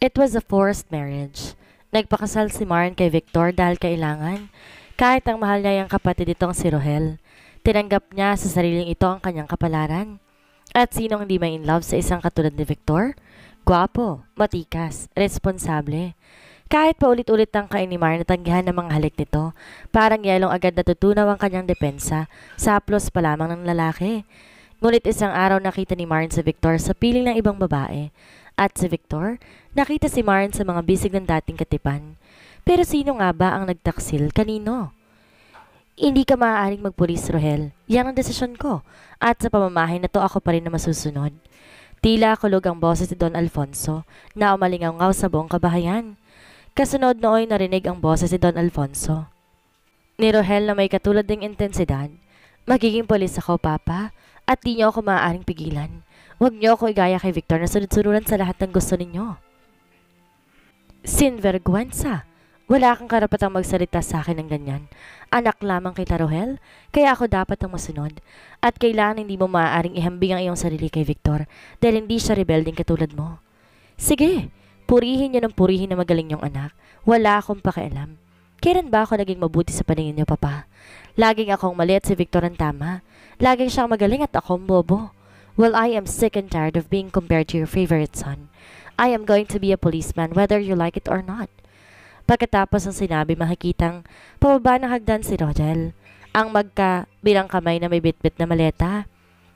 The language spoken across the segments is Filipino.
It was a forced marriage. Nagpakasal si Maren kay Victor dahil kailangan, kahit ang mahal niya ang kapatid itong si Rohel. Tinanggap niya sa sariling ito ang kanyang kapalaran. At sinong hindi may in love sa isang katulad ni Victor? Gwapo, matikas, responsable. Kahit paulit-ulit ang kain ni Mar ng mga halik nito, parang yelong agad natutunaw ang kanyang depensa sa aplos pa lamang ng lalaki. Ngunit isang araw nakita ni Marin si Victor sa piling ng ibang babae. At si Victor, nakita si Marin sa mga bisig ng dating katipan. Pero sino nga ba ang nagtaksil kanino? Hindi ka maaaring magpulis, Rohel. Yan ang desisyon ko. At sa pamamahay na to ako pa rin na masusunod. Tila kulog ang boses ni Don Alfonso na umalingaw sa buong kabahayan. Kasunod nooy narinig ang boses ni Don Alfonso. Ni Rohel na may katulad ding intensidad, Magiging polis ako, Papa, at di niyo ako maaaring pigilan. Huwag niyo ako igaya kay Victor na sunod-sunuran sa lahat ng gusto ninyo. Sinverguenza, Wala kang karapatang magsalita sa akin ng ganyan. Anak lamang kita, Rohel, kaya ako dapat ang masunod. At kailangan hindi mo maaaring ihambing ang iyong sarili kay Victor dahil hindi siya rebelding katulad mo. Sige, Purihin niyo ng purihin na magaling niyong anak. Wala akong pakialam. Kailan ba ako naging mabuti sa paningin niyo, Papa? Laging akong mali at si Victor ang tama. Laging siyang magaling at akong bobo. Well, I am sick and tired of being compared to your favorite son. I am going to be a policeman whether you like it or not. Pagkatapos ng sinabi, makikitang pababa ng hagdan si Rodel. Ang magka bilang kamay na may bitbit na maleta.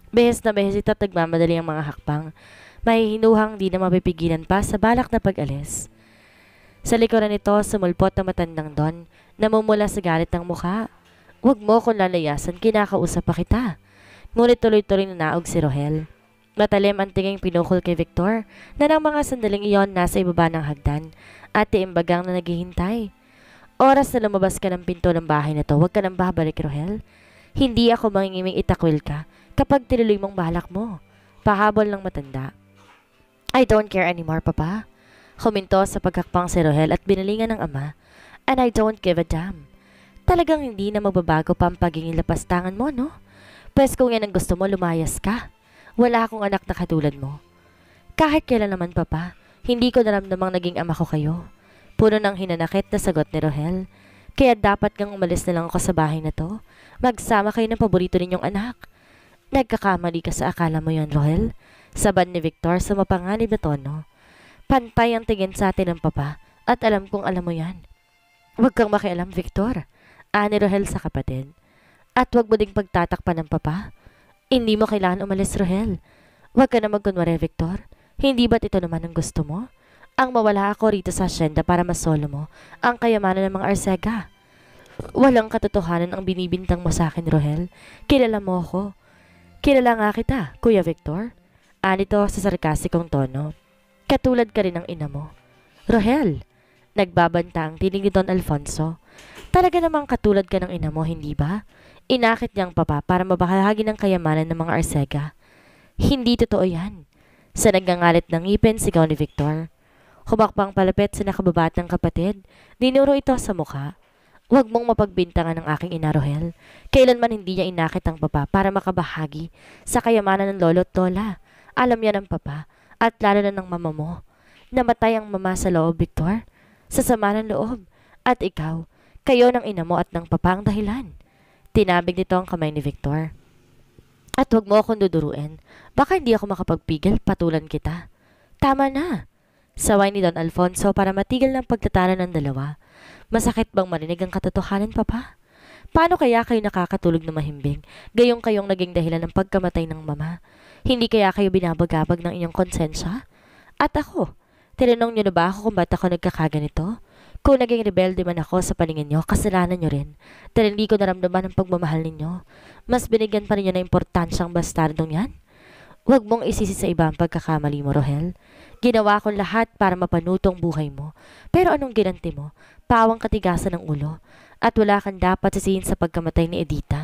Behes na behes ito at nagmamadali ang mga hakbang may hinuhang di na mapipigilan pa sa balak na pag-alis. Sa likuran nito, sumulpot na matandang don namumula sa galit ng mukha. Huwag mo kong lalayasan, kinakausap pa kita. Ngunit tuloy-tuloy na naog si Rohel. Matalim ang tinging pinukol kay Victor na ng mga sandaling iyon nasa ibaba ng hagdan at tiimbagang na naghihintay. Oras na lumabas ka ng pinto ng bahay na to, huwag ka nang babalik, Rohel. Hindi ako mangingiming itakwil ka kapag tinuloy mong balak mo. Pahabol ng matanda. I don't care anymore, Papa. Huminto sa pagkakpang si Rohel at binalingan ng ama. And I don't give a damn. Talagang hindi na magbabago pa ang pagiging lapastangan mo, no? Pwes kung yan ang gusto mo, lumayas ka. Wala akong anak na katulad mo. Kahit kailan naman, Papa, hindi ko naramdamang naging ama ko kayo. Puno ng hinanakit na sagot ni Rohel. Kaya dapat kang umalis na lang ako sa bahay na to. Magsama kayo ng paborito ninyong anak. Nagkakamali ka sa akala mo yan, Rohel. Saban ni Victor sa mapanganib na tono. Pantay ang tingin sa atin ng papa at alam kong alam mo yan. Huwag kang makialam, Victor. Ani Rohel sa kapatid. At huwag mo ding pagtatakpan ng papa. Hindi mo kailangan umalis, Rohel. Huwag ka na magkunwari, Victor. Hindi ba't ito naman ang gusto mo? Ang mawala ako rito sa asyenda para masolo mo ang kayamanan ng mga Arsega. Walang katotohanan ang binibintang mo sa akin, Rohel. Kilala mo ako. Kilala nga kita, Kuya Victor. Anito ah, sa sarkastikong tono. Katulad ka rin ng ina mo. Rohel! Nagbabanta ang tinig ni Don Alfonso. Talaga namang katulad ka ng ina mo, hindi ba? Inakit niya ang papa para mabahagi ng kayamanan ng mga Arsega. Hindi totoo yan. Sa nagngangalit ng ngipin, sigaw ni Victor. Humakbang palapit sa nakababatang kapatid, dinuro ito sa mukha. Huwag mong mapagbintangan ng aking ina Rohel. Kailanman hindi niya inakit ang papa para makabahagi sa kayamanan ng lolo at lola. Alam yan ng papa at lalo na ng mama mo. Namatay ang mama sa loob, Victor. Sa sama ng loob. At ikaw, kayo ng ina mo at ng papa ang dahilan. Tinabig nito ang kamay ni Victor. At huwag mo akong duduruin. Baka hindi ako makapagpigil, patulan kita. Tama na. Saway ni Don Alfonso para matigil ng pagtatala ng dalawa. Masakit bang marinig ang katotohanan, Papa? Paano kaya kayo nakakatulog na mahimbing, gayong kayong naging dahilan ng pagkamatay ng mama? Hindi kaya kayo binabagabag ng inyong konsensya? At ako, tinanong nyo na ba ako kung ba't ako nagkakaganito? Kung naging rebelde man ako sa paningin nyo, kasalanan nyo rin. Dahil hindi ko naramdaman ang pagmamahal ninyo. Mas binigyan pa ninyo na ang bastardong yan? Huwag mong isisi sa iba ang pagkakamali mo, Rohel. Ginawa ko lahat para mapanutong buhay mo. Pero anong ginanti mo? Pawang katigasan ng ulo. At wala kang dapat sisihin sa pagkamatay ni Edita.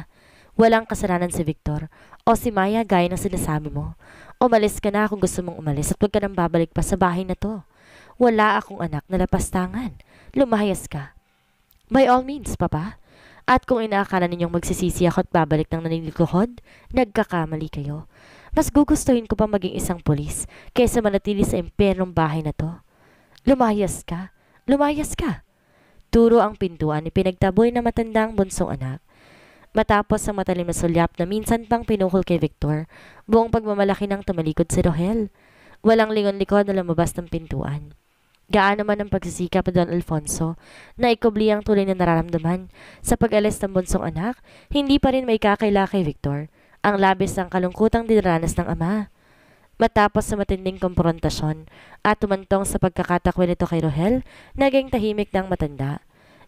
Walang kasalanan si Victor. O si Maya gaya ng sinasabi mo. Umalis ka na kung gusto mong umalis at huwag ka nang babalik pa sa bahay na to. Wala akong anak na lapastangan. Lumayas ka. By all means, papa. At kung inaakala ninyong magsisisi ako at babalik ng nanilikuhod, nagkakamali kayo. Mas gugustuhin ko pa maging isang pulis kaysa manatili sa impernong bahay na to. Lumayas ka. Lumayas ka. Turo ang pintuan ni pinagtaboy na matandang bunsong anak matapos ang matalim na sulyap na minsan pang pinukol kay Victor, buong pagmamalaki nang tumalikod si Rohel. Walang lingon-likod na lumabas ng pintuan. Gaano man ang pagsisikap ni Don Alfonso na ikubli ang tuloy na nararamdaman sa pag-alis ng bunsong anak, hindi pa rin may kakaila kay Victor, ang labis ng kalungkutang dinaranas ng ama. Matapos sa matinding komprontasyon at tumantong sa pagkakatakwil nito kay Rohel, naging tahimik ng matanda.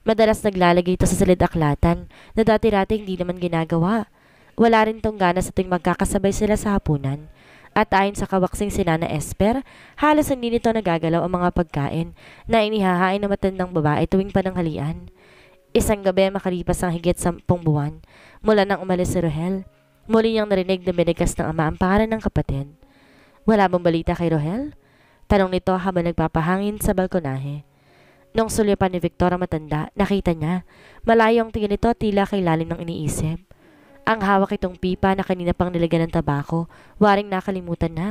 Madalas naglalagay ito sa silid-aklatan na dati-dati hindi naman ginagawa. Wala rin tong gana sa tuwing magkakasabay sila sa hapunan. At ayon sa kawaksing sinana Esper, halos hindi nito nagagalaw ang mga pagkain na inihahain ng matandang babae tuwing pananghalian. Isang gabi makalipas ang higit sampung buwan mula nang umalis si Rohel. Muli niyang narinig na binigas ng ama ang pangalan ng kapatid. Wala bang balita kay Rohel? Tanong nito habang nagpapahangin sa balkonahe. Nung sulyapan ni Victoria matanda, nakita niya. Malayo ang tingin nito tila kay lalim ng iniisip. Ang hawak itong pipa na kanina pang nilagyan ng tabako, waring nakalimutan na.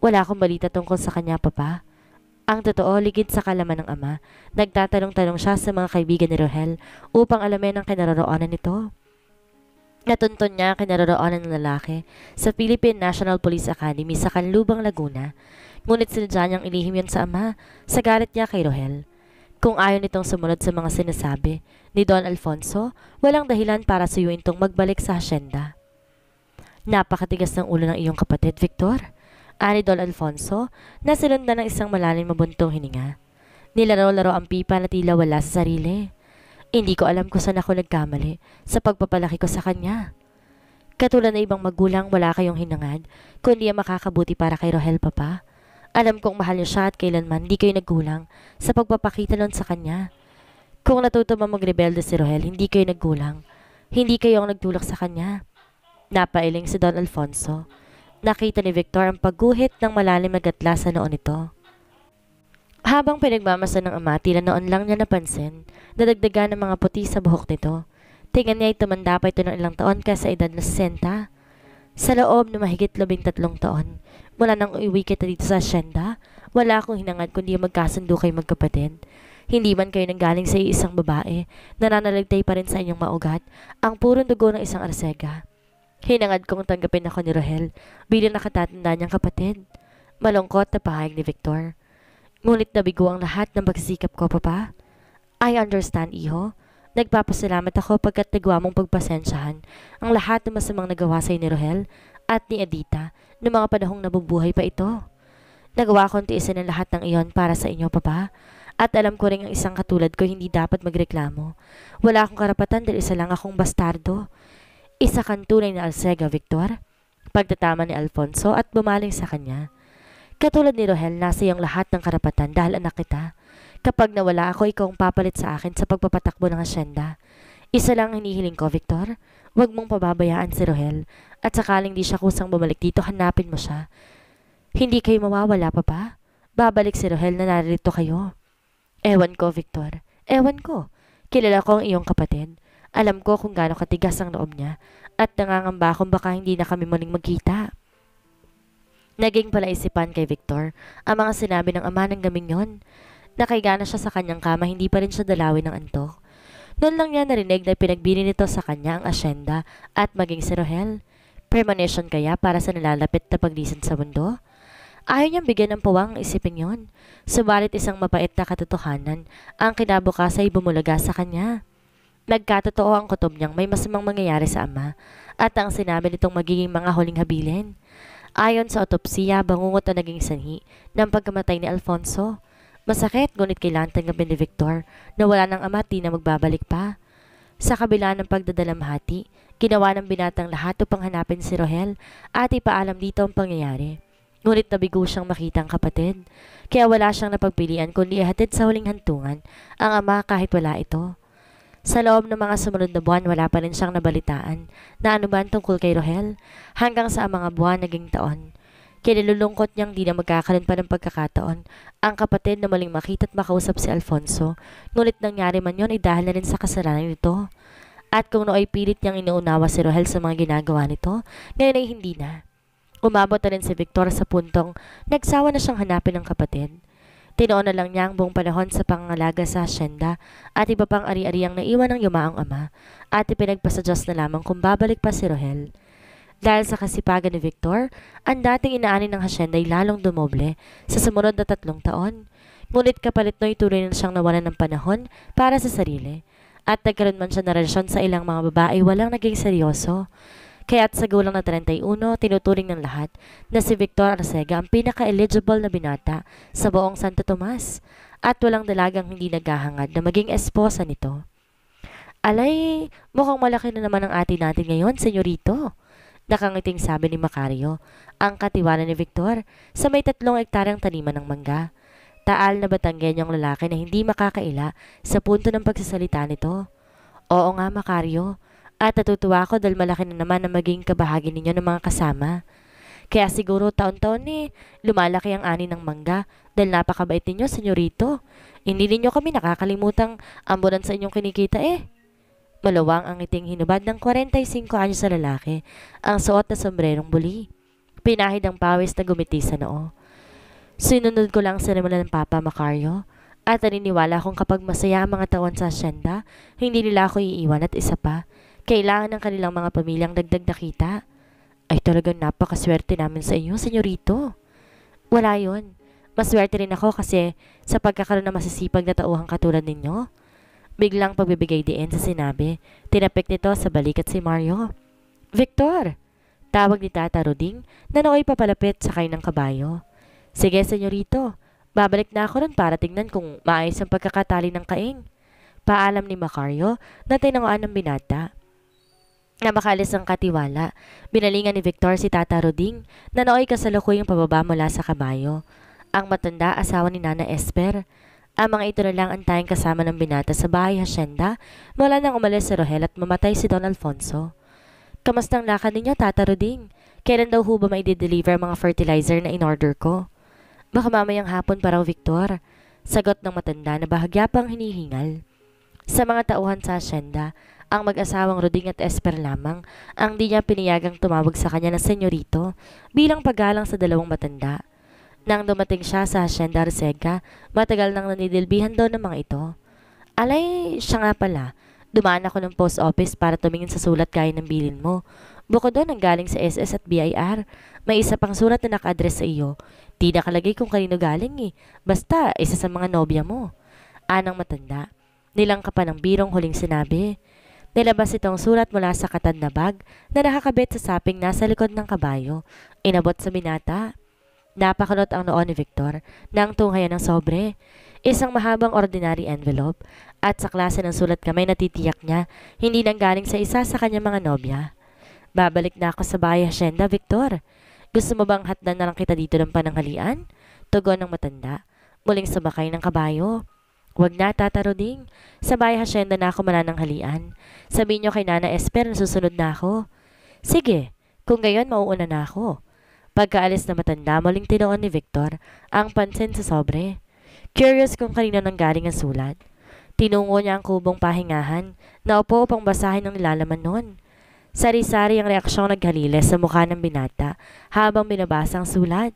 Wala akong balita tungkol sa kanya, papa. Ang totoo, ligid sa kalaman ng ama, nagtatanong-tanong siya sa mga kaibigan ni Rohel upang alamin ang kinaroroonan nito. Natunton niya ang kinaroroonan ng lalaki sa Philippine National Police Academy sa Kanlubang, Laguna. Ngunit sinadya niyang ilihim yon sa ama sa galit niya kay Rohel. Kung ayaw nitong sumunod sa mga sinasabi ni Don Alfonso, walang dahilan para suyuin tong magbalik sa hasyenda. Napakatigas ng ulo ng iyong kapatid, Victor. Ani Don Alfonso na silunda ng isang malalim mabuntong hininga. Nilaro-laro ang pipa na tila wala sa sarili. Hindi ko alam kung saan ako nagkamali sa pagpapalaki ko sa kanya. Katulad na ibang magulang, wala kayong hinangad, kundi ang makakabuti para kay Rohel Papa. Alam kong mahal niyo siya at kailanman hindi kayo nagkulang sa pagpapakita nun sa kanya. Kung natuto man magrebelde si Rohel, hindi kayo nagkulang. Hindi kayo ang nagtulak sa kanya. Napailing si Don Alfonso. Nakita ni Victor ang pagguhit ng malalim na gatla sa noon nito. Habang pinagmamasa ng ama, tila noon lang niya napansin, dadagdagan ng mga puti sa buhok nito. Tingnan niya ay tumanda pa ito ng ilang taon kaysa edad na 60. Sa loob ng mahigit labing taon, wala nang uwi kita dito sa asyenda, wala akong hinangad kundi magkasundo kayo magkapatid. Hindi man kayo nanggaling sa isang babae, nananalagtay pa rin sa inyong maugat ang purong dugo ng isang arsega. Hinangad kong tanggapin ako ni Rohel bilang nakatatanda niyang kapatid. Malungkot na pahayag ni Victor. Ngunit nabigo ang lahat ng pagsisikap ko, Papa. I understand, Iho. Nagpapasalamat ako pagkat nagawa mong pagpasensyahan ang lahat ng masamang nagawa sa'yo ni Rohel at ni Adita noong mga panahong nabubuhay pa ito. Nagawa kong tiisin ang lahat ng iyon para sa inyo, Papa. At alam ko rin ang isang katulad ko hindi dapat magreklamo. Wala akong karapatan dahil isa lang akong bastardo. Isa kang tunay na Alsega, Victor. Pagtatama ni Alfonso at bumaling sa kanya. Katulad ni Rohel, nasa iyong lahat ng karapatan dahil anak kita. Kapag nawala ako, ikaw ang papalit sa akin sa pagpapatakbo ng asyenda. Isa lang hinihiling ko, Victor. Huwag mong pababayaan si Rohel at sakaling di siya kusang bumalik dito, hanapin mo siya. Hindi kayo mawawala pa ba? Babalik si Rohel na narito kayo. Ewan ko, Victor. Ewan ko. Kilala ko ang iyong kapatid. Alam ko kung gaano katigas ang loob niya at nangangamba kung baka hindi na kami muling magkita. Naging palaisipan kay Victor ang mga sinabi ng ama ng gaming yon. Nakaigana siya sa kanyang kama hindi pa rin siya dalawin ng antok. Noon lang niya narinig na pinagbili nito sa kanya ang asyenda at maging si Rohel. Premonition kaya para sa nalalapit na paglisan sa mundo? Ayaw niyang bigyan ng puwang ang isipin yon. Subalit isang mapait na katotohanan ang kinabukas ay bumulaga sa kanya. Nagkatotoo ang kutob niyang may masamang mangyayari sa ama at ang sinabi nitong magiging mga huling habilin. Ayon sa otopsiya, bangungot ang naging sanhi ng pagkamatay ni Alfonso. Masakit ngunit kailan tanggapin ni Victor na wala ng ama at na magbabalik pa. Sa kabila ng pagdadalamhati, Ginawa ng binatang lahat upang hanapin si Rohel at ipaalam dito ang pangyayari. Ngunit nabigo siyang makita ang kapatid, kaya wala siyang napagpilian kundi ihatid sa huling hantungan ang ama kahit wala ito. Sa loob ng mga sumunod na buwan, wala pa rin siyang nabalitaan na ano anuman tungkol kay Rohel hanggang sa mga buwan naging taon. Kinalulungkot niyang di na magkakaroon pa ng pagkakataon ang kapatid na maling makita at makausap si Alfonso, ngunit nangyari man yon ay dahil na rin sa kasalanan nito. At kung nooy pilit niyang inuunawa si Rohel sa mga ginagawa nito, ngayon ay hindi na. Umabot na rin si Victor sa puntong nagsawa na siyang hanapin ng kapatid. Tinoon na lang niya ang buong panahon sa pangangalaga sa asyenda at iba pang ari ariang naiwan ng yumaang ama at ipinagpasadyos na lamang kung babalik pa si Rohel. Dahil sa kasipagan ni Victor, ang dating inaani ng hasyenda ay lalong dumoble sa sumunod na tatlong taon. Ngunit kapalit no'y tuloy na siyang nawalan ng panahon para sa sarili at nagkaroon man siya na relasyon sa ilang mga babae, walang naging seryoso. Kaya't sa gulang na 31, tinuturing ng lahat na si Victor Arcega ang pinaka-eligible na binata sa buong Santo Tomas at walang dalagang hindi naghahangad na maging esposa nito. Alay, mukhang malaki na naman ang ate natin ngayon, senyorito. Nakangiting sabi ni Macario, ang katiwala ni Victor, sa may tatlong ektaryang taniman ng mangga taal na Batanggenyong lalaki na hindi makakaila sa punto ng pagsasalita nito. Oo nga Makario. at natutuwa ako dahil malaki na naman na maging kabahagi ninyo ng mga kasama. Kaya siguro taon-taon ni eh, lumalaki ang ani ng mangga dahil napakabait ninyo, senyorito. Hindi ninyo kami nakakalimutang ambulan sa inyong kinikita eh. Malawang ang iting hinubad ng 45 anyo sa lalaki, ang suot na sombrerong buli. Pinahid ang pawis na gumiti sa noo. Sinunod ko lang sinimula ng Papa Macario at naniniwala akong kapag masaya ang mga tawan sa asyenda, hindi nila ako iiwan at isa pa, kailangan ng kanilang mga pamilyang dagdag na kita. Ay talagang napakaswerte namin sa inyo, senyorito. Wala yon. Maswerte rin ako kasi sa pagkakaroon ng masisipag na tauhang katulad ninyo. Biglang pagbibigay diin sa sinabi, tinapik nito sa balikat si Mario. Victor! Tawag ni Tata Roding na nooy papalapit sa kain ng kabayo. Sige, senyorito. Babalik na ako ron para tingnan kung maayos ang pagkakatali ng kaing. Paalam ni Macario na tinangoan ng binata. Na makalis ang katiwala, binalingan ni Victor si Tata Roding na naoy kasalukuyang pababa mula sa kamayo. Ang matanda asawa ni Nana Esper. Ang mga ito na lang ang tayong kasama ng binata sa bahay Hacienda mula nang umalis si Rohel at mamatay si Don Alfonso. Kamastang lakad ninyo, Tata Roding? Kailan daw ho ba may deliver mga fertilizer na in-order ko? Baka mamayang hapon pa raw, Victor. Sagot ng matanda na bahagya pang hinihingal. Sa mga tauhan sa asyenda, ang mag-asawang Roding at Esper lamang ang di niya piniyagang tumawag sa kanya na senyorito bilang paggalang sa dalawang matanda. Nang dumating siya sa Hacienda Arcega, matagal nang nanidilbihan daw ng mga ito. Alay, siya nga pala. Dumaan ako ng post office para tumingin sa sulat gaya ng bilin mo. Bukod doon ang galing sa SS at BIR, may isa pang sulat na naka-address sa iyo. Di nakalagay kung kanino galing eh. Basta, isa sa mga nobya mo. Anang matanda. Nilangka pa ng birong huling sinabi. Nilabas itong sulat mula sa katanda bag na nakakabit sa saping nasa likod ng kabayo. Inabot sa binata. Napakalot ang noon ni Victor na ang tunghayan ng sobre. Isang mahabang ordinary envelope at sa klase ng sulat kamay natitiyak niya hindi nang galing sa isa sa kanyang mga nobya. Babalik na ako sa bahay Hacienda, Victor. Gusto mo bang hatdan na lang kita dito ng pananghalian? Tugon ng matanda. Muling sumakay ng kabayo. Huwag na, Tata Roding. Sa bahay hasyenda na ako manananghalian. Sabihin niyo kay Nana Esper na susunod na ako. Sige, kung gayon mauuna na ako. Pagkaalis na matanda, muling tinoon ni Victor ang pansin sa sobre. Curious kung kanino nang galing ang sulat. Tinungo niya ang kubong pahingahan na upo upang basahin ang lalaman noon. Sari-sari ang reaksyong naghalile sa mukha ng binata habang binabasa ang sulat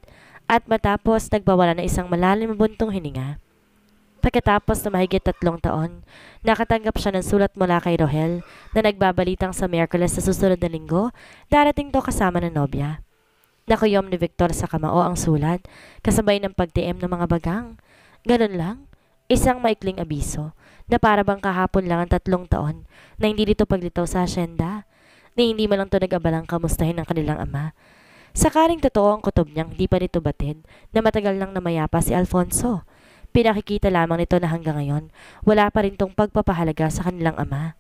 at matapos nagbawala ng isang malalim buntong hininga. Pagkatapos na mahigit tatlong taon, nakatanggap siya ng sulat mula kay Rohel na nagbabalitang sa Merkules sa susunod na linggo, darating to kasama ng nobya. Nakuyom ni Victor sa kamao ang sulat, kasabay ng pagtiim ng mga bagang. Ganun lang, isang maikling abiso na para bang kahapon lang ang tatlong taon na hindi dito paglitaw sa asyenda na hindi man lang to nag-abalang kamustahin ang kanilang ama. Sakaling totoo ang kutob niyang di pa nito batid na matagal nang namayapa si Alfonso. Pinakikita lamang nito na hanggang ngayon, wala pa rin tong pagpapahalaga sa kanilang ama.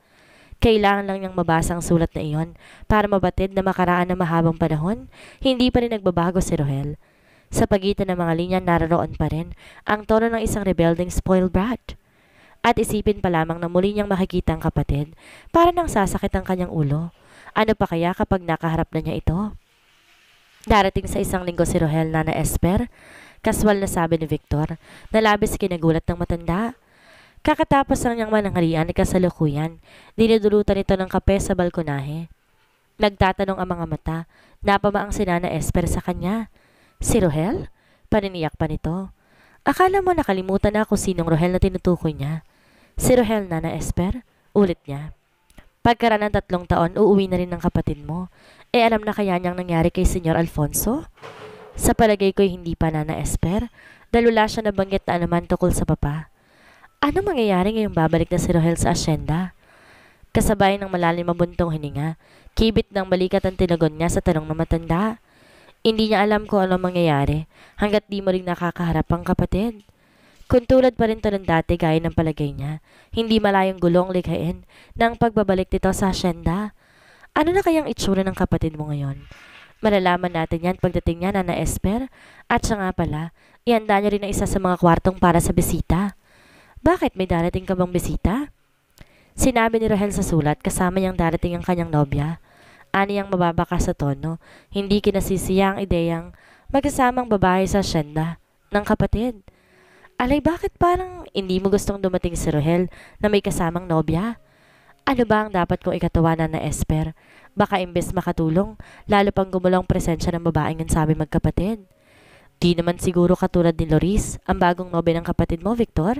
Kailangan lang niyang mabasa ang sulat na iyon para mabatid na makaraan na mahabang panahon, hindi pa rin nagbabago si Rohel. Sa pagitan ng mga linya naroroon pa rin ang tono ng isang rebelding spoiled brat. At isipin pa lamang na muli niyang makikita ang kapatid para nang sasakit ang kanyang ulo. Ano pa kaya kapag nakaharap na niya ito? Darating sa isang linggo si Rohel Nana Esper, kaswal na sabi ni Victor, nalabis kinagulat ng matanda. Kakatapos lang niyang mananghalian ay kasalukuyan, dinudulutan ito ng kape sa balkonahe. Nagtatanong ang mga mata, napamaang si Nana Esper sa kanya. Si Rohel? Paniniyak pa nito. Akala mo nakalimutan na ako sinong Rohel na tinutukoy niya. Si Rohel Nana Esper? Ulit niya. Pagkaraan ng tatlong taon, uuwi na rin ng kapatid mo. Eh alam na kaya niyang nangyari kay Senyor Alfonso? Sa palagay ko'y hindi pa na na-esper. Dahil wala siya nabanggit na anuman tukol sa papa. Ano mangyayari ngayong babalik na si Rohel sa asyenda? Kasabay ng malalim mabuntong hininga, kibit ng balikat ang tinagon niya sa tanong ng matanda. Hindi niya alam kung ano mangyayari hanggat di mo rin nakakaharap ang kapatid. Kung tulad pa rin to ng dati gaya ng palagay niya, hindi malayong gulong likhain ng pagbabalik nito sa asyenda. Ano na kayang itsura ng kapatid mo ngayon? Malalaman natin yan pagdating niya na na Esper. At siya nga pala, ihanda niya rin ang isa sa mga kwartong para sa bisita. Bakit may darating ka bang bisita? Sinabi ni Rahel sa sulat kasama niyang darating ang kanyang nobya. Aniyang mababaka sa tono, hindi kinasisiya ang ideyang magkasamang babae sa asyenda ng kapatid. Alay, bakit parang hindi mo gustong dumating si Rohel na may kasamang nobya? Ano ba ang dapat kong ikatawanan na Esper? Baka imbes makatulong, lalo pang gumulong presensya ng babaeng yun sa magkapatid. Di naman siguro katulad ni Loris, ang bagong nobya ng kapatid mo, Victor.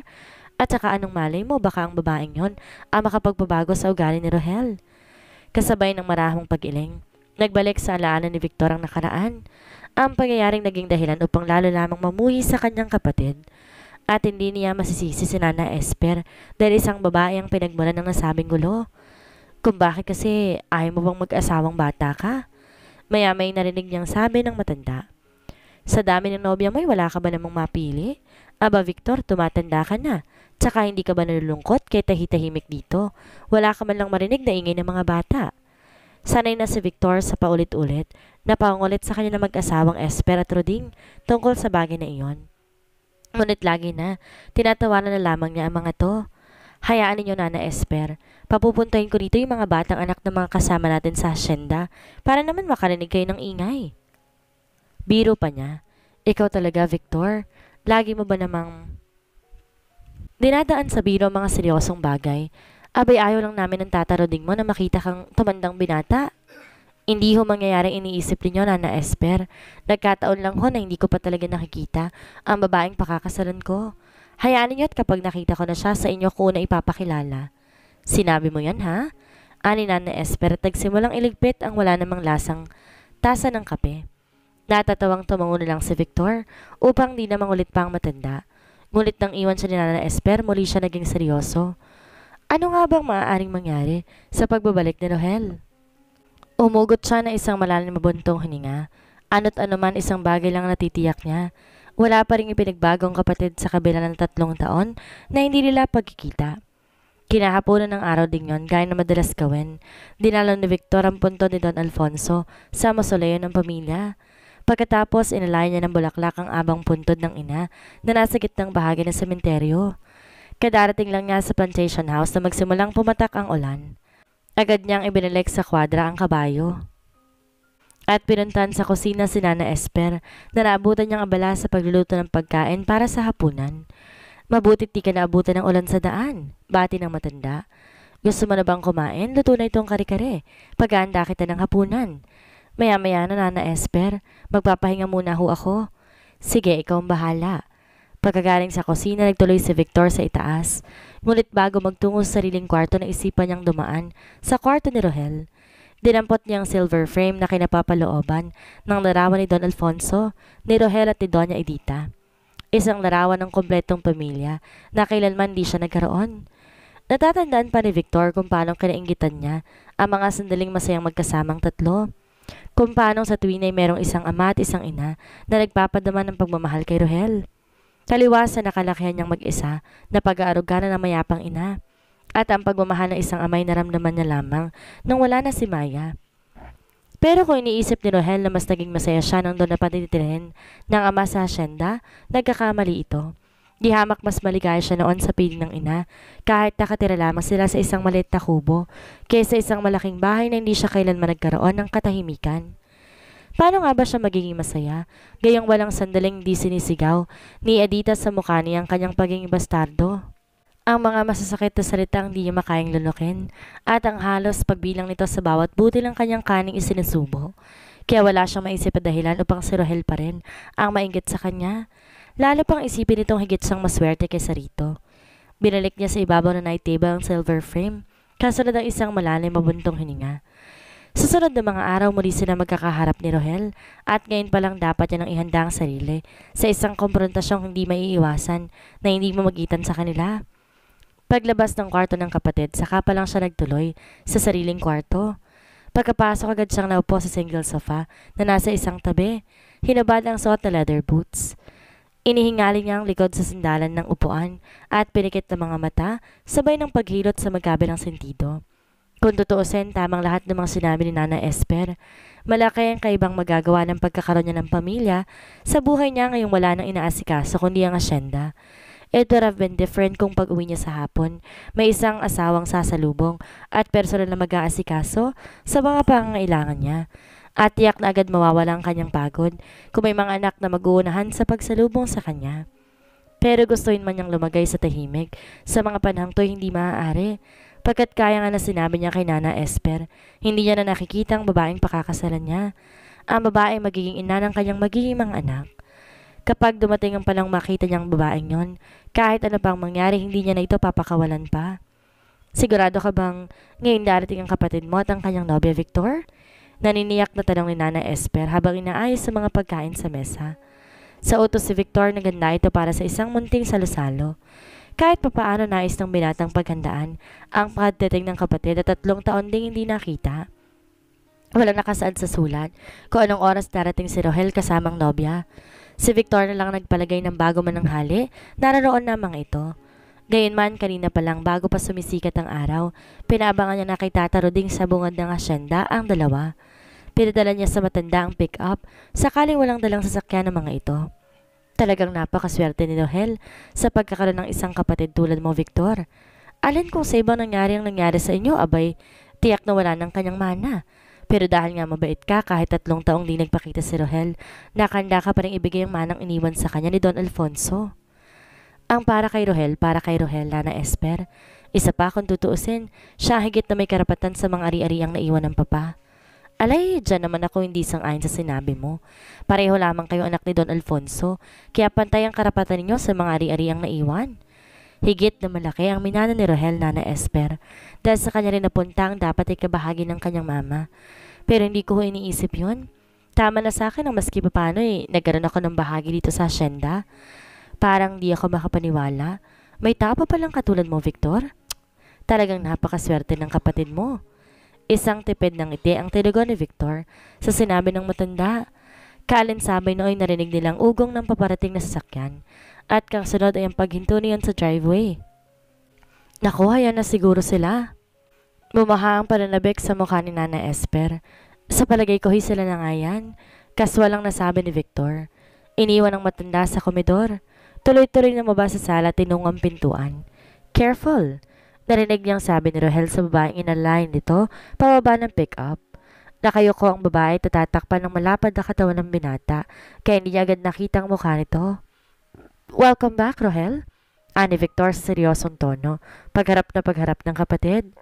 At saka anong malay mo, baka ang babaeng yon ang makapagpabago sa ugali ni Rohel. Kasabay ng marahong pag-iling, nagbalik sa alaanan ni Victor ang nakaraan, ang pangyayaring naging dahilan upang lalo lamang mamuhi sa kanyang kapatid. At hindi niya masisisi si Nana Esper dahil isang babae ang pinagmulan ng nasabing gulo. Kung bakit kasi ayaw mo bang mag-asawang bata ka? Mayamay narinig niyang sabi ng matanda. Sa dami ng nobya mo'y wala ka ba namang mapili? Aba Victor, tumatanda ka na. Tsaka hindi ka ba nalulungkot kay tahitahimik dito? Wala ka man lang marinig na ingay ng mga bata. Sanay na si Victor sa paulit-ulit na paungulit sa kanya ng mag-asawang Esper at Roding tungkol sa bagay na iyon. Ngunit lagi na, tinatawanan na lamang niya ang mga to. Hayaan ninyo, Nana Esper. Papupuntahin ko dito yung mga batang anak ng mga kasama natin sa asyenda para naman makarinig kayo ng ingay. Biro pa niya. Ikaw talaga, Victor. Lagi mo ba namang... Dinadaan sa biro mga seryosong bagay. Abay ayaw lang namin ng tataroding mo na makita kang tumandang binata. Hindi ho mangyayari iniisip ninyo, Nana Esper. Nagkataon lang ho na hindi ko pa talaga nakikita ang babaeng pakakasalan ko. Hayaan ninyo at kapag nakita ko na siya, sa inyo ko na ipapakilala. Sinabi mo yan, ha? Ani Nana Esper at iligpit ang wala namang lasang tasa ng kape. Natatawang tumango na lang si Victor upang di na mangulit pa ang matanda. Ngunit nang iwan siya ni Nana Esper, muli siya naging seryoso. Ano nga bang maaaring mangyari sa pagbabalik ni Rohel? Umugot siya na isang malalim na buntong hininga. Ano't anuman isang bagay lang natitiyak niya. Wala pa rin ipinagbagong kapatid sa kabila ng tatlong taon na hindi nila pagkikita. Kinahaponan ng araw din yon, gaya na madalas gawin. Dinalo ni Victor ang punto ni Don Alfonso sa mausoleo ng pamilya. Pagkatapos, inalayan niya ng bulaklak ang abang puntod ng ina na nasa gitnang bahagi ng sementeryo. Kadarating lang niya sa plantation house na magsimulang pumatak ang ulan. Agad niyang ibinalik sa kwadra ang kabayo. At pinuntan sa kusina si Nana Esper na naabutan niyang abala sa pagluluto ng pagkain para sa hapunan. Mabutit di ka naabutan ng ulan sa daan, bati ng matanda. Gusto mo na bang kumain? Luto na itong kare-kare. Pag-aanda kita ng hapunan. Maya-maya na, Nana Esper. Magpapahinga muna ho ako. Sige, ikaw ang bahala. Pagkagaling sa kusina, nagtuloy si Victor sa itaas. Ngunit bago magtungo sa sariling kwarto, naisipan niyang dumaan sa kwarto ni Rohel. Dinampot niya ang silver frame na kinapapalooban ng larawan ni Don Alfonso, ni Rohel at ni Doña Edita. Isang larawan ng kompletong pamilya na kailanman di siya nagkaroon. Natatandaan pa ni Victor kung paanong kinaingitan niya ang mga sandaling masayang magkasamang tatlo. Kung paanong sa tuwin ay merong isang ama at isang ina na nagpapadama ng pagmamahal kay Rohel. Taliwas na nakalakihan niyang mag-isa na pag-aarugana ng mayapang ina. At ang pagmamahal ng isang amay naramdaman niya lamang nang wala na si Maya. Pero kung iniisip ni Rohel na mas naging masaya siya nang doon na patitirin ng ama sa hasyenda, nagkakamali ito. Di hamak mas maligaya siya noon sa piling ng ina, kahit nakatira lamang sila sa isang maliit na kubo, kaysa isang malaking bahay na hindi siya kailanman nagkaroon ng katahimikan. Paano nga ba siya magiging masaya? Gayong walang sandaling di sinisigaw ni Adita sa mukha niya ang kanyang pagiging bastardo. Ang mga masasakit na salita ang di niya makayang lunukin at ang halos pagbilang nito sa bawat buti lang kanyang kaning isinusubo. Kaya wala siyang maisip na dahilan upang si Rohel pa rin ang mainggit sa kanya. Lalo pang isipin itong higit siyang maswerte kaysa rito. Binalik niya sa ibabaw ng night table ang silver frame kasunod ang isang malalim mabuntong hininga. Susunod na mga araw muli sila magkakaharap ni Rohel at ngayon pa lang dapat niya nang ihanda ang sarili sa isang komprontasyong hindi maiiwasan na hindi mamagitan sa kanila. Paglabas ng kwarto ng kapatid, saka pa lang siya nagtuloy sa sariling kwarto. Pagkapasok agad siyang naupo sa single sofa na nasa isang tabi, hinabad ang suot na leather boots. Inihingali niya ang likod sa sandalan ng upuan at pinikit ng mga mata sabay ng paghilot sa magkabilang sentido. Kung tutuusin, tamang lahat ng mga sinabi ni Nana Esper. Malaki ang kaibang magagawa ng pagkakaroon niya ng pamilya sa buhay niya ngayong wala nang inaasikaso kundi ang asyenda. It would have been different kung pag-uwi niya sa hapon, may isang asawang sasalubong at personal na mag-aasikaso sa mga pangangailangan niya. At tiyak na agad mawawala ang kanyang pagod kung may mga anak na mag-uunahan sa pagsalubong sa kanya. Pero gustoin man niyang lumagay sa tahimik, sa mga panhang to hindi maaari. Pagkat kaya nga na sinabi niya kay Nana Esper, hindi niya na nakikita ang babaeng pakakasalan niya. Ang babae magiging ina ng kanyang maghihimang anak. Kapag dumating ang palang makita niyang babaeng yon, kahit ano pang mangyari, hindi niya na ito papakawalan pa. Sigurado ka bang ngayon darating ang kapatid mo at ang kanyang nobya Victor? Naniniyak na tanong ni Nana Esper habang inaayos sa mga pagkain sa mesa. Sa utos si Victor na ito para sa isang munting salusalo. Kahit papaano nais ng binatang paghandaan ang pagdating ng kapatid at tatlong taon ding hindi nakita. Walang nakasaad sa sulat kung anong oras darating si Rohel kasamang nobya. Si Victor na lang nagpalagay ng bago man ng hali, nararoon namang ito. Gayunman, kanina pa lang bago pa sumisikat ang araw, pinabangan niya na kay Tata Roding sa bungad ng asyenda ang dalawa. Pinadala niya sa matanda ang pick-up, sakaling walang dalang sasakyan ng mga ito. Talagang napakaswerte ni Nohel sa pagkakaroon ng isang kapatid tulad mo, Victor. Alin kung sa ibang nangyari ang nangyari sa inyo, abay, tiyak na wala ng kanyang mana. Pero dahil nga mabait ka, kahit tatlong taong di nagpakita si Rohel, nakanda ka pa rin ibigay ang manang iniwan sa kanya ni Don Alfonso. Ang para kay Rohel, para kay Rohel, Lana Esper. Isa pa kung tutuusin, siya higit na may karapatan sa mga ari-ariang naiwan ng papa. Alay, dyan naman ako hindi sang-ayon sa sinabi mo. Pareho lamang kayo anak ni Don Alfonso, kaya pantay ang karapatan ninyo sa mga ari-ariang naiwan. Higit na malaki ang minana ni Rohel Nana Esper dahil sa kanya rin napunta ang dapat ay kabahagi ng kanyang mama. Pero hindi ko iniisip yon. Tama na sa akin ang maski pa paano eh, nagkaroon ako ng bahagi dito sa asyenda. Parang di ako makapaniwala. May tapa palang katulad mo, Victor. Talagang napakaswerte ng kapatid mo. Isang tipid ng ngiti ang tinago ni Victor sa sinabi ng matanda. Kalinsabay noon narinig nilang ugong ng paparating na sasakyan at kasunod ay ang paghinto niyon sa driveway. Nakuha hayan na siguro sila. Bumaha ang pananabik sa mukha ni Nana Esper. Sa palagay ko, hi sila na nga yan. Kaswa lang nasabi ni Victor. Iniwan ang matanda sa komedor. Tuloy-tuloy na mabasa sa sala tinong ang pintuan. Careful! Narinig niyang sabi ni Rohel sa babaeng inalayan nito pababa ng pick-up. Nakayo ko ang babae tatatakpan ng malapad na katawan ng binata, kaya hindi niya agad nakita ang mukha nito. Welcome back, Rohel. Ani Victor sa seryosong tono, pagharap na pagharap ng kapatid.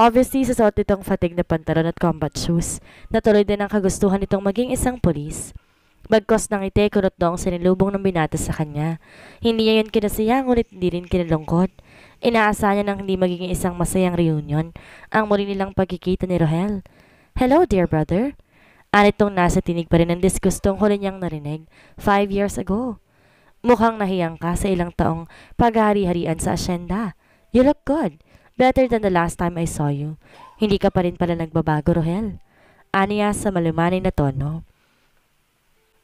Obviously, sasuot nitong fatig na pantalon at combat shoes. Natuloy din ang kagustuhan nitong maging isang polis. Bagkos ng ite, kunot daw ang sinilubong ng binata sa kanya. Hindi niya yun kinasaya, ngunit hindi rin kinalungkot. Inaasa niya nang hindi magiging isang masayang reunion ang muli nilang pagkikita ni Rohel. Hello, dear brother. Anitong nasa tinig pa rin ang diskustong huli niyang narinig five years ago. Mukhang nahiyang ka sa ilang taong paghari-harian sa asyenda. You look good. Better than the last time I saw you. Hindi ka pa rin pala nagbabago, Rohel. Aniya sa malumanay na tono.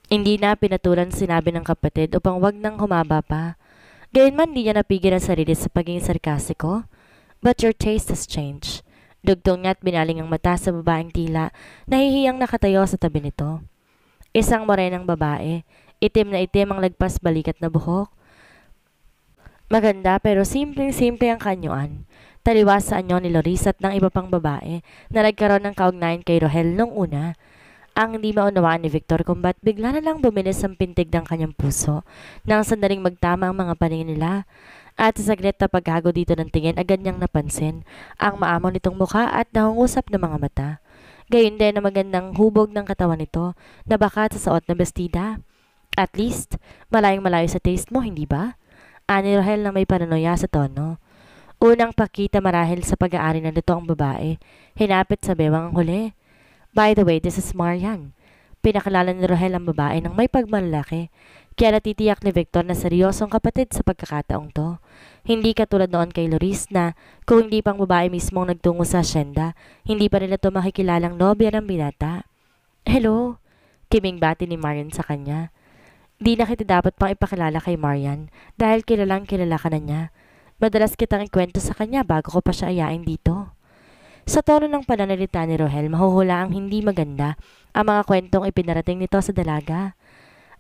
Hindi na pinatulan sinabi ng kapatid upang wag nang humaba pa Gayunman di niya napigil ang sarili sa pagiging sarkastiko. But your taste has changed. Dugtong niya at binaling ang mata sa babaeng tila, nahihiyang nakatayo sa tabi nito. Isang morenang babae, itim na itim ang lagpas balikat na buhok. Maganda pero simpleng-simple ang kanyuan. Taliwas sa anyo ni Loris at ng iba pang babae na nagkaroon ng kaugnayan kay Rohel nung una ang hindi maunawaan ni Victor kung ba't bigla na lang bumilis ang pintig ng kanyang puso nang sandaling magtama ang mga paningin nila. At sa saglit na paghago dito ng tingin, agad niyang napansin ang maamaw nitong muka at nangungusap ng mga mata. Gayun din ang magandang hubog ng katawan nito na baka sa suot na bestida. At least, malayong malayo sa taste mo, hindi ba? Ani Rahel na may paranoia sa tono. Unang pakita marahil sa pag-aari na nito ang babae, hinapit sa bewang ang huli. By the way, this is Marian. Pinakilala ni Rohel ang babae ng may pagmanlaki. Kaya natitiyak ni Victor na seryosong kapatid sa pagkakataong to. Hindi katulad noon kay Loris na kung hindi pang babae mismong nagtungo sa asyenda, hindi pa nila to makikilalang nobya ng binata. Hello, kiming bati ni Marian sa kanya. Di na kita dapat pang ipakilala kay Marian dahil kilalang kilala ka na niya. Madalas kitang ikwento sa kanya bago ko pa siya ayain dito. Sa tono ng pananalita ni Rohel, mahuhula ang hindi maganda ang mga kwentong ipinarating nito sa dalaga.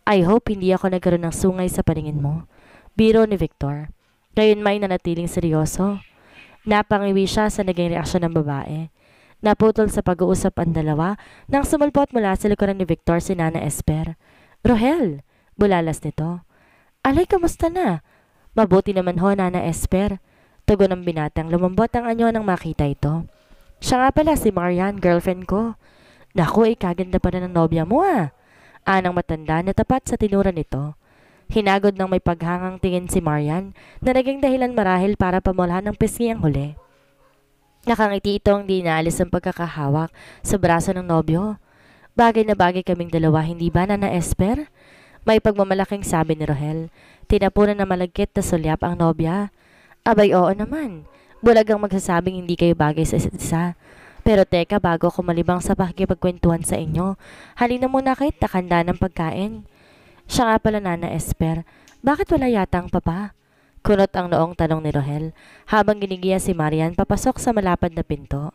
I hope hindi ako nagkaroon ng sungay sa paningin mo. Biro ni Victor. Gayon may nanatiling seryoso. Napangiwi siya sa naging reaksyon ng babae. Naputol sa pag-uusap ang dalawa nang sumulpot mula sa likuran ni Victor si Nana Esper. Rohel! Bulalas nito. Alay, kamusta na? Mabuti naman ho, Nana Esper. Tugon ng binatang lumambot ang anyo nang makita ito. Siya nga pala si Marian, girlfriend ko. Naku, eh, kaganda pa na ng nobya mo ah. Anang matanda na tapat sa tinura nito. Hinagod ng may paghangang tingin si Marian na naging dahilan marahil para pamulahan ng pisngi ang huli. Nakangiti ito ang dinalis ang pagkakahawak sa braso ng nobyo. Bagay na bagay kaming dalawa, hindi ba, Nana Esper? May pagmamalaking sabi ni Rohel. Tinapunan na malagkit na sulyap ang nobya. Abay oo naman. Bulagang magsasabing hindi kayo bagay sa isa't isa. Pero teka, bago ko malibang sa pakikipagkwentuhan sa inyo, halina muna kahit takanda ng pagkain. Siya nga pala Nana Esper, bakit wala yata ang papa? Kunot ang noong tanong ni Rohel habang ginigiya si Marian papasok sa malapad na pinto.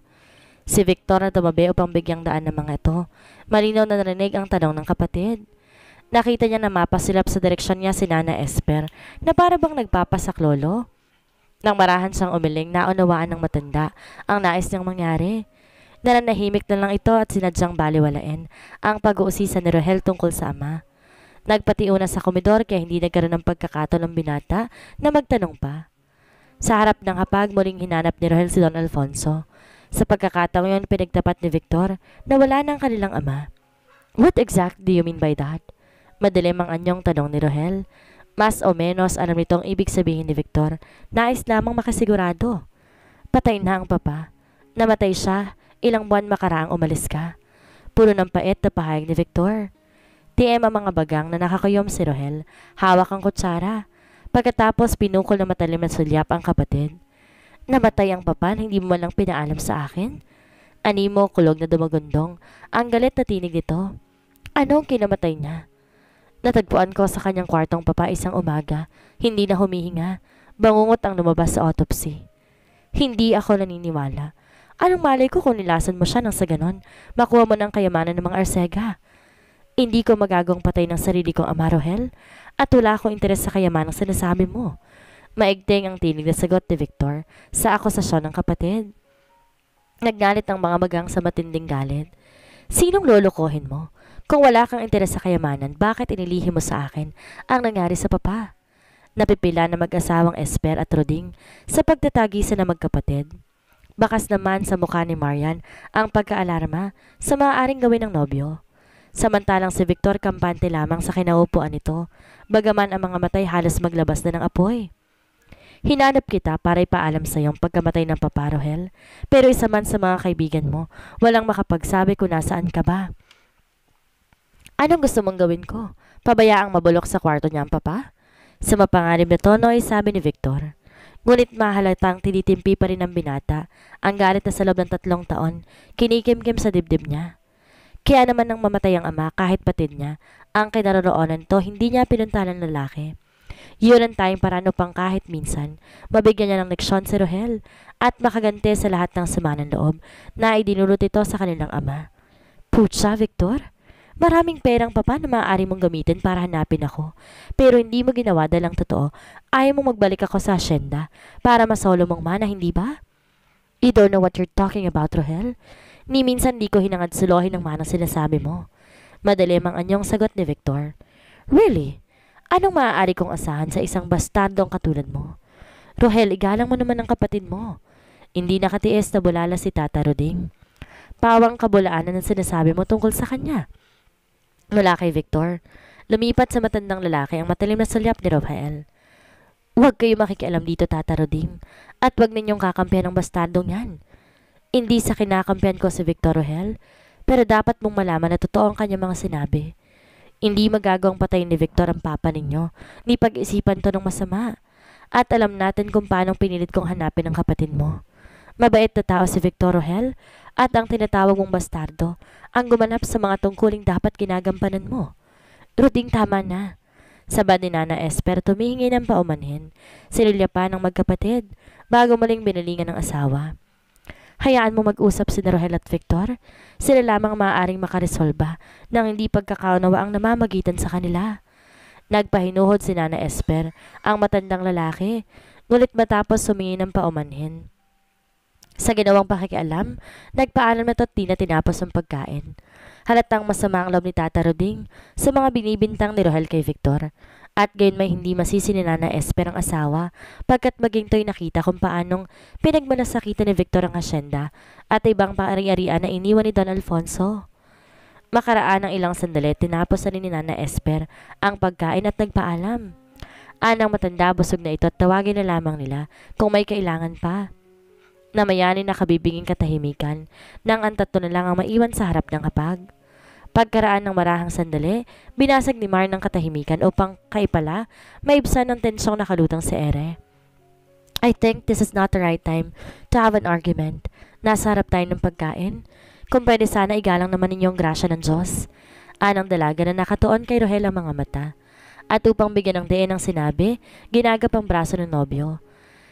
Si Victor na tumabi upang bigyang daan ng mga ito. Malinaw na narinig ang tanong ng kapatid. Nakita niya na mapasilap sa direksyon niya si Nana Esper na para bang nagpapasak lolo. Nang marahan siyang umiling, naunawaan ng matanda ang nais niyang mangyari. Nananahimik na lang ito at sinadyang baliwalain ang pag-uusisa ni Rohel tungkol sa ama. Nagpatiuna sa komedor kaya hindi nagkaroon ng pagkakataon ng binata na magtanong pa. Sa harap ng hapag, muling hinanap ni Rohel si Don Alfonso. Sa pagkakataon yon, pinagtapat ni Victor na wala ng kanilang ama. What exactly do you mean by that? Madilim ang anyong tanong ni Rohel. Mas o menos alam nitong ibig sabihin ni Victor. Nais lamang makasigurado. Patay na ang papa. Namatay siya. Ilang buwan makaraang umalis ka. Puno ng pait na pahayag ni Victor. TM ang mga bagang na nakakayom si Rohel. Hawak ang kutsara. Pagkatapos pinukol na matalim at sulyap ang kapatid. Namatay ang papa hindi mo lang pinaalam sa akin. Animo kulog na dumagundong. Ang galit na tinig nito. Anong kinamatay niya? Natagpuan ko sa kanyang kwartong papa isang umaga. Hindi na humihinga. Bangungot ang lumabas sa autopsy. Hindi ako naniniwala. Anong malay ko kung nilasan mo siya nang sa ganon? Makuha mo ng kayamanan ng mga arsega. Hindi ko magagawang patay ng sarili kong amarohel At wala akong interes sa kayamanang sinasabi mo. Maigting ang tinig na sagot ni Victor sa akusasyon ng kapatid. Nagnalit ang mga magang sa matinding galit. Sinong lolokohin mo? Kung wala kang interes sa kayamanan, bakit inilihim mo sa akin ang nangyari sa papa? Napipila na mag-asawang Esper at Roding sa pagtatagisan ng magkapatid. Bakas naman sa mukha ni Marian ang pagkaalarma sa maaaring gawin ng nobyo. Samantalang si Victor kampante lamang sa kinaupuan nito, bagaman ang mga matay halos maglabas na ng apoy. Hinanap kita para ipaalam sa iyong pagkamatay ng paparohel, pero isa man sa mga kaibigan mo, walang makapagsabi kung nasaan ka ba. Anong gusto mong gawin ko? Pabayaang mabulok sa kwarto niya ang papa? Sa mapanganib na tono ay sabi ni Victor. Ngunit mahalatang tinitimpi pa rin ang binata, ang galit na sa loob ng tatlong taon, kinikimkim sa dibdib niya. Kaya naman nang mamatay ang ama kahit patid niya, ang kinaroroonan to hindi niya pinuntahan ng lalaki. Yun ang tayong parano pang kahit minsan, mabigyan niya ng leksyon si Rohel at makagante sa lahat ng sama ng loob na idinulot ito sa kanilang ama. Putsa, Victor, Maraming perang pa pa na maaari mong gamitin para hanapin ako. Pero hindi mo ginawa dalang totoo. Ayaw mong magbalik ako sa asyenda para masolo mong mana, hindi ba? You don't know what you're talking about, Rohel. Ni minsan di ko hinangadsuluhin ng mana sinasabi mo. Madali mang anyong sagot ni Victor. Really? Anong maaari kong asahan sa isang bastardong katulad mo? Rohel, igalang mo naman ang kapatid mo. Hindi nakatiis na bulala si Tata Roding. Pawang kabulaanan ang sinasabi mo tungkol sa kanya mula kay Victor. Lumipat sa matandang lalaki ang matalim na sulyap ni Rafael. Huwag kayo makikialam dito, Tata Rodim. At huwag ninyong kakampihan ang bastardong yan. Hindi sa kinakampihan ko si Victor Rohel, pero dapat mong malaman na totoo ang kanyang mga sinabi. Hindi magagawang patayin ni Victor ang papa ninyo, ni pag-isipan to ng masama. At alam natin kung paanong pinilit kong hanapin ang kapatid mo. Mabait na tao si Victor Rohel at ang tinatawag mong bastardo ang gumanap sa mga tungkuling dapat ginagampanan mo. Ruding tama na. Sabad ni Nana Esper tumihingi ng paumanhin. Sinilya pa ng magkapatid bago maling binalingan ng asawa. Hayaan mo mag-usap si Rohel at Victor. Sila lamang maaaring makaresolba ng hindi pagkakaunawa ang namamagitan sa kanila. Nagpahinuhod si Nana Esper, ang matandang lalaki, ngulit matapos sumingi ng paumanhin. Sa ginawang pakikialam, nagpaalam na toti na tinapos ang pagkain. Halatang masama ang loob ni Tata Roding sa mga binibintang ni Rohel kay Victor. At gayon may hindi masisi ni Nana Esper ang asawa pagkat maging to'y nakita kung paanong pinagmalasakitan ni Victor ang asyenda at ibang paari-arian na iniwan ni Don Alfonso. Makaraan ng ilang sandali, tinapos na ni Nana Esper ang pagkain at nagpaalam. Anang matanda busog na ito at tawagin na lamang nila kung may kailangan pa na mayanin nakabibiging katahimikan nang ang tatlo na lang ang maiwan sa harap ng hapag. Pagkaraan ng marahang sandali, binasag ni Mar ng katahimikan upang kaipala maibsan ng tensyong nakalutang si Ere. I think this is not the right time to have an argument. Nasa harap tayo ng pagkain. Kung pwede sana igalang naman ninyong grasya ng Diyos. Anang dalaga na nakatuon kay Rohel ang mga mata. At upang bigyan ng diin ang sinabi, ginagap ang braso ng nobyo.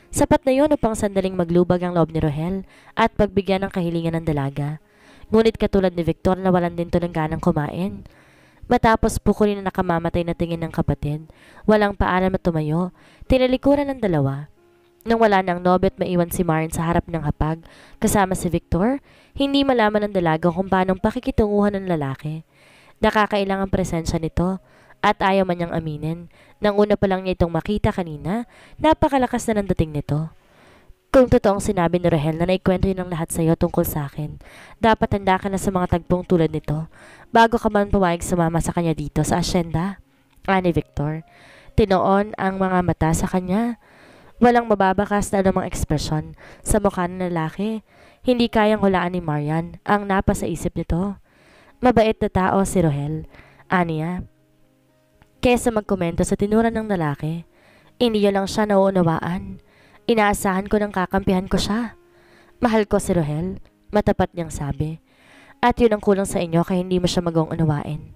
Sapat na yon upang sandaling maglubag ang loob ni Rohel at pagbigyan ng kahilingan ng dalaga. Ngunit katulad ni Victor nawalan din to ng ganang kumain. Matapos pukulin na nakamamatay na tingin ng kapatid, walang paalam at tumayo, tinalikuran ng dalawa. Nang wala ng nobet maiwan si Marin sa harap ng hapag, kasama si Victor, hindi malaman ng dalaga kung paanong pakikitunguhan ng lalaki. ang presensya nito at ayaw man niyang aminin. Nang una pa lang niya itong makita kanina, napakalakas na ng dating nito. Kung totoong sinabi ni Rahel na naikwento yun ang lahat sa iyo tungkol sa akin, dapat handa ka na sa mga tagpong tulad nito bago ka man pumayag mama sa kanya dito sa asyenda. Ani Victor, tinoon ang mga mata sa kanya. Walang mababakas na anumang ekspresyon sa mukha ng lalaki. Hindi kayang hulaan ni Marian ang napa sa isip nito. Mabait na tao si Rohel. Aniya, Kesa magkomento sa tinura ng lalaki, hindi lang siya nauunawaan. Inaasahan ko ng kakampihan ko siya. Mahal ko si Rohel, matapat niyang sabi. At yun ang kulang sa inyo kaya hindi mo siya magawang unawain.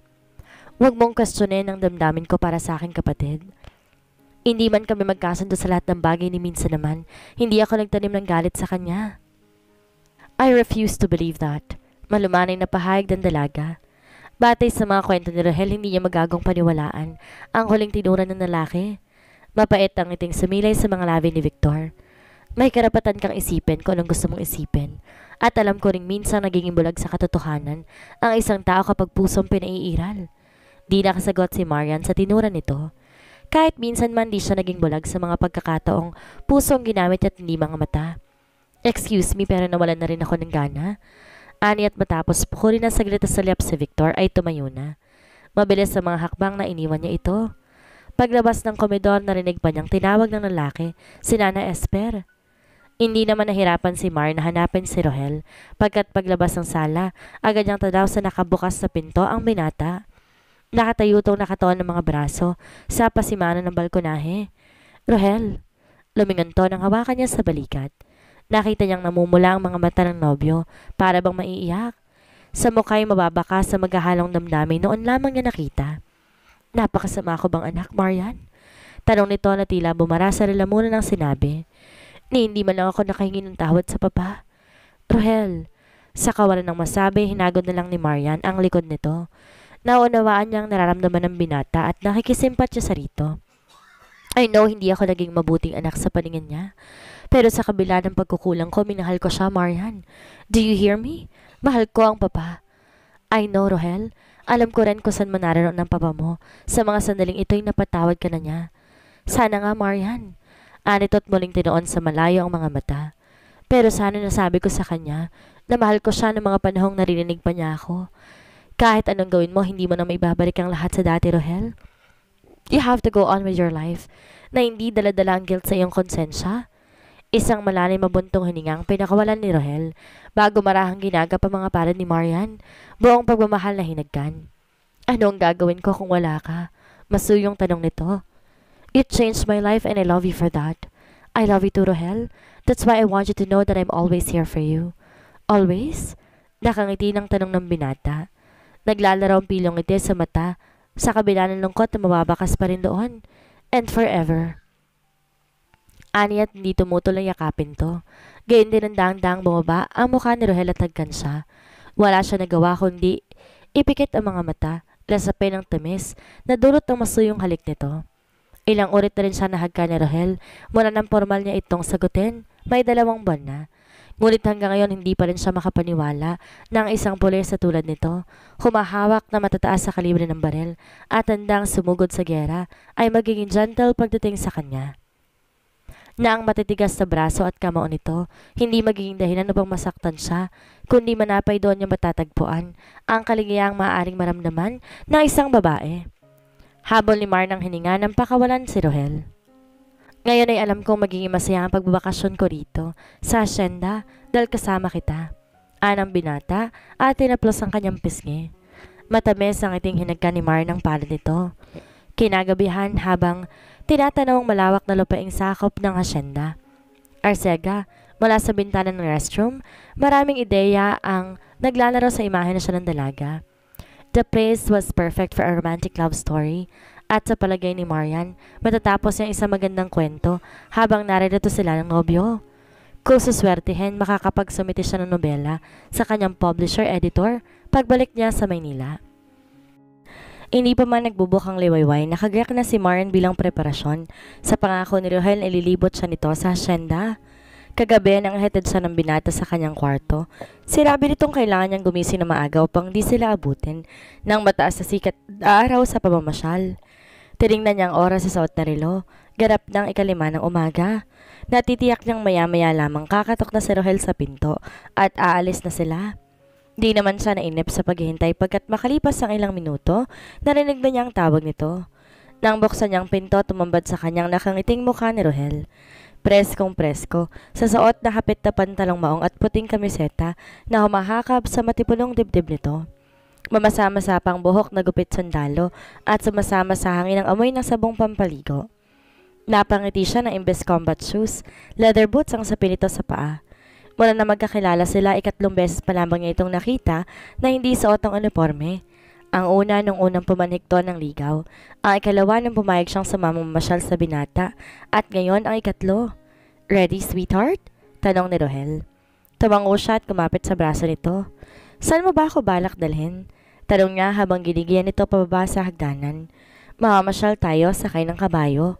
Huwag mong questionin ang damdamin ko para sa akin kapatid. Hindi man kami magkasundo sa lahat ng bagay ni Minsa naman, hindi ako nagtanim ng galit sa kanya. I refuse to believe that. Malumanay na pahayag ng dalaga. Batay sa mga kwento ni Rahel, hindi niya magagong paniwalaan ang huling tinuran ng lalaki. Mapait ang iting sumilay sa mga labi ni Victor. May karapatan kang isipin kung anong gusto mong isipin. At alam ko ring minsan naging bulag sa katotohanan ang isang tao kapag pusong pinaiiral. Di nakasagot si Marian sa tinuran nito. Kahit minsan man di siya naging bulag sa mga pagkakataong pusong ginamit at hindi mga mata. Excuse me pero nawalan na rin ako ng gana. Ani at matapos pukuli ng saglit sa liap si Victor ay tumayo na. Mabilis sa mga hakbang na iniwan niya ito. Paglabas ng komedor, narinig pa niyang tinawag ng lalaki, si Nana Esper. Hindi naman nahirapan si Mar na hanapin si Rohel, pagkat paglabas ng sala, agad niyang tadaw sa nakabukas na pinto ang binata. Nakatayo tong nakatawan ng mga braso sa pasimana ng balkonahe. Rohel, lumingon to nang hawakan niya sa balikat. Nakita niyang namumula ang mga mata ng nobyo, para bang maiiyak. Sa mukha ay mababaka sa maghahalong damdamin noon lamang niya nakita. Napakasama ko bang anak, Marian? Tanong nito na tila bumara sa relamunan ng sinabi. Ni hindi man lang ako nakahingi ng tawad sa papa. Rohel, sa kawalan ng masabi, hinagod na lang ni Marian ang likod nito. Naunawaan niyang nararamdaman ng binata at nakikisimpat siya sa rito. I know hindi ako naging mabuting anak sa paningin niya. Pero sa kabila ng pagkukulang ko, minahal ko siya, Marian. Do you hear me? Mahal ko ang papa. I know, Rohel. Alam ko rin kung saan manararoon ng papa mo. Sa mga sandaling ito'y napatawad ka na niya. Sana nga, Marian. Anito't muling tinoon sa malayo ang mga mata. Pero sana nasabi ko sa kanya na mahal ko siya ng mga panahong narinig pa niya ako. Kahit anong gawin mo, hindi mo na maibabalik ang lahat sa dati, Rohel. You have to go on with your life na hindi daladala ang guilt sa iyong konsensya. Isang malalim mabuntong hininga ang pinakawalan ni Rohel bago marahang ginagap ang mga palad ni Marian, buong pagmamahal na hinagkan. Ano ang gagawin ko kung wala ka? Masuyong tanong nito. It changed my life and I love you for that. I love you too, Rohel. That's why I want you to know that I'm always here for you. Always? Nakangiti ng tanong ng binata. Naglalaro ang pilong ngiti sa mata, sa kabila ng lungkot na mababakas pa rin doon. And forever. Ani at hindi tumutuloy yakapin to. Gayun din ang daang-daang bumaba ang mukha ni Rohel at hagkan siya. Wala siya nagawa kundi ipikit ang mga mata, lasapin ang tamis, na dulot ang masuyong halik nito. Ilang ulit na rin siya nahagka ni Rohel mula nang formal niya itong sagutin, may dalawang buwan na. Ngunit hanggang ngayon hindi pa rin siya makapaniwala na isang pulis sa tulad nito, humahawak na matataas sa kalibre ng barel at handang sumugod sa gera ay magiging gentle pagdating sa kanya na ang matitigas sa braso at kamao nito, hindi magiging dahilan upang masaktan siya, kundi manapay doon niya matatagpuan ang kaligayang maaaring maramdaman ng isang babae. Habol ni Mar ng hininga ng pakawalan si Rohel. Ngayon ay alam kong magiging masaya ang pagbabakasyon ko rito sa asyenda dahil kasama kita. Anang binata at tinaplos ang kanyang pisngi. Matames ang iting hinagka ni Mar ng palad nito. Kinagabihan habang tinatanawang malawak na lupaing sakop ng asyenda. Arsega, mula sa bintana ng restroom, maraming ideya ang naglalaro sa imahe na siya ng dalaga. The place was perfect for a romantic love story at sa palagay ni Marian, matatapos niya isang magandang kwento habang naririto sila ng nobyo. Kung suswertihin, makakapagsumiti siya ng nobela sa kanyang publisher-editor pagbalik niya sa Maynila. Hindi pa man nagbubukang liwayway, nakagayak na si Maren bilang preparasyon. Sa pangako ni Rohel, ililibot siya nito sa hasyenda. Kagabi, nang hatid siya ng binata sa kanyang kwarto. sirabi nitong kailangan niyang gumising na maaga upang di sila abutin ng mataas na sikat araw sa pamamasyal. Tinignan niya ang oras sa saot na relo. Garap ng ikalima ng umaga. Natitiyak niyang maya-maya lamang kakatok na si Rohel sa pinto at aalis na sila. Di naman siya nainip sa paghihintay pagkat makalipas ang ilang minuto, narinig na niya ang tawag nito. Nang buksan niyang pinto, tumambad sa kanyang nakangiting mukha ni Rohel. Preskong presko, sa suot na hapit na pantalong maong at puting kamiseta na humahakab sa matipunong dibdib nito. Mamasama sa pang buhok na gupit sundalo at sumasama sa hangin ang amoy ng sabong pampaligo. Napangiti siya ng imbes combat shoes, leather boots ang sapin nito sa paa. Mula na magkakilala sila, ikatlong beses pa lamang niya itong nakita na hindi sa otong uniforme. Ang una nung unang pumanhikto ng ligaw, ang ikalawa nung pumayag siyang sa mamamasyal sa binata, at ngayon ang ikatlo. Ready, sweetheart? Tanong ni Rohel. Tumango siya at kumapit sa braso nito. Saan mo ba ako balak dalhin? Tanong niya habang ginigiyan nito pababa sa hagdanan. Mamamasyal tayo sakay ng kabayo.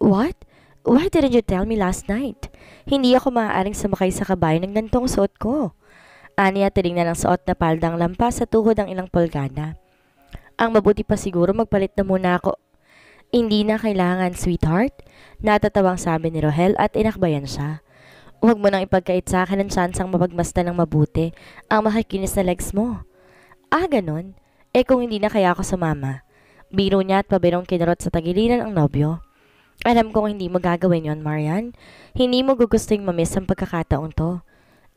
What? Why didn't you tell me last night? Hindi ako maaaring sumakay sa kabayo ng gantong suot ko. Aniya tinignan ng suot na paldang lampas sa tuhod ng ilang pulgada. Ang mabuti pa siguro magpalit na muna ako. Hindi na kailangan, sweetheart. Natatawang sabi ni Rohel at inakbayan siya. Huwag mo nang ipagkait sa akin ang tsansang mapagmasta ng mabuti ang makikinis na legs mo. Ah, ganon? Eh kung hindi na kaya ako mama. Biro niya at pabirong kinarot sa tagiliran ang nobyo. Alam kong hindi mo gagawin yon, Marian. Hindi mo gugusting mamiss ang pagkakataon to.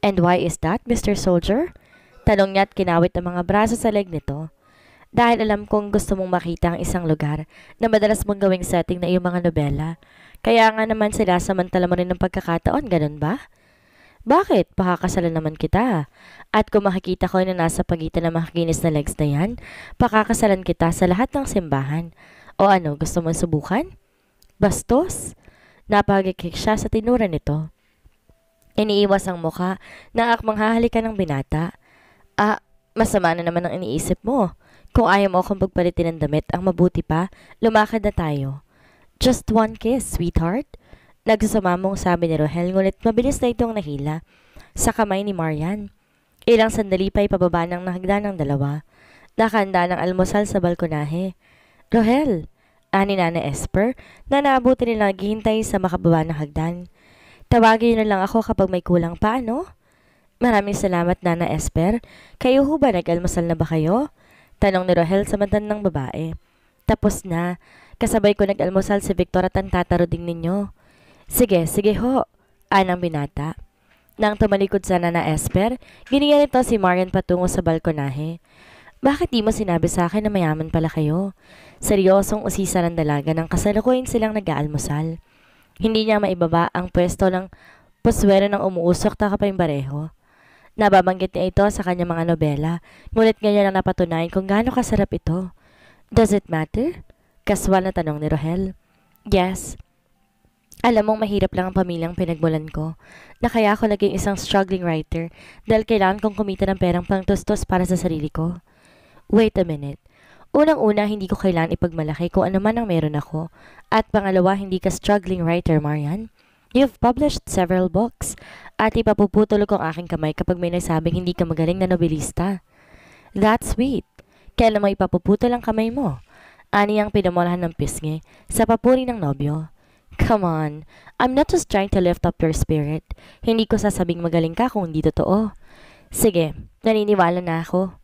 And why is that, Mr. Soldier? Tanong niya at kinawit ang mga braso sa leg nito. Dahil alam kong gusto mong makita ang isang lugar na madalas mong gawing setting na iyong mga nobela. Kaya nga naman sila samantala mo rin ng pagkakataon, ganun ba? Bakit? Pakakasalan naman kita. At kung makikita ko na nasa pagitan ng makakinis na legs na yan, pakakasalan kita sa lahat ng simbahan. O ano, gusto mo subukan? Bastos? Napagikik siya sa tinura nito. Iniiwas ang muka na akmang hahalikan ng binata. Ah, masama na naman ang iniisip mo. Kung ayaw mo akong pagpalitin ng damit, ang mabuti pa, lumakad na tayo. Just one kiss, sweetheart. Nagsasamamong sabi ni Rohel, ngunit mabilis na itong nahila sa kamay ni Marian. Ilang sandali pa ipababa ng nahagda ng dalawa. Nakahanda ng almusal sa balkonahe. Rohel, ani Nana Esper na naabuti nilang naghihintay sa makababa ng hagdan. Tawagin niyo na lang ako kapag may kulang pa, ano? Maraming salamat, Nana Esper. Kayo ho ba nag-almasal na ba kayo? Tanong ni Rohel sa mantan ng babae. Tapos na. Kasabay ko nag-almusal si Victor at ang tataro din ninyo. Sige, sige ho. Anang binata. Nang tumalikod sa Nana Esper, giniyan nito si Marian patungo sa balkonahe. Bakit di mo sinabi sa akin na mayaman pala kayo? Seryosong usisa ng dalaga nang kasalukuyan silang nag-aalmusal. Hindi niya maibaba ang pwesto ng puswero ng umuusok na kapaimbareho. Nababanggit niya ito sa kanyang mga nobela, ngunit ngayon ang napatunayan kung gaano kasarap ito. Does it matter? Kaswal na tanong ni Rohel. Yes. Alam mong mahirap lang ang pamilyang pinagmulan ko, na kaya ako naging isang struggling writer dahil kailangan kong kumita ng perang pang pangtustos para sa sarili ko. Wait a minute. Unang-una, hindi ko kailan ipagmalaki kung ano man ang meron ako. At pangalawa, hindi ka struggling writer, Marian. You've published several books at ipapuputol ko ang aking kamay kapag may nagsabing hindi ka magaling na nobilista. That's sweet. Kailan mo ipapuputol ang kamay mo? Ani ang pinamulahan ng pisngi sa papuri ng nobyo. Come on, I'm not just trying to lift up your spirit. Hindi ko sasabing magaling ka kung hindi totoo. Sige, naniniwala na ako.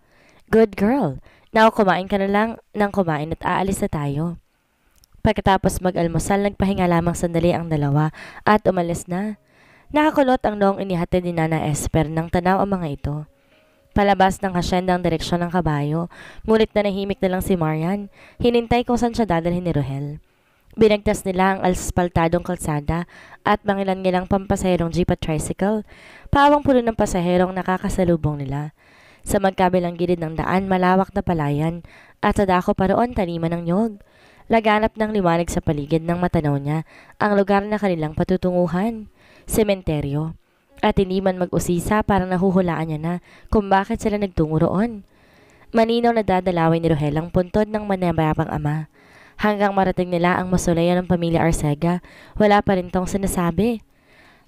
Good girl. Now, kumain ka na lang ng kumain at aalis na tayo. Pagkatapos mag-almusal, nagpahinga lamang sandali ang dalawa at umalis na. Nakakulot ang noong inihatid ni Nana Esper ng tanaw ang mga ito. Palabas ng hasyenda ang direksyon ng kabayo, ngunit nahimik na lang si Marian, hinintay kung saan siya dadalhin ni Rohel. Binagtas nila ang alspaltadong kalsada at mangilan nilang pampasaherong jeep at tricycle, pawang puno ng pasaherong nakakasalubong nila. Sa magkabilang gilid ng daan, malawak na palayan, at sa dako pa roon taniman ng nyog. Laganap ng liwanag sa paligid ng matanaw niya ang lugar na kanilang patutunguhan, sementeryo. At hindi man mag-usisa para nahuhulaan niya na kung bakit sila nagtungo roon. Maninaw na dadalaway ni Rohel ang puntod ng manabayapang ama. Hanggang marating nila ang masulayan ng pamilya Arcega, wala pa rin tong sinasabi.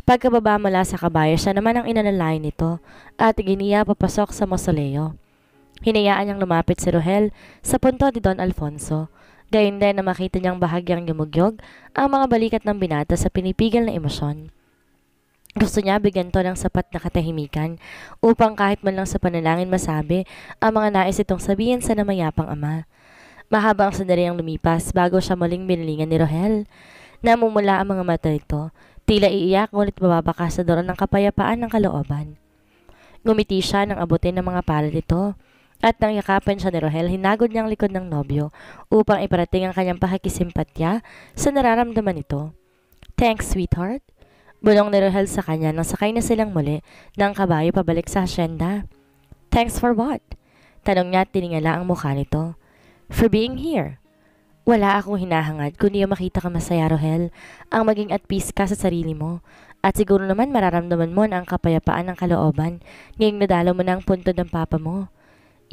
Pagkababa mula sa kabayo, siya naman ang inanalain nito at giniya papasok sa mausoleo. Hinayaan niyang lumapit si Rohel sa punto ni Don Alfonso. Gayon din na makita niyang bahagyang yumugyog ang mga balikat ng binata sa pinipigil na emosyon. Gusto niya bigyan to ng sapat na katahimikan upang kahit man lang sa panalangin masabi ang mga nais itong sabihin sa namayapang ama. Mahaba ang sandali ang lumipas bago siya muling binilingan ni Rohel. Namumula ang mga mata nito Tila iiyak ngunit bababaka sa doron ng kapayapaan ng kalooban. Gumiti siya nang abutin ng mga palad nito at nang yakapin siya ni Rohel, hinagod niyang likod ng nobyo upang iparating ang kanyang pakikisimpatya sa nararamdaman nito. Thanks, sweetheart. Bulong ni Rohel sa kanya nang sakay na silang muli ng kabayo pabalik sa hasyenda. Thanks for what? Tanong niya at tiningala ang mukha nito. For being here. Wala akong hinahangad kundi ang makita ka masaya, Rohel, ang maging at peace ka sa sarili mo. At siguro naman mararamdaman mo na ang kapayapaan ng kalooban ngayong nadalo mo na ang punto ng papa mo.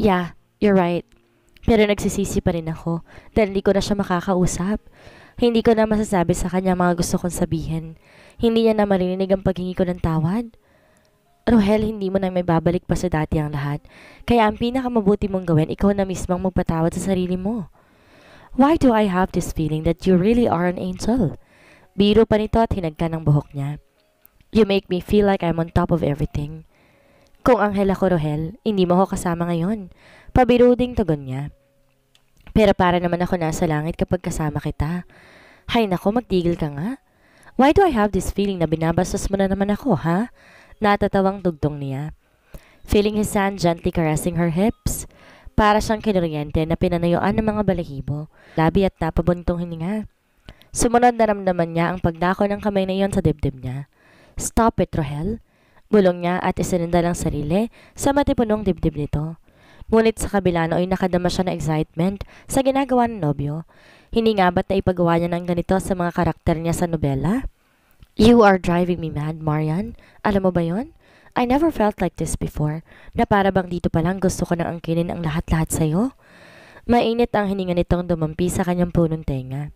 Yeah, you're right. Pero nagsisisi pa rin ako dahil hindi ko na siya makakausap. Hindi ko na masasabi sa kanya mga gusto kong sabihin. Hindi niya na marinig ang paghingi ko ng tawad. Rohel, hindi mo na may babalik pa sa dati ang lahat. Kaya ang pinakamabuti mong gawin, ikaw na mismang magpatawad sa sarili mo. Why do I have this feeling that you really are an angel? Biro pa nito at hinagka ng buhok niya. You make me feel like I'm on top of everything. Kung anghel ako, Rohel, hindi mo ako kasama ngayon. Pabiro ding tugon niya. Pero para naman ako nasa langit kapag kasama kita. Hay nako, magtigil ka nga. Why do I have this feeling na binabastos mo na naman ako, ha? Natatawang dugtong niya. Feeling his hand gently caressing her hips para siyang kinuryente na pinanayuan ng mga balahibo, labi at napabuntong hininga. Sumunod na ramdaman niya ang pagdako ng kamay na iyon sa dibdib niya. Stop it, Rohel! Bulong niya at isininda lang sarili sa matipunong dibdib nito. Ngunit sa kabila no'y nakadama siya ng excitement sa ginagawa ng nobyo. hininga nga ba't ipagawa niya ng ganito sa mga karakter niya sa nobela? You are driving me mad, Marian. Alam mo ba yon? I never felt like this before, na para bang dito pa lang gusto ko nang angkinin ang lahat-lahat sa'yo. Mainit ang hininga nitong dumampi sa kanyang punong tenga.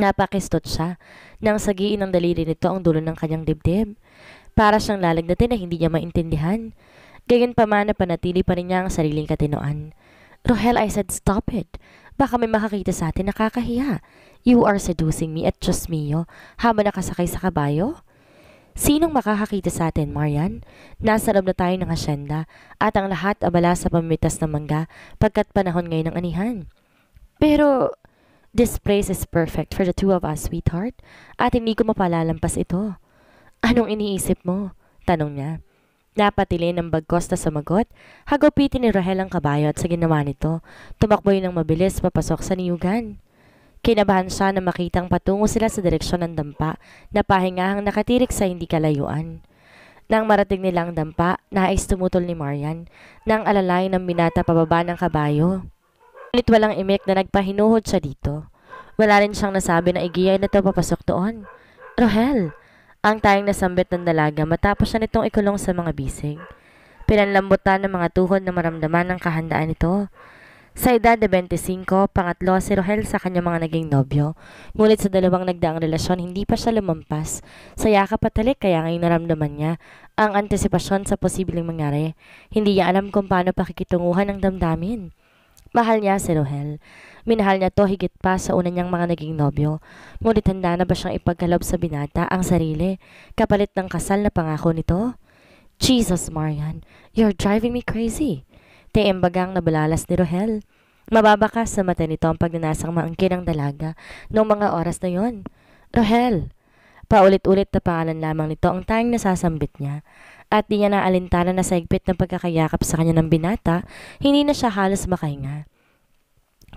Napakistot siya nang sagiin ng daliri nito ang dulo ng kanyang dibdib. Para siyang lalagnatin na hindi niya maintindihan. Gayunpaman na panatili pa rin niya ang sariling katinoan. Rohel, I said, stop it. Baka may makakita sa atin nakakahiya. You are seducing me at just me, yo, habang nakasakay sa kabayo? Sinong makakakita sa atin, Marian? Nasa loob na tayo ng asyenda at ang lahat abala sa pamimitas ng mangga pagkat panahon ngayon ng anihan. Pero, this place is perfect for the two of us, sweetheart, at hindi ko mapalalampas ito. Anong iniisip mo? Tanong niya. Napatilin ng bagkos na sumagot, hagupitin ni Rahel ang kabayo at sa ginawa nito, tumakbo ng mabilis papasok sa niyugan. Kinabahan siya na makitang patungo sila sa direksyon ng dampa na pahingahang nakatirik sa hindi kalayuan. Nang marating nila ang dampa, nais tumutol ni Marian nang alalay ng binata pababa ng kabayo. Ngunit walang imek na nagpahinuhod siya dito. Wala rin siyang nasabi na igiyay na ito papasok doon. Rohel! Ang tayong nasambit ng dalaga matapos siya nitong ikulong sa mga bisig. Pinanlambutan ng mga tuhod na maramdaman ng kahandaan nito. Sa edad na 25, pangatlo si Rohel sa kanyang mga naging nobyo. Ngunit sa dalawang nagdaang relasyon, hindi pa siya lumampas. Sa yakap at kaya ngayon naramdaman niya ang antisipasyon sa posibleng mangyari. Hindi niya alam kung paano pakikitunguhan ang damdamin. Mahal niya si Rohel. Minahal niya to higit pa sa una niyang mga naging nobyo. Ngunit handa na ba siyang ipagkalob sa binata ang sarili kapalit ng kasal na pangako nito? Jesus, Marian, you're driving me crazy tiimbagang nabalalas ni Rohel. Mababa ka sa mata nito ang pagnanasang maangkin ng dalaga noong mga oras na yon. Rohel! Paulit-ulit na pangalan lamang nito ang tanging nasasambit niya at di niya naalintana na sa higpit ng pagkakayakap sa kanya ng binata, hindi na siya halos makahinga.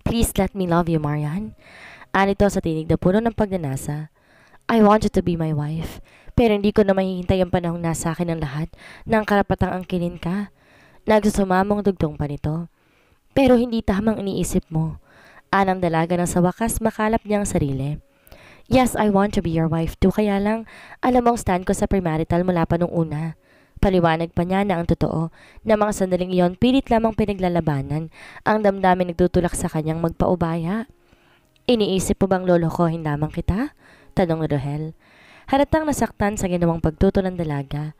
Please let me love you, Marian. Anito sa tinig na puno ng pagnanasa. I want you to be my wife. Pero hindi ko na mahihintay ang panahong nasa akin ng lahat na karapatang angkinin ka. Nagsusumamong dugtong pa nito. Pero hindi tamang iniisip mo. Anang dalaga na sa wakas makalap niya sarili. Yes, I want to be your wife too, kaya lang alam mong stand ko sa premarital mula pa nung una. Paliwanag pa niya na ang totoo na mga sandaling iyon pilit lamang pinaglalabanan ang damdamin nagtutulak sa kanyang magpaubaya. Iniisip mo bang lolokohin lamang kita? Tanong Rohel. Haratang nasaktan sa ginawang pagtuto ng dalaga.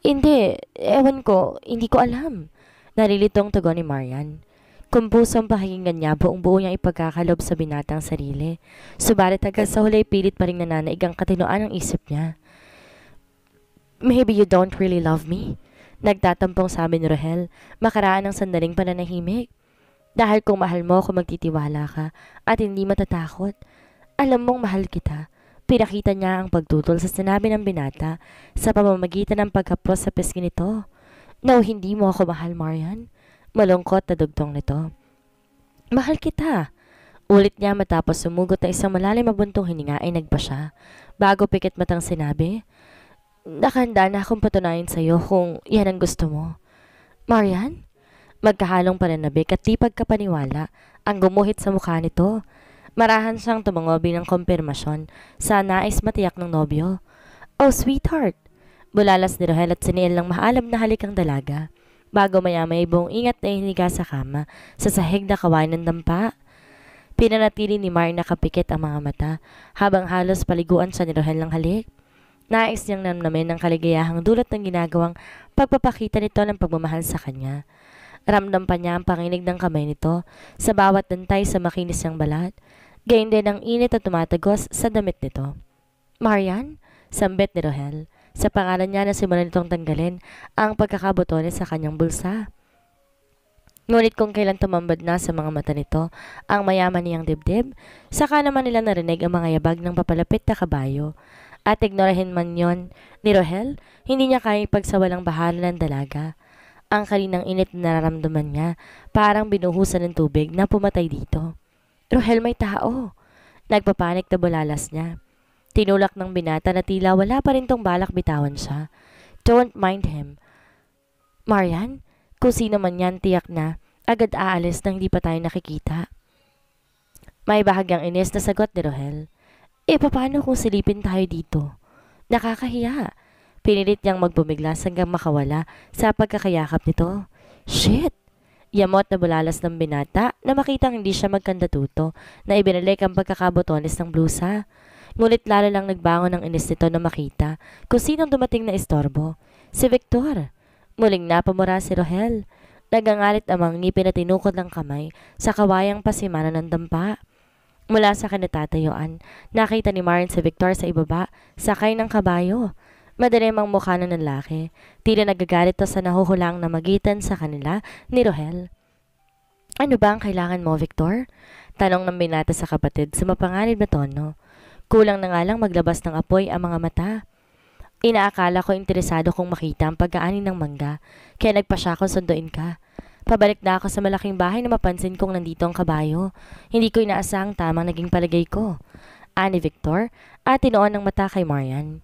Hindi, ewan ko, hindi ko alam. Narilitong tugon ni Marian. Kumpusong pahingan niya buong buo niyang ipagkakalob sa binatang sarili. Subalit hanggang sa huli pilit pa rin nananaig ang katinoan ng isip niya. Maybe you don't really love me? Nagtatampong sa amin Rohel, makaraan ng sandaling pananahimik. Dahil kung mahal mo ako magtitiwala ka at hindi matatakot, alam mong mahal kita. Pinakita niya ang pagtutol sa sinabi ng binata sa pamamagitan ng pagkapos sa pisgi nito. No, hindi mo ako mahal, Marian. Malungkot na dugtong nito. Mahal kita. Ulit niya matapos sumugot ng isang malalim mabuntong buntong hininga ay nagpa siya. Bago pikit matang sinabi, Nakahanda na akong patunayan sa iyo kung yan ang gusto mo. Marian? Magkahalong pananabik at di pagkapaniwala ang gumuhit sa mukha nito. Marahan siyang tumungo bilang kumpirmasyon. Sana is matiyak ng nobyo. Oh, sweetheart! Bulalas ni Rohel at siniil ng maalam na halik ang dalaga. Bago mayamay may buong ingat na hiniga sa kama, sa sahig na kawain ng dampa. Pinanatili ni Mar na kapikit ang mga mata, habang halos paliguan siya ni Rohel ng halik. Nais niyang namnamin ng kaligayahang dulot ng ginagawang pagpapakita nito ng pagmamahal sa kanya. Ramdam pa niya ang panginig ng kamay nito sa bawat dantay sa makinis niyang balat. Gayon din ang init at tumatagos sa damit nito. Marian, sambit ni Rohel. Sa pangalan niya na simulan itong tanggalin ang pagkakabotones sa kanyang bulsa. Ngunit kung kailan tumambad na sa mga mata nito ang mayaman niyang dibdib, saka naman nila narinig ang mga yabag ng papalapit na kabayo. At ignorahin man yon ni Rohel, hindi niya kayang pagsawalang bahala ng dalaga. Ang kalinang init na nararamdaman niya, parang binuhusan ng tubig na pumatay dito. Rohel, may tao. Nagpapanik na bulalas niya. Tinulak ng binata na tila wala pa rin tong balak bitawan siya. Don't mind him. Marian, kung sino man yan tiyak na, agad aalis nang di pa tayo nakikita. May bahagyang inis na sagot ni Rohel. E paano kung silipin tayo dito? Nakakahiya. Pinilit niyang magbumiglas hanggang makawala sa pagkakayakap nito. Shit! Yamot na bulalas ng binata na makitang hindi siya magkandatuto na ibinalik ang pagkakabotones ng blusa. Ngunit lalo lang nagbangon ng inis nito na makita kung sinong dumating na istorbo. Si Victor. Muling napamura si Rohel. Nagangalit ang ngipin na tinukod ng kamay sa kawayang pasimana ng dampa. Mula sa kanitatayuan, nakita ni Marin si Victor sa ibaba, sakay ng kabayo madilim ang mukha ng lalaki. Tila nagagalit to sa nahuhulang na magitan sa kanila ni Rohel. Ano ba ang kailangan mo, Victor? Tanong ng binata sa kapatid sa mapanganib na tono. Kulang na nga lang maglabas ng apoy ang mga mata. Inaakala ko interesado kong makita ang pag-aani ng mangga, kaya nagpa siya akong sunduin ka. Pabalik na ako sa malaking bahay na mapansin kong nandito ang kabayo. Hindi ko inaasang tamang naging palagay ko. Ani Victor, at tinoon ng mata kay Marian.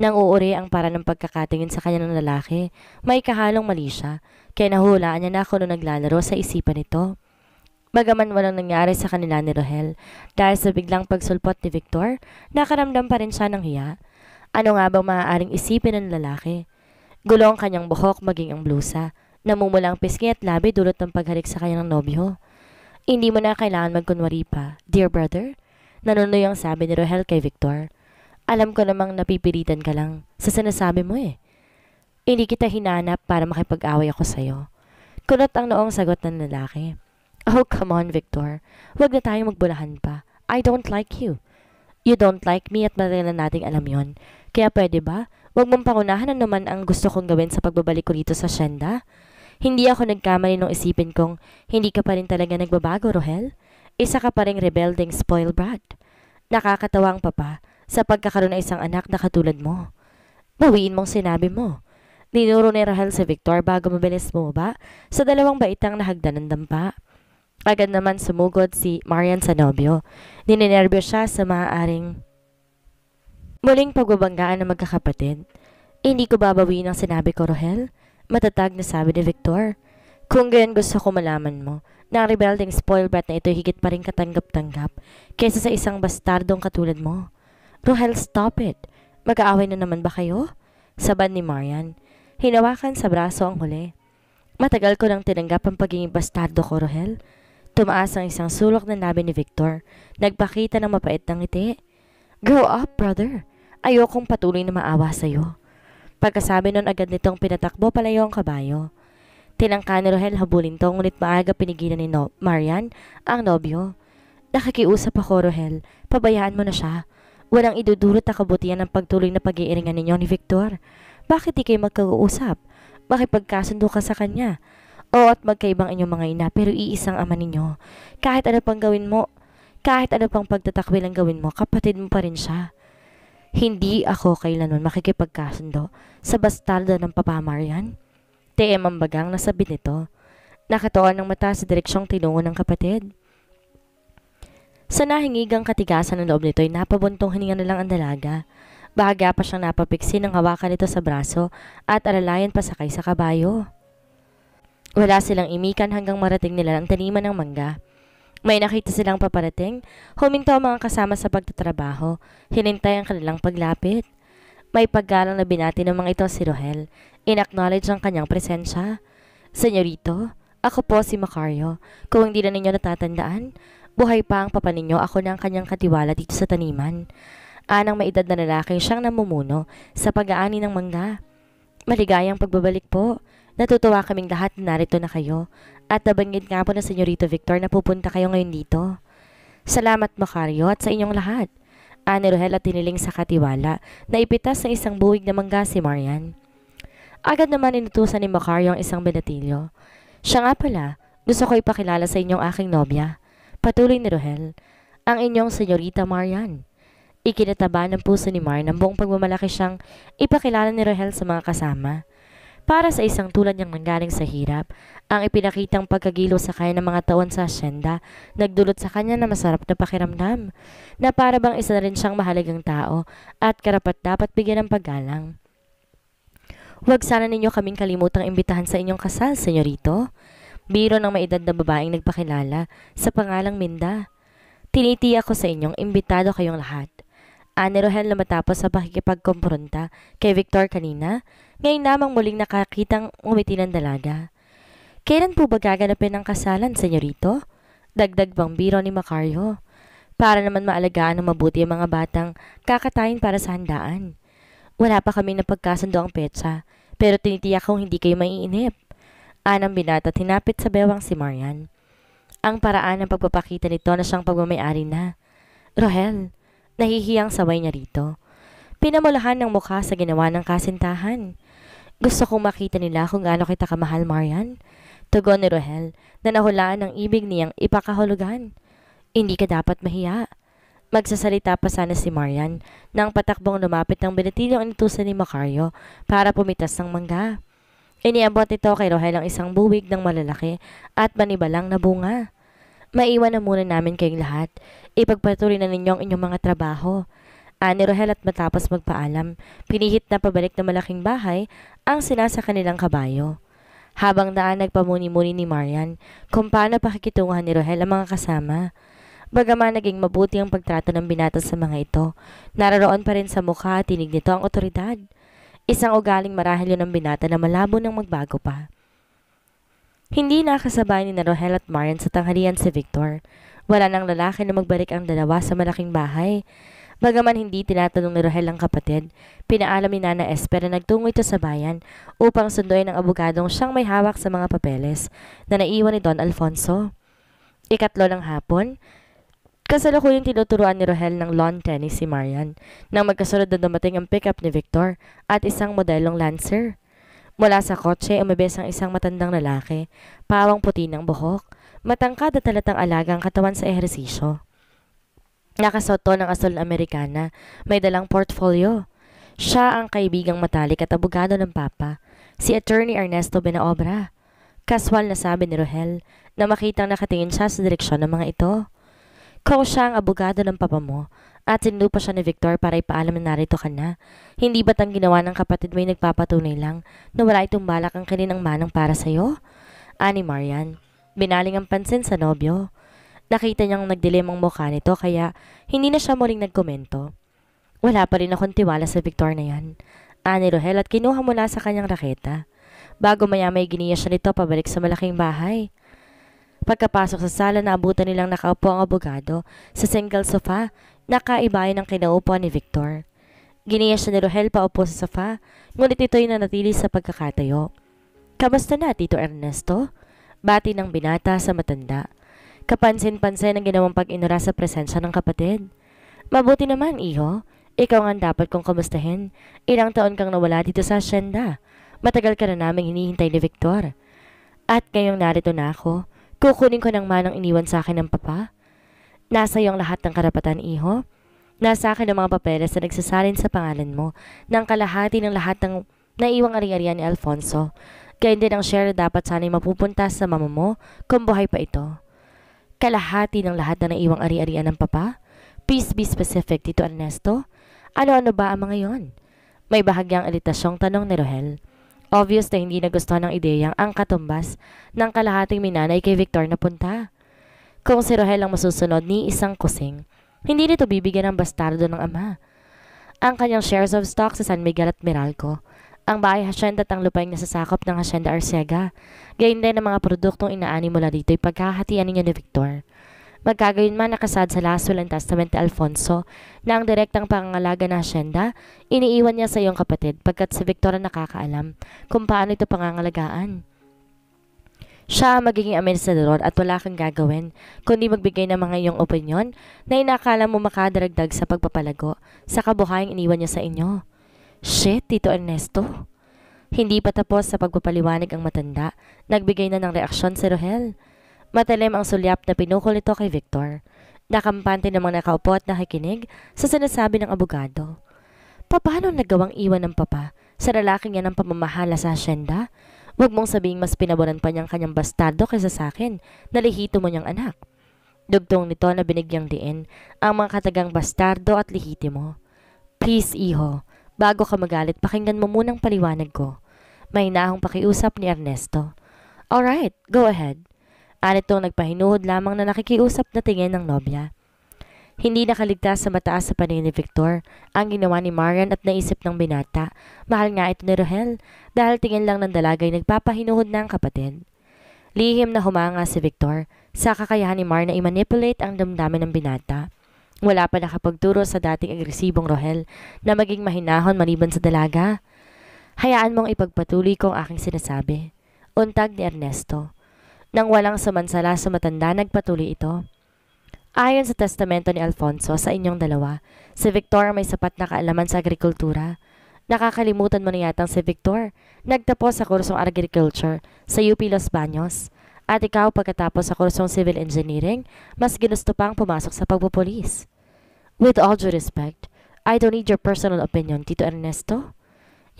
Nang uuri ang para ng pagkakatingin sa kanya ng lalaki, may kahalong mali siya, kaya nahulaan niya na ako nung naglalaro sa isipan nito. Bagaman walang nangyari sa kanila ni Rohel, dahil sa biglang pagsulpot ni Victor, nakaramdam pa rin siya ng hiya. Ano nga bang maaaring isipin ng lalaki? Gulo ang kanyang buhok maging ang blusa, namumula ang pisngi at labi dulot ng paghalik sa kanyang nobyo. Hindi mo na kailangan magkunwari pa, dear brother. Nanunoy ang sabi ni Rohel kay Victor. Alam ko namang napipilitan ka lang sa sinasabi mo eh. Hindi kita hinanap para makipag-away ako sa'yo. Kulot ang noong sagot ng lalaki. Oh, come on, Victor. Huwag na tayong magbulahan pa. I don't like you. You don't like me at matagal nating alam yon. Kaya pwede ba? Huwag mong pangunahan na naman ang gusto kong gawin sa pagbabalik ko dito sa Shenda. Hindi ako nagkamali nung isipin kong hindi ka pa rin talaga nagbabago, Rohel. Isa ka pa rin rebelding spoiled brat. Nakakatawang papa sa pagkakaroon ng isang anak na katulad mo. Bawiin mong sinabi mo. Ninuro ni Rahel si Victor bago mabilis mo ba sa dalawang baitang nahagdan ng dampa. Agad naman sumugod si Marian sa nobyo. Nininerbyo siya sa maaaring muling pagbabanggaan ng magkakapatid. Hindi ko babawiin ang sinabi ko, Rohel. Matatag na sabi ni Victor. Kung ganyan gusto ko malaman mo, na ang rebelding spoilbrat na ito higit pa rin katanggap-tanggap kaysa sa isang bastardong katulad mo. Rohel, stop it. Mag-aaway na naman ba kayo? Saban ni Marian. Hinawakan sa braso ang huli. Matagal ko nang tinanggap ang pagiging bastardo ko, Rohel. Tumaas ang isang sulok na nabi ni Victor. Nagpakita ng mapait ng ngiti. Grow up, brother. Ayokong patuloy na maawa sa'yo. Pagkasabi nun agad nitong pinatakbo palayo ang kabayo. Tinangka ni Rohel habulin to, ngunit maaga pinigilan ni no Marian ang nobyo. Nakikiusap ako, Rohel. Pabayaan mo na siya. Walang idudulot na kabutihan ng pagtuloy na pag-iiringan ninyo ni Victor. Bakit di kayo magkakausap? Makipagkasundo ka sa kanya? Oo at magkaibang inyong mga ina pero iisang ama ninyo. Kahit ano pang gawin mo, kahit ano pang pagtatakwil ang gawin mo, kapatid mo pa rin siya. Hindi ako kailanman makikipagkasundo sa bastardo ng Papa Marian. TM ang bagang nasabit nito. Nakatoon ng mata sa direksyong tinungo ng kapatid. Sa nahingigang katigasan ng loob nito ay napabuntong hininga na lang ang dalaga. Bahagya pa siyang napapiksi ng hawakan nito sa braso at aralayan pa sakay sa kabayo. Wala silang imikan hanggang marating nila ang taniman ng mangga. May nakita silang paparating, huminto ang mga kasama sa pagtatrabaho, hinintay ang kanilang paglapit. May paggalang na binati ng mga ito si Rohel, inacknowledge ang kanyang presensya. Senyorito, ako po si Macario, kung hindi na ninyo natatandaan, Buhay pa ang papaninyo, ninyo ako ng kanyang katiwala dito sa taniman. Anang maedad na lalaking siyang namumuno sa pag-aani ng mangga. Maligayang pagbabalik po. Natutuwa kaming lahat na narito na kayo. At nabanggit nga po na senyorito Victor na pupunta kayo ngayon dito. Salamat Macario at sa inyong lahat. Ani Rohel at tiniling sa katiwala na ipitas ng isang buwig na mangga si Marian. Agad naman inutusan ni Macario ang isang benatilyo. Siya nga pala, gusto ko ipakilala sa inyong aking nobya. Patuloy ni Rohel, ang inyong senyorita Marian. Ikinataba ng puso ni Mar ng buong pagmamalaki siyang ipakilala ni Rohel sa mga kasama. Para sa isang tulad niyang nanggaling sa hirap, ang ipinakitang pagkagilo sa kanya ng mga taon sa asyenda, nagdulot sa kanya na masarap na pakiramdam, na para bang isa na rin siyang mahalagang tao at karapat dapat bigyan ng paggalang. Huwag sana ninyo kaming kalimutang imbitahan sa inyong kasal, senyorito. Biro ng maedad na babaeng nagpakilala sa pangalang Minda. Tinitiya ko sa inyong imbitado kayong lahat. Ani Rohel na matapos sa pakikipagkumpronta kay Victor kanina, ngayon namang muling nakakitang umiti ng dalaga. Kailan po ba gaganapin ang kasalan, senyorito? Dagdag bang biro ni Macario? Para naman maalagaan ng mabuti ang mga batang kakatayin para sa handaan. Wala pa kami na pagkasundo ang petsa, pero tinitiyak kong hindi kayo maiinip. Anang binata tinapit sa bewang si Marian. Ang paraan ng pagpapakita nito na siyang pagmamayari na. Rohel, nahihiyang saway niya rito. Pinamulahan ng mukha sa ginawa ng kasintahan. Gusto kong makita nila kung gaano kita kamahal, Marian. Tugon ni Rohel na nahulaan ang ibig niyang ipakahulugan. Hindi ka dapat mahiya. Magsasalita pa sana si Marian nang patakbong lumapit ng binatilyong inutusan ni Macario para pumitas ng mangga. Iniabot ito kay Rohel ang isang buwig ng malalaki at manibalang na bunga. Maiwan na muna namin kayong lahat. Ipagpatuloy na ninyo ang inyong mga trabaho. Ani Rohel at matapos magpaalam, pinihit na pabalik ng malaking bahay ang sinasaka kanilang kabayo. Habang daan nagpamuni-muni ni Marian kung paano pakikitunguhan ni Rohel ang mga kasama. Bagaman naging mabuti ang pagtrato ng binata sa mga ito, nararoon pa rin sa mukha at tinig nito ang otoridad. Isang ugaling marahil yun ang binata na malabo ng magbago pa. Hindi nakasabay ni Narohel at Marian sa tanghalian si Victor. Wala nang lalaki na magbalik ang dalawa sa malaking bahay. Bagaman hindi tinatanong ni Rohel ang kapatid, pinaalam ni Nana Esper na nagtungo ito sa bayan upang sunduin ang abogadong siyang may hawak sa mga papeles na naiwan ni Don Alfonso. Ikatlo ng hapon, Kasalukuyang tinuturuan ni Rohel ng lawn tennis si Marian nang magkasunod na dumating ang pickup ni Victor at isang modelong Lancer. Mula sa kotse, umibes ang isang matandang lalaki, pawang puti ng buhok, matangkad at talatang alaga ang katawan sa ehersisyo. Nakasoto ng asol na Amerikana, may dalang portfolio. Siya ang kaibigang matalik at abogado ng Papa, si Attorney Ernesto Benaobra. Kaswal na sabi ni Rohel na makitang nakatingin siya sa direksyon ng mga ito. Ikaw siya ang abogado ng papa mo at sinundo pa siya ni Victor para ipaalam na narito ka na. Hindi ba't ang ginawa ng kapatid mo ay nagpapatunay lang na wala itong balak ang kaninang manang para sa'yo? Ani Marian, binaling ang pansin sa nobyo. Nakita niyang nagdilim mukha nito kaya hindi na siya muling nagkomento. Wala pa rin akong tiwala sa Victor na yan. Ani Rohel at kinuha mula sa kanyang raketa. Bago maya may giniya siya nito pabalik sa malaking bahay. Pagkapasok sa sala na abutan nilang nakaupo ang abogado sa single sofa na kaibayan ng kinaupo ni Victor. Giniya siya ni Rohel paupo sa sofa, ngunit ito'y nanatili sa pagkakatayo. Kamusta na, Tito Ernesto? Bati ng binata sa matanda. Kapansin-pansin ang ginawang pag-inura sa presensya ng kapatid. Mabuti naman, iho. Ikaw nga dapat kong kamustahin. Ilang taon kang nawala dito sa asyenda. Matagal ka na naming hinihintay ni Victor. At ngayong narito na ako, Kukunin ko ng manang iniwan sa akin ng papa. Nasa iyo ang lahat ng karapatan, iho. Nasa akin ang mga papeles na nagsasalin sa pangalan mo ng kalahati ng lahat ng naiwang ari-arian ni Alfonso. Kaya hindi ang share dapat sana'y mapupunta sa mama mo kung buhay pa ito. Kalahati ng lahat na naiwang ari-arian ng papa? Please be specific, Tito Ernesto. Ano-ano ba ang mga yon? May bahagyang alitasyong tanong ni Rohel. Obvious na hindi nagustuhan ng ideyang ang katumbas ng kalahating minanay kay Victor na punta. Kung si Rohel ang masusunod ni isang kusing, hindi nito bibigyan ng bastardo ng ama. Ang kanyang shares of stock sa San Miguel at Meralco, ang bahay hasyenda at ang lupaing nasasakop ng Hasyenda Arcega, gayon din ang mga produktong inaani mula dito ay pagkahatianin niya ni Victor. Magkagayon man nakasad sa last will and testament ni Alfonso na ang direktang pangangalaga ng asyenda, iniiwan niya sa iyong kapatid pagkat si Victor ang nakakaalam kung paano ito pangangalagaan. Siya ang magiging administrador at wala kang gagawin, kundi magbigay ng mga iyong opinyon na inakala mo makadaragdag sa pagpapalago sa kabuhayang iniwan niya sa inyo. Shit, Tito Ernesto. Hindi pa tapos sa pagpapaliwanag ang matanda, nagbigay na ng reaksyon si Rohel. Matalim ang sulyap na pinukol nito kay Victor. Nakampante namang nakaupo at nakikinig sa sinasabi ng abogado. Paano nagawang iwan ng papa sa lalaking yan ang pamamahala sa asyenda? Huwag mong sabing mas pinaboran pa niyang kanyang bastardo kaysa sa akin, nalihito mo niyang anak. Dugtong nito na binigyang diin ang mga katagang bastardo at lihiti mo. Please, iho, bago ka magalit, pakinggan mo munang paliwanag ko. May nahong pakiusap ni Ernesto. Alright, go ahead. Anitong nagpahinuhod lamang na nakikiusap na tingin ng nobya. Hindi nakaligtas sa mataas sa paningin ni Victor ang ginawa ni Marian at naisip ng binata. Mahal nga ito ni Rohel dahil tingin lang ng dalagay nagpapahinuhod na ang kapatid. Lihim na humanga si Victor sa kakayahan ni Mar na i-manipulate ang damdamin ng binata. Wala pa nakapagturo sa dating agresibong Rohel na maging mahinahon maliban sa dalaga. Hayaan mong ipagpatuloy kong aking sinasabi. Untag ni Ernesto. Nang walang samansala sa matanda, nagpatuloy ito. Ayon sa testamento ni Alfonso sa inyong dalawa, si Victor may sapat na kaalaman sa agrikultura. Nakakalimutan mo na yatang si Victor. Nagtapos sa kursong agriculture sa UP Los Baños. At ikaw pagkatapos sa kursong civil engineering, mas ginusto pang pumasok sa pagpupulis. With all due respect, I don't need your personal opinion, Tito Ernesto.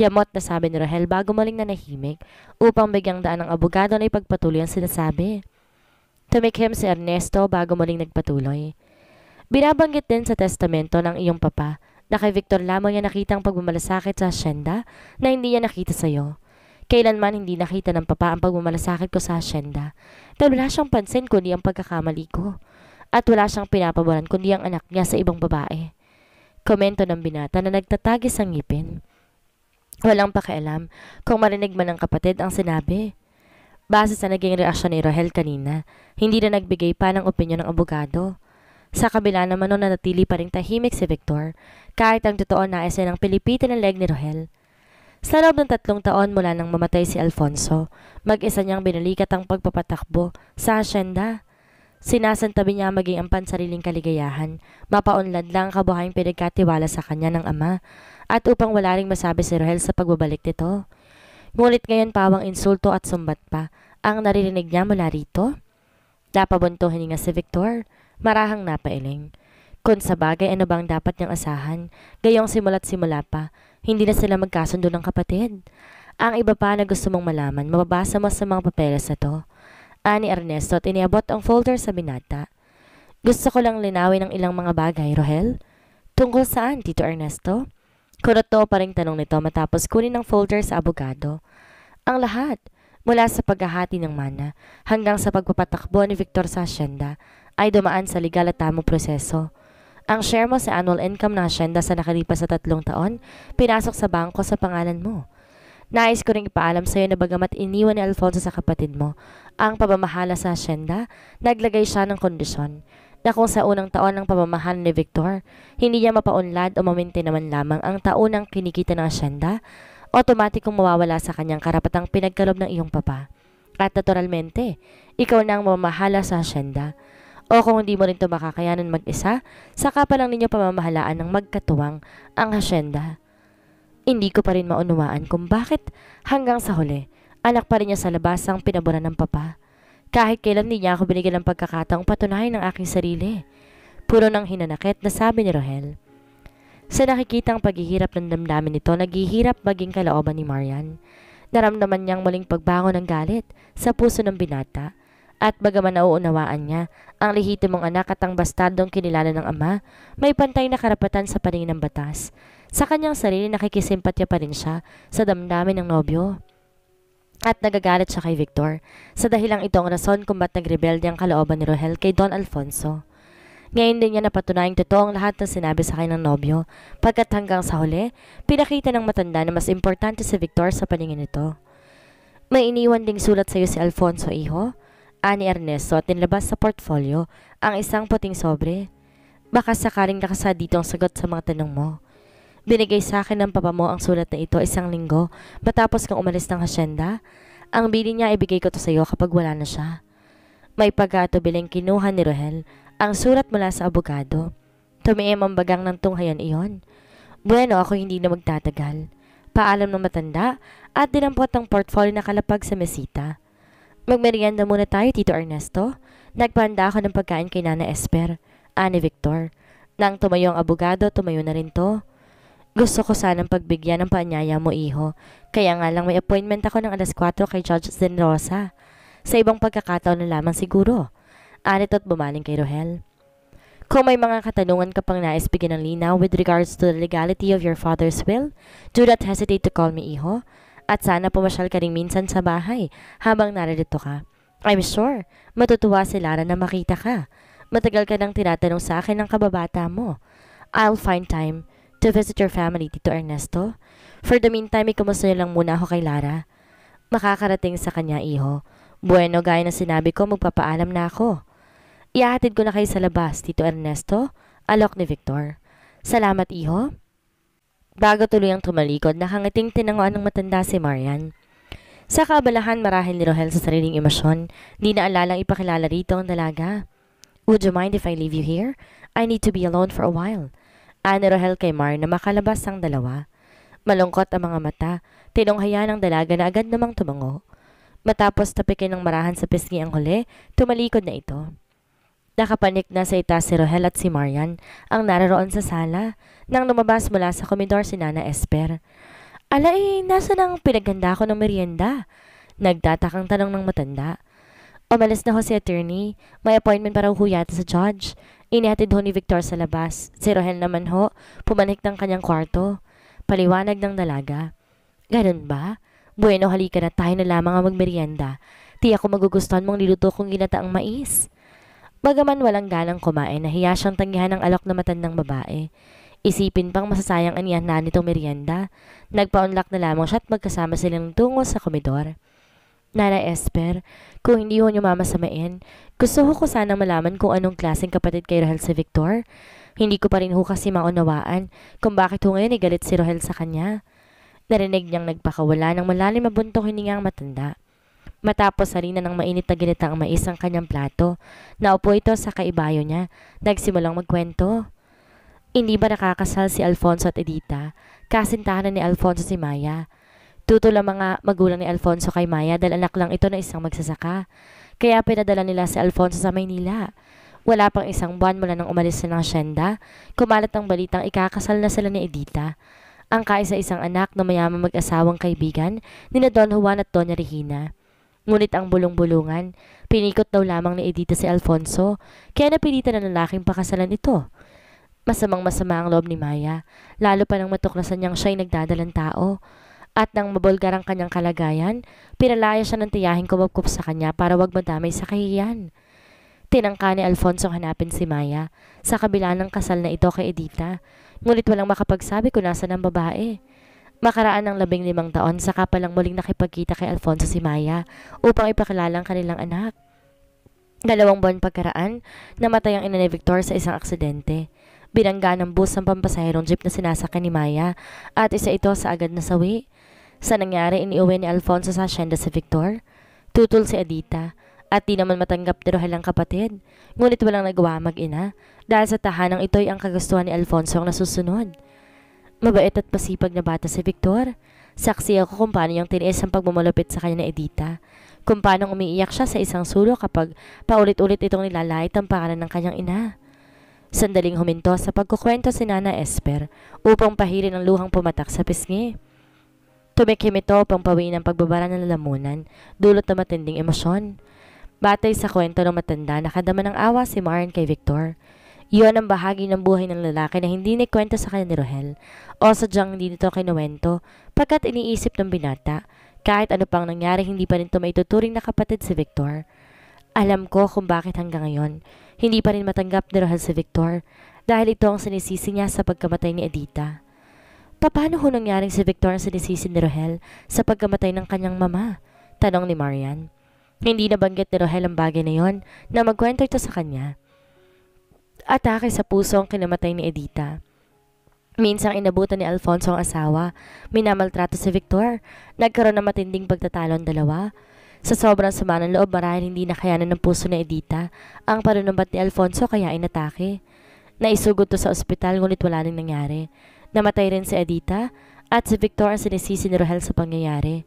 Yamot na sabi ni Rahel bago maling nanahimik upang bigyang daan ng abogado na ipagpatuloy ang sinasabi. Tumikhim si Ernesto bago maling nagpatuloy. Binabanggit din sa testamento ng iyong papa na kay Victor lamang niya nakita ang pagmamalasakit sa asyenda na hindi niya nakita sa iyo. Kailanman hindi nakita ng papa ang pagmamalasakit ko sa asyenda dahil wala siyang pansin kundi ang pagkakamali ko at wala siyang pinapaboran kundi ang anak niya sa ibang babae. Komento ng binata na nagtatagis ang ngipin. Walang pakialam kung marinig man ng kapatid ang sinabi. Base sa naging reaksyon ni Rahel kanina, hindi na nagbigay pa ng opinyon ng abogado. Sa kabila naman noon natili pa rin tahimik si Victor, kahit ang totoo na isa ng pilipitin ng leg ni Rahel. Sa loob ng tatlong taon mula nang mamatay si Alfonso, mag-isa niyang binalikat ang pagpapatakbo sa asyenda. Sinasantabi niya maging ang pansariling kaligayahan, mapaunlad lang ang kabuhayang pinagkatiwala sa kanya ng ama, at upang wala ring masabi si Rohel sa pagbabalik nito. Ngunit ngayon pawang insulto at sumbat pa ang naririnig niya mula rito. Napabunto nga si Victor, marahang napailing. Kung sa bagay ano bang dapat niyang asahan, gayong simula't simula pa, hindi na sila magkasundo ng kapatid. Ang iba pa na gusto mong malaman, mababasa mo sa mga papeles na to ani Ernesto at iniabot ang folder sa binata. Gusto ko lang linawin ng ilang mga bagay, Rohel. Tungkol saan, Tito Ernesto? Kunoto pa rin tanong nito matapos kunin ang folder sa abogado. Ang lahat, mula sa paghahati ng mana hanggang sa pagpapatakbo ni Victor sa asyenda, ay dumaan sa legal at tamang proseso. Ang share mo sa annual income na asyenda sa nakalipas sa tatlong taon, pinasok sa bangko sa pangalan mo. Nais ko rin ipaalam sa iyo na bagamat iniwan ni Alfonso sa kapatid mo, ang pamamahala sa asyenda, naglagay siya ng kondisyon na kung sa unang taon ng pamamahan ni Victor, hindi niya mapaunlad o maminti naman lamang ang taunang kinikita ng asyenda, otomatikong mawawala sa kanyang karapatang pinagkalob ng iyong papa. At naturalmente, ikaw na ang mamahala sa asyenda. O kung hindi mo rin ito makakayanan mag-isa, saka pa lang ninyo pamamahalaan ng magkatuwang ang asyenda. Hindi ko pa rin maunawaan kung bakit hanggang sa huli, Anak pa rin niya sa labas ang pinaboran ng papa. Kahit kailan hindi niya ako binigyan ng pagkakataong patunayan ng aking sarili. Puro ng hinanakit na sabi ni Rohel. Sa nakikitang paghihirap ng damdamin nito, naghihirap maging kalaoban ni Marian. Naramdaman niyang muling pagbango ng galit sa puso ng binata. At bagaman nauunawaan niya, ang lehitimong anak at ang bastardong kinilala ng ama, may pantay na karapatan sa paningin ng batas. Sa kanyang sarili nakikisimpatya pa rin siya sa damdamin ng nobyo at nagagalit siya kay Victor. Sa dahilang itong rason kung ba't nagrebelde ang kalooban ni Rohel kay Don Alfonso. Ngayon din niya napatunayang totoo ang lahat ng sinabi sa kanya ng nobyo, pagkat hanggang sa huli, pinakita ng matanda na mas importante si Victor sa paningin nito. May iniwan ding sulat sa iyo si Alfonso Iho, ani Ernesto at nilabas sa portfolio ang isang puting sobre. Baka sakaling nakasa dito ang sagot sa mga tanong mo. Binigay sa akin ng papa mo ang sulat na ito isang linggo matapos kang umalis ng hasyenda. Ang bili niya ibigay ko to sa iyo kapag wala na siya. May pagato pagkatubiling kinuha ni Rohel ang sulat mula sa abogado. Tumiim ang bagang ng tunghayan iyon. Bueno, ako hindi na magtatagal. Paalam ng matanda at dinampot ang portfolio na kalapag sa mesita. Magmerienda muna tayo, Tito Ernesto. Nagpahanda ako ng pagkain kay Nana Esper, ani Victor. Nang tumayo ang abogado, tumayo na rin to. Gusto ko sanang pagbigyan ng paanyaya mo, iho. Kaya nga lang may appointment ako ng alas 4 kay Judge Zen Sa ibang pagkakataon na lamang siguro. Anit at bumaling kay Rohel. Kung may mga katanungan ka pang nais bigyan ng linaw with regards to the legality of your father's will, do not hesitate to call me, iho. At sana pumasyal ka rin minsan sa bahay habang narito ka. I'm sure, matutuwa si Lara na makita ka. Matagal ka nang tinatanong sa akin ng kababata mo. I'll find time to visit your family, Tito Ernesto. For the meantime, ikumusta niyo lang muna ako kay Lara. Makakarating sa kanya, iho. Bueno, gaya na sinabi ko, magpapaalam na ako. Iahatid ko na kayo sa labas, Tito Ernesto, alok ni Victor. Salamat, iho. Bago ang tumalikod, nakangiting tinangoan ng matanda si Marian. Sa kabalahan, marahil ni Rohel sa sariling emosyon, di naalalang ipakilala rito ang dalaga. Would you mind if I leave you here? I need to be alone for a while. Ani Rohel kay Mar na makalabas ang dalawa. Malungkot ang mga mata, tinunghaya ng dalaga na agad namang tumango. Matapos tapikin ng marahan sa pisngi ang huli, tumalikod na ito. Nakapanik na sa itaas si Rohel at si Marian ang nararoon sa sala nang lumabas mula sa komedor si Nana Esper. Ala eh, nasa nang pinaghanda ko ng merienda? Nagtatakang tanong ng matanda. Umalis na ho si attorney. May appointment para huyata sa judge. Inihatid ho ni Victor sa labas. Si Rohel naman ho, pumanik ng kanyang kwarto. Paliwanag ng dalaga. Ganun ba? Bueno, halika na tayo na lamang ang magmerienda. Tiya ko magugustuhan mong niluto kong ginataang mais. Bagaman walang ganang kumain, nahiya siyang tanggihan ng alok na matandang babae. Isipin pang masasayang aniyan na nitong merienda. Nagpaunlak na lamang siya at magkasama silang tungo sa komedor. Nana Esper, kung hindi ho niyo mamasamain, gusto ho ko sanang malaman kung anong klaseng kapatid kay Rohel si Victor. Hindi ko pa rin ho kasi maunawaan kung bakit ho ngayon igalit si Rohel sa kanya. Narinig niyang nagpakawala ng malalim na buntong hiningang matanda. Matapos harina ng mainit na ginita ang mais ang kanyang plato, naupo ito sa kaibayo niya, nagsimulang magkwento. Hindi ba nakakasal si Alfonso at Edita, kasintahan ni Alfonso si Maya, Nagtutol ang mga magulang ni Alfonso kay Maya dahil anak lang ito na isang magsasaka. Kaya pinadala nila si Alfonso sa Maynila. Wala pang isang buwan mula nang umalis sa ng asyenda, kumalat ang balitang ikakasal na sila ni Edita. Ang kaisa-isang anak na mayamang mag-asawang kaibigan ni Don Juan at Doña Regina. Ngunit ang bulong-bulungan, pinikot daw lamang ni Edita si Alfonso, kaya napilitan ng lalaking pakasalan ito. Masamang masama ang loob ni Maya, lalo pa nang matuklasan niyang siya'y nagdadalang tao. At nang mabulgar ang kanyang kalagayan, pinalaya siya ng tiyahing kumabkup sa kanya para wag madamay sa kahiyan. Tinangka ni Alfonso hanapin si Maya sa kabila ng kasal na ito kay Edita, ngunit walang makapagsabi kung nasa ng babae. Makaraan ng labing limang taon, saka palang muling nakipagkita kay Alfonso si Maya upang ipakilala ang kanilang anak. Dalawang buwan pagkaraan, namatay ang ina ni Victor sa isang aksidente. Binangga ng bus ang pampasahirong jeep na sinasakyan ni Maya at isa ito sa agad na sawi. Sa nangyari, iniuwi ni Alfonso sa asyenda si Victor. Tutol si Adita at di naman matanggap ni Rohel kapatid. Ngunit walang nagawa mag-ina dahil sa tahanang ito'y ang kagustuhan ni Alfonso ang nasusunod. Mabait at pasipag na bata si Victor. Saksi ako kung paano niyang tiniis ang pagmamalupit sa kanya ni Edita. Kung paano umiiyak siya sa isang sulo kapag paulit-ulit itong nilalait ang pangalan ng kanyang ina. Sandaling huminto sa pagkukwento si Nana Esper upang pahirin ang luhang pumatak sa pisngi. Tumikim ito upang pawiin ang pagbabara ng lalamunan, dulot na matinding emosyon. Batay sa kwento ng matanda, nakadama ng awa si Maren kay Victor. Iyon ang bahagi ng buhay ng lalaki na hindi naikwento sa kanya ni Rohel o sadyang hindi nito kinuwento pagkat iniisip ng binata. Kahit ano pang nangyari, hindi pa rin ito maituturing na kapatid si Victor. Alam ko kung bakit hanggang ngayon, hindi pa rin matanggap ni Rohel si Victor dahil ito ang sinisisi niya sa pagkamatay ni Edita. Paano ho nangyaring si Victor sa disisi ni Rohel sa pagkamatay ng kanyang mama? Tanong ni Marian. Hindi nabanggit ni Rohel ang bagay na yon na magkwento ito sa kanya. Atake sa puso ang kinamatay ni Edita. Minsang inabutan ni Alfonso ang asawa, minamaltrato si Victor, nagkaroon ng matinding pagtatalo ang dalawa. Sa sobrang sama ng loob, marahil hindi nakayanan ng puso ni Edita ang panunumbat ni Alfonso kaya inatake. Naisugod to sa ospital ngunit wala nang nangyari. Namatay rin si Adita at si Victor ang sinisisi ni Rohel sa pangyayari.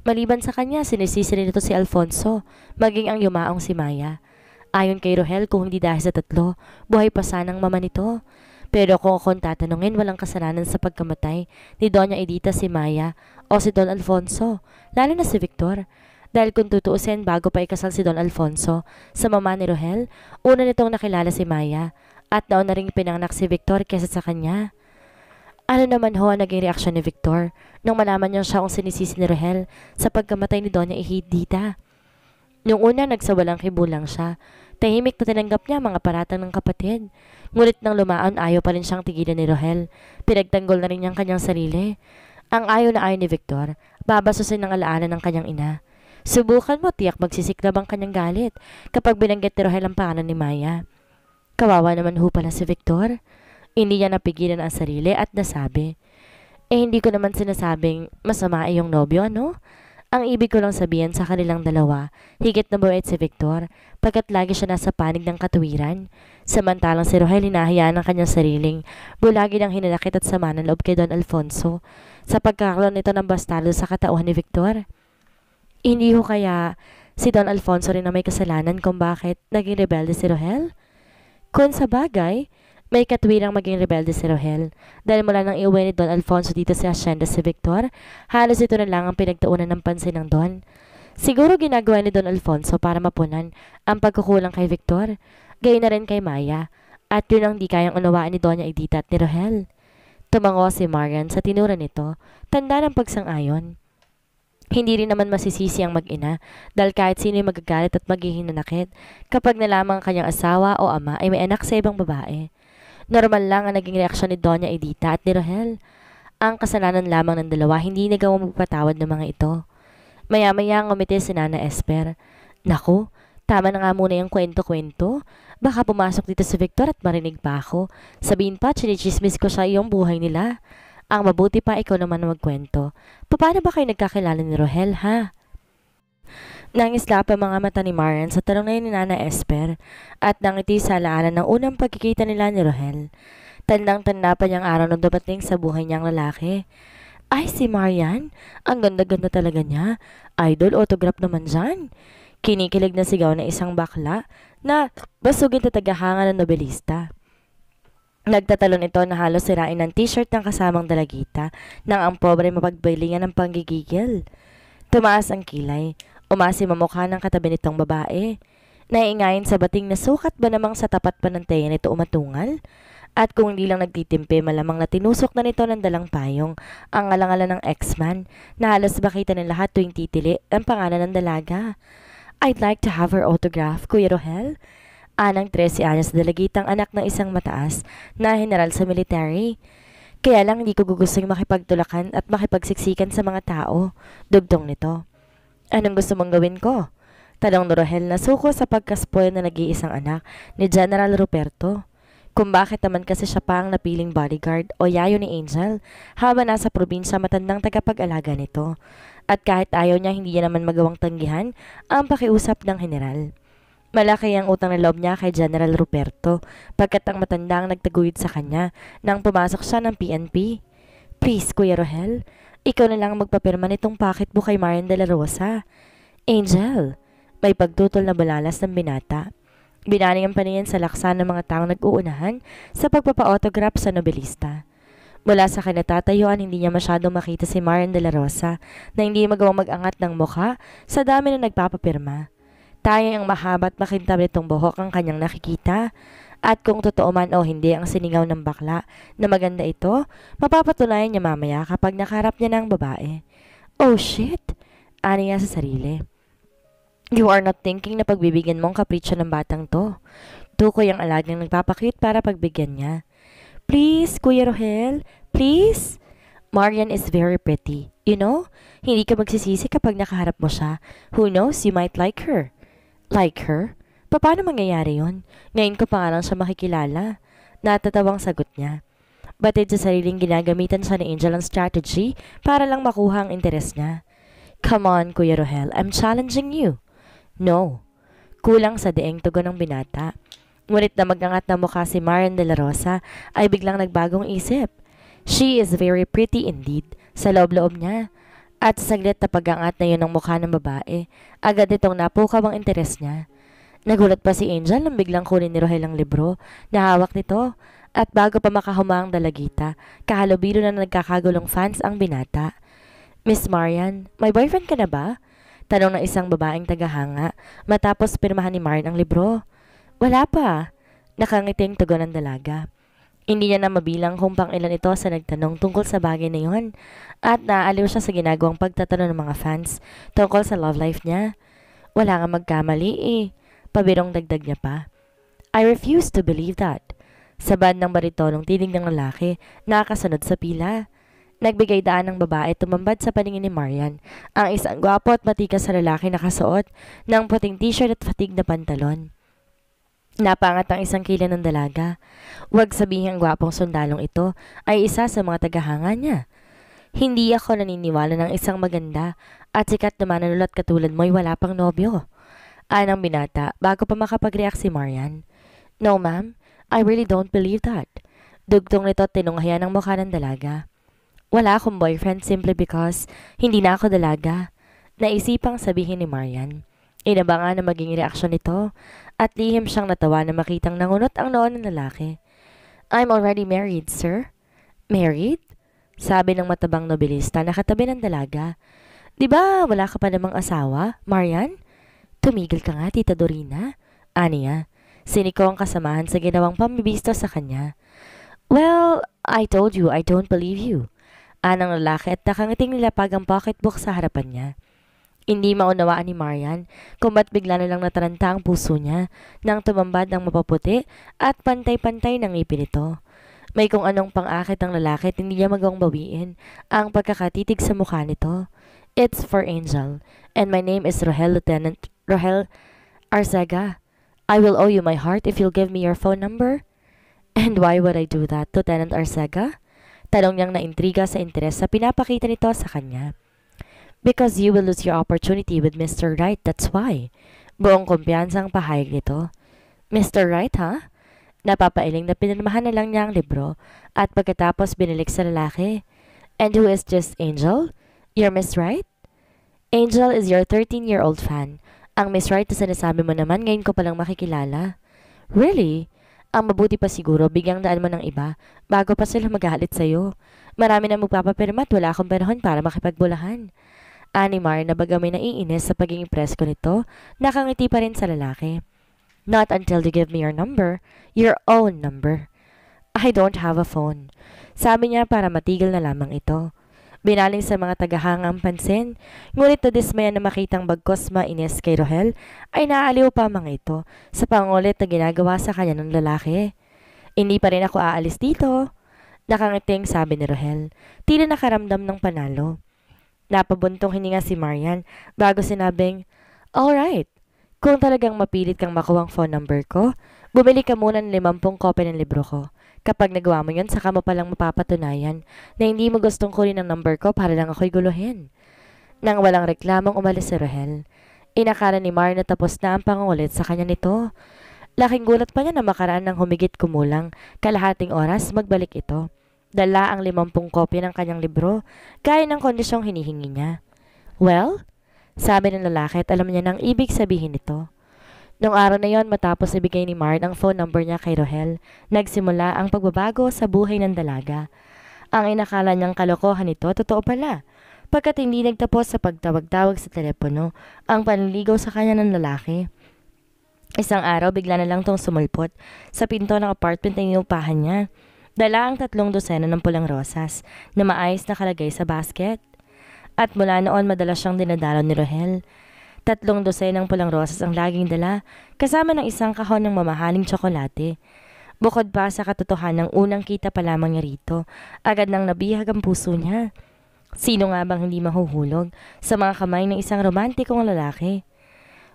Maliban sa kanya, sinisisi rin ito si Alfonso, maging ang yumaong si Maya. Ayon kay Rohel, kung hindi dahil sa tatlo, buhay pa sanang mama nito. Pero kung akong tatanungin, walang kasalanan sa pagkamatay ni Doña Edita si Maya o si Don Alfonso, lalo na si Victor. Dahil kung tutuusin bago pa ikasal si Don Alfonso sa mama ni Rohel, una nitong nakilala si Maya at nauna ring pinanganak si Victor kesa sa kanya. Ano naman ho ang naging reaksyon ni Victor nung malaman niya siya ang sinisisi ni Rahel sa pagkamatay ni Donya Ihidita? Noong una, nagsawalang kibulang siya. Tahimik na tinanggap niya mga paratang ng kapatid. Ngunit nang lumaon, ayaw pa rin siyang tigilan ni Rohel. Pinagtanggol na rin niyang kanyang sarili. Ang ayaw na ayaw ni Victor, babasusin ng alaala ng kanyang ina. Subukan mo, tiyak magsisiklab ang kanyang galit kapag binanggit ni Rohel ang pangalan ni Maya. Kawawa naman ho pala si Victor. Hindi niya napigilan ang sarili at nasabi, Eh hindi ko naman sinasabing masama ay yung nobyo, ano? Ang ibig ko lang sabihin sa kanilang dalawa, higit na buwait si Victor, pagkat lagi siya nasa panig ng katuwiran. Samantalang si Rohel hinahayaan ang kanyang sariling, bulagi ng hinanakit at sama ng loob kay Don Alfonso, sa pagkakaroon nito ng bastardo sa katauhan ni Victor. Hindi ho kaya si Don Alfonso rin ang may kasalanan kung bakit naging rebelde si Rohel? Kung sa bagay, may katwirang maging rebelde si Rohel. Dahil mula nang iuwi ni Don Alfonso dito sa si asyenda si Victor, halos ito na lang ang pinagtaunan ng pansin ng Don. Siguro ginagawa ni Don Alfonso para mapunan ang pagkukulang kay Victor, gayon na rin kay Maya, at yun ang di kayang unawaan ni Donya Edita at ni Rohel. Tumango si Marian sa tinura nito, tanda ng pagsang-ayon. Hindi rin naman masisisi ang mag-ina dahil kahit sino magagalit at maghihinanakit kapag nalaman ang kanyang asawa o ama ay may anak sa ibang babae. Normal lang ang naging reaksyon ni Donya Edita at ni Rohel. Ang kasalanan lamang ng dalawa, hindi nagawa magpatawad ng mga ito. Maya-maya umiti si Nana Esper. Naku, tama na nga muna yung kwento-kwento. Baka pumasok dito si Victor at marinig pa ako. Sabihin pa, chinichismis ko siya yung buhay nila. Ang mabuti pa, ikaw naman magkwento. Paano ba kayo nagkakilala ni Rohel, ha? Nang isla pa mga mata ni Marian sa tanong na ni Nana Esper at nangiti sa alaalan ng unang pagkikita nila ni Rohel. Tandang-tanda pa niyang araw nung dumating sa buhay niyang lalaki. Ay, si Marian, ang ganda-ganda talaga niya. Idol autograph naman dyan. Kinikilig na sigaw ng isang bakla na basugin tatagahanga ng nobelista. Nagtatalon ito na halos sirain ng t-shirt ng kasamang dalagita nang ang pobre mapagbilingan ng panggigigil. Tumaas ang kilay. Umasim ang ng katabi nitong babae. Naingayin sa bating na sukat ba namang sa tapat pa ng teya nito umatungal? At kung hindi lang nagtitimpe, malamang na tinusok na nito ng dalang payong, ang alangalan ng X-Man, na halos bakita ng lahat tuwing titili ang pangalan ng dalaga. I'd like to have her autograph, Kuya Rohel. Anang 13 anyos na dalagitang anak ng isang mataas na general sa military. Kaya lang hindi ko gugustong makipagtulakan at makipagsiksikan sa mga tao, dugtong nito. Anong gusto mong gawin ko? Tanong ni Rohel na suko sa pagkaspoy na nag-iisang anak ni General Roberto. Kung bakit naman kasi siya pa ang napiling bodyguard o yayo ni Angel habang nasa probinsya matandang tagapag-alaga nito. At kahit ayaw niya hindi niya naman magawang tanggihan ang pakiusap ng general. Malaki ang utang na loob niya kay General Roberto pagkat ang matanda ang nagtaguyod sa kanya nang pumasok siya ng PNP. Please, Kuya Rohel, ikaw na lang ang magpapirma nitong pocketbook kay Marian de la Rosa. Angel, may pagtutol na balalas ng binata. Binaling ang paningin sa laksa ng mga taong nag-uunahan sa pagpapa-autograph sa nobelista. Mula sa kinatatayuan, hindi niya masyadong makita si Marian de la Rosa na hindi magawang mag-angat ng mukha sa dami na nagpapapirma. Tayo ang mahaba at makintab nitong buhok ang kanyang nakikita at kung totoo man o hindi ang siningaw ng bakla na maganda ito, mapapatunayan niya mamaya kapag nakarap niya ng babae. Oh shit! Ani niya sa sarili. You are not thinking na pagbibigyan mong kapritsyo ng batang to. Tukoy ang alagang nagpapakit para pagbigyan niya. Please, Kuya Rohel, please? Marian is very pretty. You know, hindi ka magsisisi kapag nakaharap mo siya. Who knows, you might like her. Like her? Paano mangyayari yon? Ngayon ko pa nga lang siya makikilala. Natatawang sagot niya. Batid sa sariling ginagamitan siya ni Angel ang strategy para lang makuha ang interes niya. Come on, Kuya Rohel, I'm challenging you. No. Kulang sa deeng tugon ng binata. Ngunit na magangat na mukha si Marian de la Rosa ay biglang nagbagong isip. She is very pretty indeed sa loob-loob niya. At sa saglit na pagangat na yun ng mukha ng babae, agad itong napukaw ang interes niya. Nagulat pa si Angel nang biglang kunin ni Rohel ang libro na hawak nito at bago pa makahuma ang dalagita, kahalubilo na nagkakagulong fans ang binata. Miss Marian, may boyfriend ka na ba? Tanong ng isang babaeng tagahanga matapos pirmahan ni Marian ang libro. Wala pa. Nakangiting tugon ng dalaga. Hindi niya na mabilang kung pang ilan ito sa nagtanong tungkol sa bagay na yon at naaaliw siya sa ginagawang pagtatanong ng mga fans tungkol sa love life niya. Wala nga magkamali eh. Pabirong dagdag niya pa. I refuse to believe that. Saban ng baritonong tinig ng lalaki, nakasunod sa pila. Nagbigay daan ng babae tumambad sa paningin ni Marian, ang isang gwapo at matikas sa lalaki nakasuot ng puting t-shirt at fatig na pantalon. Napangat ang isang kilay ng dalaga. Huwag sabihin ang gwapong sundalong ito ay isa sa mga tagahanga niya. Hindi ako naniniwala ng isang maganda at sikat na manulat katulad mo ay wala pang nobyo. Anang binata bago pa makapag-react si Marian. No ma'am, I really don't believe that. Dugtong nito at tinunghayan ang mukha ng dalaga. Wala akong boyfriend simply because hindi na ako dalaga. Naisipang sabihin ni Marian. Inabangan na maging reaksyon nito at lihim siyang natawa na makitang nangunot ang noon ng lalaki. I'm already married, sir. Married? Sabi ng matabang nobilista na katabi ng dalaga. Di ba wala ka pa namang asawa, Marian? Tumigil ka nga, Tita Dorina. Aniya, siniko ang kasamahan sa ginawang pamibisto sa kanya. Well, I told you, I don't believe you. Anang lalaki at nakangiting nilapag ang pocketbook sa harapan niya. Hindi maunawaan ni Marian kung ba't bigla na lang nataranta ang puso niya nang tumambad ng mapaputi at pantay-pantay ng ngipin nito. May kung anong pangakit ng lalaki at hindi niya magawang bawiin ang pagkakatitig sa mukha nito. It's for Angel, and my name is Rohel Lieutenant Rahel Arzaga, I will owe you my heart if you'll give me your phone number. And why would I do that to Tenant Arzaga? Tanong niyang naintriga sa interes sa pinapakita nito sa kanya. Because you will lose your opportunity with Mr. Wright, that's why. Buong kumpiyansa ang pahayag nito. Mr. Wright, ha? Huh? Napapailing na pinirmahan na lang niya ang libro at pagkatapos binilik sa lalaki. And who is just Angel? You're Miss Wright? Angel is your 13-year-old fan ang Miss Wright na sinasabi mo naman, ngayon ko palang makikilala. Really? Ang mabuti pa siguro, bigyang daan mo ng iba bago pa sila magalit sa'yo. Marami na magpapapirma at wala akong panahon para makipagbulahan. Animar na baga may naiinis sa pagiging ko nito, nakangiti pa rin sa lalaki. Not until you give me your number, your own number. I don't have a phone. Sabi niya para matigil na lamang ito binaling sa mga tagahangang pansin. Ngunit nadismaya na makitang bagkos mainis kay Rohel ay naaaliw pa mga ito sa pangulit na ginagawa sa kanya ng lalaki. Hindi pa rin ako aalis dito. Nakangiting sabi ni Rohel. Tila nakaramdam ng panalo. Napabuntong hininga si Marian bago sinabing, Alright, kung talagang mapilit kang makuha ang phone number ko, bumili ka muna ng limampung kopya ng libro ko. Kapag nagawa mo yun, saka mo palang mapapatunayan na hindi mo gustong kunin ang number ko para lang ako'y guluhin. Nang walang reklamong umalis si Rohel, inakala ni Mar na tapos na ang pangungulit sa kanya nito. Laking gulat pa niya na makaraan ng humigit kumulang kalahating oras magbalik ito. Dala ang limampung kopya ng kanyang libro, gaya ng kondisyong hinihingi niya. Well, sabi ng lalaki at alam niya ng ibig sabihin nito. Noong araw na yon, matapos ibigay ni Mard ang phone number niya kay Rohel, nagsimula ang pagbabago sa buhay ng dalaga. Ang inakala niyang kalokohan nito, totoo pala. Pagkat hindi nagtapos sa pagtawag-tawag sa telepono, ang panligaw sa kanya ng lalaki. Isang araw, bigla na lang tong sumulpot sa pinto ng apartment na inupahan niya. Dala ang tatlong dosena ng pulang rosas na maayos na kalagay sa basket. At mula noon madalas siyang dinadalo ni Rohel. Tatlong dosenang pulang rosas ang laging dala, kasama ng isang kahon ng mamahaling tsokolate. Bukod pa sa katotohanan ng unang kita pa lamang niya rito, agad nang nabihag ang puso niya. Sino nga bang hindi mahuhulog sa mga kamay ng isang romantikong lalaki?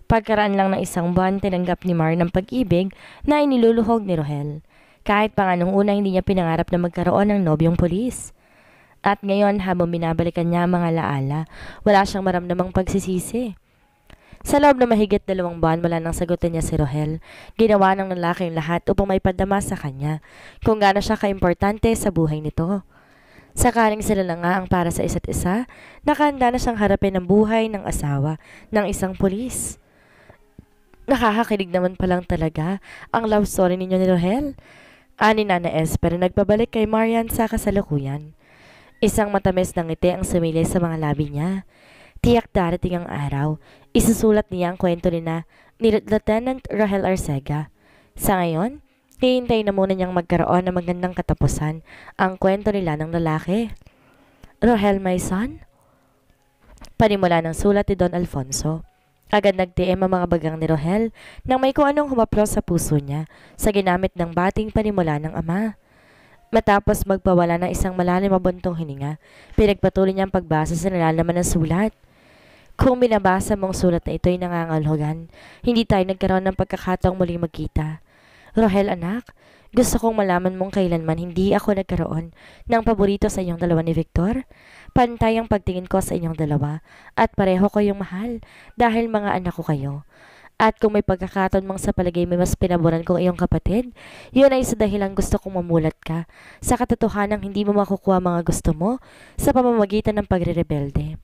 Pagkaraan lang ng isang buwan, tinanggap ni Mar ng pag-ibig na iniluluhog ni Rohel. Kahit pa nga nung una hindi niya pinangarap na magkaroon ng nobyong polis. At ngayon habang binabalikan niya ang mga laala, wala siyang maramdamang pagsisisi. Sa loob na mahigit dalawang buwan mula nang sagutin niya si Rohel, ginawa ng lalaki ang lahat upang may padama sa kanya kung gaano siya kaimportante sa buhay nito. Sakaling sila na nga ang para sa isa't isa, nakahanda na siyang harapin ang buhay ng asawa ng isang pulis. Nakakakilig naman palang talaga ang love story ninyo ni Rohel. Ani Nana Esper nagpabalik kay Marian sa kasalukuyan. Isang matamis na ngiti ang sumilay sa mga labi niya. Tiyak darating ang araw, isusulat niya ang kwento ni na nilatlatan ng Rahel Arcega. Sa ngayon, hihintay na muna niyang magkaroon ng magandang katapusan ang kwento nila ng lalaki. Rahel, my son? Panimula ng sulat ni Don Alfonso. Agad nag-DM ang mga bagang ni Rohel nang may kung anong humaplos sa puso niya sa ginamit ng bating panimula ng ama. Matapos magpawala ng isang malalim na buntong hininga, pinagpatuloy niya ang pagbasa sa nilalaman ng sulat. Kung binabasa mong sulat na ito ay nangangalhogan, hindi tayo nagkaroon ng pagkakataong muli magkita. Rohel anak, gusto kong malaman mong kailanman hindi ako nagkaroon ng paborito sa inyong dalawa ni Victor. Pantay ang pagtingin ko sa inyong dalawa at pareho ko kayong mahal dahil mga anak ko kayo. At kung may pagkakataon mang sa palagay may mas pinaboran kong iyong kapatid, yun ay sa dahilan gusto kong mamulat ka sa katotohanang hindi mo makukuha mga gusto mo sa pamamagitan ng pagre-rebelde.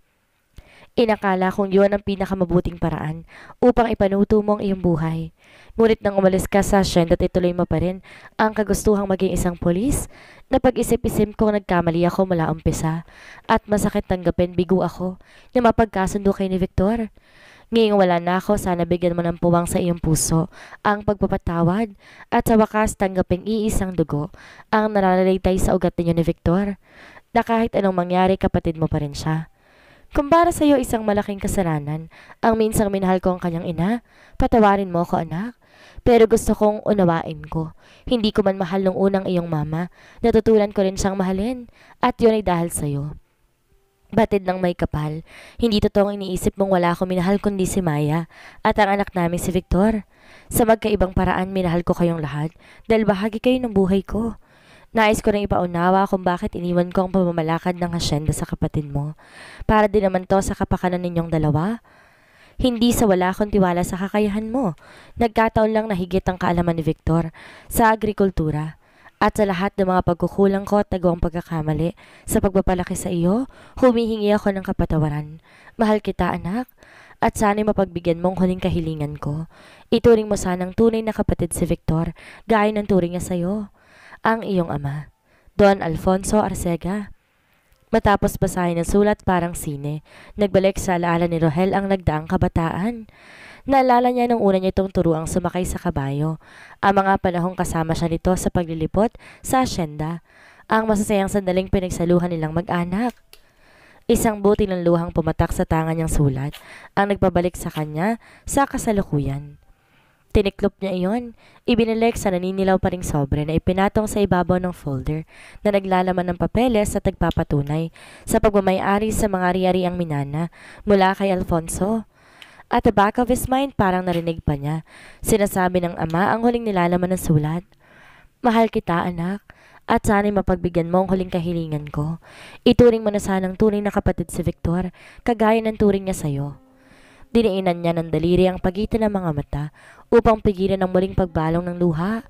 Inakala kong yun ang pinakamabuting paraan upang ipanuto mo ang iyong buhay. Ngunit nang umalis ka sa Shen at ituloy mo pa rin ang kagustuhang maging isang polis, napag-isip-isip kong nagkamali ako mula umpisa at masakit tanggapin bigo ako na mapagkasundo kay ni Victor. Ngayong wala na ako, sana bigyan mo ng puwang sa iyong puso ang pagpapatawad at sa wakas tanggaping iisang dugo ang nalalaytay sa ugat ninyo ni Victor na kahit anong mangyari kapatid mo pa rin siya. Kumpara sa iyo isang malaking kasalanan, ang minsang minahal ko ang kanyang ina. Patawarin mo ako, anak. Pero gusto kong unawain ko. Hindi ko man mahal nung unang iyong mama, Natutunan ko rin siyang mahalin. At yun ay dahil sa iyo. Batid ng may kapal, hindi totoo ang iniisip mong wala akong minahal kundi si Maya at ang anak namin si Victor. Sa magkaibang paraan, minahal ko kayong lahat dahil bahagi kayo ng buhay ko. Nais ko rin ipaunawa kung bakit iniwan ko ang pamamalakad ng hasyenda sa kapatid mo. Para din naman to sa kapakanan ninyong dalawa. Hindi sa wala kong tiwala sa kakayahan mo. Nagkataon lang na higit ang kaalaman ni Victor sa agrikultura at sa lahat ng mga pagkukulang ko at nagawang pagkakamali sa pagpapalaki sa iyo, humihingi ako ng kapatawaran. Mahal kita anak, at sana'y mapagbigyan mong huling kahilingan ko. Ituring mo sanang tunay na kapatid si Victor, gaya ng turing niya sa'yo ang iyong ama, Don Alfonso Arcega. Matapos basahin ang sulat parang sine, nagbalik sa alaala ni Rohel ang nagdaang kabataan. Naalala niya nung una niya itong turuang sumakay sa kabayo, ang mga panahong kasama siya nito sa paglilipot sa asyenda, ang masasayang sandaling pinagsaluhan nilang mag-anak. Isang buti ng luhang pumatak sa tanga niyang sulat ang nagpabalik sa kanya sa kasalukuyan. Tiniklop niya iyon. Ibinalik sa naninilaw pa ring sobre na ipinatong sa ibabaw ng folder na naglalaman ng papeles sa tagpapatunay sa pagmamayari sa mga ari ang minana mula kay Alfonso. At the back of his mind parang narinig pa niya. Sinasabi ng ama ang huling nilalaman ng sulat. Mahal kita anak at sana'y mapagbigyan mo ang huling kahilingan ko. Ituring mo na sanang tunay na kapatid si Victor, kagaya ng turing niya sa'yo. Diniinan niya ng daliri ang pagitan ng mga mata upang pigilan ang muling pagbalong ng luha.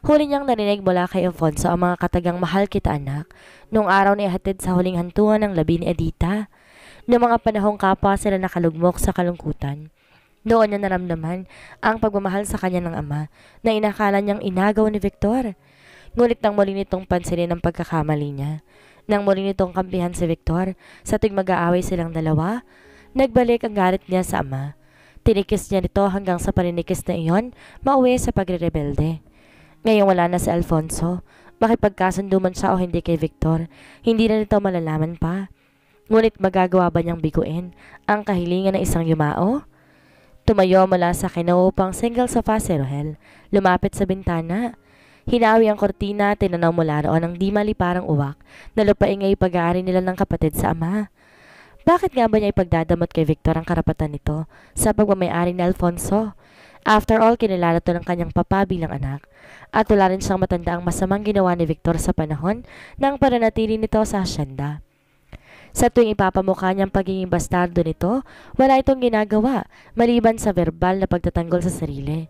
Huli niyang narinig mula kay Alfonso ang mga katagang mahal kita anak noong araw na ihatid sa huling hantungan ng labi ni Edita. Noong mga panahong kapwa sila nakalugmok sa kalungkutan. Doon niya naramdaman ang pagmamahal sa kanya ng ama na inakala niyang inagaw ni Victor. Ngunit nang muli nitong pansinin ang pagkakamali niya. Nang muli nitong kampihan si Victor, sa tuwing mag-aaway silang dalawa, nagbalik ang galit niya sa ama. Tinikis niya nito hanggang sa paninikis na iyon, mauwi sa pagre-rebelde. Ngayon wala na si Alfonso. Makipagkasundo man siya o hindi kay Victor, hindi na nito malalaman pa. Ngunit magagawa ba niyang biguin ang kahilingan ng isang yumao? Tumayo mula sa kinaupang single sofa si Rohel. Lumapit sa bintana. Hinawi ang kortina, tinanaw mula roon ang di mali parang uwak na lupaingay pag-aari nila ng kapatid sa ama. Bakit nga ba niya ipagdadamat kay Victor ang karapatan nito sa pagmamayari ni Alfonso? After all, kinilala to ng kanyang papa bilang anak. At wala rin siyang matanda ang masamang ginawa ni Victor sa panahon ng paranatili nito sa asyenda. Sa tuwing ipapamukha niyang pagiging bastardo nito, wala itong ginagawa maliban sa verbal na pagtatanggol sa sarili.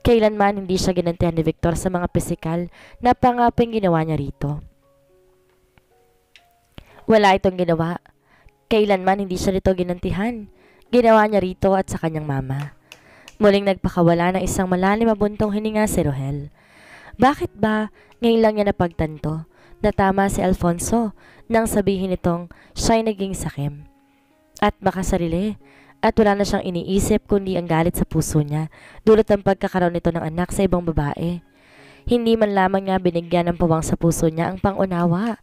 Kailanman hindi siya ginantihan ni Victor sa mga pisikal na pangaping ginawa niya rito. Wala itong ginawa Kailanman hindi siya rito ginantihan. Ginawa niya rito at sa kanyang mama. Muling nagpakawala ng isang malalim mabuntong hininga si Rohel. Bakit ba ngayon lang niya napagtanto na tama si Alfonso nang sabihin nitong siya'y naging sakim? At makasarili, at wala na siyang iniisip kundi ang galit sa puso niya dulot ng pagkakaroon nito ng anak sa ibang babae. Hindi man lamang niya binigyan ng pawang sa puso niya ang pangunawa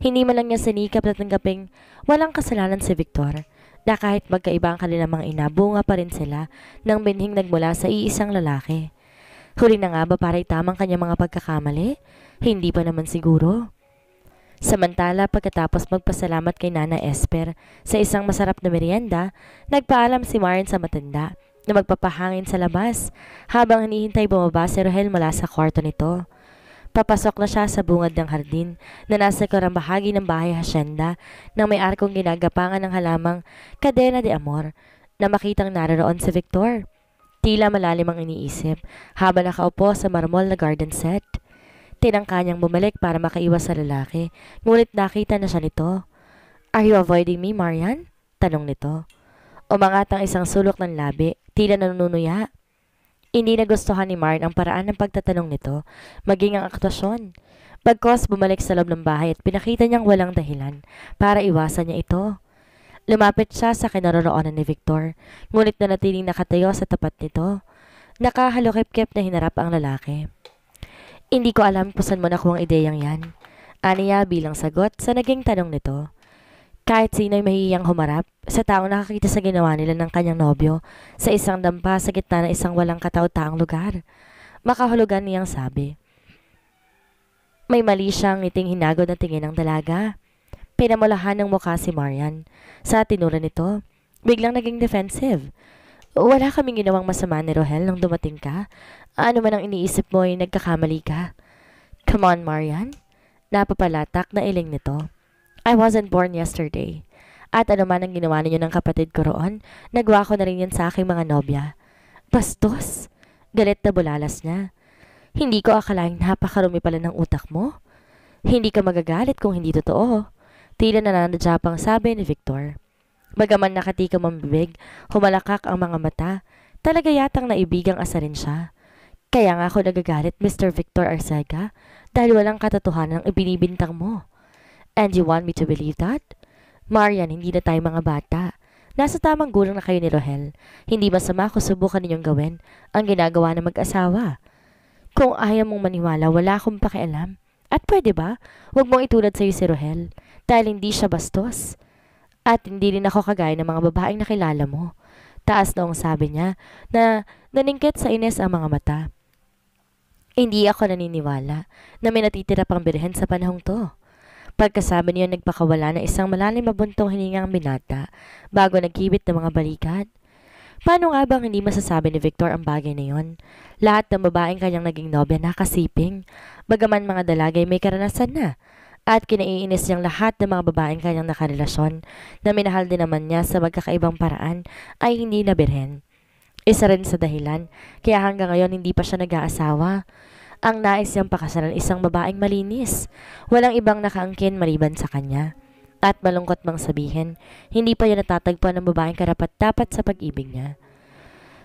hindi man lang niya sinikap na tanggaping walang kasalanan si Victor na kahit magkaiba ang kanilang mga ina, pa rin sila ng binhing nagmula sa iisang lalaki. Huli na nga ba para itamang kanyang mga pagkakamali? Hindi pa naman siguro. Samantala, pagkatapos magpasalamat kay Nana Esper sa isang masarap na merienda, nagpaalam si Maren sa matanda na magpapahangin sa labas habang hinihintay bumaba si Rohel mula sa kwarto nito. Papasok na siya sa bungad ng hardin na nasa karambahagi ng bahay hasyenda ng may arkong ginagapangan ng halamang Cadena de Amor na makitang naroon si Victor. Tila malalim ang iniisip habang nakaupo sa marmol na garden set. Tinangka niyang bumalik para makaiwas sa lalaki, ngunit nakita na siya nito. Are you avoiding me, Marian? Tanong nito. Umangat ang isang sulok ng labi, tila nanunuya. Hindi nagustuhan ni Marn ang paraan ng pagtatanong nito, maging ang aktuasyon. Pagkos bumalik sa loob ng bahay at pinakita niyang walang dahilan para iwasan niya ito. Lumapit siya sa kinaroroonan ni Victor, ngunit na natiling nakatayo sa tapat nito. Nakahalokip-kip na hinarap ang lalaki. Hindi ko alam kung saan mo nakuha ang ideyang yan. Aniya bilang sagot sa naging tanong nito. Kahit sino'y mahihiyang humarap sa taong nakakita sa ginawa nila ng kanyang nobyo sa isang dampa sa gitna ng isang walang kataw-taang lugar. Makahulugan niyang sabi. May mali siyang ngiting hinagod ng tingin ng dalaga. Pinamulahan ng mukha si Marian. Sa tinura nito, biglang naging defensive. Wala kaming ginawang masama ni Rohel nang dumating ka. Ano man ang iniisip mo ay nagkakamali ka. Come on, Marian. Napapalatak na iling nito. I wasn't born yesterday. At ano man ang ginawa ninyo ng kapatid ko roon, nagwa ko na rin yan sa aking mga nobya. Bastos! Galit na bulalas niya. Hindi ko akalain napakarumi pala ng utak mo. Hindi ka magagalit kung hindi totoo. Tila nananadya pang sabi ni Victor. Bagaman nakatikam ang bibig, humalakak ang mga mata, talaga yatang naibigang asarin siya. Kaya nga ako nagagalit, Mr. Victor Arcega, dahil walang katotohanan ang ibinibintang mo. And you want me to believe that? Marian, hindi na tayo mga bata. Nasa tamang gulang na kayo ni Rohel. Hindi masama kung subukan ninyong gawin ang ginagawa ng mag-asawa. Kung ayaw mong maniwala, wala akong pakialam. At pwede ba, huwag mong itulad sa'yo si Rohel dahil hindi siya bastos. At hindi rin ako kagaya ng mga babaeng nakilala mo. Taas noong sabi niya na naningkit sa Ines ang mga mata. Hindi ako naniniwala na may natitira pang birhen sa panahong to. Pagkasama niya nagpakawala ng isang malalim mabuntong hininga ang binata bago nagkibit ng mga balikat. Paano nga bang hindi masasabi ni Victor ang bagay na yon? Lahat ng babaeng kanyang naging nobya nakasiping, bagaman mga dalagay may karanasan na. At kinaiinis niyang lahat ng mga babaeng kanyang nakarelasyon na minahal din naman niya sa magkakaibang paraan ay hindi na birhen. Isa rin sa dahilan, kaya hanggang ngayon hindi pa siya nag-aasawa. Ang nais niyang pakasalan isang babaeng malinis. Walang ibang nakaangkin maliban sa kanya. At malungkot mang sabihin, hindi pa niya natatagpuan ng babaeng karapat dapat sa pag-ibig niya.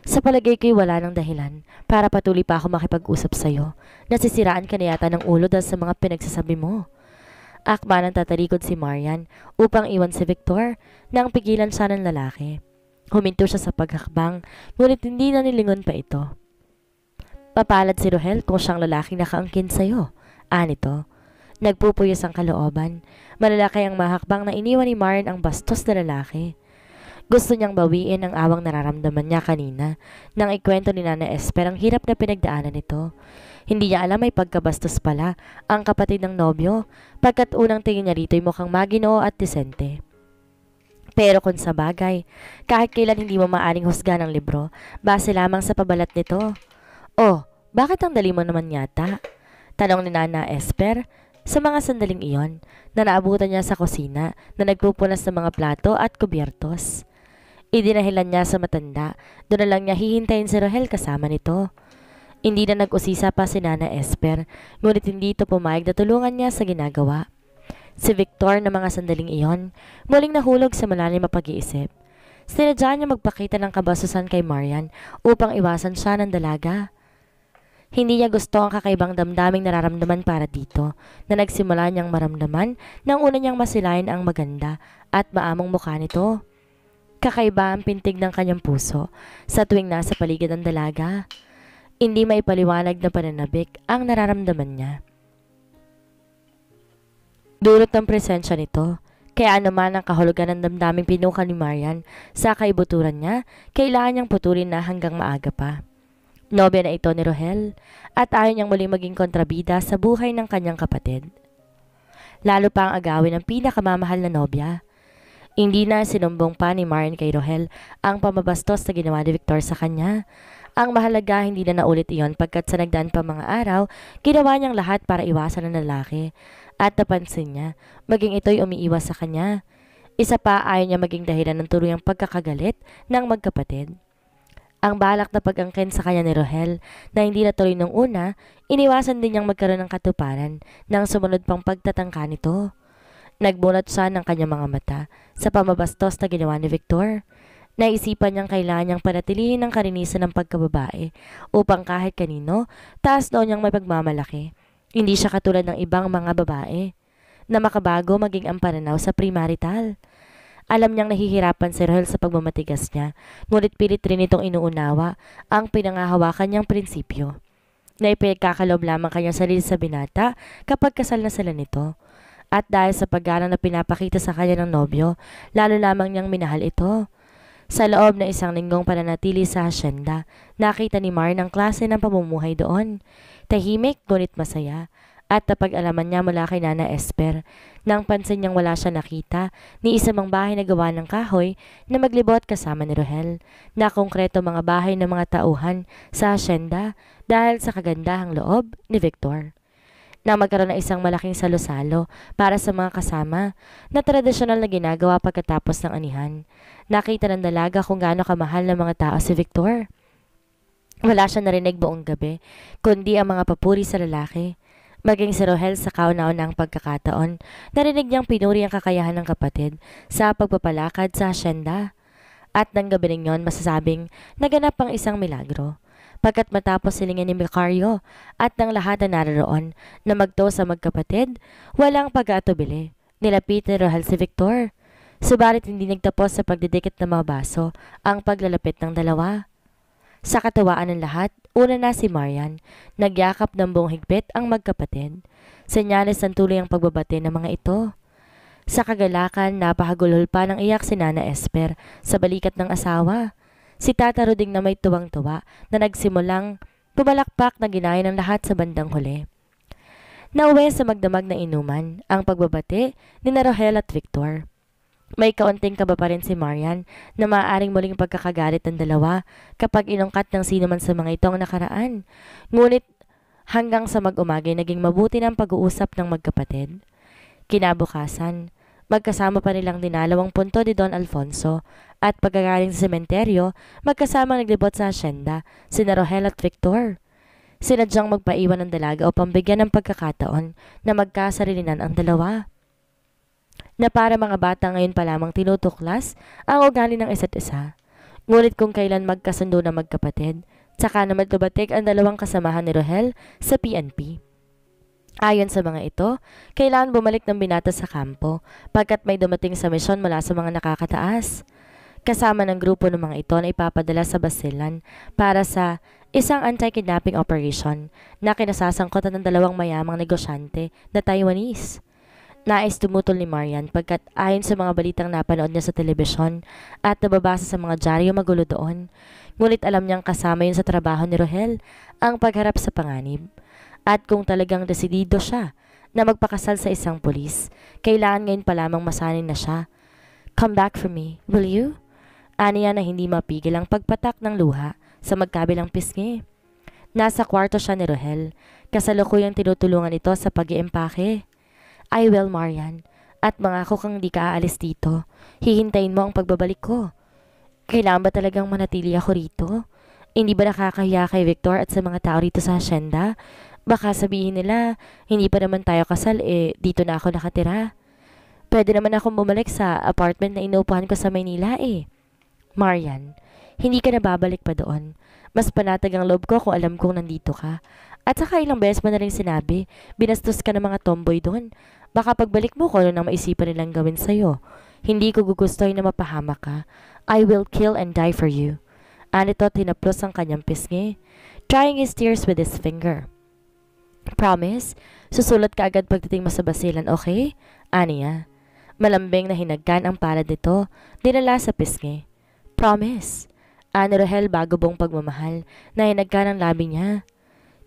Sa palagay ko'y wala ng dahilan para patuloy pa ako makipag-usap sa'yo. Nasisiraan ka na yata ng ulo dahil sa mga pinagsasabi mo. Akma nang tatalikod si Marian upang iwan si Victor nang pigilan siya ng lalaki. Huminto siya sa paghakbang, ngunit hindi na nilingon pa ito. Papalad si Rohel kung siyang lalaking nakaangkin sa'yo. Anito, ah, nagpupuyos ang kalooban. Malalaki ang mahakbang na iniwan ni Marin ang bastos na lalaki. Gusto niyang bawiin ang awang nararamdaman niya kanina nang ikwento ni Nana Esper ang hirap na pinagdaanan nito. Hindi niya alam may pagkabastos pala ang kapatid ng nobyo pagkat unang tingin niya rito ay mukhang maginoo at disente. Pero kung sa bagay, kahit kailan hindi mo maaring husga ng libro, base lamang sa pabalat nito. Oh, bakit ang dali mo naman yata? Tanong ni Nana Esper sa mga sandaling iyon na niya sa kusina na nagpupunas ng mga plato at kubyertos. Idinahilan niya sa matanda, doon na lang niya hihintayin si Rohel kasama nito. Hindi na nag-usisa pa si Nana Esper, ngunit hindi ito pumayag na tulungan niya sa ginagawa. Si Victor na mga sandaling iyon, muling nahulog sa malalim na pag-iisip. Sinadya niya magpakita ng kabasusan kay Marian upang iwasan siya ng dalaga. Hindi niya gusto ang kakaibang damdaming nararamdaman para dito, na nagsimula niyang maramdaman nang una niyang masilayan ang maganda at maamong mukha nito. Kakaiba ang pintig ng kanyang puso sa tuwing nasa paligid ng dalaga. Hindi may paliwanag na pananabik ang nararamdaman niya. Durot ng presensya nito, kaya anuman ang kahulugan ng damdaming pinuka ni Marian sa kaibuturan niya, kailangan niyang putulin na hanggang maaga pa. Nobya na ito ni Rohel at ayaw niyang muling maging kontrabida sa buhay ng kanyang kapatid. Lalo pa ang agawin ng pinakamamahal na nobya. Hindi na sinumbong pa ni Marin kay Rohel ang pamabastos na ginawa ni Victor sa kanya. Ang mahalaga hindi na naulit iyon pagkat sa nagdaan pa mga araw, ginawa niyang lahat para iwasan ng lalaki. At napansin niya, maging ito'y umiiwas sa kanya. Isa pa ayaw niya maging dahilan ng tuluyang pagkakagalit ng magkapatid. Ang balak na pagangkin sa kanya ni Rohel na hindi natuloy nung una, iniwasan din niyang magkaroon ng katuparan ng sumunod pang pagtatangka nito. Nagbunot siya ng kanyang mga mata sa pamabastos na ginawa ni Victor. Naisipan niyang kailangan niyang panatilihin ang karinisan ng pagkababae upang kahit kanino, taas doon niyang may Hindi siya katulad ng ibang mga babae na makabago maging ang pananaw sa primarital. Alam niyang nahihirapan si Rahel sa pagmamatigas niya, ngunit pilit rin itong inuunawa ang pinangahawakan niyang prinsipyo na ipinagkakalob lamang kanyang sarili sa binata kapag kasal na sila nito. At dahil sa paggalang na pinapakita sa kanya ng nobyo, lalo lamang niyang minahal ito. Sa loob na isang linggong pananatili sa hasyenda, nakita ni Mar ng klase ng pamumuhay doon. Tahimik, ngunit masaya at napag-alaman niya mula kay Nana Esper. Nang pansin niyang wala siya nakita, ni isa mang bahay na gawa ng kahoy na maglibot kasama ni Rohel, na konkreto mga bahay ng mga tauhan sa asyenda dahil sa kagandahang loob ni Victor na magkaroon ng isang malaking salo para sa mga kasama na tradisyonal na ginagawa pagkatapos ng anihan. Nakita ng dalaga kung gaano kamahal ng mga tao si Victor. Wala siya narinig buong gabi, kundi ang mga papuri sa lalaki. Maging si Rohel sa kauna-unang pagkakataon, narinig niyang pinuri ang kakayahan ng kapatid sa pagpapalakad sa asyenda. At ng gabi ninyon masasabing naganap ang isang milagro pagkat matapos silingin ni Micario at ng lahat na naroon na magto sa magkapatid, walang pag-aatubili. Nilapit ni Rohel si Victor. Subalit hindi nagtapos sa pagdidikit ng mga baso ang paglalapit ng dalawa. Sa katawaan ng lahat, una na si Marian, nagyakap ng buong higpit ang magkapatid. Senyales ng tuloy ang pagbabate ng mga ito. Sa kagalakan, napahagulhol pa ng iyak si Nana Esper sa balikat ng asawa. Si Tata Roding na may tuwang-tuwa na nagsimulang pumalakpak na ginaya ng lahat sa bandang huli. Nauwi sa magdamag na inuman ang pagbabate ni na at Victor. May kaunting kaba pa rin si Marian na maaaring muling pagkakagalit ng dalawa kapag inungkat ng sino man sa mga itong nakaraan. Ngunit hanggang sa mag-umagay naging mabuti ng pag-uusap ng magkapatid. Kinabukasan, magkasama pa nilang dinalaw ang punto ni Don Alfonso at pagkagaling sa sementeryo, magkasama naglibot sa asyenda, sina Rohel at Victor. Sinadyang magpaiwan ng dalaga o pambigyan ng pagkakataon na magkasarilinan ang dalawa na para mga bata ngayon pa lamang tinutuklas ang ugali ng isa't isa. Ngunit kung kailan magkasundo na magkapatid, saka na magtubatik ang dalawang kasamahan ni Rohel sa PNP. Ayon sa mga ito, kailan bumalik ng binata sa kampo pagkat may dumating sa misyon mula sa mga nakakataas. Kasama ng grupo ng mga ito na ipapadala sa Basilan para sa isang anti-kidnapping operation na kinasasangkotan ng dalawang mayamang negosyante na Taiwanese. Nais tumutol ni Marian pagkat ayon sa mga balitang napanood niya sa telebisyon at nababasa sa mga dyaryo magulo doon, ngunit alam niyang kasama yun sa trabaho ni Rohel ang pagharap sa panganib. At kung talagang desidido siya na magpakasal sa isang pulis, kailangan ngayon pa lamang masanin na siya. Come back for me, will you? Aniya na hindi mapigil ang pagpatak ng luha sa magkabilang pisngi. Nasa kwarto siya ni Rohel, kasalukuyang tinutulungan ito sa pag iimpake I will, Marian. At mga ko kang di ka aalis dito. Hihintayin mo ang pagbabalik ko. Kailangan ba talagang manatili ako rito? Hindi ba nakakahiya kay Victor at sa mga tao rito sa hasyenda? Baka sabihin nila, hindi pa naman tayo kasal eh, dito na ako nakatira. Pwede naman akong bumalik sa apartment na inuupahan ko sa Maynila eh. Marian, hindi ka na babalik pa doon. Mas panatag ang loob ko kung alam kong nandito ka. At saka ilang beses mo na rin sinabi, binastos ka ng mga tomboy doon. Baka pagbalik mo ko ano nang maisipan nilang gawin sa'yo. Hindi ko gugustoy na mapahamak ka. I will kill and die for you. Anito tinaplos ang kanyang pisngi, trying his tears with his finger. Promise, susulat ka agad pagdating mo sa basilan, okay? Aniya. Malambing na hinagkan ang palad nito, dinala sa pisngi. Promise. Ano Rahel bago buong pagmamahal na hinagkan ang labi niya.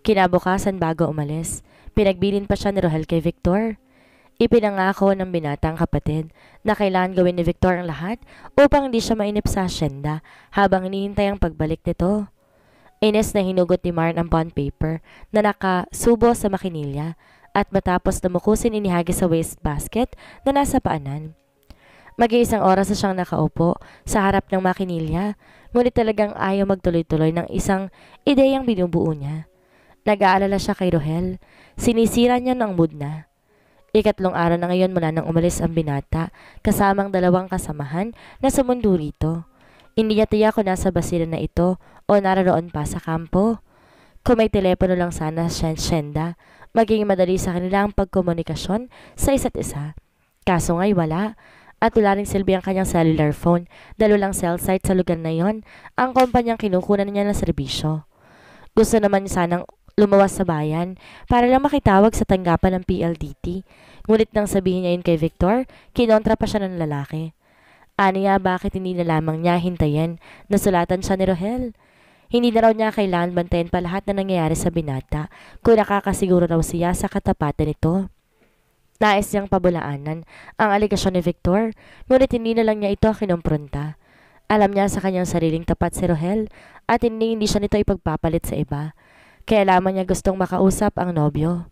Kinabukasan bago umalis, pinagbilin pa siya ni Rohel kay Victor. Ipinangako ng binatang kapatid na kailangan gawin ni Victor ang lahat upang hindi siya mainip sa asyenda habang hinihintay ang pagbalik nito. Ines na hinugot ni Mar ang bond paper na nakasubo sa makinilya at matapos na mukusin inihagi sa waste basket na nasa paanan. Mag-iisang oras na siyang nakaupo sa harap ng makinilya, ngunit talagang ayaw magtuloy-tuloy ng isang ideyang binubuo niya. Nag-aalala siya kay Rohel. Sinisira niya ng mood na. Ikatlong araw na ngayon mula nang umalis ang binata, kasamang dalawang kasamahan na sa mundo rito. Hindi niya tiya kung nasa basila na ito o nararoon pa sa kampo. Kung may telepono lang sana siya Shenda, maging madali sa kanila ang pagkomunikasyon sa isa't isa. Kaso ngay wala, at wala rin silbi ang kanyang cellular phone, dalo lang cell site sa lugar na yon, ang kumpanyang kinukunan niya ng serbisyo. Gusto naman niya sanang lumawas sa bayan para lang makitawag sa tanggapan ng PLDT. Ngunit nang sabihin niya yun kay Victor, kinontra pa siya ng lalaki. Aniya bakit hindi na lamang niya hintayin na sulatan siya ni Rohel? Hindi na raw niya kailangan bantayan pa lahat na nangyayari sa binata kung nakakasiguro raw siya sa katapatan nito. Nais niyang pabulaanan ang aligasyon ni Victor, ngunit hindi na lang niya ito kinumpronta. Alam niya sa kanyang sariling tapat si Rohel at hindi, hindi siya nito ipagpapalit sa iba kaya niya gustong makausap ang nobyo.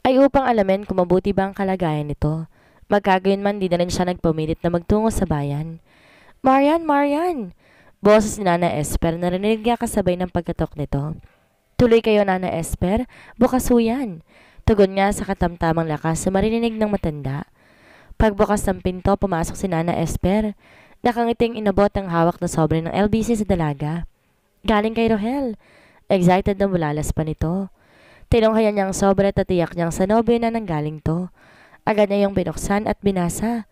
Ay upang alamin kung mabuti ba ang kalagayan nito. Magkagayon man di na rin siya nagpumilit na magtungo sa bayan. Marian, Marian! Boses ni Nana Esper na rinig niya kasabay ng pagkatok nito. Tuloy kayo, Nana Esper. Bukas ho yan. Tugon nga sa katamtamang lakas sa marinig ng matanda. Pagbukas ng pinto, pumasok si Nana Esper. Nakangiting inabot ang hawak na sobre ng LBC sa dalaga. Galing kay Rohel. Excited na bulalas pa nito. Tinunghayan niyang sobra at tiyak niyang sa nobyo na nanggaling to. Agad niya yung binuksan at binasa.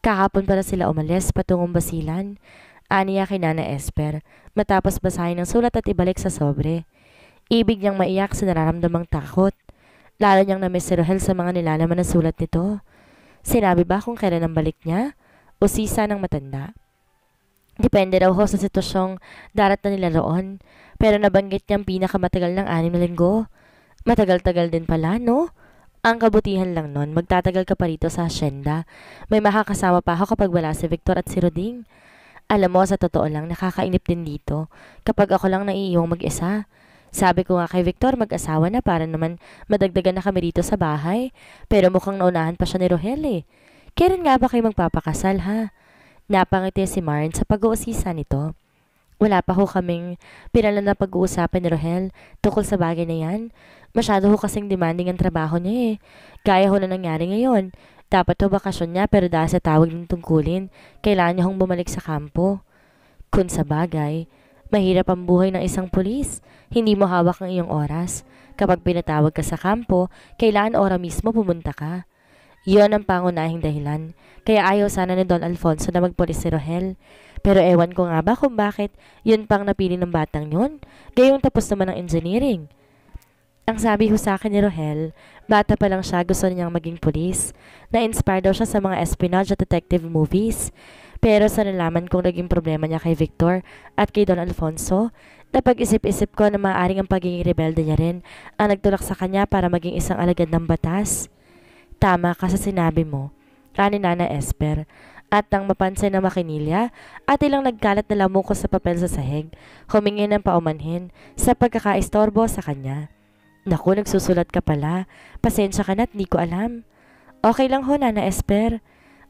Kahapon para sila umalis patungong basilan. Aniya kay Nana Esper matapos basahin ang sulat at ibalik sa sobre. Ibig niyang maiyak sa nararamdamang takot. Lalo niyang namiss si Rohel sa mga nilalaman ng sulat nito. Sinabi ba kung kailan ang balik niya? O sisa ng matanda? Depende raw ho sa sitwasyong darat na nila roon. Pero nabanggit niyang pinakamatagal ng anim na linggo. Matagal-tagal din pala, no? Ang kabutihan lang nun, magtatagal ka pa rito sa asyenda. May makakasama pa ako kapag wala si Victor at si Roding. Alam mo, sa totoo lang, nakakainip din dito kapag ako lang naiiyong mag-isa. Sabi ko nga kay Victor, mag-asawa na para naman madagdagan na kami dito sa bahay. Pero mukhang naunahan pa siya ni Rohel eh. Kailan nga ba kayo magpapakasal ha? Napangiti si Marn sa pag-uusisa nito. Wala pa ho kaming pinalan na pag-uusapan ni Rohel tungkol sa bagay na yan. Masyado ho kasing demanding ang trabaho niya eh. Gaya ho na nangyari ngayon. Dapat ho bakasyon niya pero dahil sa tawag ng tungkulin, kailangan niya hong bumalik sa kampo. Kung sa bagay, mahirap ang buhay ng isang pulis. Hindi mo hawak ang iyong oras. Kapag pinatawag ka sa kampo, kailangan ora mismo pumunta ka. Iyon ang pangunahing dahilan. Kaya ayaw sana ni Don Alfonso na magpulis si Rohel. Pero ewan ko nga ba kung bakit yun pang napili ng batang yun. Gayong tapos naman ng engineering. Ang sabi ho sa akin ni Rohel, bata pa lang siya gusto niyang maging pulis. Na-inspire daw siya sa mga espionage at detective movies. Pero sa nalaman kong naging problema niya kay Victor at kay Don Alfonso, napag-isip-isip ko na maaaring ang pagiging rebelde niya rin ang nagtulak sa kanya para maging isang alagad ng batas tama ka sa sinabi mo, kani Nana Esper, at nang mapansin na makinilya at ilang nagkalat na lamukos sa papel sa sahig, humingi ng paumanhin sa pagkakaistorbo sa kanya. Naku, nagsusulat ka pala. Pasensya ka na at ko alam. Okay lang ho, Nana Esper.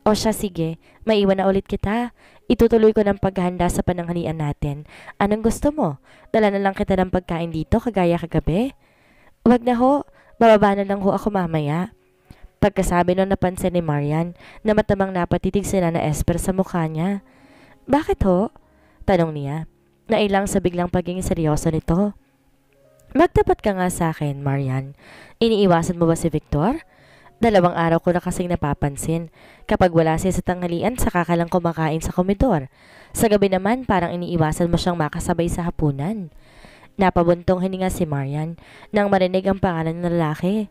O siya, sige. Maiwan na ulit kita. Itutuloy ko ng paghahanda sa pananghalian natin. Anong gusto mo? Dala na lang kita ng pagkain dito kagaya kagabi? Wag na ho. Bababa na lang ho ako mamaya. Pagkasabi nun napansin ni Marian na matamang napatitig si Nana Esper sa mukha niya. Bakit ho? Tanong niya. Nailang sa biglang pagiging seryoso nito. Magdapat ka nga sa akin, Marian. Iniiwasan mo ba si Victor? Dalawang araw ko na kasing napapansin. Kapag wala siya sa tanghalian, saka ka lang kumakain sa komedor. Sa gabi naman, parang iniiwasan mo siyang makasabay sa hapunan. Napabuntong hininga si Marian nang marinig ang pangalan ng lalaki.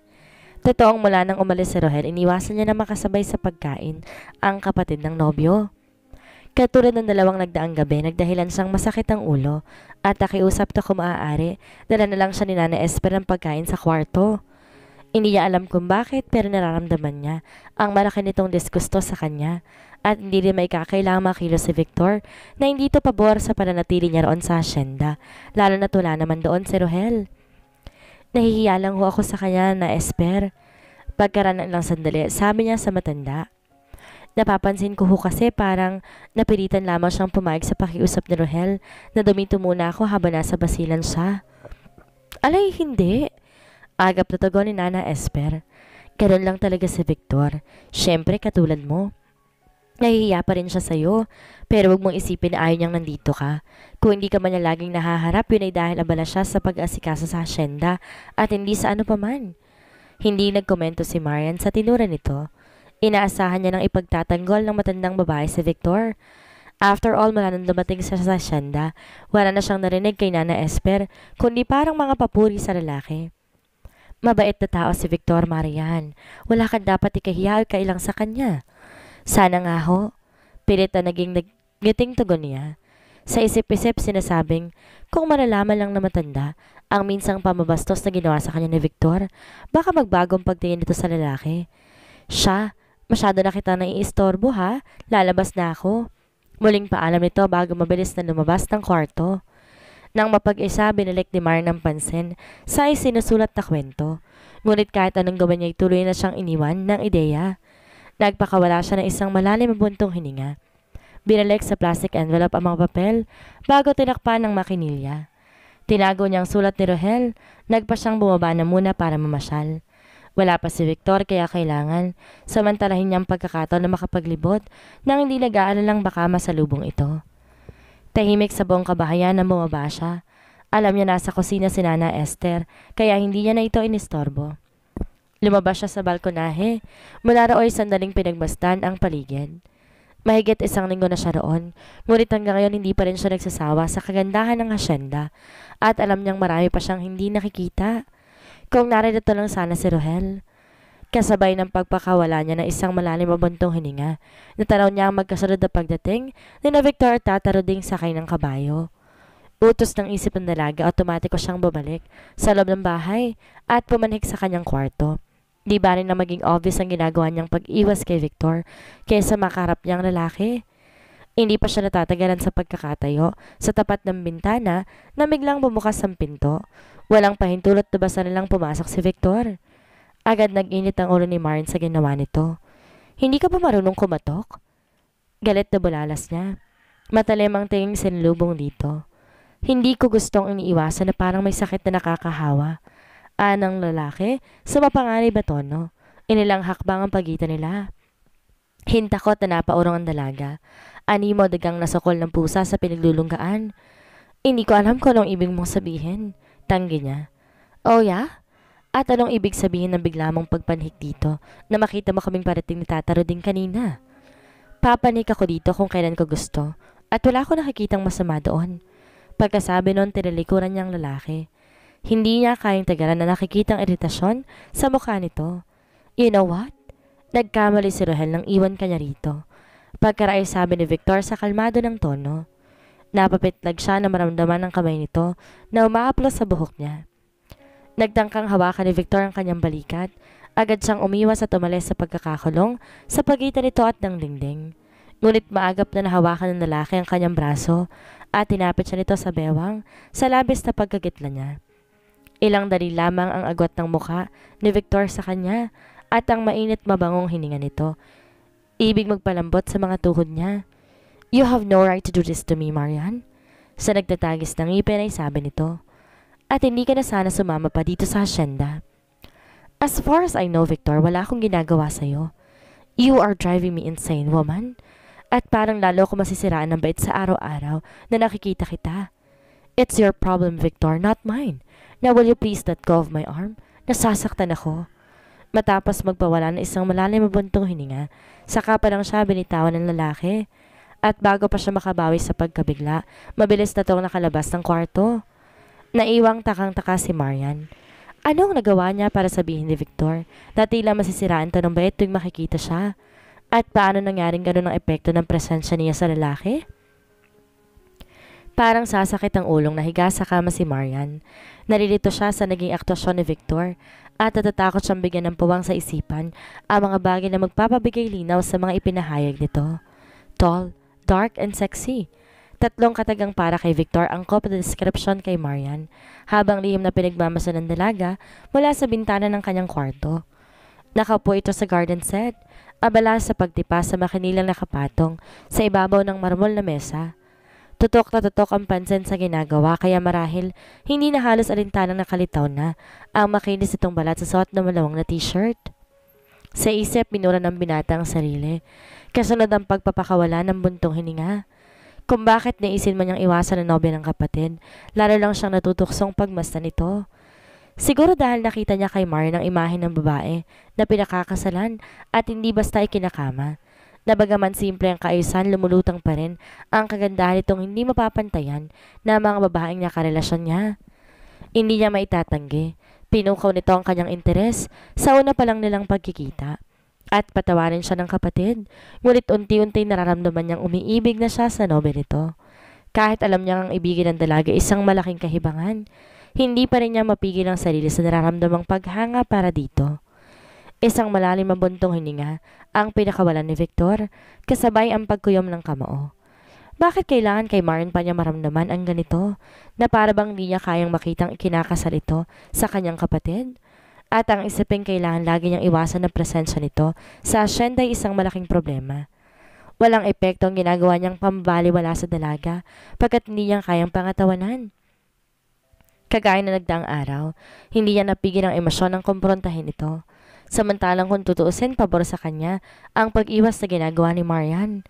Totoong mula nang umalis si Rohel, iniwasan niya na makasabay sa pagkain ang kapatid ng nobyo. Katulad ng dalawang nagdaang gabi, nagdahilan siyang masakit ang ulo at nakiusap na kung maaari, dala na lang siya ni Nana Esper ng pagkain sa kwarto. Hindi niya alam kung bakit pero nararamdaman niya ang malaki nitong disgusto sa kanya at hindi rin may kakailangang makilos si Victor na hindi to pabor sa pananatili niya roon sa asyenda, lalo na tula naman doon si Rohel. Nahihiya lang ho ako sa kanya na Esper. Pagkaranan lang sandali, sabi niya sa matanda. Napapansin ko ho kasi parang napilitan lamang siyang pumayag sa pakiusap ni Rohel na dumito muna ako habang nasa basilan siya. Alay, hindi. Agap na tago ni Nana Esper. Ganun lang talaga si Victor. Siyempre katulad mo nahihiya pa rin siya sa'yo. Pero huwag mong isipin na ayaw niyang nandito ka. Kung hindi ka man niya laging nahaharap, yun ay dahil abala siya sa pag-asikaso sa asyenda at hindi sa ano paman. Hindi nagkomento si Marian sa tinura nito. Inaasahan niya ng ipagtatanggol ng matandang babae si Victor. After all, mula nang dumating siya sa asyenda, wala na siyang narinig kay Nana Esper, kundi parang mga papuri sa lalaki. Mabait na tao si Victor Marian. Wala kang dapat ikahiya o kailang sa kanya. Sana nga ho. Pilit na naging nagiting tugon niya. Sa isip-isip sinasabing, kung malalaman lang na matanda, ang minsang pamabastos na ginawa sa kanya ni Victor, baka magbagong pagtingin nito sa lalaki. Siya, masyado na kita naiistorbo ha, lalabas na ako. Muling paalam nito bago mabilis na lumabas ng kwarto. Nang mapag-isa, binalik ni Mar ng pansin sa isinusulat na kwento. Ngunit kahit anong gawin niya, tuloy na siyang iniwan ng ideya. Nagpakawala siya ng isang malalim na buntong hininga. Binalik sa plastic envelope ang mga papel bago tinakpan ng makinilya. Tinago niya ang sulat ni Rohel, nagpa siyang bumaba na muna para mamasyal. Wala pa si Victor kaya kailangan samantalahin niya ang pagkakataon na makapaglibot nang hindi nag-aalalang baka masalubong ito. Tahimik sa buong kabahayan na bumaba siya. Alam niya nasa kusina si Nana Esther kaya hindi niya na ito inistorbo. Lumabas siya sa balkonahe. Mula rooy sandaling pinagmastan ang paligid. Mahigit isang linggo na siya roon, ngunit hanggang ngayon hindi pa rin siya nagsasawa sa kagandahan ng hasyenda at alam niyang marami pa siyang hindi nakikita. Kung naririto lang sana si Rohel. Kasabay ng pagpakawala niya ng isang malalim mabuntong hininga, natanaw niya ang magkasunod na pagdating ni na Victor at tataro ding sakay ng kabayo. Utos ng isip ng dalaga, automatiko siyang bumalik sa loob ng bahay at pumanhik sa kanyang kwarto. Di ba rin na maging obvious ang ginagawa niyang pag-iwas kay Victor kaysa makarap niyang lalaki? Hindi pa siya natatagalan sa pagkakatayo, sa tapat ng bintana, na biglang bumukas ang pinto. Walang pahintulot na basta nilang pumasok si Victor. Agad nag-init ang ulo ni Marin sa ginawa nito. Hindi ka pa marunong kumatok? Galit na bulalas niya. Matalim ang tingin sinlubong dito. Hindi ko gustong iniiwasan na parang may sakit na nakakahawa ng lalaki sa mapanganib at tono. Inilang hakbang ang pagitan nila. Hintakot na napaurong ang dalaga. Animo dagang nasokol ng pusa sa pinaglulunggaan. Hindi ko alam kung anong ibig mong sabihin. Tanggi niya. Oh yeah? At anong ibig sabihin ng bigla mong pagpanhik dito na makita mo kaming parating ni Tataro din kanina? Papanik ako dito kung kailan ko gusto at wala ko nakikitang masama doon. Pagkasabi noon, tinalikuran ang lalaki. Hindi niya kayang tagalan na nakikitang iritasyon sa mukha nito. You know what? Nagkamali si Rohel nang iwan kanya rito. Pagkaraay sabi ni Victor sa kalmado ng tono. Napapitlag siya na maramdaman ng kamay nito na umaaplos sa buhok niya. Nagtangkang hawakan ni Victor ang kanyang balikat. Agad siyang umiwas at umalis sa pagkakakulong sa pagitan nito at ng dingding. Ngunit maagap na nahawakan ng lalaki ang kanyang braso at tinapit siya nito sa bewang sa labis na pagkagitla niya. Ilang dali lamang ang agwat ng mukha ni Victor sa kanya at ang mainit mabangong hininga nito. Ibig magpalambot sa mga tuhod niya. You have no right to do this to me, Marian. Sa nagtatagis ng ngipin ay sabi nito. At hindi ka na sana sumama pa dito sa hasyenda. As far as I know, Victor, wala akong ginagawa sa'yo. You are driving me insane, woman. At parang lalo ko masisiraan ng bait sa araw-araw na nakikita kita. It's your problem, Victor, not mine na will you please let go of my arm? Nasasaktan ako. Matapos magpawala ng isang malalim na buntong hininga, saka pa lang siya binitawan ng lalaki. At bago pa siya makabawi sa pagkabigla, mabilis na tong nakalabas ng kwarto. Naiwang takang-taka si Marian. Anong nagawa niya para sabihin ni Victor na tila masisiraan to ng bait tuwing makikita siya? At paano nangyaring ganun ang epekto ng presensya niya sa lalaki? Parang sasakit ang ulong na higa sa kama si Marian. Naririto siya sa naging aktuasyon ni Victor at natatakot siyang bigyan ng puwang sa isipan ang mga bagay na magpapabigay linaw sa mga ipinahayag nito. Tall, dark, and sexy. Tatlong katagang para kay Victor ang na description kay Marian, habang lihim na pinagmamasa ng dalaga mula sa bintana ng kanyang kwarto. Nakaupo ito sa garden set, abala sa pagtipas sa makinilang nakapatong sa ibabaw ng marmol na mesa. Tutok na tutok ang pansin sa ginagawa kaya marahil hindi na halos alintanang nakalitaw na ang makinis itong balat sa suot na malawang na t-shirt. Sa isip, minura ng binata ang sarili. Kasunod ang pagpapakawala ng buntong hininga. Kung bakit naisin man niyang iwasan ang nobya ng kapatid, lalo lang siyang natutuksong pagmasdan nito. Siguro dahil nakita niya kay Mar ng imahe ng babae na pinakakasalan at hindi basta ikinakama na bagaman simple ang kaisan, lumulutang pa rin ang kagandahan nitong hindi mapapantayan na mga babaeng nakarelasyon niya. Hindi niya maitatanggi. Pinukaw nito ang kanyang interes sa una pa lang nilang pagkikita. At patawarin siya ng kapatid, ngunit unti-unti nararamdaman niyang umiibig na siya sa nobe nito. Kahit alam niya ang ibigin ng dalaga isang malaking kahibangan, hindi pa rin niya mapigil ang sarili sa nararamdamang paghanga para dito. Isang malalim na buntong hininga ang pinakawalan ni Victor, kasabay ang pagkuyom ng kamao. Bakit kailangan kay Marin pa niya maramdaman ang ganito na para bang di niya kayang makitang ikinakasal ito sa kanyang kapatid? At ang isipin kailangan lagi niyang iwasan ng presensya nito sa asyenda ay isang malaking problema. Walang epekto ang ginagawa niyang pambaliwala sa dalaga pagkat hindi niya kayang pangatawanan. Kagaya na nagdaang araw, hindi niya napigil ang emosyon ng komprontahin ito. Samantalang kung tutuusin, pabor sa kanya ang pag-iwas na ginagawa ni Marian.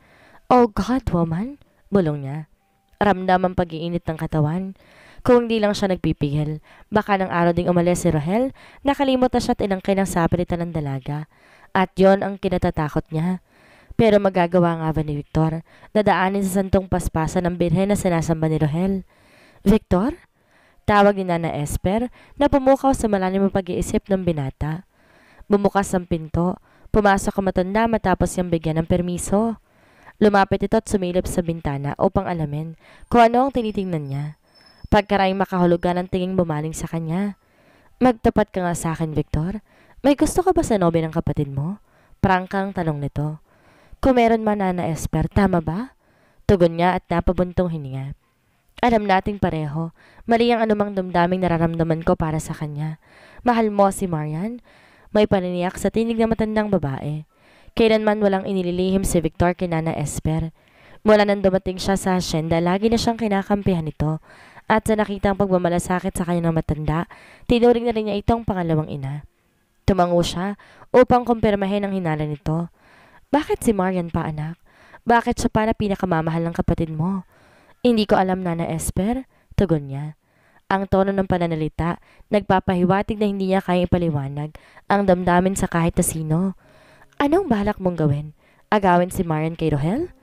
Oh God, woman! Bulong niya. Ramdam ang pag-iinit ng katawan. Kung hindi lang siya nagpipigil, baka ng araw ding umalis si Rohel, nakalimot na siya at inangkay ng sapilitan ng dalaga. At yon ang kinatatakot niya. Pero magagawa nga ba ni Victor? Dadaanin sa santong paspasa ng birhen na sinasamba ni Rohel. Victor? Tawag ni Nana Esper na pumukaw sa malalim ang pag-iisip ng binata. Bumukas ang pinto. Pumasok ang matanda matapos siyang bigyan ng permiso. Lumapit ito at sumilip sa bintana upang alamin kung ano ang tinitingnan niya. Pagkaraing makahulugan ang tinging bumaling sa kanya. Magtapat ka nga sa akin, Victor. May gusto ka ba sa nobe ng kapatid mo? Prangka ang tanong nito. Kung meron man na Esper, tama ba? Tugon niya at napabuntong hininga. Alam nating pareho, mali ang anumang dumdaming nararamdaman ko para sa kanya. Mahal mo si Marian? May paniniyak sa tinig na matandang babae. Kailanman walang inililihim si Victor kay Nana Esper. Mula nang dumating siya sa asyenda, lagi na siyang kinakampihan ito. At sa nakitang pagmamalasakit sa kanya ng matanda, tinuring na rin niya itong pangalawang ina. Tumango siya upang kumpirmahin ang hinala nito. Bakit si Marian pa anak? Bakit siya pa na pinakamamahal ng kapatid mo? Hindi ko alam na na Esper, tugon niya ang tono ng pananalita, nagpapahiwatig na hindi niya kayang ipaliwanag ang damdamin sa kahit na sino. Anong balak mong gawin? Agawin si Marian kay Rohel?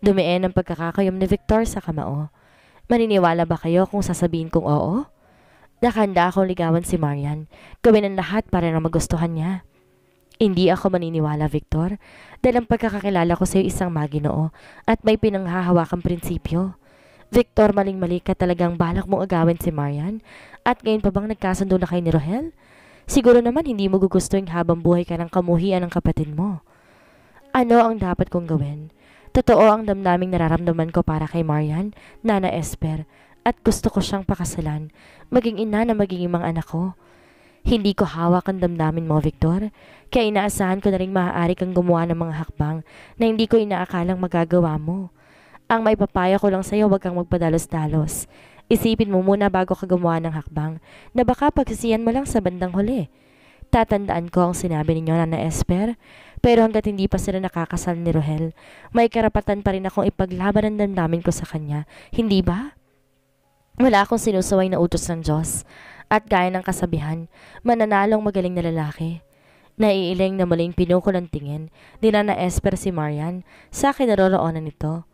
Dumiin ang pagkakakayom ni Victor sa kamao. Maniniwala ba kayo kung sasabihin kong oo? Nakahanda akong ligawan si Marian. Gawin ang lahat para na magustuhan niya. Hindi ako maniniwala, Victor, dahil ang pagkakakilala ko sa iyo isang maginoo at may pinanghahawakang prinsipyo. Victor, maling-mali ka talagang balak mong agawin si Marian? At ngayon pa bang nagkasundo na kay ni Rohel? Siguro naman hindi mo gugustuhin habang buhay ka ng kamuhian ng kapatid mo. Ano ang dapat kong gawin? Totoo ang damdaming nararamdaman ko para kay Marian, Nana Esper, at gusto ko siyang pakasalan, maging ina na maging mga anak ko. Hindi ko hawak ang damdamin mo, Victor. Kaya inaasahan ko na rin maaari kang gumawa ng mga hakbang na hindi ko inaakalang magagawa mo. Ang may papaya ko lang sa'yo, wag kang magpadalos-dalos. Isipin mo muna bago ka gumawa ng hakbang na baka pagsisiyan mo lang sa bandang huli. Tatandaan ko ang sinabi ninyo na na-esper, pero hanggat hindi pa sila nakakasal ni Rohel, may karapatan pa rin akong ipaglaban ang damdamin ko sa kanya, hindi ba? Wala akong sinusaway na utos ng Diyos, at gaya ng kasabihan, mananalong magaling na lalaki. Naiiling na muling pinukulang tingin, nila na-esper si Marian sa kinaroroonan nito.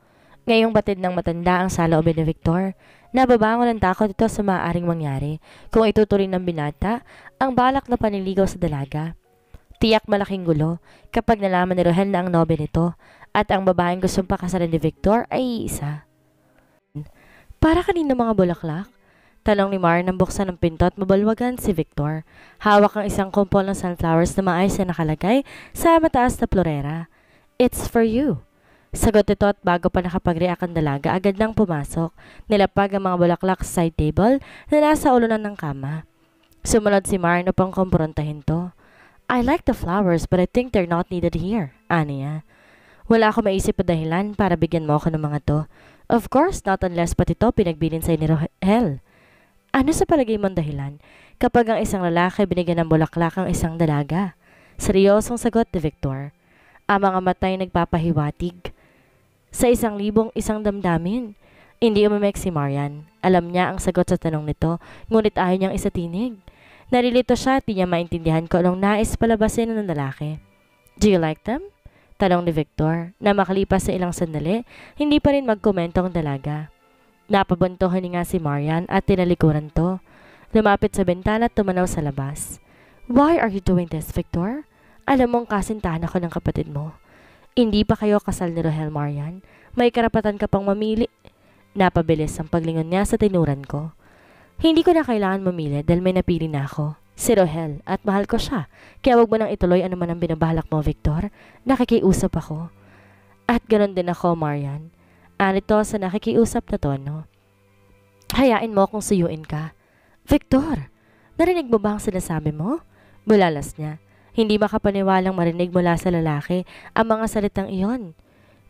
Ngayong batid ng matanda ang sala o ni Victor. nababangon ang takot ito sa maaaring mangyari kung itutuloy ng binata ang balak na paniligaw sa dalaga. Tiyak malaking gulo kapag nalaman ni Rohel na ang nobe nito at ang babaeng gustong pakasalan ni Victor ay iisa. Para kanino mga bulaklak? Talong ni Mar nang buksan ng pinto at mabalwagan si Victor. Hawak ang isang kumpol ng sunflowers na maayos na nakalagay sa mataas na florera. It's for you. Sagot ito at bago pa nakapag-react ang dalaga, agad nang pumasok. Nilapag ang mga bulaklak sa side table na nasa ulo na ng kama. Sumunod si Marno pang kumprontahin to. I like the flowers but I think they're not needed here, aniya. Wala ako maisip na dahilan para bigyan mo ako ng mga to. Of course, not unless pati to pinagbilin sa ni Rohel. Ano sa palagay mong dahilan kapag ang isang lalaki binigyan ng bulaklak ang isang dalaga? Seryosong sagot ni Victor ang mga matay nagpapahiwatig. Sa isang libong isang damdamin, hindi umimek si Marian. Alam niya ang sagot sa tanong nito, ngunit ayaw niyang isatinig. Narilito siya at di niya maintindihan ko anong nais palabasin ng lalaki. Do you like them? Tanong ni Victor na makalipas sa ilang sandali, hindi pa rin magkomento ang dalaga. Napabuntohan ni nga si Marian at tinalikuran to. Lumapit sa bintana at tumanaw sa labas. Why are you doing this, Victor? Alam mo ang kasintahan ako ng kapatid mo. Hindi pa kayo kasal ni Rohel Marian? May karapatan ka pang mamili. Napabilis ang paglingon niya sa tinuran ko. Hindi ko na kailangan mamili dahil may napili na ako. Si Rohel at mahal ko siya. Kaya wag mo nang ituloy anuman ang binabalak mo, Victor. Nakikiusap ako. At ganoon din ako, Marian. Anito sa nakikiusap na tono. Hayain mo akong suyuin ka. Victor, narinig mo ba ang sinasabi mo? Bulalas niya. Hindi makapaniwalang marinig mula sa lalaki ang mga salitang iyon.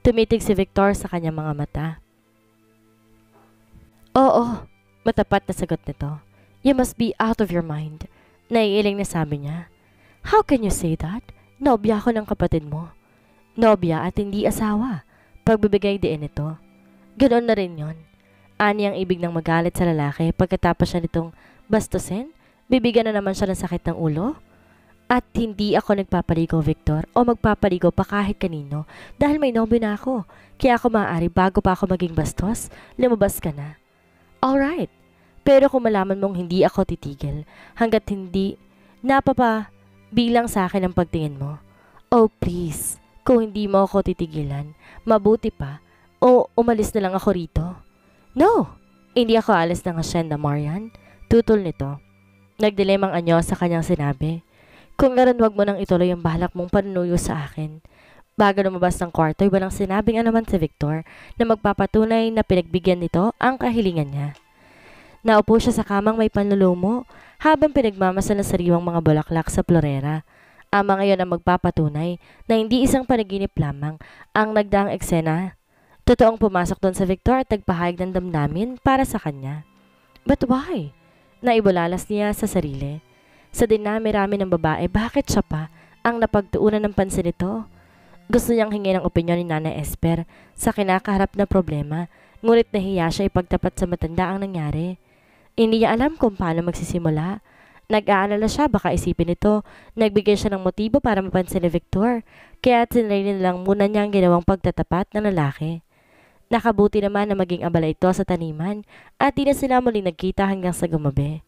Tumitig si Victor sa kanyang mga mata. Oo, matapat na sagot nito. You must be out of your mind. Naiiling na sabi niya. How can you say that? Nobya ako ng kapatid mo. Nobya at hindi asawa. Pagbibigay din ito. Ganoon na rin yon. Ani ang ibig ng magalit sa lalaki pagkatapos siya nitong bastusin? Bibigyan na naman siya ng sakit ng ulo? At hindi ako nagpapaligo, Victor, o magpapaligo pa kahit kanino dahil may nobyo na ako. Kaya ako maaari bago pa ako maging bastos, lumabas ka na. Alright, pero kung malaman mong hindi ako titigil hanggat hindi napapa bilang sa akin ang pagtingin mo. Oh please, kung hindi mo ako titigilan, mabuti pa o umalis na lang ako rito. No, hindi ako alis ng asyenda, Marian. Tutol nito. Nagdilemang anyo sa kanyang sinabi. Kung ganun, wag mo nang ituloy ang balak mong panunuyo sa akin. Bago lumabas ng kwarto, ay nang sinabing anuman si Victor na magpapatunay na pinagbigyan nito ang kahilingan niya. Naupo siya sa kamang may panlulumo habang pinagmamasal ng sariwang mga bulaklak sa florera. Ama ngayon ang magpapatunay na hindi isang panaginip lamang ang nagdaang eksena. Totoong pumasok doon sa Victor at nagpahayag ng damdamin para sa kanya. But why? Naibulalas niya sa sarili. Sa dinami-rami ng babae, bakit siya pa ang napagtuunan ng pansin nito? Gusto niyang hingin ang opinyon ni Nana Esper sa kinakaharap na problema, ngunit nahiya siya ipagtapat sa matanda ang nangyari. Hindi niya alam kung paano magsisimula. Nag-aalala siya, baka isipin nito, nagbigay siya ng motibo para mapansin ni Victor, kaya tinrainin lang muna niya ang ginawang pagtatapat ng lalaki. Nakabuti naman na maging abala ito sa taniman at di na sila muli nagkita hanggang sa gumabi.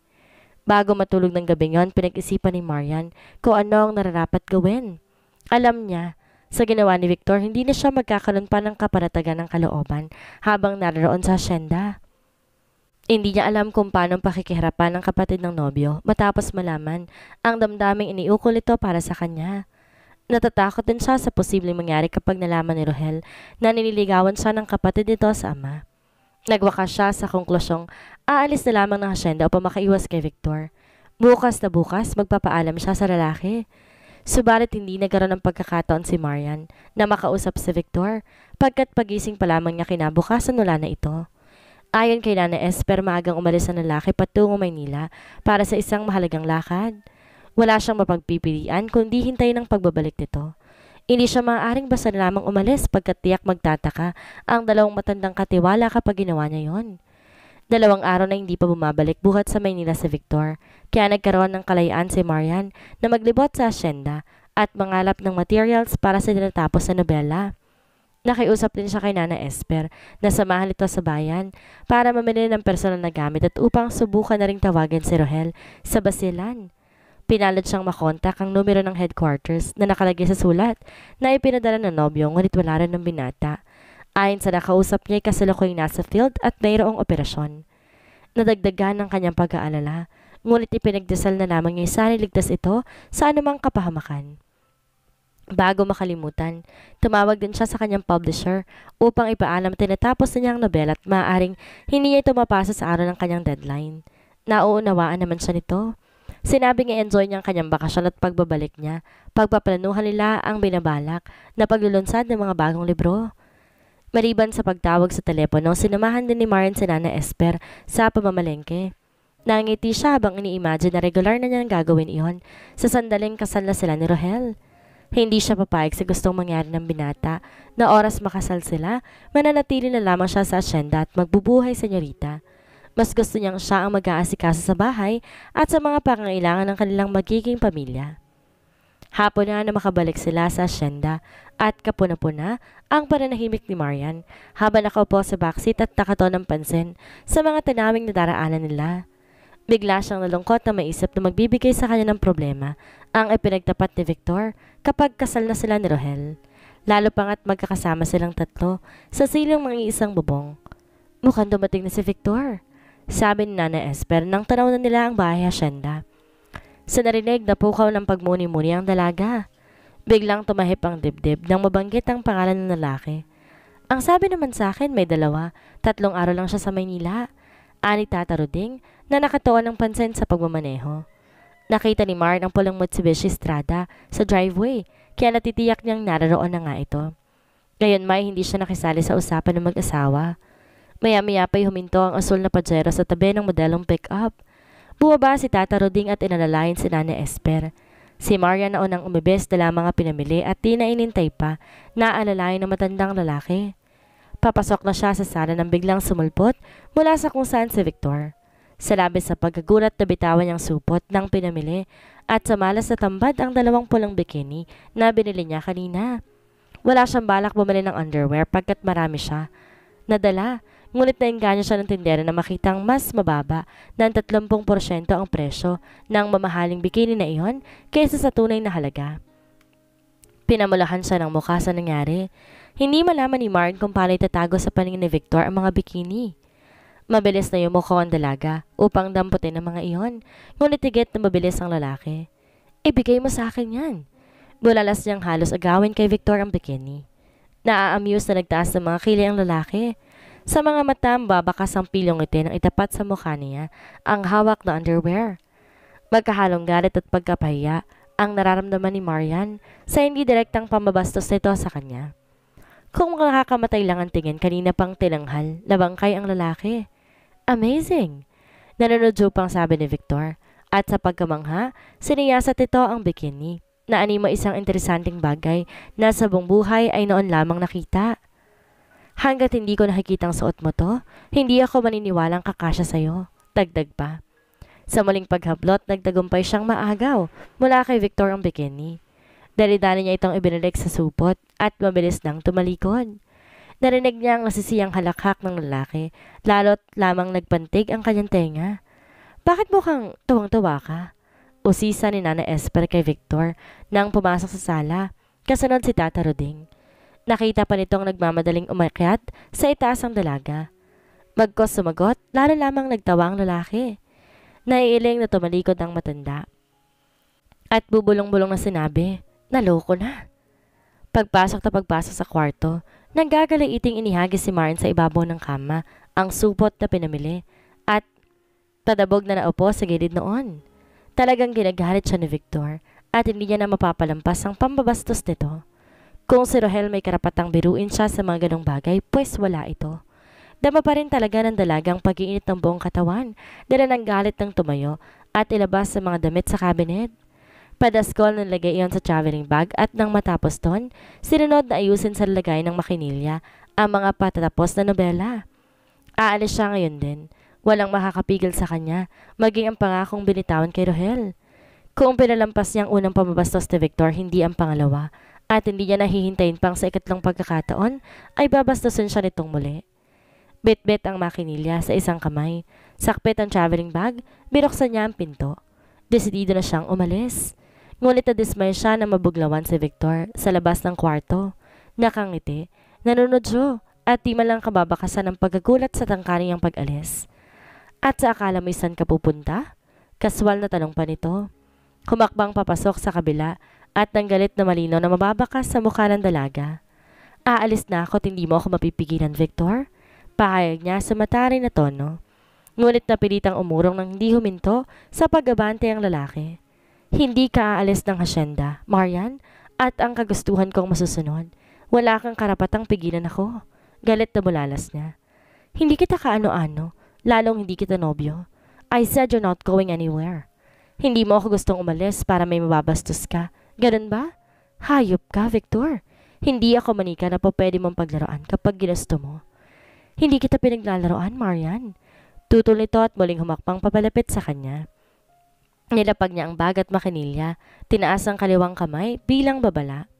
Bago matulog ng gabi yon, pinag-isipan ni Marian kung ano ang nararapat gawin. Alam niya, sa ginawa ni Victor, hindi na siya magkakaroon pa ng kaparatagan ng kalooban habang naroon sa asyenda. Hindi niya alam kung paano pakikihirapan ng kapatid ng nobyo matapos malaman ang damdaming iniukol ito para sa kanya. Natatakot din siya sa posibleng mangyari kapag nalaman ni Rohel na nililigawan siya ng kapatid nito sa ama. Nagwakas siya sa konklusyong Aalis na lamang ng hasyenda upang makaiwas kay Victor. Bukas na bukas, magpapaalam siya sa lalaki. Subalit hindi nagkaroon ng pagkakataon si Marian na makausap si Victor pagkat pagising pa lamang niya kinabukasan wala na ito. Ayon kay Lana Esper, maagang umalis ang lalaki patungo Maynila para sa isang mahalagang lakad. Wala siyang mapagpipilian kundi hintayin ang pagbabalik nito. Hindi siya maaaring basta lamang umalis pagkat tiyak magtataka ang dalawang matandang katiwala kapag ginawa niya yon. Dalawang araw na hindi pa bumabalik buhat sa Maynila si Victor, kaya nagkaroon ng kalayaan si Marian na maglibot sa asyenda at mangalap ng materials para sa dinatapos na nobela. Nakiusap din siya kay Nana Esper na samahan ito sa bayan para mamili ng personal na gamit at upang subukan na ring tawagan si Rohel sa basilan. Pinalad siyang makontak ang numero ng headquarters na nakalagay sa sulat na ipinadala ng nobyo ngunit wala rin ng binata. Ayon sa nakausap niya ay kasalukuyang nasa field at mayroong operasyon. Nadagdagan ng kanyang pag-aalala, ngunit ipinagdasal na naman niya sana ligtas ito sa anumang kapahamakan. Bago makalimutan, tumawag din siya sa kanyang publisher upang ipaalam tinatapos na niya ang nobela at maaaring hindi niya ito mapasa sa araw ng kanyang deadline. Nauunawaan naman siya nito. Sinabi nga enjoy niya ang kanyang bakasyon at pagbabalik niya. Pagpaplanuhan nila ang binabalak na paglulunsad ng mga bagong libro. Mariban sa pagtawag sa telepono, sinamahan din ni Maren si Nana Esper sa pamamalengke. Nangiti siya habang iniimagine na regular na niyang gagawin iyon sa sandaling kasal na sila ni Rohel. Hindi siya papayag sa gustong mangyari ng binata na oras makasal sila, mananatili na lamang siya sa asyenda at magbubuhay sa senyorita. Mas gusto niyang siya ang mag-aasikasa sa bahay at sa mga pangangailangan ng kanilang magiging pamilya. Hapon na na makabalik sila sa asyenda at kapuna-puna ang pananahimik ni Marian habang nakaupo sa backseat at nakato ng pansin sa mga tanaming nadaraanan nila. Bigla siyang nalungkot na maisip na magbibigay sa kanya ng problema ang ipinagtapat ni Victor kapag kasal na sila ni Rohel. Lalo pang at magkakasama silang tatlo sa silong mga isang bubong. Mukhang dumating na si Victor, sabi ni Nana Esper nang tanaw na nila ang bahay hasyenda. Sa narinig na pukaw ng pagmuni-muni ang dalaga, Biglang tumahip ang dibdib nang mabanggit ang pangalan ng lalaki. Ang sabi naman sa akin may dalawa, tatlong araw lang siya sa Maynila. Ani Tata Ruding na nakatuon ng pansin sa pagmamaneho. Nakita ni Marn ang pulang Mitsubishi Strada sa driveway kaya natitiyak niyang nararoon na nga ito. Gayon may hindi siya nakisali sa usapan ng mag-asawa. Maya-maya pa'y huminto ang asul na pajero sa tabi ng modelong pick-up. Buwaba si Tata Roding at inalalayan si Nana Esper. Si Maria na unang umibes dala mga pinamili at di pa na alalayan ng matandang lalaki. Papasok na siya sa sala nang biglang sumulpot mula sa kung saan si Victor. Sa labis sa pagkagulat na bitawan niyang supot ng pinamili at sa malas na tambad ang dalawang pulang bikini na binili niya kanina. Wala siyang balak bumili ng underwear pagkat marami siya. Nadala Ngunit nainganyo siya ng tindera na makitang mas mababa ng 30% ang presyo ng mamahaling bikini na iyon kaysa sa tunay na halaga. Pinamulahan siya ng mukha sa nangyari. Hindi malaman ni Marn kung paano itatago sa paningin ni Victor ang mga bikini. Mabilis na yumuko ang dalaga upang damputin ang mga iyon, ngunit higit na mabilis ang lalaki. Ibigay mo sa akin yan. Bulalas niyang halos agawin kay Victor ang bikini. Naa-amuse na nagtaas ng mga kilay ang lalaki. Sa mga matamba, baka sampilong ngiti nang itapat sa mukha niya ang hawak na underwear. Magkahalong galit at pagkapahiya ang nararamdaman ni Marian sa hindi direktang pambabastos nito sa kanya. Kung makakamatay lang ang tingin, kanina pang tilanghal, labangkay ang lalaki. Amazing! Nanonodyo pang sabi ni Victor. At sa pagkamangha, siniyasat ito ang bikini na animo isang interesanteng bagay na sa buong buhay ay noon lamang nakita. Hanggat hindi ko nakikitang suot mo to, hindi ako maniniwalang kakasya sa'yo. Dagdag pa. Sa muling paghablot, nagtagumpay siyang maagaw mula kay Victor ang bikini. Dalidali niya itong ibinalik sa supot at mabilis nang tumalikod. Narinig niya ang nasisiyang halakhak ng lalaki, lalo't lamang nagpantig ang kanyang tenga. Bakit mukhang tuwang-tuwa ka? Usisa ni Nana Esper kay Victor nang pumasok sa sala, kasunod si Tata Roding. Nakita pa nitong nagmamadaling umakyat sa itaas ang dalaga. Bagkos sumagot, lalo lamang nagtawang lalaki. Naiiling na tumalikod ang matanda. At bubulong-bulong na sinabi, naloko na. Pagpasok na pagpasok sa kwarto, naggagalaiting inihagis si Marin sa ibabaw ng kama ang supot na pinamili at tadabog na naupo sa gilid noon. Talagang ginagalit siya ni Victor at hindi niya na mapapalampas ang pambabastos nito. Kung si Rohel may karapatang biruin siya sa mga ganong bagay, pues wala ito. Dama pa rin talaga ng dalagang pag-iinit ng buong katawan, dala ng galit ng tumayo at ilabas sa mga damit sa kabinet. Padaskol ng lagay iyon sa traveling bag at nang matapos ton, sinunod na ayusin sa lagay ng makinilya ang mga patatapos na nobela. Aalis siya ngayon din. Walang makakapigil sa kanya, maging ang pangakong binitawan kay Rohel. Kung pinalampas niya ang unang pamabastos ni Victor, hindi ang pangalawa, at hindi niya nahihintayin pang sa ikatlong pagkakataon ay babastosin siya nitong muli. Bitbit -bit ang makinilya sa isang kamay, sakpit ang traveling bag, binuksan niya ang pinto. Desidido na siyang umalis. Ngunit nadismay siya na mabuglawan si Victor sa labas ng kwarto. Nakangiti, nanunod siya at di malang kababakasan ng pagkagulat sa tangka niyang pag-alis. At sa akala mo saan ka pupunta? Kaswal na tanong pa nito. Kumakbang papasok sa kabila at ng galit na malino na mababakas sa mukha ng dalaga. Aalis na ako at hindi mo ako mapipigilan, Victor. Pahayag niya sa mataray na tono. Ngunit napilitang umurong nang hindi huminto sa paggabante ang lalaki. Hindi ka aalis ng hasyenda, Marian, at ang kagustuhan kong masusunod. Wala kang karapatang pigilan ako. Galit na bulalas niya. Hindi kita kaano-ano, lalong hindi kita nobyo. I said you're not going anywhere. Hindi mo ako gustong umalis para may mababastos ka Ganun ba? Hayop ka, Victor. Hindi ako manika na pa pwede mong paglaruan kapag ginasto mo. Hindi kita pinaglalaruan, Marian. Tutol nito at muling humakpang papalapit sa kanya. Nilapag niya ang bagat makinilya, tinaas ang kaliwang kamay bilang babala.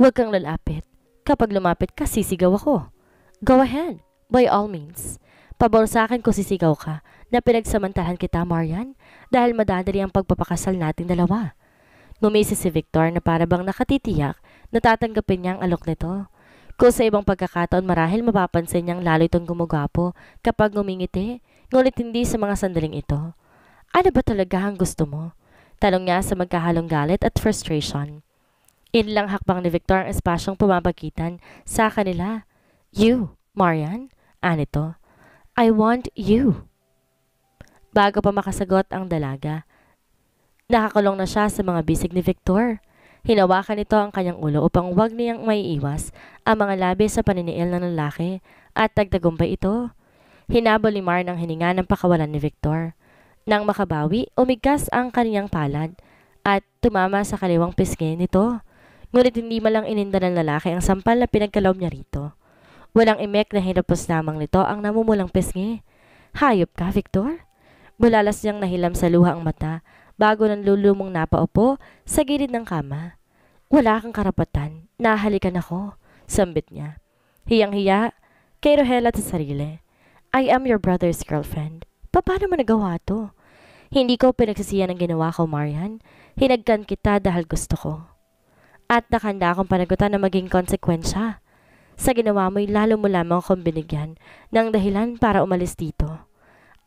Huwag kang lalapit. Kapag lumapit ka, sisigaw ako. Go ahead, by all means. Pabor sa akin kung sisigaw ka na pinagsamantahan kita, Marian, dahil madadali ang pagpapakasal nating dalawa. Ngumisi si Victor na parabang nakatitiyak na tatanggapin niya ang alok nito. Kung sa ibang pagkakataon marahil mapapansin niyang lalo itong gumugapo kapag ngumingiti, ngunit hindi sa mga sandaling ito. Ano ba talaga ang gusto mo? Talong niya sa magkahalong galit at frustration. Inlang hakbang ni Victor ang espasyong pumapagitan sa kanila. You, Marian, anito. I want you. Bago pa makasagot ang dalaga, Nakakulong na siya sa mga bisig ni Victor. Hinawakan nito ang kanyang ulo upang wag niyang maiiwas ang mga labi sa paniniil ng lalaki at tagtagumpay ito. Hinabol ni Mar ng hininga ng pakawalan ni Victor. Nang makabawi, umigkas ang kaniyang palad at tumama sa kaliwang pisngi nito. Ngunit hindi malang ininda ng lalaki ang sampal na pinagkalaob niya rito. Walang imek na hinapos namang nito ang namumulang pisngi. Hayop ka, Victor? Bulalas niyang nahilam sa luha ang mata bago nang lulu mong napaupo sa gilid ng kama. Wala kang karapatan, nahalikan ako, sambit niya. Hiyang-hiya, kay Rohela sa sarili. I am your brother's girlfriend. Paano mo nagawa to? Hindi ko pinagsisiyan ang ginawa ko, Marian. Hinagkan kita dahil gusto ko. At nakanda akong panagutan na maging konsekwensya. Sa ginawa mo'y lalo mo lamang akong binigyan ng dahilan para umalis dito.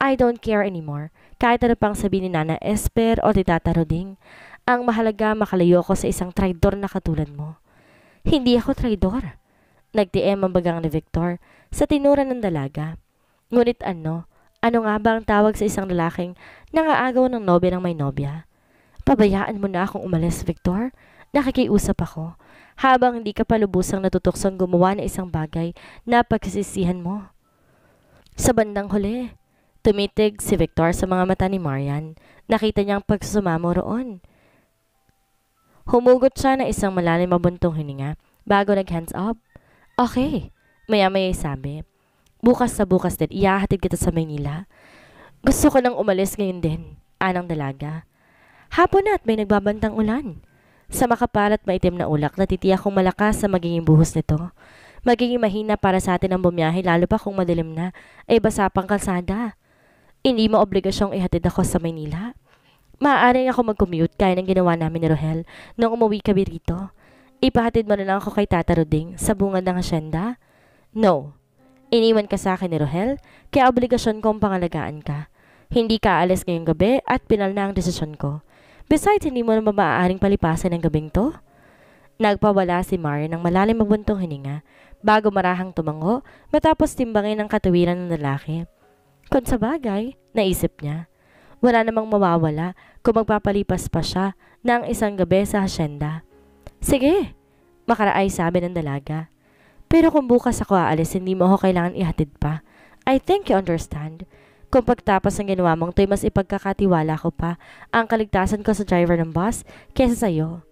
I don't care anymore kahit ano pang sabihin ni Nana Esper o ni Tata Roding, ang mahalaga makalayo ko sa isang traidor na katulad mo. Hindi ako traidor. Nag-DM ang bagang ni Victor sa tinura ng dalaga. Ngunit ano, ano nga ba ang tawag sa isang lalaking nangaagaw ng nobya ng may nobya? Pabayaan mo na akong umalis, Victor. Nakikiusap ako. Habang hindi ka palubusang natutuksang gumawa ng isang bagay na pagsisisihan mo. Sa bandang huli, Tumitig si Victor sa mga mata ni Marian. Nakita niya ang pagsusumamo roon. Humugot siya ng isang malalim mabuntong hininga bago nag-hands up. Okay, maya-maya sabi. Bukas sa bukas din, iyahatid kita sa Maynila. Gusto ko nang umalis ngayon din, anang dalaga. Hapon na at may nagbabantang ulan. Sa makapal at maitim na ulak, natitiyak kong malakas sa magiging buhos nito. Magiging mahina para sa atin ang bumiyahe lalo pa kung madilim na, ay basa pang kalsada. Hindi mo obligasyong ihatid ako sa Maynila. Maaaring ako mag-commute kaya ng ginawa namin ni Rohel nung umuwi kami rito. Ipahatid mo na lang ako kay Tata Roding sa bungad ng asyenda? No. Iniwan ka sa akin ni Rohel, kaya obligasyon kong pangalagaan ka. Hindi ka alis ngayong gabi at pinal na ang desisyon ko. Besides, hindi mo na maaaring palipasan ang gabing to? Nagpawala si Mari ng malalim mabuntong hininga bago marahang tumango matapos timbangin ang katawiran ng lalaki. Kung sa bagay, naisip niya, wala namang mawawala kung magpapalipas pa siya ng isang gabi sa hasyenda. Sige, makaraay sa amin ang dalaga. Pero kung bukas ako aalis, hindi mo ako kailangan ihatid pa. I think you understand. Kung pagtapos ng ginawa mong to'y mas ipagkakatiwala ko pa ang kaligtasan ko sa driver ng bus kesa sa'yo.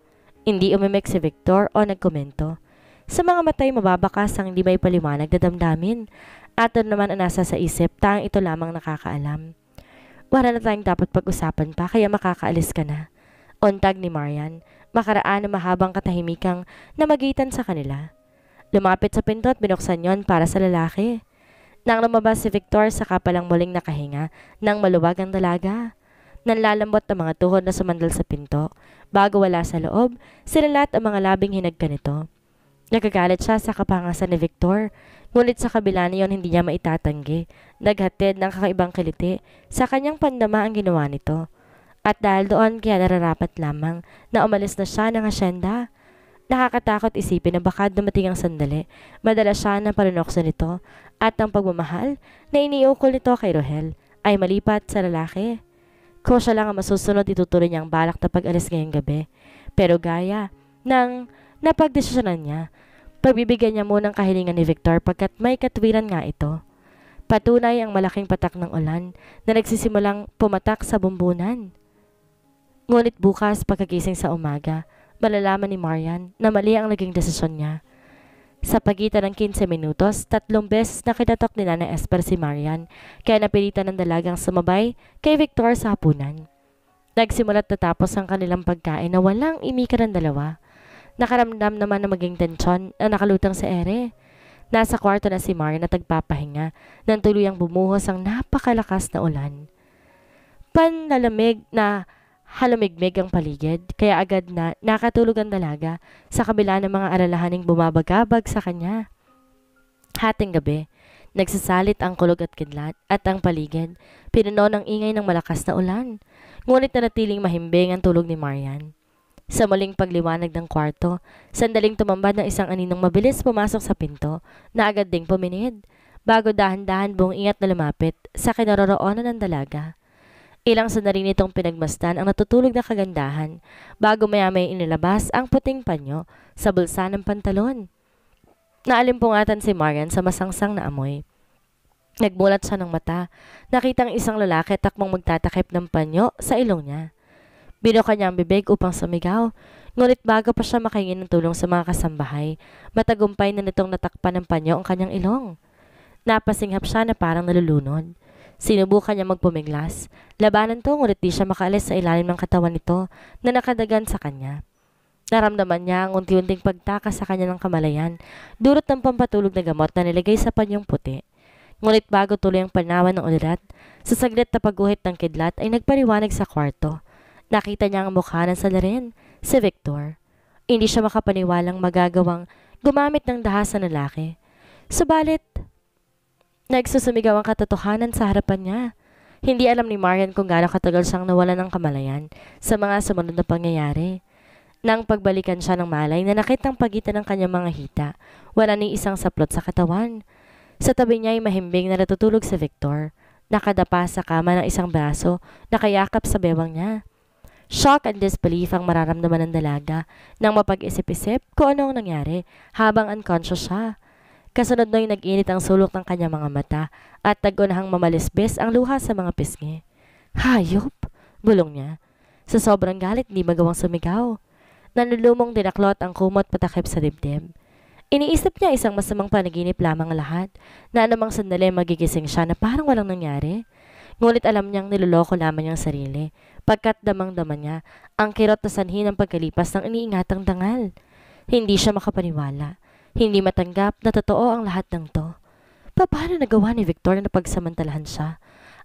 Hindi umimik si Victor o nagkomento. Sa mga matay mababakas ang hindi may paliwanag na damdamin Aton naman ang nasa sa isip, tang ito lamang nakakaalam. Wala na tayong dapat pag-usapan pa, kaya makakaalis ka na. Ontag ni Marian, makaraan ng mahabang katahimikang namagitan sa kanila. Lumapit sa pinto at binuksan yon para sa lalaki. Nang lumabas si Victor, saka palang muling nakahinga ng maluwag ang dalaga. Nanlalambot ang mga tuhod na sumandal sa pinto. Bago wala sa loob, sila lahat ang mga labing hinagka nito. Nagagalit siya sa kapangasan ni Victor. Ngunit sa kabila niyon hindi niya maitatanggi. Naghatid ng kakaibang kiliti. Sa kanyang pandama ang ginawa nito. At dahil doon, kaya nararapat lamang na umalis na siya ng asyenda. Nakakatakot isipin na baka dumating ang sandali, madala siya ng palunokso nito at ang pagmamahal na iniukol nito kay Rohel ay malipat sa lalaki. Kung siya lang ang masusunod, itutuloy niyang balak na pag-alis ngayong gabi. Pero gaya ng napagdesisyonan niya pagbibigyan niya munang kahilingan ni Victor pagkat may katwiran nga ito. Patunay ang malaking patak ng ulan na nagsisimulang pumatak sa bumbunan. Ngunit bukas pagkagising sa umaga, malalaman ni Marian na mali ang naging desisyon niya. Sa pagitan ng 15 minutos, tatlong beses na kinatok ni Nana Esper si Marian kaya napilitan ng dalagang sumabay kay Victor sa hapunan. Nagsimula't natapos ang kanilang pagkain na walang imika ng dalawa. Nakaramdam naman na maging tensyon na ah, nakalutang si Ere. Nasa kwarto na si Mar na tagpapahinga nang tuluyang bumuhos ang napakalakas na ulan. Panlalamig na halamigmig ang paligid kaya agad na nakatulog ang dalaga sa kabila ng mga aralahaning bumabagabag sa kanya. Hating gabi, Nagsasalit ang kulog at kidlat at ang paligid, pinuno ng ingay ng malakas na ulan. Ngunit nanatiling mahimbing ang tulog ni Marian. Sa muling pagliwanag ng kwarto, sandaling tumambad ng isang aninong mabilis pumasok sa pinto na agad ding puminid bago dahan-dahan buong ingat na lumapit sa kinaroroonan ng dalaga. Ilang sandali nitong pinagmastan ang natutulog na kagandahan bago maya-may inilabas ang puting panyo sa bulsa ng pantalon. Naalimpungatan si Marian sa masangsang na amoy. Nagmulat siya ng mata, nakitang isang lalaki takmang magtatakip ng panyo sa ilong niya. Binuka niya ang bibig upang sumigaw. Ngunit bago pa siya makahingi ng tulong sa mga kasambahay, matagumpay na nitong natakpan ng panyo ang kanyang ilong. Napasinghap siya na parang nalulunod. Sinubukan niya magpumiglas. Labanan to ngunit di siya makaalis sa ilalim ng katawan nito na nakadagan sa kanya. Naramdaman niya ang unti-unting pagtakas sa kanya ng kamalayan, durot ng pampatulog na gamot na nilagay sa panyong puti. Ngunit bago tuloy ang panawan ng ulirat, sa saglit na pagguhit ng kidlat ay nagpariwanag sa kwarto. Nakita niya ang mukha ng salarin, si Victor. Hindi siya makapaniwalang magagawang gumamit ng dahas sa lalaki. Subalit, nagsusumigaw ang katotohanan sa harapan niya. Hindi alam ni Marian kung gaano katagal siyang nawalan ng kamalayan sa mga sumunod na pangyayari. Nang pagbalikan siya ng malay, nanakit ang pagitan ng kanyang mga hita. Wala ni isang saplot sa katawan. Sa tabi niya ay mahimbing na natutulog si Victor. Nakadapa sa kama ng isang braso, nakayakap sa bewang niya. Shock and disbelief ang mararamdaman ng dalaga nang mapag-isip-isip kung ano ang nangyari habang unconscious siya. Kasunod no'y nag-init ang sulok ng kanyang mga mata at tagunahang mamalisbis ang luha sa mga pisngi. Hayop! Bulong niya. Sa sobrang galit, di magawang sumigaw. Nanulumong dinaklot ang kumot patakip sa dibdib. Iniisip niya isang masamang panaginip lamang lahat na anumang sandali magigising siya na parang walang nangyari. Ngunit alam niyang niloloko lamang niyang sarili pagkat damang-dama niya ang kirot na sanhi ng pagkalipas ng iniingatang dangal. Hindi siya makapaniwala. Hindi matanggap na totoo ang lahat ng to. Paano nagawa ni Victor na pagsamantalahan siya?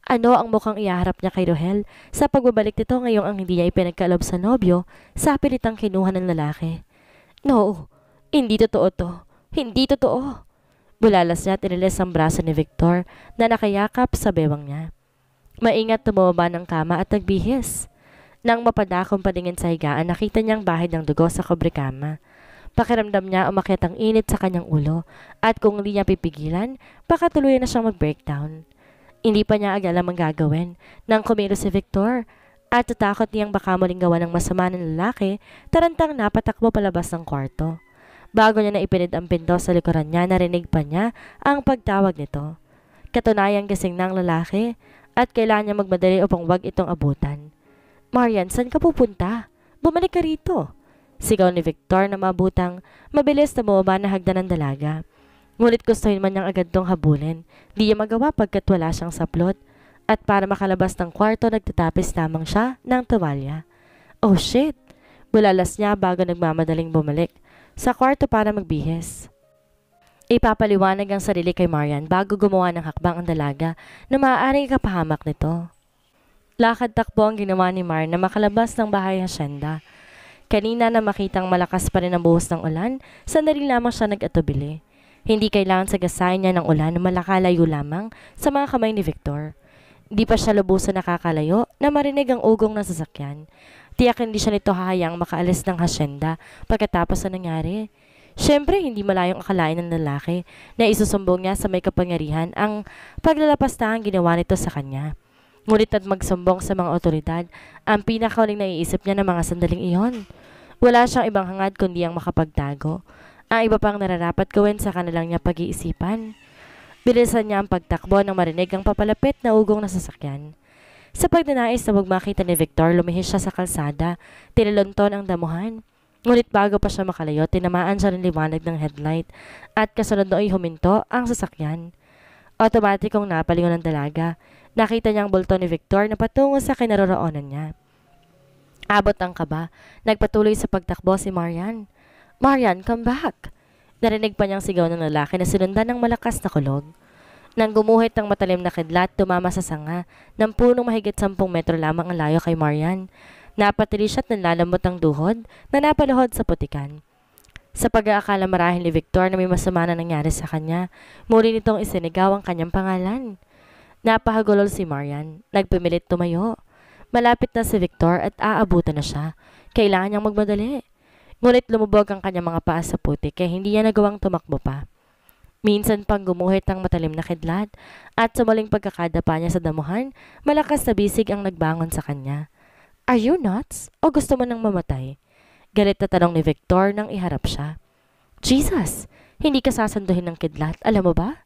Ano ang mukhang iaharap niya kay Rohel sa pagbabalik nito ngayong ang hindi niya ipinagkalob sa nobyo sa pilitang kinuha ng lalaki? No, hindi totoo to. Hindi totoo. Bulalas niya at ang braso ni Victor na nakayakap sa bewang niya. Maingat tumumaba ng kama at nagbihis. Nang mapadakong paningin sa higaan, nakita niyang bahid ng dugo sa kobrekama. Pakiramdam niya umakyat ang init sa kanyang ulo at kung hindi niya pipigilan, baka tuluyan na siyang mag-breakdown. Hindi pa niya agad ang gagawin nang kumilo si Victor at tatakot niyang baka muling gawa ng masama ng lalaki, tarantang napatakbo palabas ng kwarto. Bago niya na ipinid ang pinto sa likuran niya, narinig pa niya ang pagtawag nito. Katunayang gising ng lalaki at kailangan niya magmadali upang wag itong abutan. Marian, saan ka pupunta? Bumalik ka rito. Sigaw ni Victor na mabutang, mabilis na bumaba na hagdan ng dalaga. Ngunit gustuhin man niyang agad tong habulin, di niya magawa pagkat wala siyang saplot. At para makalabas ng kwarto, nagtatapis lamang siya ng tuwalya. Oh shit! Bulalas niya bago nagmamadaling bumalik sa kwarto para magbihis. Ipapaliwanag ang sarili kay Marian bago gumawa ng hakbang ang dalaga na maaaring kapahamak nito. Lakad-takbo ang ginawa ni Mar na makalabas ng bahay hasyenda. Kanina na makitang malakas pa rin ang buhos ng ulan, sandali lamang siya nag-atubili. Hindi kailangan sagasain niya ng ulan na malakalayo lamang sa mga kamay ni Victor. Di pa siya lubusan nakakalayo na marinig ang ugong ng sasakyan. Tiyak hindi siya nito hahayang makaalis ng hasyenda pagkatapos na nangyari. Siyempre, hindi malayong akalain ng lalaki na isusumbong niya sa may kapangyarihan ang paglalapastahang ginawa nito sa kanya. Ngunit at magsumbong sa mga otoridad, ang pinakauling naiisip niya ng mga sandaling iyon. Wala siyang ibang hangad kundi ang makapagtago. Ang iba pang nararapat gawin sa kanilang niya pag-iisipan. Bilisan niya ang pagtakbo ng marinig ang papalapit na ugong nasasakyan. Sa pagnanais na huwag makita ni Victor, lumihis siya sa kalsada, tinilonton ang damuhan. Ngunit bago pa siya makalayo, tinamaan siya ng liwanag ng headlight at kasunod ay huminto ang sasakyan. Otomatikong napalingon ng dalaga. Nakita niya ang bulto ni Victor na patungo sa kinaroroonan niya. Abot ang kaba. Nagpatuloy sa pagtakbo si Marian. Marian, come back! Narinig pa niyang sigaw ng lalaki na sinundan ng malakas na kulog. Nang gumuhit ng matalim na kidlat, tumama sa sanga ng punong mahigit sampung metro lamang ang layo kay Marian. Napatili siya't nanlalamot ang duhod na napaluhod sa putikan. Sa pag-aakala marahil ni Victor na may masama na nangyari sa kanya, muli nitong isinigaw ang kanyang pangalan. Napahagulol si Marian. Nagpumilit tumayo. Malapit na si Victor at aabutan na siya. Kailangan niyang magmadali. Ngunit lumubog ang kanyang mga paa sa putik kaya hindi niya nagawang tumakbo pa. Minsan pang gumuhit ang matalim na kidlat at sa maling pagkakadapa niya sa damuhan, malakas na bisig ang nagbangon sa kanya. Are you nuts? O gusto mo nang mamatay? Galit na tanong ni Victor nang iharap siya. Jesus, hindi ka sasanduhin ng kidlat, alam mo ba?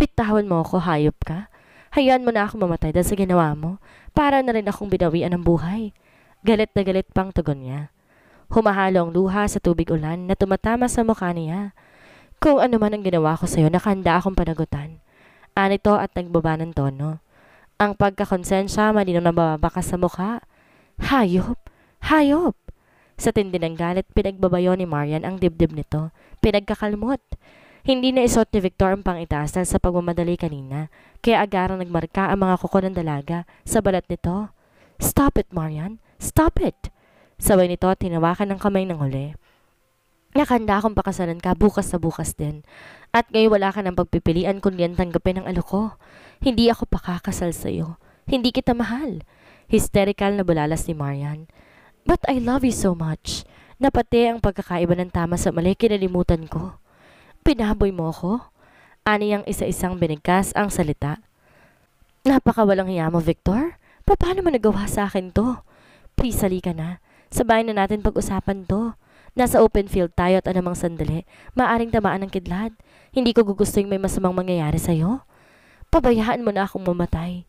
Pitawan mo ako, hayop ka. Hayaan mo na ako mamatay dahil sa ginawa mo. Para na rin akong binawian ang buhay. Galit na galit pang tugon niya. Humahalo ang luha sa tubig ulan na tumatama sa mukha niya. Kung ano man ang ginawa ko sa'yo, nakahanda akong panagutan. Anito at nagbaba ng tono. Ang pagkakonsensya, malinaw na bababa sa mukha. Hayop! Hayop! Sa tindi ng galit, pinagbabayo ni Marian ang dibdib nito. Pinagkakalmot. Hindi na isot ni Victor ang pangitasan sa pagmamadali kanina, kaya agarang nagmarka ang mga kuko ng dalaga sa balat nito. Stop it, Marian! Stop it! Sabay nito, tinawakan ng kamay ng huli. Nakanda akong pakasalan ka bukas sa bukas din. At ngayon wala ka ng pagpipilian kundi ang tanggapin ng aloko. Hindi ako pakakasal sa iyo. Hindi kita mahal. Hysterical na bulalas ni Marian. But I love you so much. Na pati ang pagkakaiba ng tama sa mali kinalimutan ko. Pinaboy mo ko? Ani ang isa-isang binigkas ang salita. Napakawalang hiya mo, Victor. Paano mo nagawa sa akin to? Please, halika na. Sabay na natin pag-usapan to. Nasa open field tayo at anumang sandali, maaring tamaan ng kidlad. Hindi ko gugustuhin may masamang mangyayari sa'yo. Pabayaan mo na akong mamatay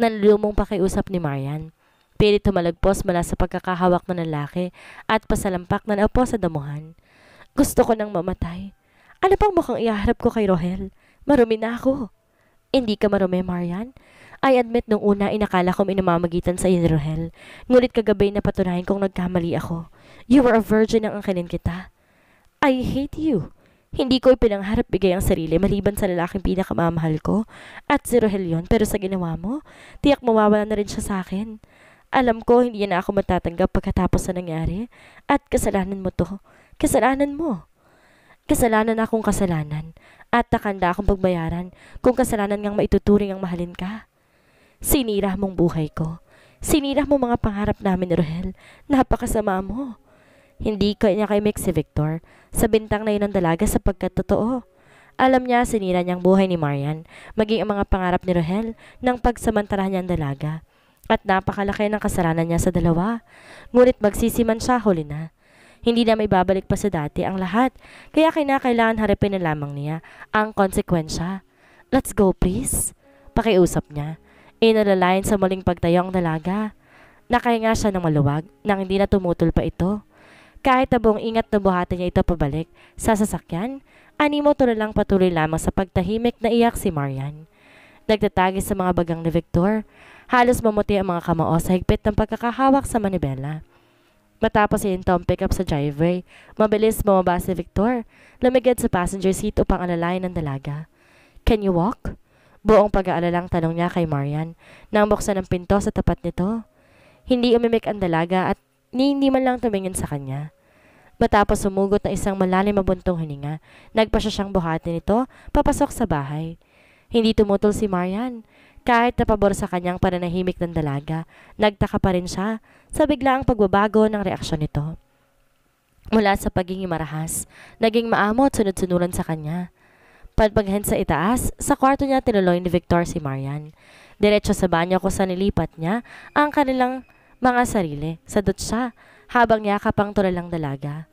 ng lumong pakiusap ni Marian. Pilit tumalagpos mula sa pagkakahawak ng lalaki at pasalampak na apo sa damuhan. Gusto ko nang mamatay. Ano pang mukhang iaharap ko kay Rohel? Marumi na ako. Hindi ka marumi, Marian. I admit nung una inakala kong inamamagitan sa iyo, Rohel. Ngunit kagabay na patunayan kong nagkamali ako. You were a virgin ang angkinin kita. I hate you. Hindi ko ipinangharap bigay ang sarili maliban sa lalaking pinakamamahal ko at si Rohelion pero sa ginawa mo, tiyak mawawala na rin siya sa akin. Alam ko hindi na ako matatanggap pagkatapos sa nangyari at kasalanan mo to. Kasalanan mo. Kasalanan akong kasalanan at takanda akong pagbayaran kung kasalanan ngang maituturing ang mahalin ka. Sinira mong buhay ko. Sinira mo mga pangarap namin, Rohel. Napakasama mo. Hindi niya kay Mix Victor sa bintang na yun ng dalaga sapagkat totoo. Alam niya sinira niyang buhay ni Marian, maging ang mga pangarap ni Rohel nang pagsamantalahan niya ang dalaga. At napakalaki ng kasalanan niya sa dalawa. Ngunit magsisiman siya huli na. Hindi na may babalik pa sa dati ang lahat, kaya kinakailangan harapin na lamang niya ang konsekwensya. Let's go please, pakiusap niya. Inalalayan sa muling pagtayong dalaga. Nakahinga siya ng maluwag nang hindi na tumutol pa ito. Kahit na buong ingat na buhatan niya ito pabalik sa sasakyan, animo to lang patuloy lamang sa pagtahimik na iyak si Marian. Nagtatagis sa mga bagang ni Victor, halos mamuti ang mga kamao sa higpit ng pagkakahawak sa manibela. Matapos ay ang pick-up sa driveway, mabilis bumaba si Victor, lumigad sa passenger seat upang alalayan ng dalaga. Can you walk? Buong pag-aalalang tanong niya kay Marian nang buksan ang pinto sa tapat nito. Hindi umimik ang dalaga at ni hindi man lang tumingin sa kanya. Matapos sumugot na isang malalim mabuntong hininga, nagpa siya siyang buhatin nito papasok sa bahay. Hindi tumutol si Marian. Kahit napabor sa kanyang pananahimik ng dalaga, nagtaka pa rin siya sa biglaang pagbabago ng reaksyon nito. Mula sa pagiging marahas, naging maamot sunod-sunuran sa kanya. Pagpaghan sa itaas, sa kwarto niya tinuloy ni Victor si Marian. Diretso sa banyo ko sa nilipat niya ang kanilang mga sarili sa dutsa habang yakap ang tulalang dalaga.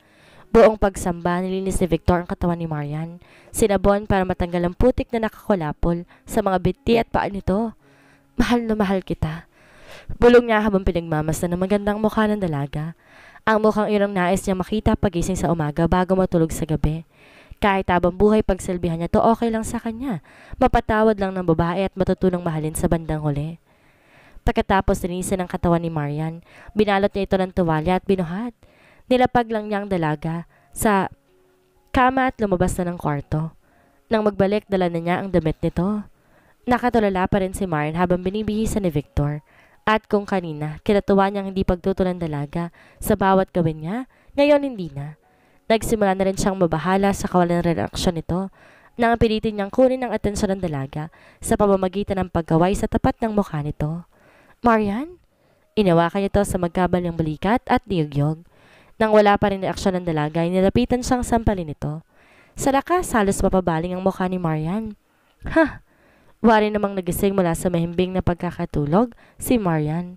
Buong pagsamba, nilinis ni Victor ang katawan ni Marian. Sinabon para matanggal ang putik na nakakulapol sa mga biti at paan nito. Mahal na mahal kita. Bulong niya habang pinagmamasta ng magandang mukha ng dalaga. Ang mukhang irong nais niya makita pagising sa umaga bago matulog sa gabi. Kahit habang buhay pagsilbihan niya to okay lang sa kanya. Mapatawad lang ng babae at matutunang mahalin sa bandang huli. Pagkatapos linisan ang katawan ni Marian, binalot niya ito ng tuwalya at binuhat. Nilapag lang niya ang dalaga sa kama at lumabas na ng kwarto. Nang magbalik, dala na niya ang damit nito. Nakatulala pa rin si Marian habang binibihisan ni Victor. At kung kanina, kinatuwa niyang hindi pagtutulang dalaga sa bawat gawin niya, ngayon hindi na. Nagsimula na rin siyang mabahala sa kawalan ng reaksyon nito nang pilitin niyang kunin ang atensyon ng dalaga sa pamamagitan ng pagkaway sa tapat ng mukha nito. Marian? Inawakan niya ito sa magkabal ng balikat at diyugyog. Nang wala pa rin reaksyon ng dalaga, nilapitan siyang sampalin ito. Sa lakas, halos mapabaling ang mukha ni Marian. Ha! Wari namang nagising mula sa mahimbing na pagkakatulog si Marian.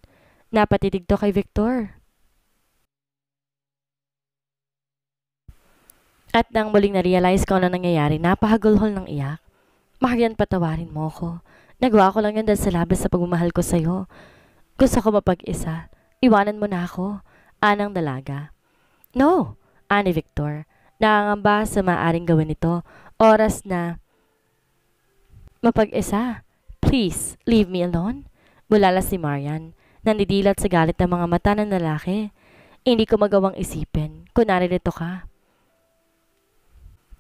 Napatitig to kay Victor. At nang muling na-realize ko ano nangyayari, napahagulhol ng iyak. Marian, patawarin mo ko. Nagawa ko lang yan dahil sa labis sa pagmamahal ko sa'yo. Gusto ko mapag-isa. Iwanan mo na ako. Anang dalaga. No, ani Victor. Nakangamba sa maaring gawin ito. Oras na mapag-isa. Please, leave me alone. Bulala si Marian. Nandidilat sa galit ng mga mata ng lalaki. Hindi ko magawang isipin kung naririto ka.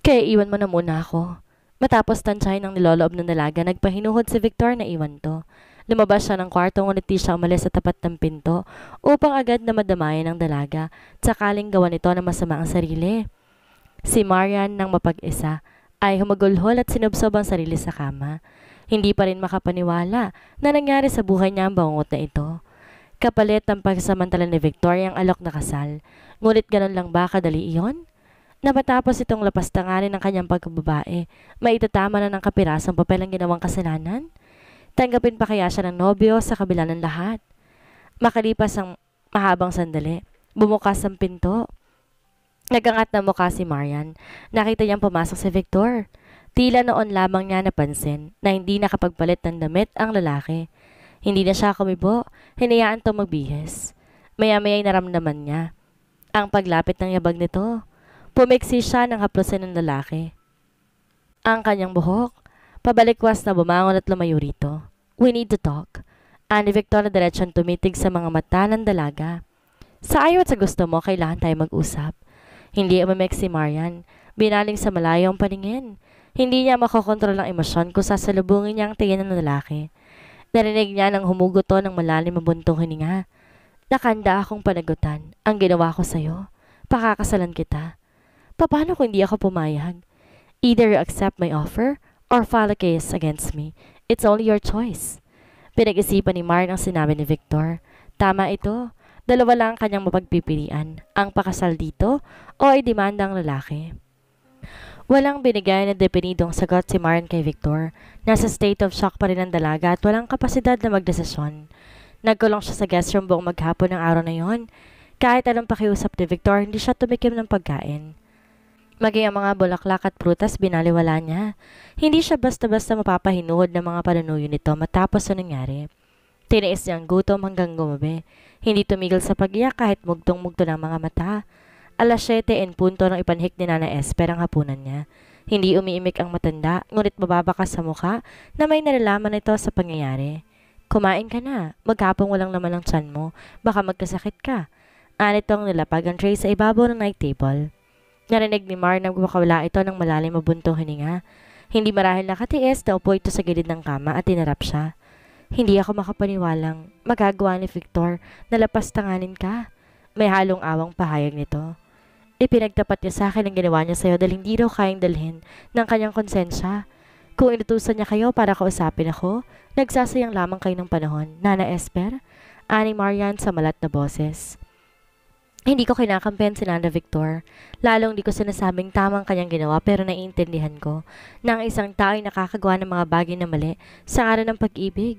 Kaya iwan mo na muna ako. Matapos tansyahin ng niloloob ng dalaga, nagpahinuhod si Victor na iwan to. Lumabas siya ng kwarto ngunit di siya umalis sa tapat ng pinto upang agad na madamayan ng dalaga sakaling gawa nito na masama ang sarili. Si Marian nang mapag-isa ay humagulhol at sinubsob ang sarili sa kama. Hindi pa rin makapaniwala na nangyari sa buhay niya ang bangungot na ito. Kapalit ang pagsamantala ni Victoria ang alok na kasal. Ngunit ganun lang ba kadali iyon? Napatapos itong lapastanganin ng kanyang pagkababae, maitatama na ng kapirasang papel ang ginawang kasalanan? Tanggapin pa kaya siya ng nobyo sa kabila ng lahat? Makalipas ang mahabang sandali, bumukas ang pinto. Nagangat na mukha si Marian. Nakita niyang pumasok si Victor. Tila noon lamang niya napansin na hindi nakapagpalit ng damit ang lalaki. Hindi na siya kumibo, hinayaan to magbihis. Maya-maya naramdaman niya ang paglapit ng yabag nito. Pumiksi siya ng haplosin ng lalaki. Ang kanyang buhok Pabalikwas na bumangon at lumayo rito. We need to talk. Ani Victor na diretsyong tumitig sa mga mata ng dalaga. Sa ayaw at sa gusto mo, kailangan tayo mag-usap. Hindi umamek si Marian. Binaling sa malayo ang paningin. Hindi niya makokontrol ang emosyon kung sasalubungin niya ang tingin ng lalaki. Narinig niya ng humugoto ng malalim ang buntong hininga. Nakanda akong panagutan. Ang ginawa ko sa'yo. Pakakasalan kita. Paano kung hindi ako pumayag? Either you accept my offer or file a case against me. It's only your choice. Pinag-isipan ni Mark ang sinabi ni Victor. Tama ito. Dalawa lang ang kanyang mapagpipilian. Ang pakasal dito o ay demanda ang lalaki. Walang binigay na depenidong sagot si Maren kay Victor. Nasa state of shock pa rin ang dalaga at walang kapasidad na magdesisyon. Nagkulong siya sa guest room buong maghapon ng araw na yon. Kahit anong pakiusap ni Victor, hindi siya tumikim ng pagkain. Maging ang mga bulaklak at prutas binaliwala niya. Hindi siya basta-basta mapapahinuhod ng mga panunuyo nito matapos sa nangyari. Tinais niyang gutom hanggang gumabi. Hindi tumigil sa pagiyak kahit mugtong-mugto ng mga mata. Alas 7 en punto ng ipanhik ni Nana Esper ang hapunan niya. Hindi umiimik ang matanda, ngunit mababaka sa mukha na may nalalaman nito sa pangyayari. Kumain ka na, maghapong walang laman ang tiyan mo, baka magkasakit ka. Anitong nilapag ang tray sa ibabaw ng night table. Narinig ni Mar na gumakaula ito ng malalim mabuntong nga. Hindi marahil nakatiis, naupo ito sa gilid ng kama at tinarap siya. Hindi ako makapaniwalang magagawa ni Victor na lapastanganin ka. May halong awang pahayag nito. Ipinagtapat niya sa akin ang ginawa niya sa'yo dahil hindi daw kayang dalhin ng kanyang konsensya. Kung inutusan niya kayo para kausapin ako, nagsasayang lamang kayo ng panahon. Nana Esper, ani Marian sa malat na boses. Hindi ko kinakampihan si Nana Victor. Lalong di ko sinasabing tamang kanyang ginawa pero naiintindihan ko na ang isang tao ay nakakagawa ng mga bagay na mali sa araw ng pag-ibig.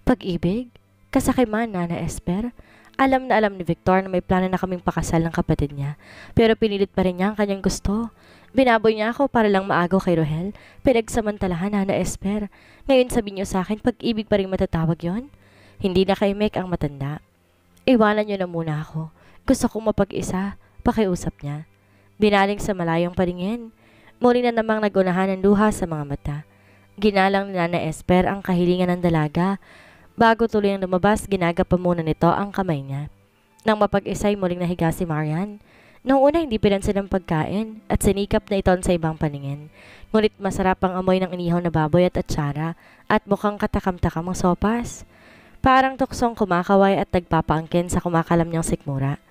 Pag-ibig? Kasakiman, Nana Esper. Alam na alam ni Victor na may plano na kaming pakasal ng kapatid niya, pero pinilit pa rin niya ang kanyang gusto. Binaboy niya ako para lang maagaw kay Rohel, pinagsamantalahan Nana Esper. Ngayon sabi niyo sa akin, pag-ibig pa rin matatawag yon? Hindi na kay Mek ang matanda. Iwanan niyo na muna ako. Gusto kong mapag-isa, pakiusap niya. Binaling sa malayong paningin. Muli na namang nagunahan ng luha sa mga mata. Ginalang ni Nana Esper ang kahilingan ng dalaga. Bago tuloy ang lumabas, ginagapa muna nito ang kamay niya. Nang mapag-isay muling nahiga si Marian, Noong una hindi pinansin ang pagkain at sinikap na iton sa ibang paningin. Ngunit masarap ang amoy ng inihaw na baboy at atsara at mukhang katakam-takam ang sopas. Parang tuksong kumakaway at nagpapaangkin sa kumakalam niyang sikmura.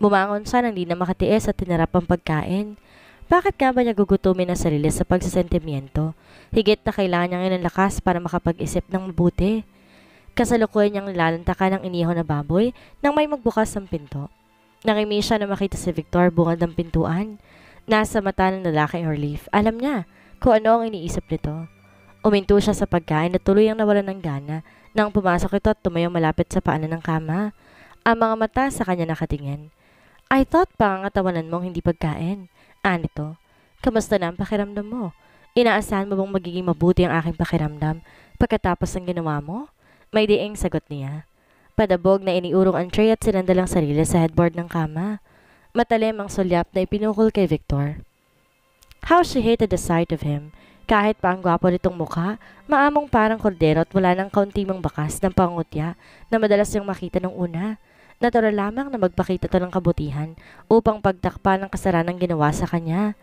Bumangon siya nang di na makatiis at tinarap ang pagkain. Bakit nga ba niya gugutumin ang sarili sa pagsasentimiento? Higit na kailangan niya ngayon ng lakas para makapag-isip ng mabuti. Kasalukuyan niyang nilalantakan ng iniho na baboy nang may magbukas ng pinto. Nakimi siya na makita si Victor bungad ng pintuan. Nasa mata ng lalaki ang relief. Alam niya kung ano ang iniisip nito. Uminto siya sa pagkain at tuloy ang nawalan ng gana nang pumasok ito at tumayo malapit sa paanan ng kama. Ang mga mata sa kanya nakatingin. I thought pangangatawan mong hindi pagkain. Anito, kamusta na ang pakiramdam mo? Inaasahan mo bang magiging mabuti ang aking pakiramdam pagkatapos ng ginawa mo? May diing sagot niya. Padabog na iniurong ang tray at sinandalang sarili sa headboard ng kama. Matalim ang sulyap na ipinukol kay Victor. How she hated the sight of him. Kahit pa ang gwapo nitong mukha, maamong parang kordero at wala ng kaunti mang bakas ng pangutya na madalas niyang makita ng una. Natural lamang na magpakita to ng kabutihan upang pagtakpan ng kasaranang ginawa sa kanya.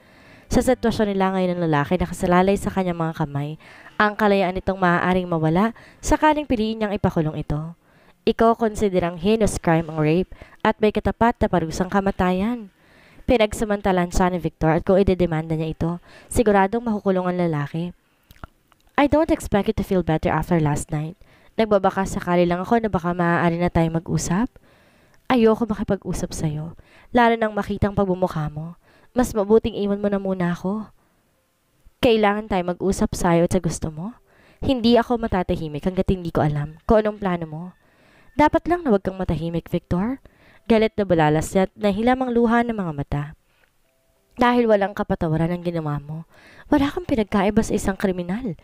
Sa sitwasyon nila ngayon ng lalaki na kasalalay sa kanyang mga kamay, ang kalayaan nitong maaaring mawala sakaling piliin niyang ipakulong ito. Ikaw konsiderang heinous crime ang rape at may katapat na parusang kamatayan. Pinagsamantalan siya ni Victor at kung idedemanda niya ito, siguradong makukulong ang lalaki. I don't expect you to feel better after last night. Nagbabaka sakali lang ako na baka maaari na tayong mag-usap. Ayoko makipag-usap sa'yo. Lalo nang makita ang pagbumukha mo. Mas mabuting iwan mo na muna ako. Kailangan tayo mag-usap sa'yo at sa gusto mo. Hindi ako matatahimik hanggat hindi ko alam kung anong plano mo. Dapat lang na huwag kang matahimik, Victor. Galit na balalas niya at nahilamang luha ng mga mata. Dahil walang kapatawaran ang ginawa mo, wala kang pinagkaiba sa isang kriminal.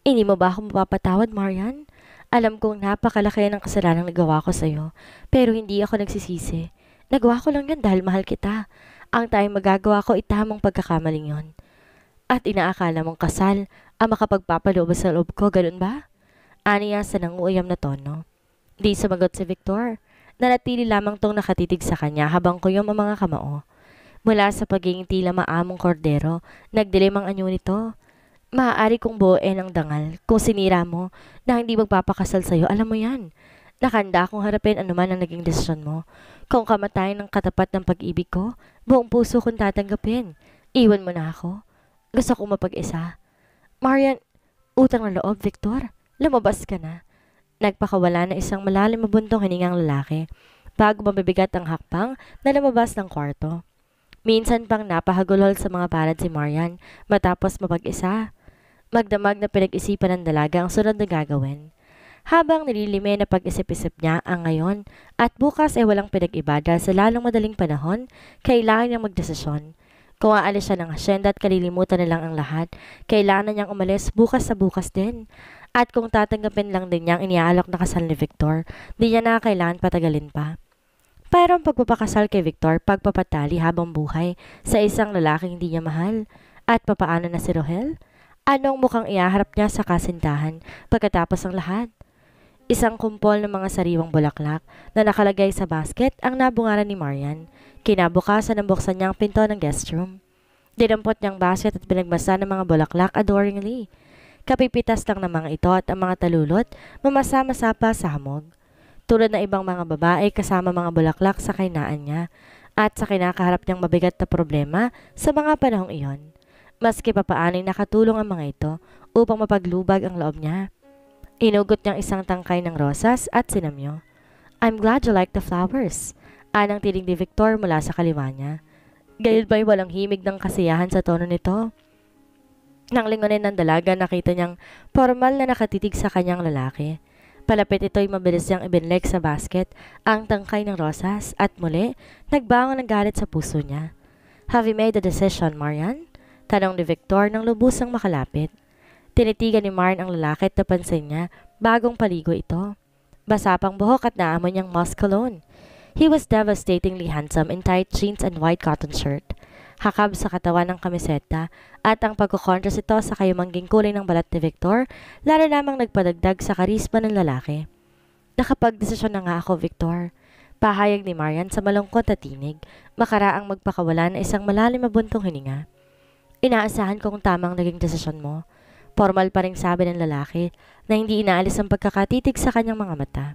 Hindi mo ba ako mapapatawad, Marian? Alam kong napakalaki ng kasalanang nagawa ko sa'yo, pero hindi ako nagsisisi. Nagawa ko lang yan dahil mahal kita. Ang tayong magagawa ko ay itamang pagkakamaling yon. At inaakala mong kasal ang makapagpapaloob sa loob ko, ganun ba? Aniya sa nanguuyam na tono. Di sumagot si Victor. Nanatili lamang tong nakatitig sa kanya habang kuyom ang mga kamao. Mula sa pagiging tila maamong kordero, nagdilim ang anyo nito maaari kong buuin ang dangal kung sinira mo na hindi magpapakasal sa'yo. Alam mo yan. Nakanda akong harapin anuman ang naging desisyon mo. Kung kamatayan ng katapat ng pag-ibig ko, buong puso kong tatanggapin. Iwan mo na ako. Gusto ko mapag-isa. Marian, utang na loob, Victor. Lumabas ka na. Nagpakawala na isang malalim mabuntong hiningang lalaki bago mabibigat ang hakbang na lumabas ng kwarto. Minsan pang napahagulol sa mga palad si Marian matapos mapag-isa. Magdamag na pinag-isipan ng dalaga ang sunod na gagawin. Habang nililime na pag-isip-isip niya ang ngayon at bukas ay walang pinag-iba dahil sa lalong madaling panahon, kailangan niyang magdesisyon. Kung aalis siya ng asyenda at kalilimutan na lang ang lahat, kailangan niyang umalis bukas sa bukas din. At kung tatanggapin lang din niyang iniaalok na kasal ni Victor, di niya na kailangan patagalin pa. Pero ang pagpapakasal kay Victor, pagpapatali habang buhay sa isang lalaking hindi niya mahal. At papaano na si Rohel? anong mukhang iaharap niya sa kasintahan pagkatapos ng lahat. Isang kumpol ng mga sariwang bulaklak na nakalagay sa basket ang nabungaran ni Marian. Kinabukasan ang buksan niyang pinto ng guest room. Dinampot niyang basket at binagmasa ng mga bulaklak adoringly. Kapipitas lang ng mga ito at ang mga talulot mamasama-sa pa sa hamog. Tulad ng ibang mga babae kasama mga bulaklak sa kainaan niya at sa kinakaharap niyang mabigat na problema sa mga panahong iyon. Maski papaano'y nakatulong ang mga ito upang mapaglubag ang loob niya. Inugot niyang isang tangkay ng rosas at sinamyo. I'm glad you like the flowers. Anang tiling ni Victor mula sa kaliwa niya. Gayon ba'y walang himig ng kasiyahan sa tono nito? Nang lingonin ng dalaga, nakita niyang formal na nakatitig sa kanyang lalaki. Palapit ito'y mabilis niyang ibinlek sa basket ang tangkay ng rosas at muli, nagbangon ng galit sa puso niya. Have you made a decision, Marian? Tanong ni Victor nang lubusang makalapit. Tinitigan ni Marn ang lalaki at napansin niya bagong paligo ito. Basa pang buhok at naamoy niyang moss cologne. He was devastatingly handsome in tight jeans and white cotton shirt. Hakab sa katawan ng kamiseta at ang pagkukontras ito sa kayumangging kulay ng balat ni Victor, lalo lamang nagpadagdag sa karisma ng lalaki. Nakapagdesisyon na nga ako, Victor. Pahayag ni Marian sa malungkot na tinig, makaraang magpakawala ng isang malalim na buntong hininga. Inaasahan kong tamang naging desisyon mo. Formal pa rin sabi ng lalaki na hindi inaalis ang pagkakatitig sa kanyang mga mata.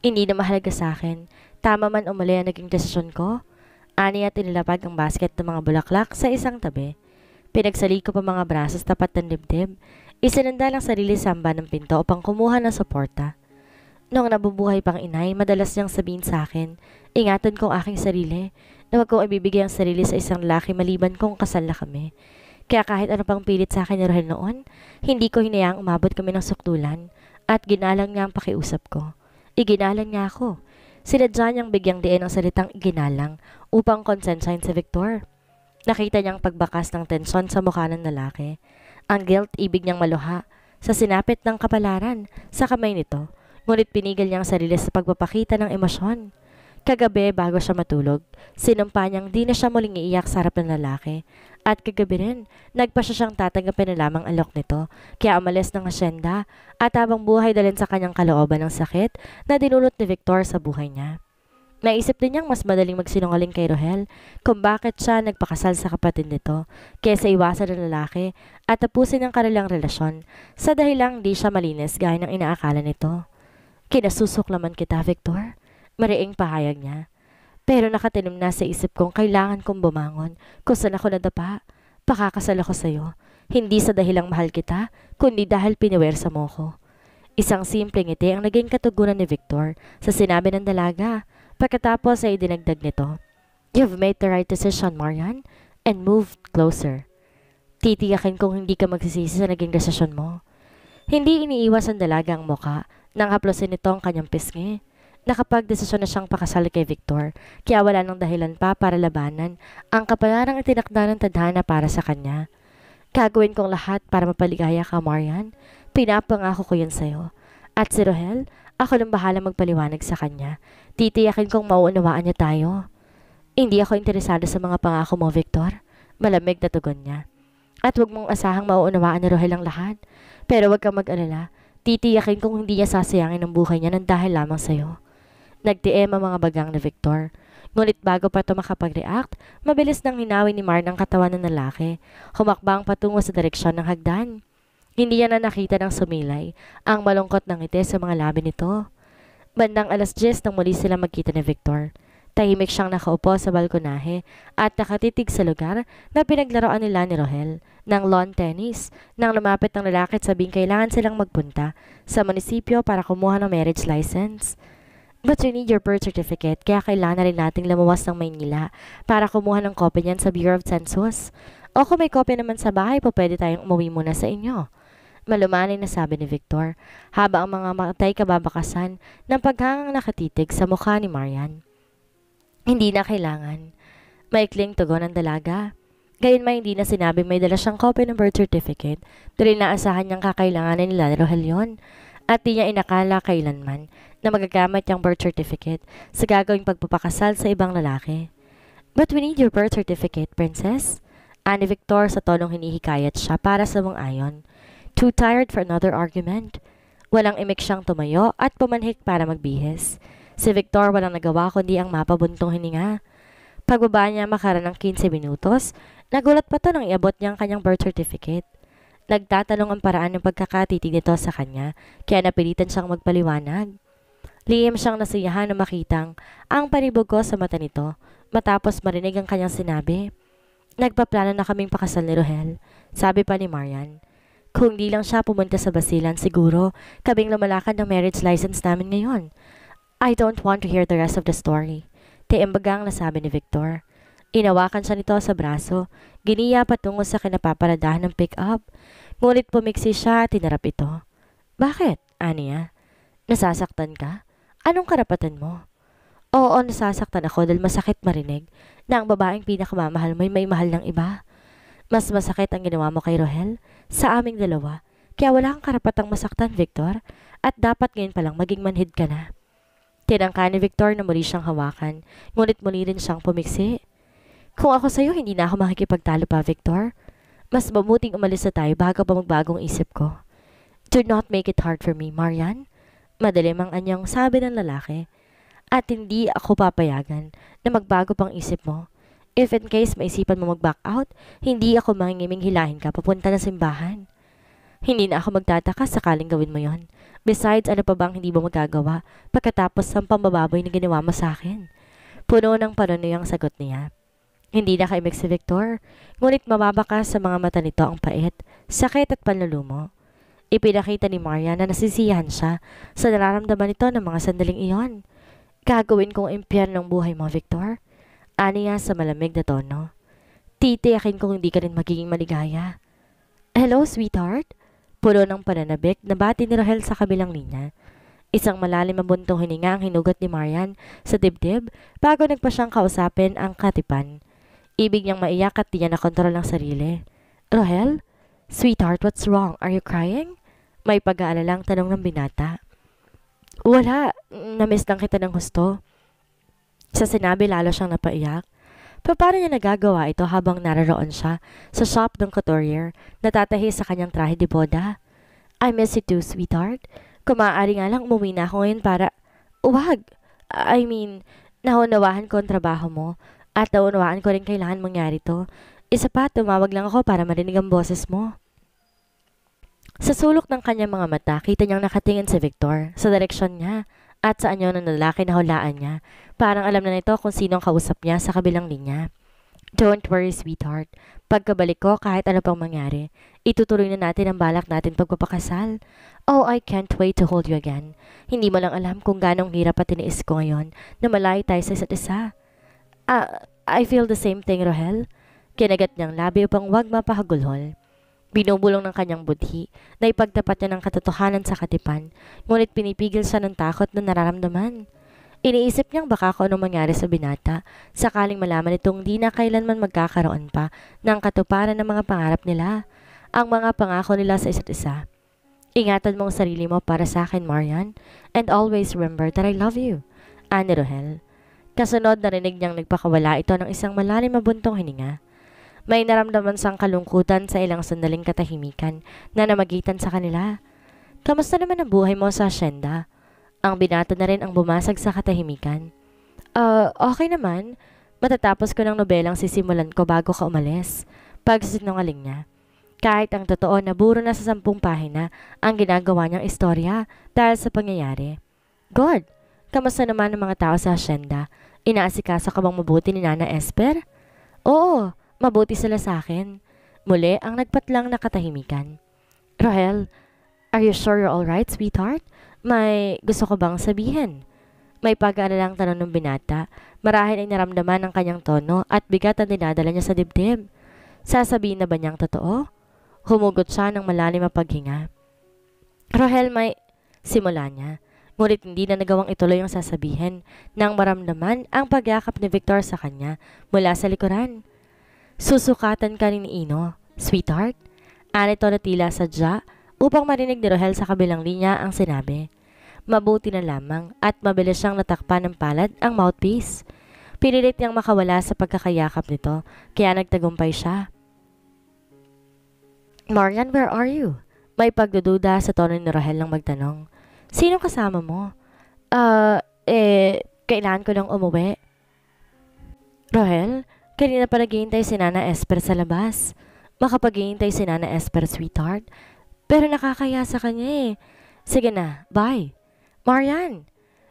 Hindi na mahalaga sa akin. Tama man o mali ang naging desisyon ko. Ani at inilapag ang basket ng mga bulaklak sa isang tabi. Pinagsali ko pa mga braso sa tapat ng dibdib. Isinanda lang sarili samba ng pinto upang kumuha ng suporta. Noong nabubuhay pang inay, madalas niyang sabihin sa akin, ingatan kong aking sarili na wag kong ibibigay ang sarili sa isang laki maliban kung kasal na kami. Kaya kahit ano pang pilit sa akin ni Rohel noon, hindi ko hinayaang umabot kami ng sukdulan at ginalang niya ang pakiusap ko. Iginalang niya ako. Sinadya niyang bigyang diin ang salitang iginalang upang konsensahin si Victor. Nakita niyang pagbakas ng tensyon sa mukha ng lalaki. Ang guilt ibig niyang maluha sa sinapit ng kapalaran sa kamay nito, ngunit pinigil niya ang sarili sa pagpapakita ng emosyon. Kagabi bago siya matulog, sinampa niyang di na siya muling iiyak sa harap ng lalaki. At kagabi rin, nagpa siya siyang tatanggapin na lamang alok nito, kaya umalis ng asyenda at habang buhay dalin sa kanyang kalooban ng sakit na dinulot ni Victor sa buhay niya. Naisip din niyang mas madaling magsinungaling kay Rohel kung bakit siya nagpakasal sa kapatid nito kaysa iwasan ng lalaki at tapusin ang kanilang relasyon sa dahilang di siya malinis gaya ng inaakala nito. Kinasusuklaman kita, Victor. Mariing pahayag niya. Pero nakatinim na sa isip kong kailangan kong bumangon kung saan ako nadapa. Pakakasal ako sa'yo. Hindi sa dahilang mahal kita, kundi dahil piniwersa mo ko. Isang simpleng ngiti ang naging katugunan ni Victor sa sinabi ng dalaga. Pagkatapos ay dinagdag nito, You've made the right decision, Marian, and moved closer. Titiyakin kong hindi ka magsisisi sa naging desisyon mo. Hindi iniiwas ang dalaga ang muka nang haplosin nito ang kanyang pisngi nakapagdesisyon na siyang pakasal kay Victor, kaya wala nang dahilan pa para labanan ang kapalarang itinakda ng tadhana para sa kanya. Gagawin kong lahat para mapaligaya ka, Marian. Pinapangako ko yun sa'yo. At si Rohel, ako nang bahala magpaliwanag sa kanya. Titiyakin kong mauunawaan niya tayo. Hindi ako interesado sa mga pangako mo, Victor. Malamig na tugon niya. At huwag mong asahang mauunawaan ni Rohel ang lahat. Pero huwag kang mag-alala. Titiyakin kong hindi niya sasayangin ang buhay niya ng dahil lamang sa'yo. Nag-DM ang mga bagang na Victor. Ngunit bago pa ito makapag-react, mabilis nang hinawi ni Mar ng katawan ng lalaki. Humakbang patungo sa direksyon ng hagdan. Hindi niya na nakita ng sumilay ang malungkot ng ngiti sa mga labi nito. Bandang alas 10 nang muli sila magkita ni Victor. Tahimik siyang nakaupo sa balkonahe at nakatitig sa lugar na pinaglaroan nila ni Rohel ng lawn tennis nang lumapit ng lalaki at sabing kailangan silang magpunta sa munisipyo para kumuha ng marriage license. But you need your birth certificate, kaya kailangan na rin nating lamawas ng Maynila para kumuha ng kopya niyan sa Bureau of Census. O kung may kopya naman sa bahay po, pwede tayong umuwi muna sa inyo. Malumanay na sabi ni Victor, haba ang mga matay kababakasan ng paghangang nakatitig sa mukha ni Marian. Hindi na kailangan. Maikling tugon ng dalaga. Gayun Gayunman hindi na sinabi may dala siyang copy ng birth certificate dahil naasahan niyang kakailanganin nila ni Rohelion. At di niya inakala kailanman na magagamit yung birth certificate sa gagawing pagpapakasal sa ibang lalaki. But we need your birth certificate, princess. Ani Victor sa tonong hinihikayat siya para sa mong ayon. Too tired for another argument. Walang imik siyang tumayo at pumanhik para magbihis. Si Victor walang nagawa kundi ang mapabuntong hininga. Pagbaba niya makara 15 minutos, nagulat pa to nang iabot niya ang kanyang birth certificate. Nagtatanong ang paraan ng pagkakatitig nito sa kanya, kaya napilitan siyang magpaliwanag. Liam siyang nasiyahan na makitang ang panibog sa mata nito matapos marinig ang kanyang sinabi. Nagpaplano na kaming pakasal ni Rohel, sabi pa ni Marian. Kung di lang siya pumunta sa Basilan, siguro kaming lumalakad ng marriage license namin ngayon. I don't want to hear the rest of the story. Tiimbagang nasabi ni Victor. Inawakan siya nito sa braso, giniya patungo sa kinapaparadahan ng pick-up. Ngunit pumiksi siya, at tinarap ito. Bakit? Aniya. Nasasaktan ka? Anong karapatan mo? Oo, nasasaktan ako dahil masakit marinig na ang babaeng pinakamamahal mo ay may mahal ng iba. Mas masakit ang ginawa mo kay Rohel sa aming dalawa. Kaya wala kang karapatang masaktan, Victor. At dapat ngayon palang maging manhid ka na. Tinangka ni Victor na muli siyang hawakan, ngunit muli rin siyang pumiksi. Kung ako sa'yo, hindi na ako makikipagtalo pa, Victor. Mas mabuting umalis na tayo bago pa magbagong isip ko. Do not make it hard for me, Marian. Madalim ang anyang sabi ng lalaki. At hindi ako papayagan na magbago pang isip mo. If in case maisipan mo mag-back out, hindi ako mangingiming hilahin ka papunta na simbahan. Hindi na ako magtataka sakaling gawin mo yon. Besides, ano pa bang hindi mo magagawa pagkatapos ng pambababoy na ginawa mo sa akin? Puno ng paranoyang sagot niya. Hindi na kaimik si Victor, ngunit mababaka sa mga mata nito ang pait, sakit at panlulumo. Ipinakita ni Maria na nasisiyahan siya sa nararamdaman nito ng mga sandaling iyon. Gagawin kong impyerno ng buhay mo, Victor. Aniya sa malamig na tono. Titiyakin kong hindi ka rin magiging maligaya. Hello, sweetheart. Puro ng pananabik na bati ni Rahel sa kabilang linya. Isang malalim mabuntong hininga ang hinugot ni Marian sa dibdib bago nagpa siyang kausapin ang katipan. Ibig niyang maiyak at di niya nakontrol ang sarili. Rohel? Sweetheart, what's wrong? Are you crying? May pag-aalalang aalala tanong ng binata. Wala. Namiss lang kita ng gusto. Sa sinabi, lalo siyang napaiyak. Paano niya nagagawa ito habang nararoon siya sa shop ng couturier, natatahi sa kanyang trahe de boda? I miss you too, sweetheart. Kumaari nga lang umuwi na ako ngayon para... Wag! I mean, nahunawahan ko ang trabaho mo. At naunawaan ko rin kailangan mangyari to. Isa pa, tumawag lang ako para marinig ang boses mo. Sa sulok ng kanyang mga mata, kita niyang nakatingin si Victor sa direksyon niya at sa anyo ng lalaki na hulaan niya. Parang alam na nito kung sino ang kausap niya sa kabilang linya. Don't worry, sweetheart. Pagkabalik ko, kahit ano pang mangyari, itutuloy na natin ang balak natin pagpapakasal. Oh, I can't wait to hold you again. Hindi mo lang alam kung ganong hirap at tiniis ko ngayon na malayo tayo sa isa't isa. Ah, I feel the same thing, Rohel. Kinagat niyang labi upang wag mapahagulhol. Binubulong ng kanyang budhi na ipagtapat niya ng katotohanan sa katipan, ngunit pinipigil siya ng takot na nararamdaman. Iniisip niyang baka kung anong mangyari sa binata, sakaling malaman itong di na kailanman magkakaroon pa ng katuparan ng mga pangarap nila, ang mga pangako nila sa isa't isa. Ingatan mong sarili mo para sa akin, Marian, and always remember that I love you. Ani Rohel. Kasunod, narinig niyang nagpakawala ito ng isang malalim mabuntong hininga. May naramdaman sang kalungkutan sa ilang sandaling katahimikan na namagitan sa kanila. Kamusta naman ang buhay mo sa asyenda? Ang binata na rin ang bumasag sa katahimikan. Uh, okay naman. Matatapos ko ng nobelang sisimulan ko bago ka umalis. Pagsinungaling niya. Kahit ang totoo na buro na sa sampung pahina ang ginagawa niyang istorya dahil sa pangyayari. God, Kamusta naman ng mga tao sa asyenda? Inaasikasa ka bang mabuti ni Nana Esper? Oo, mabuti sila sa akin. Muli ang nagpatlang na katahimikan. Rahel, are you sure you're alright, sweetheart? May gusto ko bang sabihin? May pag-aalalang tanong ng binata. Marahil ay naramdaman ang kanyang tono at bigat ang dinadala niya sa dibdib. Sasabihin na ba niyang totoo? Humugot siya ng malalim na paghinga. Rahel, may... Simula niya. Ngunit hindi na nagawang ituloy ang sasabihin nang maramdaman ang pagyakap ni Victor sa kanya mula sa likuran. Susukatan ka ni Ino, sweetheart. Anito na tila sadya upang marinig ni Rohel sa kabilang linya ang sinabi. Mabuti na lamang at mabilis siyang natakpan ng palad ang mouthpiece. Pinilit niyang makawala sa pagkakayakap nito kaya nagtagumpay siya. Marian, where are you? May pagdududa sa tono ni Rohel nang magtanong. Sino kasama mo? Ah, uh, eh, kailan ko lang umuwi. Rohel, kanina pa naghihintay si Nana Esper sa labas. Makapaghihintay si Nana Esper, sweetheart. Pero nakakaya sa kanya eh. Sige na, bye. Marian!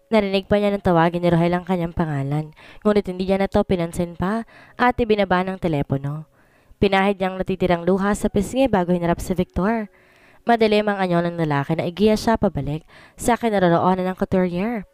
Narinig pa niya ng tawagin ni Rohel ang kanyang pangalan, ngunit hindi niya na to pinansin pa at ibinaba ng telepono. Pinahid niyang natitirang luha sa pisngi bago hinarap si Victor. Madilim ang anyo ng lalaki na igiya siya pabalik sa kinaroroonan ng couturier.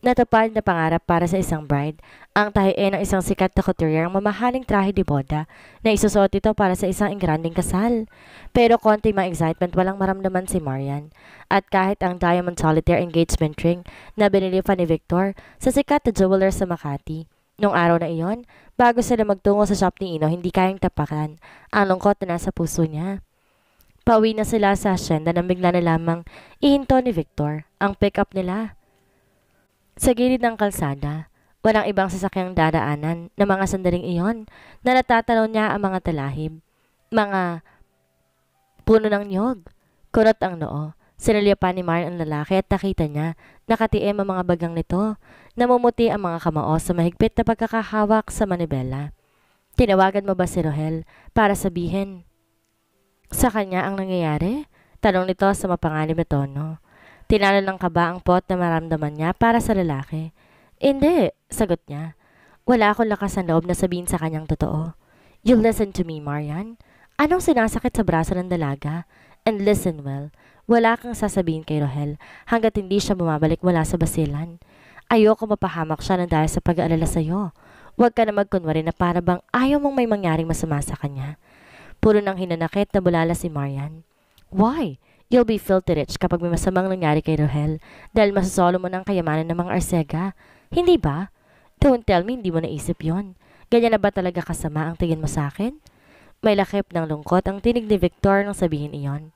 Natupad na pangarap para sa isang bride, ang tahiin ng isang sikat na couturier ang mamahaling trahe de boda na isusot ito para sa isang ingranding kasal. Pero konti mga excitement walang maramdaman si Marian. At kahit ang diamond solitaire engagement ring na binili pa ni Victor sa sikat na jeweler sa Makati. Noong araw na iyon, bago sila magtungo sa shop ni Ino, hindi kayang tapakan ang lungkot na nasa puso niya. Pauwi na sila sa asyenda na bigla na lamang ihinto ni Victor ang pick-up nila. Sa gilid ng kalsada, walang ibang sasakyang dadaanan na mga sandaling iyon na natatanaw niya ang mga talahib, mga puno ng niyog, kurot ang noo. Sinalya pa ni Maren ang lalaki at nakita niya nakatiim ang mga bagang nito. Namumuti ang mga kamao sa mahigpit na pagkakahawak sa manibela. Tinawagan mo ba si Rohel para sabihin sa kanya ang nangyayari? Tanong nito sa mapanganib na tono. Tinalo ng kaba ang pot na maramdaman niya para sa lalaki? Hindi, sagot niya. Wala akong lakas ng loob na sabihin sa kanyang totoo. You listen to me, Marian. Anong sinasakit sa braso ng dalaga? And listen well. Wala kang sasabihin kay Rohel hanggat hindi siya bumabalik mula sa basilan. Ayoko mapahamak siya ng dahil sa pag-aalala sa iyo. Huwag ka na magkunwari na para bang ayaw mong may mangyaring masama sa kanya. Puro ng hinanakit na bulala si Marian. Why? You'll be filthy rich kapag may masamang nangyari kay Rohel dahil masasolo mo ng kayamanan ng mga Arsega. Hindi ba? Don't tell me hindi mo naisip yon. Ganyan na ba talaga kasama ang tingin mo sa akin? May lakip ng lungkot ang tinig ni Victor nang sabihin iyon.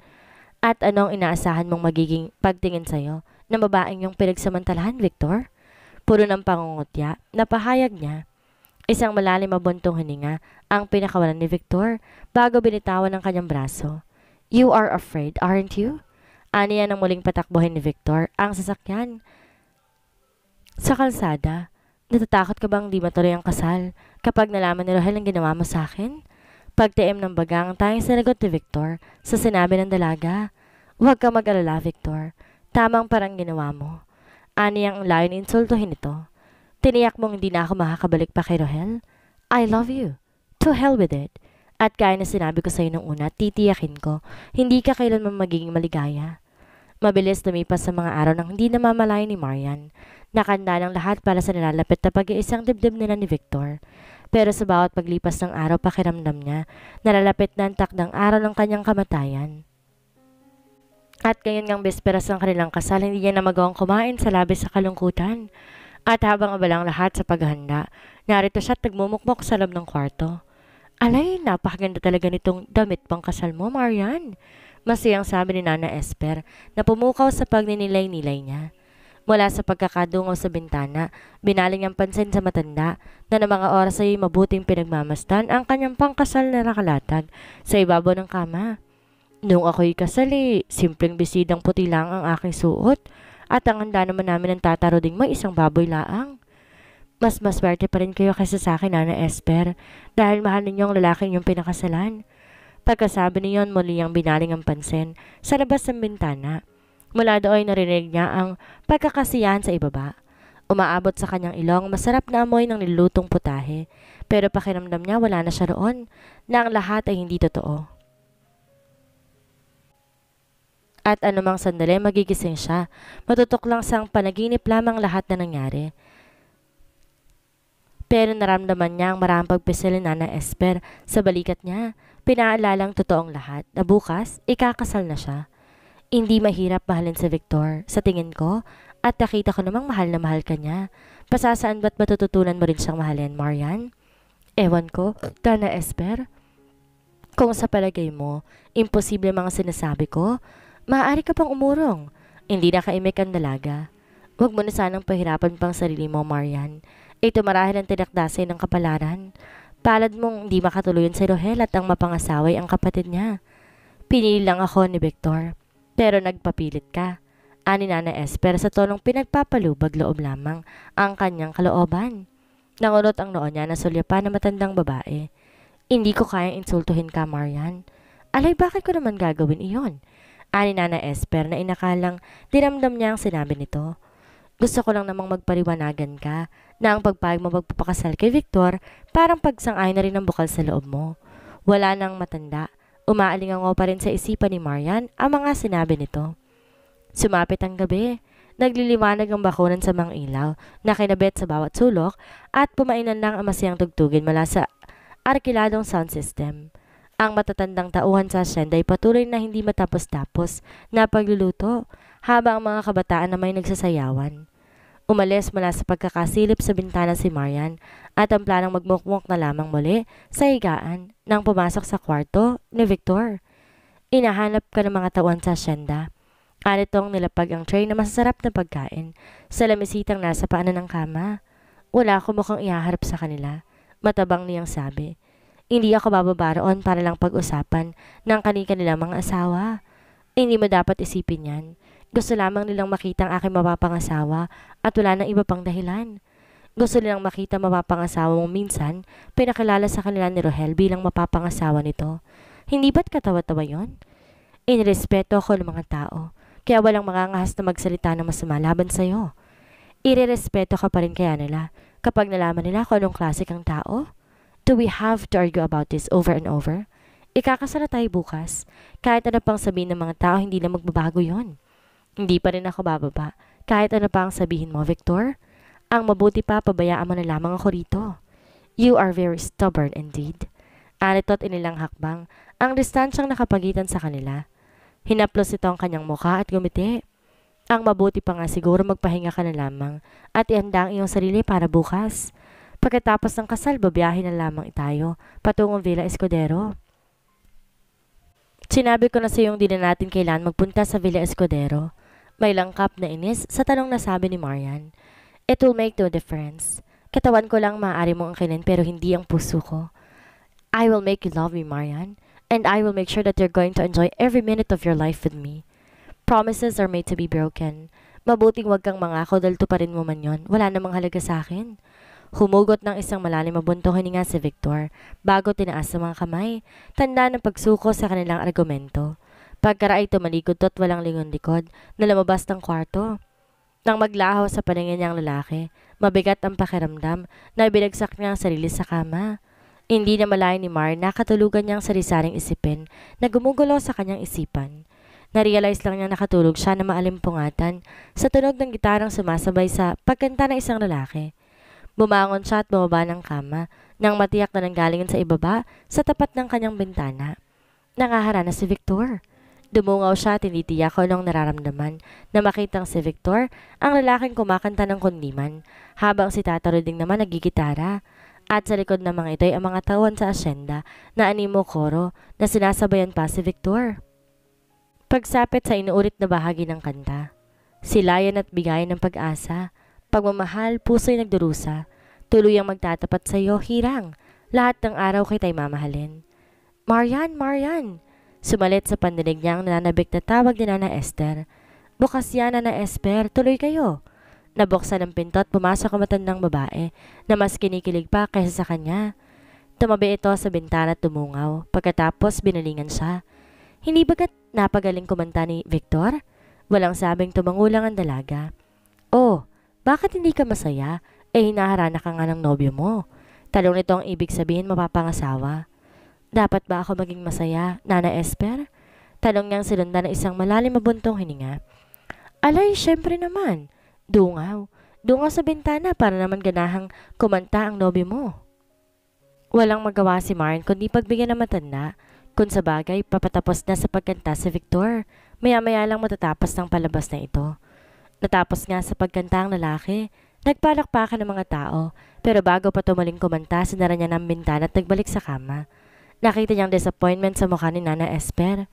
At anong inaasahan mong magiging pagtingin sa'yo ng babaeng yung pinagsamantalahan, Victor? Puro ng pangungutya, napahayag niya Isang malalim mabuntong hininga ang pinakawalan ni Victor bago binitawan ng kanyang braso. You are afraid, aren't you? Aniya nang muling patakbuhin ni Victor ang sasakyan. Sa kalsada, natatakot ka bang di matuloy ang kasal kapag nalaman ni Rohel ang ginawa mo sa akin? Pagtiim ng bagang tayong sinagot ni Victor sa sinabi ng dalaga. Huwag ka mag-alala, Victor. Tamang parang ginawa mo. Aniyang layo na insultuhin ito. Tiniyak mong hindi na ako makakabalik pa kay Rohel? I love you. To hell with it. At kaya na sinabi ko sa'yo nung una, titiyakin ko, hindi ka kailanman magiging maligaya. Mabilis lumipas sa mga araw nang hindi namamalayan ni Marian. Nakanda ng lahat para sa nilalapit na pag-iisang dibdib nila ni Victor. Pero sa bawat paglipas ng araw pakiramdam niya, nalalapit na ang takdang araw ng kanyang kamatayan. At ngayon ngang besperas ng kanilang kasal, hindi niya na magawang kumain sa labis sa kalungkutan. At habang abalang lahat sa paghanda, narito siya at nagmumukmok sa loob ng kwarto. Alay, napakaganda talaga nitong damit pang kasal mo, Marian. Masayang sabi ni Nana Esper na pumukaw sa pagninilay-nilay niya. Mula sa pagkakadungaw sa bintana, binaling ang pansin sa matanda na ng mga oras ay mabuting pinagmamastan ang kanyang pangkasal na nakalatag sa ibabaw ng kama. Nung ako'y kasali, simpleng bisidang puti lang ang aking suot. At ang handa naman namin ng tataro ding may isang baboy laang. Mas maswerte pa rin kayo kaysa sa akin, Nana Esper, dahil mahal ninyo ang lalaking yung pinakasalan. Pagkasabi niyon, muli ang binaling ang pansin sa labas ng bintana. Mula doon ay narinig niya ang pagkakasiyahan sa ibaba. Umaabot sa kanyang ilong masarap na amoy ng nilutong putahe, pero pakiramdam niya wala na siya roon na ang lahat ay hindi totoo. At anumang sandali magigising siya. Matutok lang sa panaginip lamang lahat na nangyari. Pero naramdaman niya ang maraming pagpisilina ng Esper sa balikat niya. Pinaalalang totoong lahat na bukas, ikakasal na siya. Hindi mahirap mahalin si Victor, sa tingin ko, at nakita ko namang mahal na mahal ka niya. Pasasaan ba't matututunan mo rin siyang mahalin, Marian? Ewan ko, Dana Esper. Kung sa palagay mo, imposible mga sinasabi ko, Maaari ka pang umurong. Hindi na kaimik ang dalaga. Huwag mo na sanang pahirapan pang sarili mo, Marian. Ito marahil ang tinakdasay ng kapalaran. Palad mong hindi makatuloyan si Rohel at ang mapangasaway ang kapatid niya. Pinili lang ako ni Victor. Pero nagpapilit ka. Ani Nana Esper sa tonong pinagpapalubag loob lamang ang kanyang kalooban. Nangunot ang noo niya na sulyapan na matandang babae. Hindi ko kayang insultuhin ka, Marian. Alay, bakit ko naman gagawin iyon? Ani Nana Esper na inakalang dinamdam niya ang sinabi nito. Gusto ko lang namang magpaliwanagan ka na ang pagpayag mo magpapakasal kay Victor parang pagsangay na rin ang bukal sa loob mo. Wala nang matanda. Umaalingango pa rin sa isipan ni Marian ang mga sinabi nito. Sumapit ang gabi. Nagliliwanag ang bakunan sa mga ilaw na kinabit sa bawat sulok at pumainan lang ang masayang tugtugin mula sa arkiladong sound system. Ang matatandang tauhan sa asyenda ay patuloy na hindi matapos-tapos na pagluluto habang ang mga kabataan na may nagsasayawan. Umalis mula sa pagkakasilip sa bintana si Marian at ang planang magmukmuk na lamang muli sa higaan nang pumasok sa kwarto ni Victor. Inahanap ka ng mga tauhan sa asyenda. Aritong nilapag ang tray na masasarap na pagkain sa lamisitang nasa paanan ng kama. Wala ko mukhang ihaharap sa kanila. Matabang niyang sabi. Hindi ako bababa roon para lang pag-usapan ng kanil-kanila mga asawa. Hindi mo dapat isipin yan. Gusto lamang nilang makita ang aking mapapangasawa at wala nang iba pang dahilan. Gusto nilang makita mapapangasawa mong minsan, pinakilala sa kanila ni Rohel bilang mapapangasawa nito. Hindi ba't katawa-tawa yon? Inrespeto ko ng mga tao, kaya walang makangahas na magsalita ng masama laban sa'yo. Irerespeto ka pa rin kaya nila kapag nalaman nila kung anong klase kang tao? Do we have to argue about this over and over? Ikakasala tayo bukas. Kahit ano pang sabihin ng mga tao, hindi na magbabago yon. Hindi pa rin ako bababa. Kahit ano pa ang sabihin mo, Victor. Ang mabuti pa, pabayaan mo na lamang ako rito. You are very stubborn indeed. Anito't inilang hakbang ang distansyang nakapagitan sa kanila. Hinaplos ito ang kanyang mukha at gumiti. Ang mabuti pa nga siguro magpahinga ka na lamang at ihanda ang iyong sarili para bukas. Pagkatapos ng kasal, babiyahin na lamang tayo patungong Villa Escudero. Sinabi ko na sa iyong di na natin kailan magpunta sa Villa Escudero. May langkap na inis sa tanong na sabi ni Marian. It will make no difference. Katawan ko lang maaari mong angkinin pero hindi ang puso ko. I will make you love me, Marian. And I will make sure that you're going to enjoy every minute of your life with me. Promises are made to be broken. Mabuting wag kang mangako dahil tuparin mo man yon. Wala namang halaga sa akin. Humugot ng isang malalim mabunto hininga si Victor bago tinaas ang mga kamay, tanda ng pagsuko sa kanilang argumento. Pagkara ay tumalikod at walang lingon likod na lumabas ng kwarto. Nang maglaho sa paningin niyang lalaki, mabigat ang pakiramdam na binagsak niya ang sarili sa kama. Hindi na malayo ni Mar na katulugan niyang sarisaring isipin na gumugulo sa kanyang isipan. Narealize lang niya nakatulog siya na maalimpungatan sa tunog ng gitarang sumasabay sa pagkanta ng isang lalaki. Bumangon siya at bumaba ng kama nang matiyak na nanggaling sa ibaba sa tapat ng kanyang bintana. Nakaharana si Victor. Dumungaw siya at tinitiyak ko nung nararamdaman na makitang si Victor ang lalaking kumakanta ng kundiman habang si Tata Roding naman nagigitara. At sa likod ng mga ito ay ang mga tawan sa asyenda na animo koro na sinasabayan pa si Victor. Pagsapit sa inuulit na bahagi ng kanta, silayan at bigayan ng pag-asa pagmamahal, puso'y nagdurusa. Tuloy Tuluyang magtatapat sa iyo, hirang. Lahat ng araw kay tayo mamahalin. Marian, Marian! Sumalit sa pandinig niya ang nananabik na tawag ni Nana Esther. Bukas yan, Nana Esper, tuloy kayo. Nabuksan ang pinto at pumasok ang matandang babae na mas kinikilig pa kaysa sa kanya. Tumabi ito sa bintana at tumungaw. Pagkatapos binalingan siya. Hindi bagat napagaling kumanta ni Victor? Walang sabing tumangulang ang dalaga. Oh, bakit hindi ka masaya? Eh hinaharana ka nga ng nobyo mo. Talong nito ang ibig sabihin mapapangasawa. Dapat ba ako maging masaya, Nana Esper? Talong niyang silunda ng isang malalim mabuntong hininga. Alay, syempre naman. Dungaw. Dungaw sa bintana para naman ganahang kumanta ang nobyo mo. Walang magawa si Maren kundi pagbigyan ng matanda. Kung sa bagay, papatapos na sa pagkanta si Victor. Maya-maya lang matatapos ng palabas na ito. Natapos nga sa pagkanta ang lalaki. Nagpalakpakan ng mga tao, pero bago pa tumaling kumanta, sinara niya ng bintana at nagbalik sa kama. Nakita niyang disappointment sa mukha ni Nana Esper.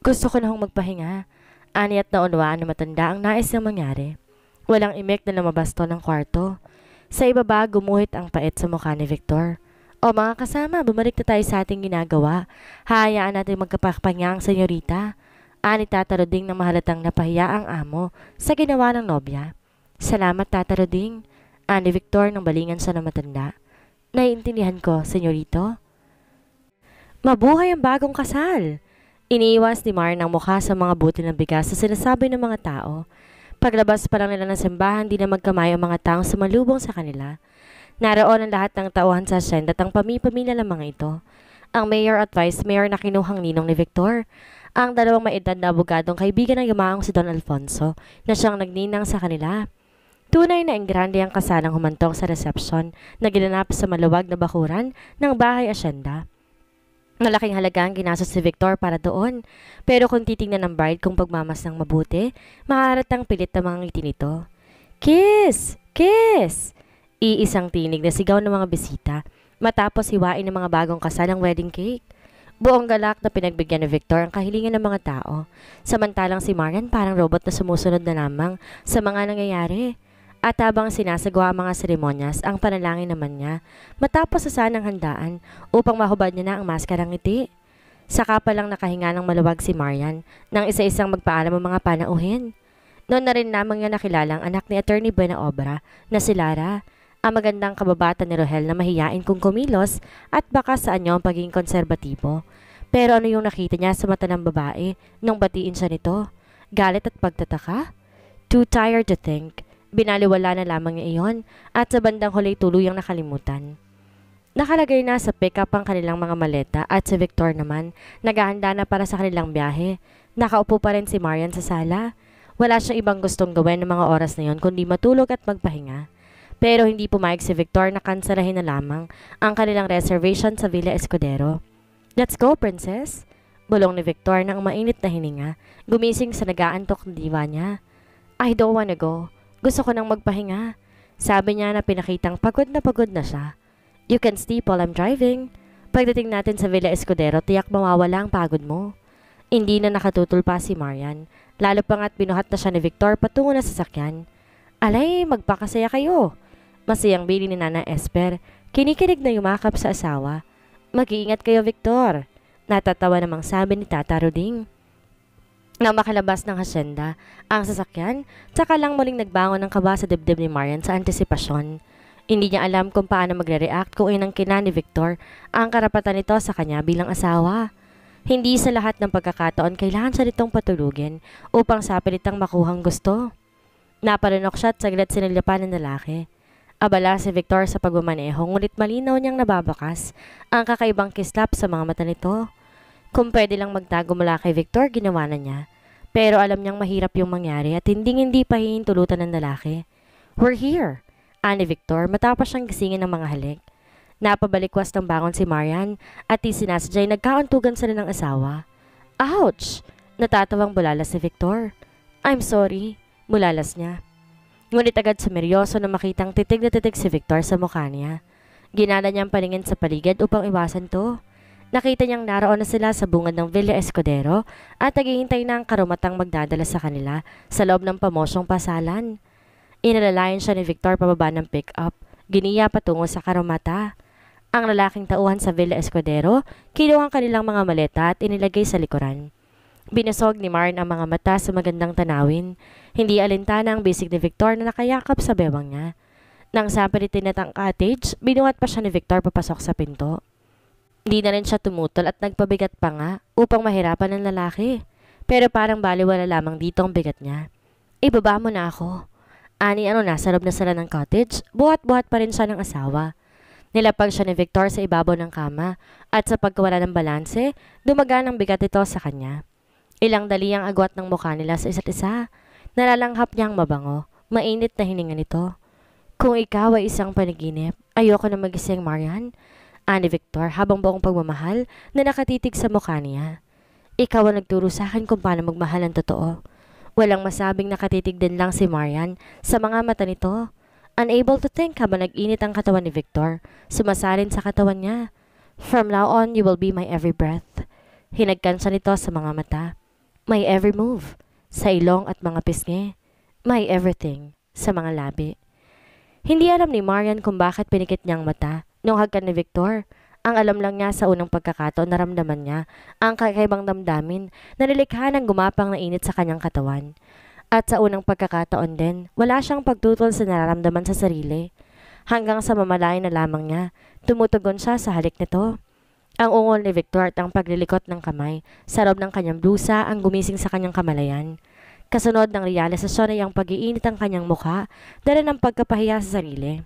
Gusto ko na hong magpahinga. Ani at naunwaan na matanda ang nais niyang mangyari. Walang imek na lumabas to ng kwarto. Sa ibaba, gumuhit ang pait sa mukha ni Victor. O mga kasama, bumalik na tayo sa ating ginagawa. Hayaan natin magkapakpanya ang senyorita. Ani Tata Roding na mahalatang napahiya ang amo sa ginawa ng nobya. Salamat Tata Roding, ani Victor ng balingan sa namatanda. Naiintindihan ko, senyorito. Mabuhay ang bagong kasal! Iniiwas ni Mar ng mukha sa mga butil ng bigas sa sinasabi ng mga tao. Paglabas pa lang nila ng simbahan, di na magkamay ang mga taong sumalubong sa kanila. Naroon ang lahat ng tauhan sa asyenda at ang pamipamilya ng mga ito. Ang mayor at vice mayor na kinuhang ninong ni Victor ang dalawang maedad na abogadong kaibigan ng yumaong si Don Alfonso na siyang nagninang sa kanila. Tunay na ingrande ang kasalang humantong sa reception na ginanap sa maluwag na bakuran ng bahay asyenda. Malaking halaga ang ginastos si Victor para doon, pero kung titingnan ng bride kung pagmamas ng mabuti, maharat ang pilit ng mga ngiti nito. Kiss! Kiss! Iisang tinig na sigaw ng mga bisita matapos hiwain ng mga bagong kasalang wedding cake. Buong galak na pinagbigyan ni Victor ang kahilingan ng mga tao. Samantalang si Marian parang robot na sumusunod na lamang sa mga nangyayari. At habang sinasagawa ang mga seremonyas, ang panalangin naman niya, matapos sa sanang handaan upang mahubad niya na ang maskarang ngiti. Saka pa lang nakahinga ng maluwag si Marian nang isa-isang magpaalam ang mga panauhin. Noon na rin namang niya nakilala ang anak ni Attorney Buena Obra na si Lara ang magandang kababata ni Rohel na mahiyain kung kumilos at baka sa anyo ang pagiging konserbatibo. Pero ano yung nakita niya sa mata ng babae nung batiin siya nito? Galit at pagtataka? Too tired to think. Binaliwala na lamang niya iyon at sa bandang huli tuluyang nakalimutan. Nakalagay na sa pick-up ang kanilang mga maleta at si Victor naman, naghahanda na para sa kanilang biyahe. Nakaupo pa rin si Marian sa sala. Wala siyang ibang gustong gawin ng mga oras na yon kundi matulog at magpahinga pero hindi pumayag si Victor na kansalahin na lamang ang kanilang reservation sa Villa Escudero. Let's go, princess! Bulong ni Victor ng mainit na hininga, gumising sa nagaantok na diwa niya. I don't wanna go. Gusto ko nang magpahinga. Sabi niya na pinakitang pagod na pagod na siya. You can sleep while I'm driving. Pagdating natin sa Villa Escudero, tiyak mawawala ang pagod mo. Hindi na nakatutol pa si Marian, lalo pa nga't binuhat na siya ni Victor patungo na sa sakyan. Alay, magpakasaya kayo. Masayang bili ni Nana Esper. Kinikilig na yumakap sa asawa. Mag-iingat kayo, Victor. Natatawa namang sabi ni Tata Ruding. Nang makalabas ng hasyenda, ang sasakyan, tsaka lang muling nagbangon ng kaba sa dibdib ni Marian sa antisipasyon. Hindi niya alam kung paano magre-react kung inangkina ni Victor ang karapatan nito sa kanya bilang asawa. Hindi sa lahat ng pagkakataon kailangan siya nitong patulugin upang sa pilitang makuhang gusto. Napalunok siya at saglit sinilyapan ng lalaki. Abala si Victor sa pagmamaneho ngunit malinaw niyang nababakas ang kakaibang kislap sa mga mata nito. Kung pwede lang magtago mula kay Victor, ginawa na niya. Pero alam niyang mahirap yung mangyari at hinding-hindi pa hihintulutan ng lalaki. We're here, ani Victor matapos siyang gisingin ng mga halik. Napabalikwas ng bangon si Marian at di nagkaantugan sila ng asawa. Ouch! Natatawang bulalas si Victor. I'm sorry, mulalas niya. Ngunit agad sumeryoso na makitang titig na titig si Victor sa mukha niya. Ginala niya ang paningin sa paligid upang iwasan to. Nakita niyang naroon na sila sa bungad ng Villa Escudero at naghihintay na ang karumatang magdadala sa kanila sa loob ng pamosyong pasalan. Inalalayan siya ni Victor pababa ng pick-up, giniya patungo sa karumata. Ang lalaking tauhan sa Villa Escudero, kinuha ang kanilang mga maleta at inilagay sa likuran. Binasog ni Marn ang mga mata sa magandang tanawin. Hindi alintana ang bisig ni Victor na nakayakap sa bewang niya. Nang sapalitin at ang cottage, binuhat pa siya ni Victor papasok sa pinto. Hindi na rin siya tumutol at nagpabigat pa nga upang mahirapan ang lalaki. Pero parang baliwala lamang dito ang bigat niya. Ibaba mo na ako. Ani ano nasa loob na sala ng cottage, buhat-buhat pa rin siya ng asawa. Nilapag siya ni Victor sa ibabaw ng kama at sa pagkawala ng balanse, dumaga ng bigat ito sa kanya. Ilang dali ang agwat ng mukha nila sa isa't isa. Nalalanghap niya ang mabango. Mainit na hininga nito. Kung ikaw ay isang panaginip, ayoko na magising Marian. Ani Victor habang buong pagmamahal na nakatitig sa mukha niya. Ikaw ang nagturo sa akin kung paano magmahal ng totoo. Walang masabing nakatitig din lang si Marian sa mga mata nito. Unable to think habang nag-init ang katawan ni Victor, sumasalin sa katawan niya. From now on, you will be my every breath. Hinagkansa nito sa mga mata. My every move, sa ilong at mga pisngi. My everything, sa mga labi. Hindi alam ni Marian kung bakit pinikit niyang mata nung hagkan ni Victor. Ang alam lang niya sa unang pagkakataon na ramdaman niya ang kakaibang damdamin na nilikha ng gumapang na init sa kanyang katawan. At sa unang pagkakataon din, wala siyang pagtutol sa nararamdaman sa sarili. Hanggang sa mamalayan na lamang niya, tumutugon siya sa halik nito. Ang ungol ni Victor at ang paglilikot ng kamay, sarob ng kanyang blusa ang gumising sa kanyang kamalayan. Kasunod ng realisasyon ay ang pag-iinit ang kanyang mukha, dala ng pagkapahiya sa sarili.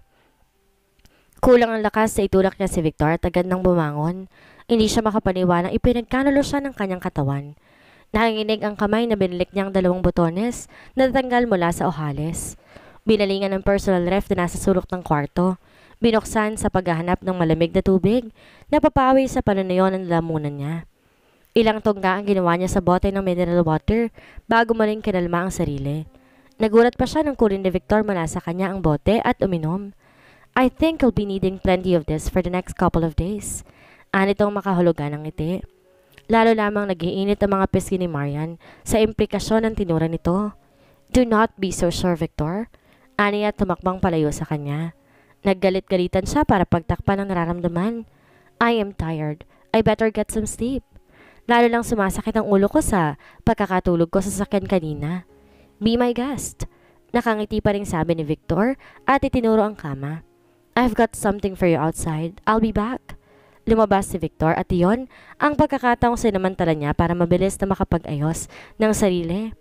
Kulang ang lakas sa itulak niya si Victor at agad nang bumangon. Hindi siya makapaniwalang ipinagkanulo siya ng kanyang katawan. Nanginig ang kamay na binilik niyang dalawang botones na natanggal mula sa ohales. Binalingan ng personal ref na nasa sulok ng kwarto binuksan sa paghahanap ng malamig na tubig, napapawi sa pananayon ng lamunan niya. Ilang tungga ang ginawa niya sa bote ng mineral water bago maling kinalma ang sarili. Nagulat pa siya nung kunin ni Victor mula sa kanya ang bote at uminom. I think I'll be needing plenty of this for the next couple of days. Anitong makahulugan ng ngiti. Lalo lamang nagiinit ang mga piski ni Marian sa implikasyon ng tinura nito. Do not be so sure, Victor. Ani at tumakbang palayo sa kanya. Naggalit-galitan siya para pagtakpan ang nararamdaman. I am tired. I better get some sleep. Lalo lang sumasakit ang ulo ko sa pagkakatulog ko sa sakyan kanina. Be my guest. Nakangiti pa rin sabi ni Victor at itinuro ang kama. I've got something for you outside. I'll be back. Lumabas si Victor at iyon ang pagkakataong sinamantala niya para mabilis na makapag-ayos ng sarili.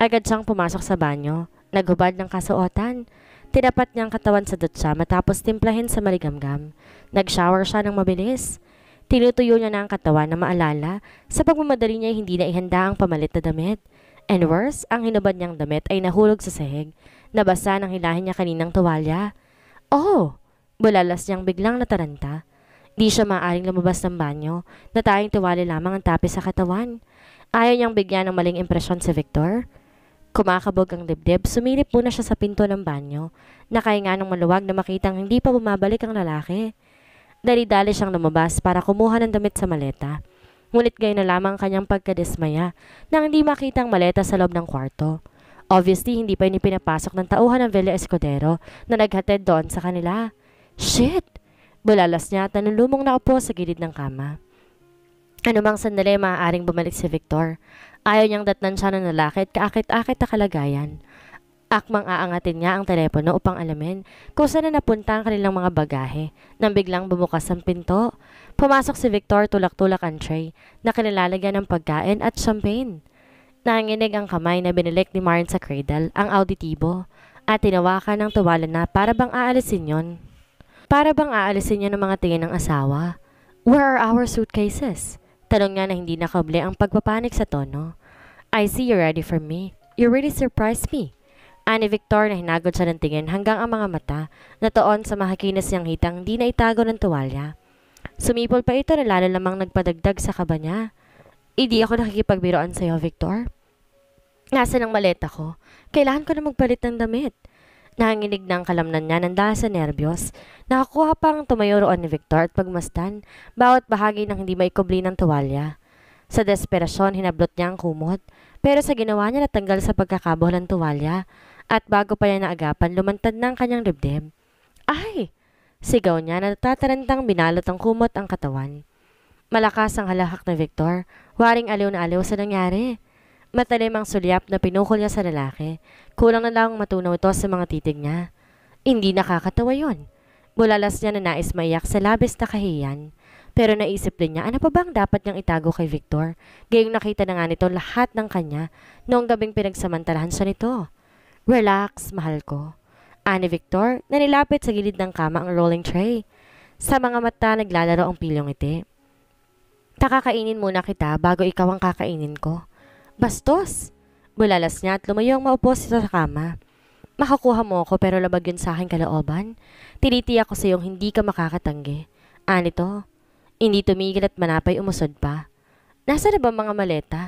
Agad siyang pumasok sa banyo, naghubad ng kasuotan, Tinapat niya ang katawan sa dutsa matapos timplahin sa maligamgam. Nag-shower siya ng mabilis. Tinutuyo niya na ang katawan na maalala sa pagmamadali niya hindi na ihanda ang pamalit na damit. And worse, ang hinubad niyang damit ay nahulog sa sahig. Nabasa ng hilahin niya kaninang tuwalya. Oh! Bulalas niyang biglang nataranta. Di siya maaring lumabas ng banyo, na tayong tuwalya lamang ang tapis sa katawan. Ayaw niyang bigyan ng maling impresyon si Victor. Kumakabog ang dibdib, sumilip muna siya sa pinto ng banyo. Nakahinga ng maluwag na makitang hindi pa bumabalik ang lalaki. Dali-dali siyang lumabas para kumuha ng damit sa maleta. Ngunit gayon na lamang kanyang pagkadismaya nang hindi makita ang maleta sa loob ng kwarto. Obviously, hindi pa pinapasok ng tauhan ng Villa Escudero na naghatid doon sa kanila. Shit! Bulalas niya at nanulumong na upo sa gilid ng kama. Anumang sandali maaaring bumalik si Victor. Ayaw niyang datnan siya ng lalaki at kaakit-akit na kalagayan. Akmang aangatin niya ang telepono upang alamin kung saan na napunta ang kanilang mga bagahe. Nang biglang bumukas ang pinto, pumasok si Victor tulak-tulak ang tray na kinilalagyan ng pagkain at champagne. Nanginig ang kamay na binilik ni Marin sa cradle, ang auditibo, at tinawakan ng tuwala na para bang aalisin yon. Para bang aalisin yon ng mga tingin ng asawa? Where are our suitcases? Tanong niya na hindi nakable ang pagpapanik sa tono. I see you're ready for me. You really surprised me. Ani Victor na hinagod siya ng tingin hanggang ang mga mata na toon sa mahakinas niyang hitang hindi na itago ng tuwalya. Sumipol pa ito na lalo namang nagpadagdag sa kaba niya. Hindi ako nakikipagbiroan sa'yo, Victor. Nasa ng maleta ko. Kailangan ko na magpalit ng damit. Nanginig na ang kalamnan niya ng dahil sa nerbiyos. Nakakuha pang tumayo roon ni Victor at pagmastan, bawat bahagi ng hindi maikubli ng tuwalya. Sa desperasyon, hinablot niya ang kumot, pero sa ginawa niya natanggal sa pagkakaboh ng tuwalya, at bago pa niya naagapan, lumantad na ang kanyang dibdib. Ay! Sigaw niya na tatarantang binalot ang kumot ang katawan. Malakas ang halahak ni Victor, waring aliw na aliw sa nangyari. Matalim ang sulyap na pinukol niya sa lalaki. Kulang na lang matunaw ito sa mga titig niya. Hindi nakakatawa yon. Bulalas niya na nais maiyak sa labis na kahiyan. Pero naisip din niya, ano pa bang dapat niyang itago kay Victor? Gayong nakita na nga nito lahat ng kanya noong gabing pinagsamantalahan siya nito. Relax, mahal ko. Ani Victor, nanilapit sa gilid ng kama ang rolling tray. Sa mga mata, naglalaro ang pilong ngiti. Takakainin muna kita bago ikaw ang kakainin ko. Bastos! Bulalas niya at lumayo ang maupo sa kama. Makakuha mo ako pero labag yun sa akin kalaoban. Tinitiya ko sa iyong hindi ka makakatanggi. Anito, hindi tumigil at manapay umusod pa. Nasa na ba mga maleta?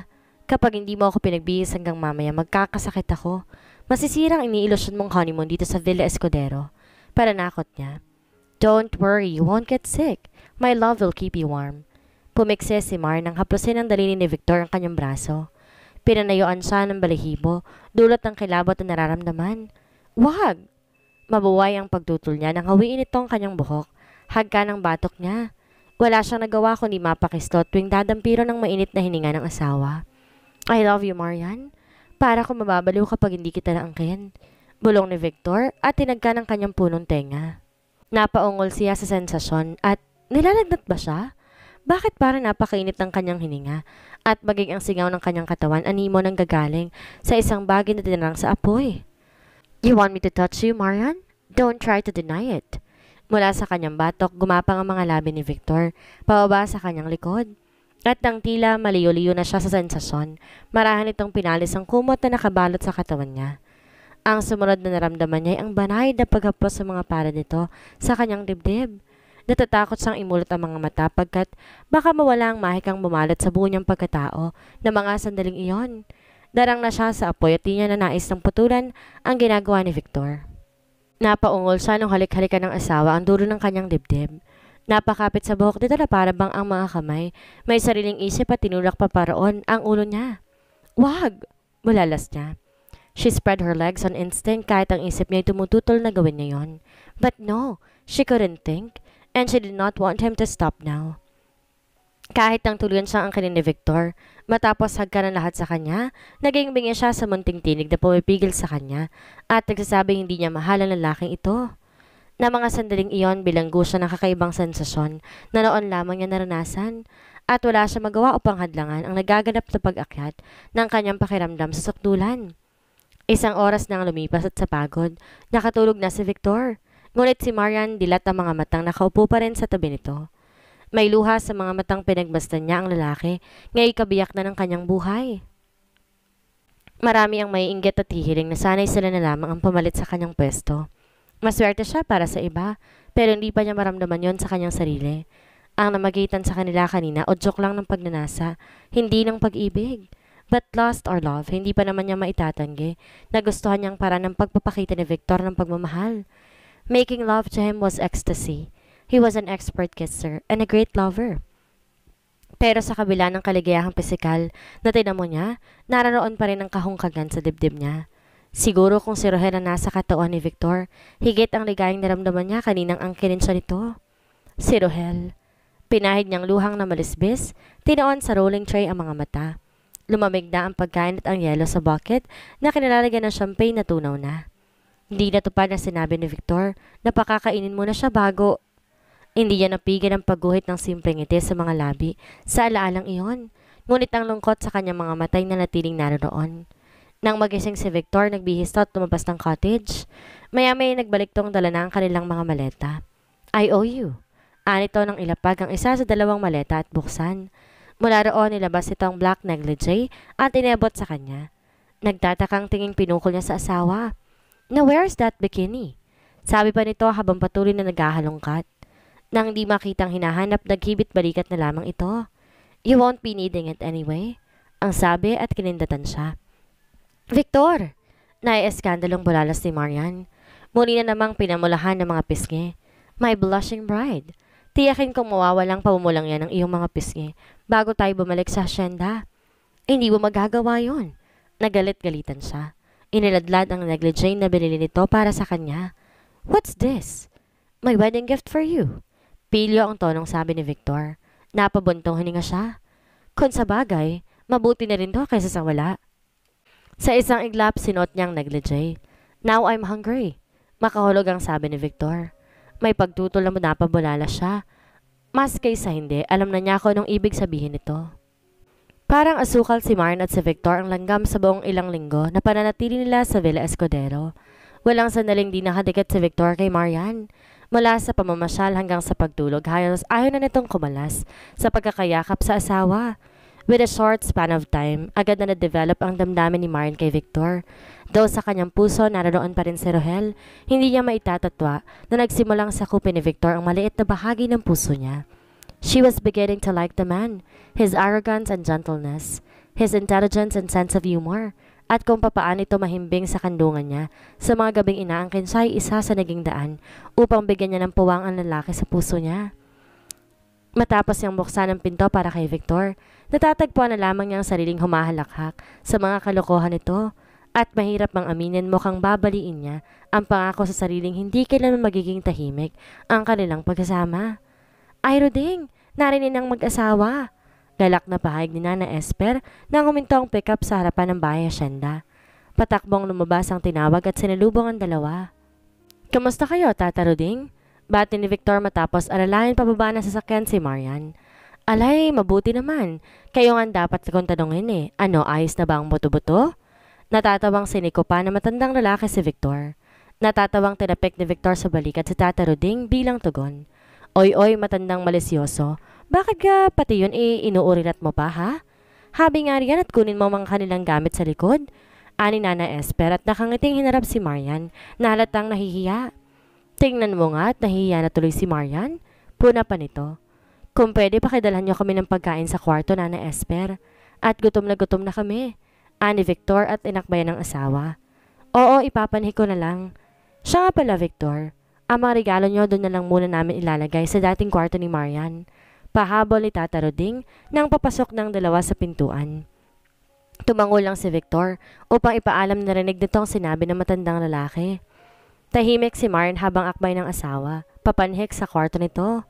Kapag hindi mo ako pinagbihis hanggang mamaya, magkakasakit ako. Masisira ang iniilusyon mong honeymoon dito sa Villa Escudero. Para nakot niya. Don't worry, you won't get sick. My love will keep you warm. Pumikse si Mar nang haplosin ang dalili ni Victor ang kanyang braso. Pinanayuan siya ng balihibo dulot ng kilabot na nararamdaman. Wag! Mabuway ang pagtutol niya nang hawiin itong kanyang buhok, hagka ng batok niya. Wala siyang nagawa kundi mapakisto tuwing dadampiro ng mainit na hininga ng asawa. I love you, Marian. Para kung mababaliw kapag hindi kita naangkin. Bulong ni Victor at tinagka ng kanyang punong tenga. Napaungol siya sa sensasyon at nilalagnat ba siya? Bakit para napakainit ng kanyang hininga? At maging ang singaw ng kanyang katawan animo nang gagaling sa isang bagay na dinarang sa apoy. You want me to touch you, Marian? Don't try to deny it. Mula sa kanyang batok, gumapang ang mga labi ni Victor, pababa sa kanyang likod. At nang tila maliyo-liyo na siya sa sensasyon, marahan itong pinalis ang kumot na nakabalot sa katawan niya. Ang sumunod na naramdaman niya ay ang banayad na paghapos sa mga para nito sa kanyang dibdib. Natatakot sang imulat ang mga mata pagkat baka mawala ang mahikang bumalat sa buo niyang pagkatao na mga sandaling iyon. Darang na siya sa apoy at di niya na nais ng putulan ang ginagawa ni Victor. Napaungol siya nung halik halika ng asawa ang dulo ng kanyang dibdib. Napakapit sa buhok nito na bang ang mga kamay. May sariling isip at tinulak pa paraon ang ulo niya. Wag! Bulalas niya. She spread her legs on instinct kahit ang isip niya ay tumututol na gawin niya yon. But no, she couldn't think and she did not want him to stop now. Kahit nang tuluyan siyang angkinin ni Victor, matapos hagkan ang lahat sa kanya, naging bingi siya sa munting tinig na pumipigil sa kanya at nagsasabing hindi niya mahal ang lalaking ito. Na mga sandaling iyon bilanggo siya ng kakaibang sensasyon na noon lamang niya naranasan at wala siya magawa upang hadlangan ang nagaganap na pag-akyat ng kanyang pakiramdam sa sukdulan. Isang oras nang lumipas at sa pagod, nakatulog na si Victor. Ngunit si Marian dilat ang mga matang nakaupo pa rin sa tabi nito. May luha sa mga matang pinagbastan niya ang lalaki, ngay kabiyak na ng kanyang buhay. Marami ang may inggit at hihiling na sanay sila na lamang ang pamalit sa kanyang pwesto. Maswerte siya para sa iba, pero hindi pa niya maramdaman yon sa kanyang sarili. Ang namagitan sa kanila kanina, o joke lang ng pagnanasa, hindi ng pag-ibig. But lost or love, hindi pa naman niya maitatanggi na gustuhan niyang para ng pagpapakita ni Victor ng pagmamahal. Making love to him was ecstasy. He was an expert kisser and a great lover. Pero sa kabila ng kaligayahang pisikal na tinamo niya, nararoon pa rin ang kahungkagan sa dibdib niya. Siguro kung si Roger na nasa katawan ni Victor, higit ang ligayang naramdaman niya kaninang angkinin siya nito. Si Rohel. Pinahid niyang luhang na malisbis, tinoon sa rolling tray ang mga mata. Lumamig na ang pagkain at ang yelo sa bucket na kinalalagyan ng champagne na tunaw na. Hindi natupad na sinabi ni Victor na pakakainin mo na siya bago. Hindi niya napigan ang pagguhit ng simpleng ngiti sa mga labi sa alaalang iyon. Ngunit ang lungkot sa kanyang mga matay na natiling naroon. Nang magising si Victor, nagbihista at tumabas ng cottage. Maya-maya nagbalik tong dala na ang kanilang mga maleta. I owe you. Anito ng ilapag ang isa sa dalawang maleta at buksan. Mula roon nilabas itong black negligee at inebot sa kanya. Nagtatakang tinging pinukol niya sa asawa na where's that bikini? Sabi pa nito habang patuloy na naghahalongkat. Nang di makitang hinahanap, naghibit balikat na lamang ito. You won't be needing it anyway. Ang sabi at kinindatan siya. Victor! Naieskandalong bulalas ni Marian. Muli na namang pinamulahan ng mga pisngi. My blushing bride. Tiyakin kong mawawalang pamumulang yan ng iyong mga pisngi bago tayo bumalik sa asyenda. Hindi mo magagawa yon. Nagalit-galitan siya. Iniladlad ang negligee na binili nito para sa kanya. What's this? My wedding gift for you. Pilyo ang tonong sabi ni Victor. Napabuntong hininga siya. Kung sa bagay, mabuti na rin to kaysa sa wala. Sa isang iglap, sinot niyang negligee. Now I'm hungry. Makahulog ang sabi ni Victor. May pagtutol na napabulala siya. Mas kaysa hindi, alam na niya ako anong ibig sabihin nito. Parang asukal si Marn at si Victor ang langgam sa buong ilang linggo na pananatili nila sa Villa Escudero. Walang sandaling di nakadikit si Victor kay Marian. Mula sa pamamasyal hanggang sa pagtulog, halos ayaw na nitong kumalas sa pagkakayakap sa asawa. With a short span of time, agad na na-develop ang damdamin ni Marian kay Victor. Though sa kanyang puso naroon pa rin si Rohel, hindi niya maitatatwa na nagsimulang sakupin ni Victor ang maliit na bahagi ng puso niya. She was beginning to like the man, his arrogance and gentleness, his intelligence and sense of humor, at kung papaano ito mahimbing sa kandungan niya. Sa mga gabing inaangkin siya ay isa sa naging daan upang bigyan niya ng puwang ang lalaki sa puso niya. Matapos niyang buksan ang pinto para kay Victor, natatagpuan na lamang niya ang sariling humahalakhak sa mga kalokohan nito at mahirap mang aminin mukhang babaliin niya ang pangako sa sariling hindi kailanman magiging tahimik ang kanilang pagkasama. Ay, Roding, narinig ng mag-asawa. Galak na pahayag ni Nana Esper nang huminto ang pickup sa harapan ng bahay asyenda. Patakbong lumabas ang tinawag at sinalubong ang dalawa. Kamusta kayo, Tata Roding? Bati ni Victor matapos alalayan pababa na sasakyan si Marian. Alay, mabuti naman. Kayo nga dapat kong tanongin eh. Ano, ayos na ba ang buto-buto? Natatawang siniko pa na matandang lalaki si Victor. Natatawang tinapik ni Victor sa balikat si Tata Roding bilang tugon. Oy-oy matandang malisyoso, bakit ka pati yun iinuurilat mo pa ha? Habi nga riyan at kunin mo mga kanilang gamit sa likod. Ani Nana Esper at nakangiting hinarap si Marian Nalatang nahihiya. Tingnan mo nga at nahihiya na tuloy si Marian. Puna pa nito. Kung pwede pakidalhan niyo kami ng pagkain sa kwarto, Nana Esper. At gutom na gutom na kami. Ani Victor at inakbayan ng asawa. Oo, ipapanhi ko na lang. Siya nga pala, Victor. Ang mga regalo nyo doon na lang muna namin ilalagay sa dating kwarto ni Marian. Pahabol ni Tata Roding nang papasok ng dalawa sa pintuan. Tumango lang si Victor upang ipaalam na rinig nito ang sinabi ng matandang lalaki. Tahimik si Marian habang akbay ng asawa, papanhik sa kwarto nito.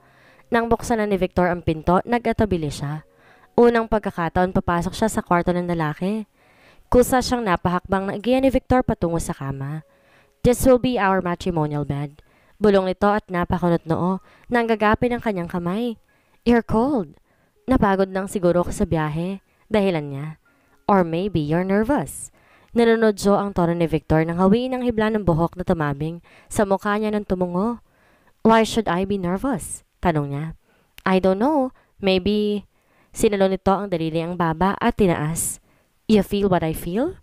Nang buksan na ni Victor ang pinto, nagatabili siya. Unang pagkakataon papasok siya sa kwarto ng lalaki. Kusa siyang napahakbang na giya ni Victor patungo sa kama. This will be our matrimonial bed. Bulong nito at napakunot noo na ang gagapi ng kanyang kamay. You're cold. Napagod lang siguro ka sa biyahe. Dahilan niya. Or maybe you're nervous. Nanonood Joe ang tono ni Victor nang hawiin ang hibla ng buhok na tumaming sa mukha niya ng tumungo. Why should I be nervous? Tanong niya. I don't know. Maybe... Sinalo nito ang daliri ang baba at tinaas. You feel what I feel?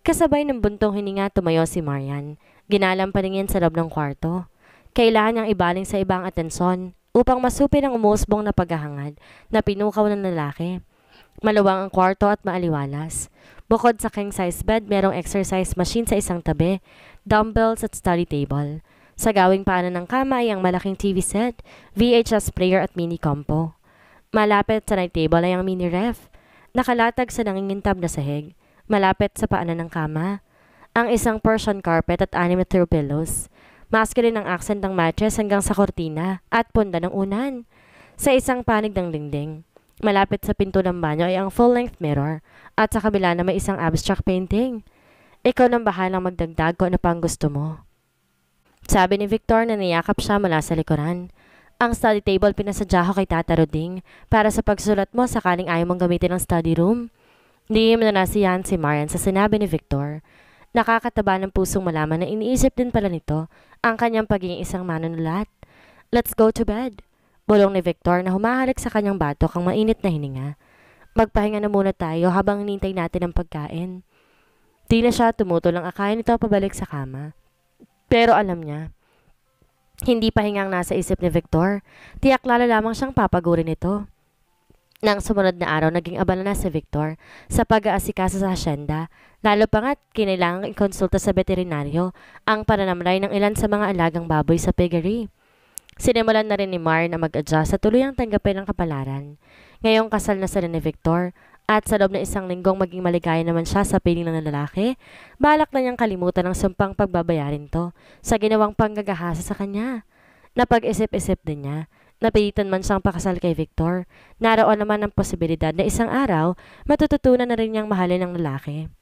Kasabay ng buntong hininga tumayo si Marian. Ginalang paningin sa loob ng kwarto. Kailangan niyang ibaling sa ibang atensyon upang masupin ang umusbong na paghahangad na pinukaw ng lalaki. Maluwang ang kwarto at maaliwalas. Bukod sa king-size bed, merong exercise machine sa isang tabi, dumbbells at study table. Sa gawing paanan ng kama ay ang malaking TV set, VHS player at mini compo. Malapit sa night table ay ang mini ref. Nakalatag sa nangingintab na sahig. Malapit sa paanan ng kama. Ang isang Persian carpet at anim throw pillows. Masculine ang accent ng matches hanggang sa kortina at punda ng unan. Sa isang panig ng dingding, malapit sa pinto ng banyo ay ang full-length mirror at sa kabila na may isang abstract painting. Ikaw nang bahalang magdagdag kung ano pang gusto mo. Sabi ni Victor na niyakap siya mula sa likuran. Ang study table pinasadya ko kay Tata Roding para sa pagsulat mo sakaling ayaw mong gamitin ang study room. Lihim na na si Marian sa sinabi ni Victor. Nakakataba ng pusong malaman na iniisip din pala nito ang kanyang pagiging isang manunulat. Let's go to bed. Bulong ni Victor na humahalik sa kanyang batok ang mainit na hininga. Magpahinga na muna tayo habang nintay natin ang pagkain. Di na siya tumutol ang akay nito pabalik sa kama. Pero alam niya, hindi pa hingang nasa isip ni Victor. Tiyak lalo lamang siyang papagurin nito. Nang sumunod na araw, naging abala na si Victor sa pag-aasikaso sa hasyenda, lalo pa nga't kinailangang ikonsulta sa veterinaryo ang pananamlay ng ilan sa mga alagang baboy sa piggery. Sinimulan na rin ni Mar na mag-adjust sa tuluyang tanggapin ng kapalaran. Ngayong kasal na sila ni Victor at sa loob ng isang linggong maging maligaya naman siya sa piling ng lalaki, balak na niyang kalimutan ang sumpang pagbabayarin to sa ginawang panggagahasa sa kanya. Napag-isip-isip din niya Napilitan man siyang pakasal kay Victor. Naroon naman ang posibilidad na isang araw, matututunan na rin niyang mahalin ng lalaki.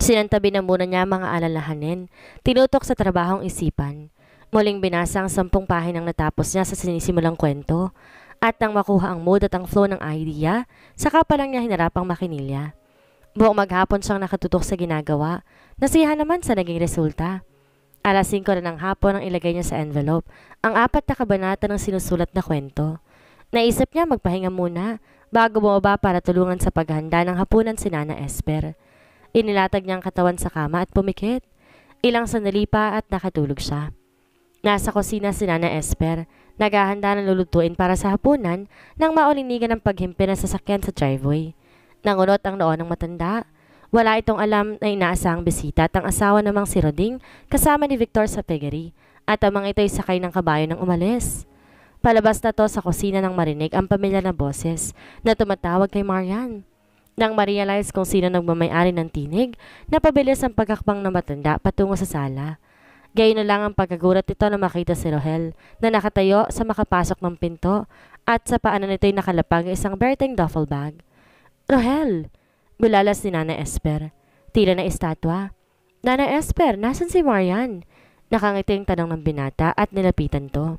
Sinantabi na muna niya mga alalahanin, tinutok sa trabahong isipan. Muling binasa ang sampung pahinang natapos niya sa sinisimulang kwento. At nang makuha ang mood at ang flow ng idea, saka pa lang niya hinarapang makinilya. Buong maghapon siyang nakatutok sa ginagawa, nasiyahan naman sa naging resulta. Alas 5 na ng hapon ang ilagay niya sa envelope, ang apat na kabanata ng sinusulat na kwento. Naisip niya magpahinga muna bago bumaba para tulungan sa paghanda ng hapunan si Nana Esper. Inilatag niya ang katawan sa kama at pumikit. Ilang sandali pa at nakatulog siya. Nasa kusina si Nana Esper, naghahanda ng lulutuin para sa hapunan nang maulinigan ng paghimpin ng sasakyan sa driveway. Nangunot ang noon ng matanda wala itong alam na inaasahang bisita at ang asawa namang si Roding kasama ni Victor sa piggery at ang mga ito'y sakay ng kabayo ng umalis. Palabas na to sa kusina ng marinig ang pamilya na boses na tumatawag kay Marian. Nang ma-realize kung sino nagmamayari ng tinig, napabilis ang pagkakbang na matanda patungo sa sala. Gayon na lang ang pagkagulat nito na makita si Rohel na nakatayo sa makapasok ng pinto at sa paanan nito'y nakalapag isang Berteng duffel bag. Rohel! Bulalas ni Nana Esper. Tila na estatwa. Nana Esper, nasan si Marian? Nakangiting tanong ng binata at nilapitan to.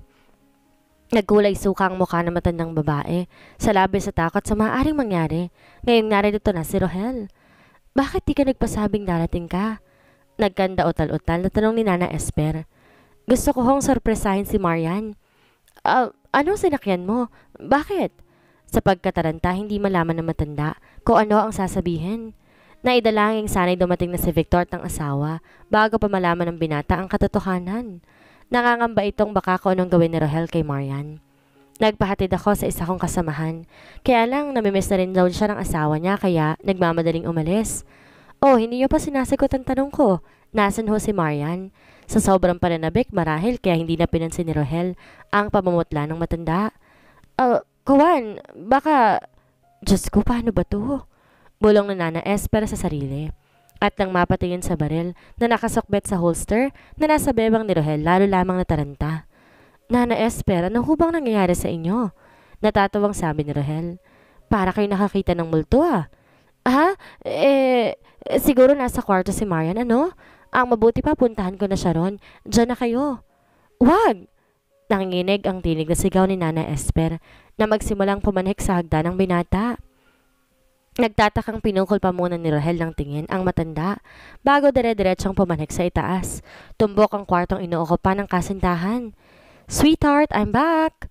Nagkulay suka ang mukha ng matandang babae, sa labi sa takot sa maaaring mangyari. Ngayong naririto na si Rohel. Bakit di ka nagpasabing darating ka? Nagkanda otal-otal na tanong ni Nana Esper. Gusto ko hong sorpresahin si Marian. Uh, anong sinakyan mo? Bakit? Sa pagkataranta, hindi malaman ng matanda ko ano ang sasabihin. Naidalangin sana'y dumating na si Victor at ang asawa bago pa malaman ng binata ang katotohanan. Nangangamba itong baka ko anong gawin ni Rohel kay Marian. Nagpahatid ako sa isa kong kasamahan. Kaya lang namimiss na rin daw siya ng asawa niya kaya nagmamadaling umalis. Oh, hindi niyo pa sinasagot ang tanong ko. Nasaan ho si Marian? Sa sobrang pananabik marahil kaya hindi na pinansin ni Rohel ang pamamutla ng matanda. Uh, Kuwan, baka Diyos ko, paano ba to? Bulong na Nana Espera sa sarili. At nang mapatingin sa baril na nakasokbet sa holster na nasa bebang ni Rohel lalo lamang nataranta. Nana Esper, ano hubang nangyayari sa inyo? Natatawang sabi ni Rohel. Para kayo nakakita ng multo ah. Ha? Ah, eh, siguro nasa kwarto si Marian, ano? Ang mabuti pa, puntahan ko na siya ron. Diyan na kayo. Wag! Nanginig ang tinig na sigaw ni Nana Esper na magsimulang pumanhik sa hagda ng binata. Nagtatakang pinukol pa muna ni Rahel ng tingin ang matanda bago dire-diretsyang pumanik sa itaas. Tumbok ang kwartong inuukupa ng kasintahan. Sweetheart, I'm back!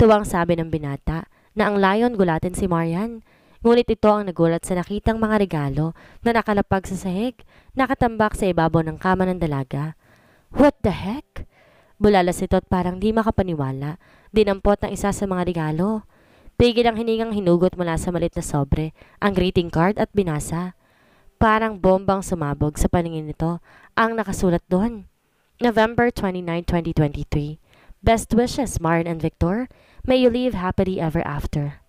Tuwang sabi ng binata na ang layon gulatin si Marian. Ngunit ito ang nagulat sa nakitang mga regalo na nakalapag sa sahig, nakatambak sa ibabaw ng kama ng dalaga. What the heck? Bulalas ito at parang di makapaniwala Dinampot ng isa sa mga regalo. Tigil ang hiningang hinugot mula sa malit na sobre, ang greeting card at binasa. Parang bombang sumabog sa paningin nito ang nakasulat doon. November 29, 2023. Best wishes, Maren and Victor. May you live happily ever after.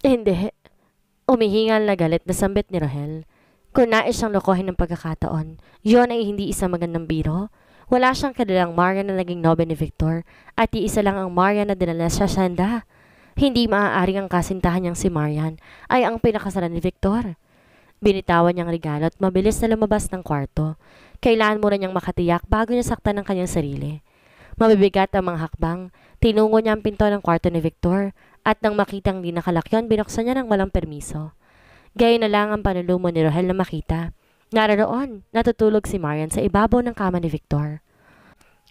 Hindi. Umihingal na galit na sambit ni Rahel. Kung nais siyang lokohin ng pagkakataon, yon ay hindi isang magandang biro. Wala siyang kadalang Maria na naging nobe ni Victor at iisa lang ang Maria na dinala sa handa. Hindi maaaring ang kasintahan niyang si Marian ay ang pinakasalan ni Victor. Binitawan niyang regalo at mabilis na lumabas ng kwarto. Kailan mo muna niyang makatiyak bago niya saktan ang kanyang sarili. Mabibigat ang mga hakbang, tinungo niya ang pinto ng kwarto ni Victor at nang makitang di nakalakyon, binuksan niya ng walang permiso. Gayon na lang ang panulumo ni Rohel na makita. Naroroon, natutulog si Marian sa ibabaw ng kama ni Victor.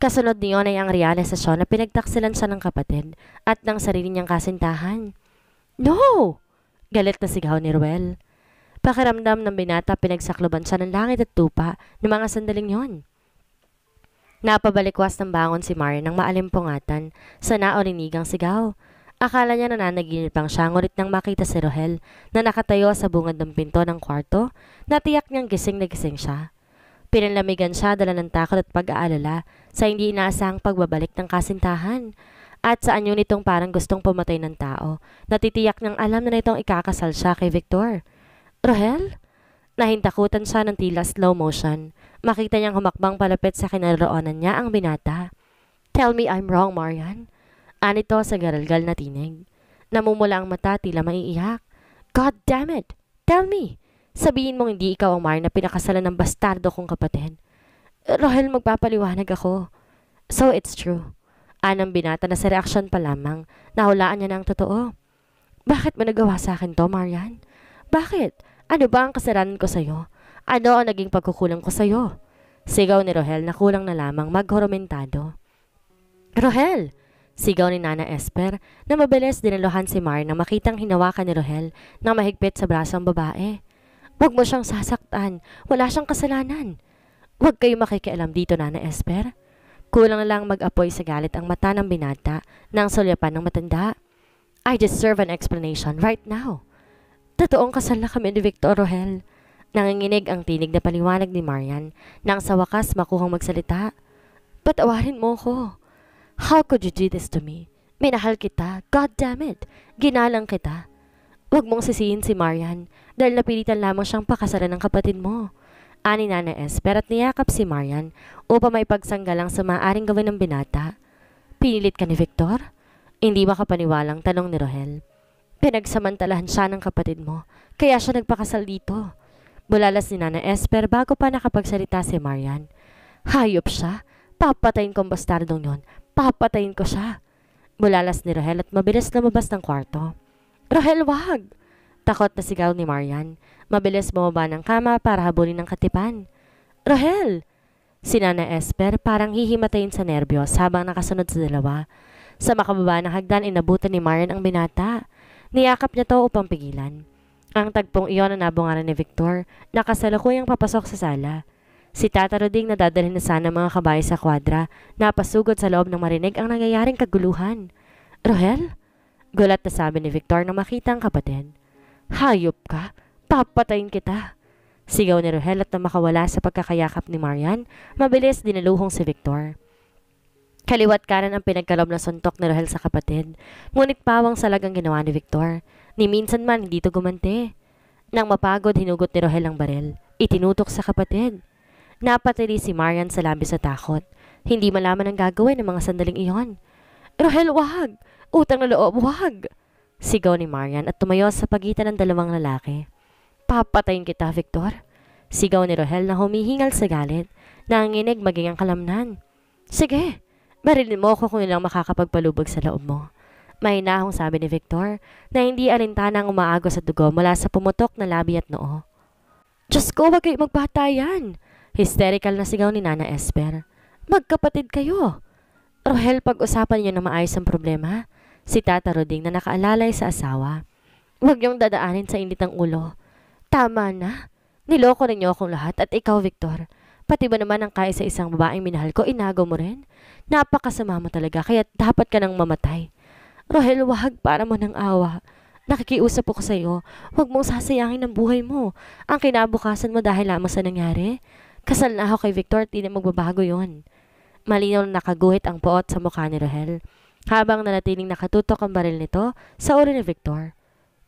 Kasunod niyon ay ang realisasyon na pinagtaksilan siya ng kapatid at ng sarili niyang kasintahan. No! Galit na sigaw ni Ruel. Pakiramdam ng binata pinagsakloban siya ng langit at tupa ng mga sandaling yon. Napabalikwas ng bangon si Marian ng maalimpungatan sa naorinigang sigaw Akala niya nananaginip lang siya ngunit nang makita si Rohel na nakatayo sa bungad ng pinto ng kwarto, natiyak niyang gising na gising siya. Pinalamigan siya dala ng takot at pag-aalala sa hindi inaasahang pagbabalik ng kasintahan at sa anyo nitong parang gustong pumatay ng tao. Natitiyak niyang alam na nitong ikakasal siya kay Victor. Rohel? Nahintakutan siya ng tila slow motion. Makita niyang humakbang palapit sa kinaroonan niya ang binata. Tell me I'm wrong, Marian. Anito sa garalgal na tinig. Namumula ang mata tila maiiyak. God damn it! Tell me! Sabihin mong hindi ikaw, Omar, na pinakasalan ng bastardo kong kapatid. Rohel, magpapaliwanag ako. So it's true. Anang binata na sa reaksyon pa lamang, nahulaan niya na ang totoo. Bakit mo nagawa sa akin to, Marian? Bakit? Ano ba ang kasalanan ko sa'yo? Ano ang naging pagkukulang ko sa'yo? Sigaw ni Rohel na kulang na lamang maghoromentado. Rohel! Sigaw ni Nana Esper na mabilis dinaluhan si Mar nang makitang hinawakan ni Rohel na mahigpit sa brasong babae. Huwag mo siyang sasaktan. Wala siyang kasalanan. Huwag kayo makikialam dito, Nana Esper. Kulang na lang mag-apoy sa galit ang mata ng binata ng sulyapan ng matanda. I deserve an explanation right now. Totoong kasal na kami ni Victor Rohel. Nanginginig ang tinig na paliwanag ni Marian nang sa wakas makuhang magsalita. Patawarin mo ko. How could you do this to me? Minahal kita. God damn it. Ginalang kita. Huwag mong sisihin si Marian dahil napilitan lamang siyang pakasalan ng kapatid mo. Ani Nana Esper at niyakap si Marian upang may pagsanggalang sa maaring gawin ng binata. Pinilit ka ni Victor? Hindi makapaniwalang tanong ni Rohel. Pinagsamantalahan siya ng kapatid mo, kaya siya nagpakasal dito. Bulalas ni Nana Esper bago pa nakapagsalita si Marian. Hayop siya. Papatayin kong bastardong yon Papatayin ko siya. Bulalas ni Rahel at mabilis lumabas ng kwarto. Rahel, wag! Takot na sigaw ni Marian. Mabilis bumaba ng kama para habulin ng katipan. Rahel! Sinana Esper parang hihimatayin sa nerbiyos habang nakasunod sa dalawa. Sa makababa ng hagdan, inabutan ni Marian ang binata. Niyakap niya to upang pigilan. Ang tagpong iyon na nabungaran ni Victor, nakasalukuyang papasok sa sala. Si Tata Roding nadadalhin na sana mga kabayo sa kwadra, napasugod sa loob ng marinig ang nangyayaring kaguluhan. Rohel? Gulat na sabi ni Victor na makita ang kapatid. Hayop ka! Papatayin kita! Sigaw ni Rohel at na makawala sa pagkakayakap ni Marian, mabilis dinaluhong si Victor. Kaliwat kanan ang pinagkalob na suntok ni Rohel sa kapatid, ngunit pawang salagang ginawa ni Victor. Ni minsan man, hindi to gumante. Nang mapagod, hinugot ni Rohel ang barel. Itinutok sa kapatid. Napatili si Marian sa labi sa takot. Hindi malaman ang gagawin ng mga sandaling iyon. Rohel, wag! Utang na loob, wag! Sigaw ni Marian at tumayo sa pagitan ng dalawang lalaki. Papatayin kita, Victor! Sigaw ni Rohel na humihingal sa galit, nanginig maging ang kalamnan. Sige, barilin mo ako kung ilang makakapagpalubog sa loob mo. May nahong sabi ni Victor na hindi alintana ang umaago sa dugo mula sa pumutok na labi at noo. Diyos ko, wag kayo magbatayan! Hysterical na sigaw ni Nana Esper. Magkapatid kayo! Rohel, pag-usapan niyo na maayos ang problema. Si Tata Roding na nakaalalay sa asawa. Huwag niyong dadaanin sa init ng ulo. Tama na. Niloko na niyo akong lahat at ikaw, Victor. Pati ba naman ang kaya sa isang babaeng minahal ko, inago mo rin? Napakasama mo talaga, kaya dapat ka nang mamatay. Rohel, wag para mo ng awa. Nakikiusap ako iyo, huwag mong sasayangin ang buhay mo. Ang kinabukasan mo dahil lamang sa nangyari. Kasal na ako kay Victor, at hindi magbabago yon. Malinaw na nakaguhit ang poot sa mukha ni Rahel. Habang nanatiling nakatutok ang baril nito sa ulo ni Victor.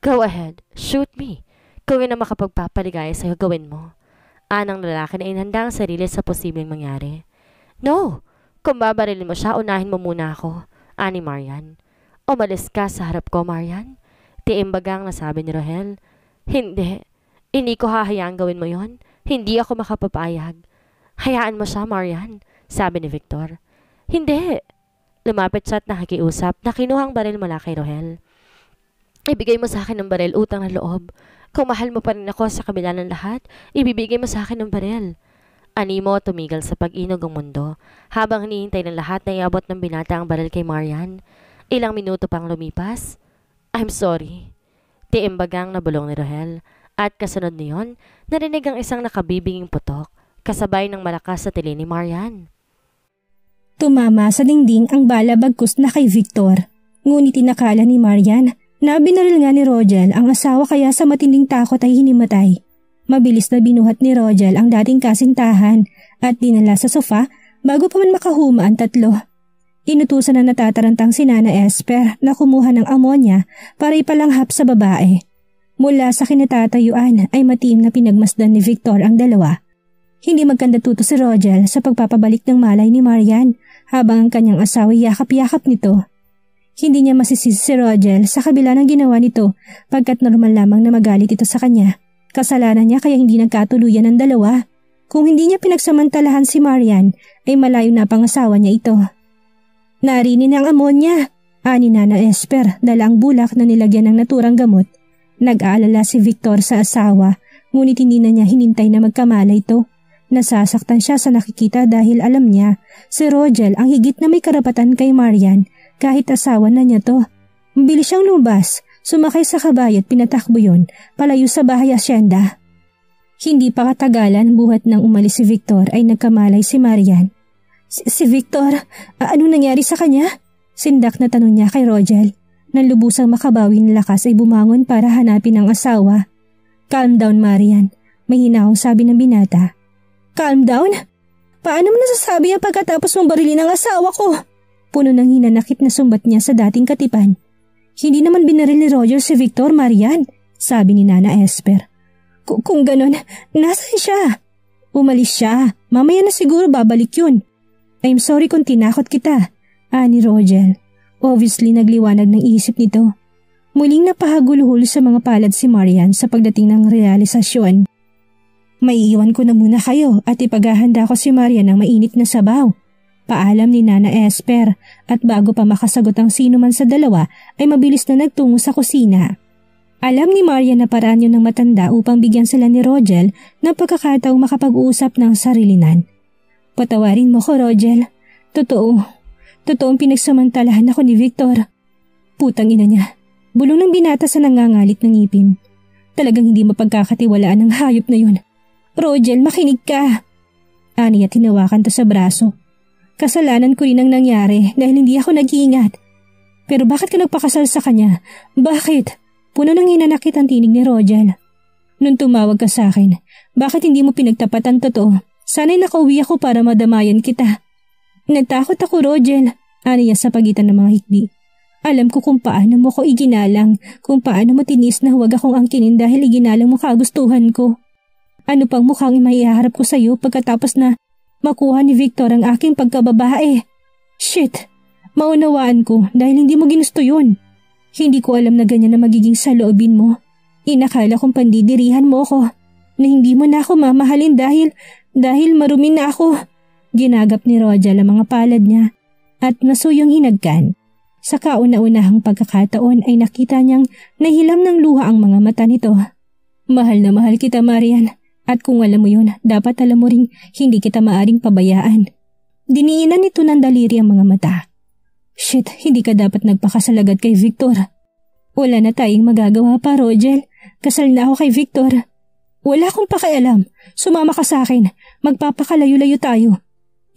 Go ahead, shoot me. Kung yun ang makapagpapaligaya sa'yo, gawin mo. Anang lalaki na inhanda ang sarili sa posibleng mangyari. No! Kung babarilin mo siya, unahin mo muna ako. Ani Marian. Umalis ka sa harap ko, Marian. Tiimbagang nasabi ni Rohel. Hindi. Hindi ko hahayaang gawin mo yon. Hindi ako makapapayag. Hayaan mo siya, Marian, sabi ni Victor. Hindi. Lumapit siya at nakikiusap na kinuhang baril mula kay Rohel. Ibigay mo sa akin ng baril, utang na loob. Kung mahal mo pa rin ako sa kabila ng lahat, ibibigay mo sa akin ng baril. Animo tumigil sa pag-inog ang mundo habang hinihintay ng lahat na iabot ng binata ang baril kay Marian. Ilang minuto pang lumipas. I'm sorry. Tiimbagang nabulong ni Rohel. At kasunod niyon, narinig ang isang nakabibinging putok kasabay ng malakas na tili ni Marian. Tumama sa dingding ang bala bagkus na kay Victor. Ngunit inakala ni Marian na binaril nga ni Rogel ang asawa kaya sa matinding takot ay hinimatay. Mabilis na binuhat ni Rogel ang dating kasintahan at dinala sa sofa bago pa man makahuma ang tatlo. Inutusan na natatarantang si Nana Esper na kumuha ng amonya para ipalanghap sa babae mula sa kinatatayuan ay matiim na pinagmasdan ni Victor ang dalawa. Hindi magkandatuto si Rogel sa pagpapabalik ng malay ni Marian habang ang kanyang asawa yakap-yakap nito. Hindi niya masisisi si Rogel sa kabila ng ginawa nito pagkat normal lamang na magalit ito sa kanya. Kasalanan niya kaya hindi nagkatuluyan ang dalawa. Kung hindi niya pinagsamantalahan si Marian ay malayo na pangasawa niya ito. Narinig ang amon niya, ani Nana Esper dala ang bulak na nilagyan ng naturang gamot Nag-aalala si Victor sa asawa ngunit hindi na niya hinintay na magkamala ito. Nasasaktan siya sa nakikita dahil alam niya si Rogel ang higit na may karapatan kay Marian kahit asawa na niya to. Bilis siyang lumabas, sumakay sa kabayo at pinatakbo yon palayo sa bahay asyenda. Hindi pa katagalan buhat nang umalis si Victor ay nagkamalay si Marian. Si, si Victor, ano nangyari sa kanya? Sindak na tanong niya kay Rogel. Nang lubusang makabawi ng lakas ay bumangon para hanapin ang asawa. Calm down Marian, mahina akong sabi ng binata. Calm down? Paano mo nasasabi yan pagkatapos mong barilin ang asawa ko? Puno ng hinanakit na sumbat niya sa dating katipan. Hindi naman binaril ni Roger si Victor Marian, sabi ni Nana Esper. K kung ganun, nasaan siya? Umalis siya. Mamaya na siguro babalik yun. I'm sorry kung tinakot kita, ani ah, Roger. Obviously nagliwanag ng isip nito. Muling napahaguluhol sa mga palad si Marian sa pagdating ng realisasyon. Maiiwan ko na muna kayo at ipaghahanda ko si Marian ng mainit na sabaw. Paalam ni Nana Esper at bago pa makasagot ang sino man sa dalawa ay mabilis na nagtungo sa kusina. Alam ni Marian na paraan yun ng matanda upang bigyan sila ni Rogel ng pagkakataong makapag-uusap ng sarilinan. Patawarin mo ko, Rogel. Totoo, Totoong pinagsamantalahan ako ni Victor. Putang ina niya. Bulong ng binata sa nangangalit ng ngipin. Talagang hindi mapagkakatiwalaan ang hayop na yun. Rogel, makinig ka! Ani at hinawakan to sa braso. Kasalanan ko rin ang nangyari dahil hindi ako nag-iingat. Pero bakit ka nagpakasal sa kanya? Bakit? Puno ng hinanakit ang tinig ni Rogel. Nung tumawag ka sa akin, bakit hindi mo pinagtapat ang totoo? Sana'y nakauwi ako para madamayan kita. Natakot ako, Rogel, ani niya sa pagitan ng mga hikbi. Alam ko kung paano mo ko iginalang, kung paano mo tinis na huwag akong angkinin dahil iginalang mo kagustuhan ko. Ano pang mukhang maiharap ko sa'yo pagkatapos na makuha ni Victor ang aking pagkababae. Shit, maunawaan ko dahil hindi mo ginusto yun. Hindi ko alam na ganyan na magiging saloobin mo. Inakala kong pandidirihan mo ko, na hindi mo na ako mamahalin dahil, dahil marumi na ako. Ginagap ni Rodjal ang mga palad niya at nasuyong hinagkan. Sa kauna-unahang pagkakataon ay nakita niyang nahilam ng luha ang mga mata nito. Mahal na mahal kita, Marian. At kung alam mo yun, dapat alam mo ring hindi kita maaring pabayaan. Diniinan nito ng daliri ang mga mata. Shit, hindi ka dapat nagpakasalagad kay Victor. Wala na tayong magagawa pa, Rogel. Kasal na ako kay Victor. Wala akong pakialam. Sumama ka sa akin. Magpapakalayo-layo tayo.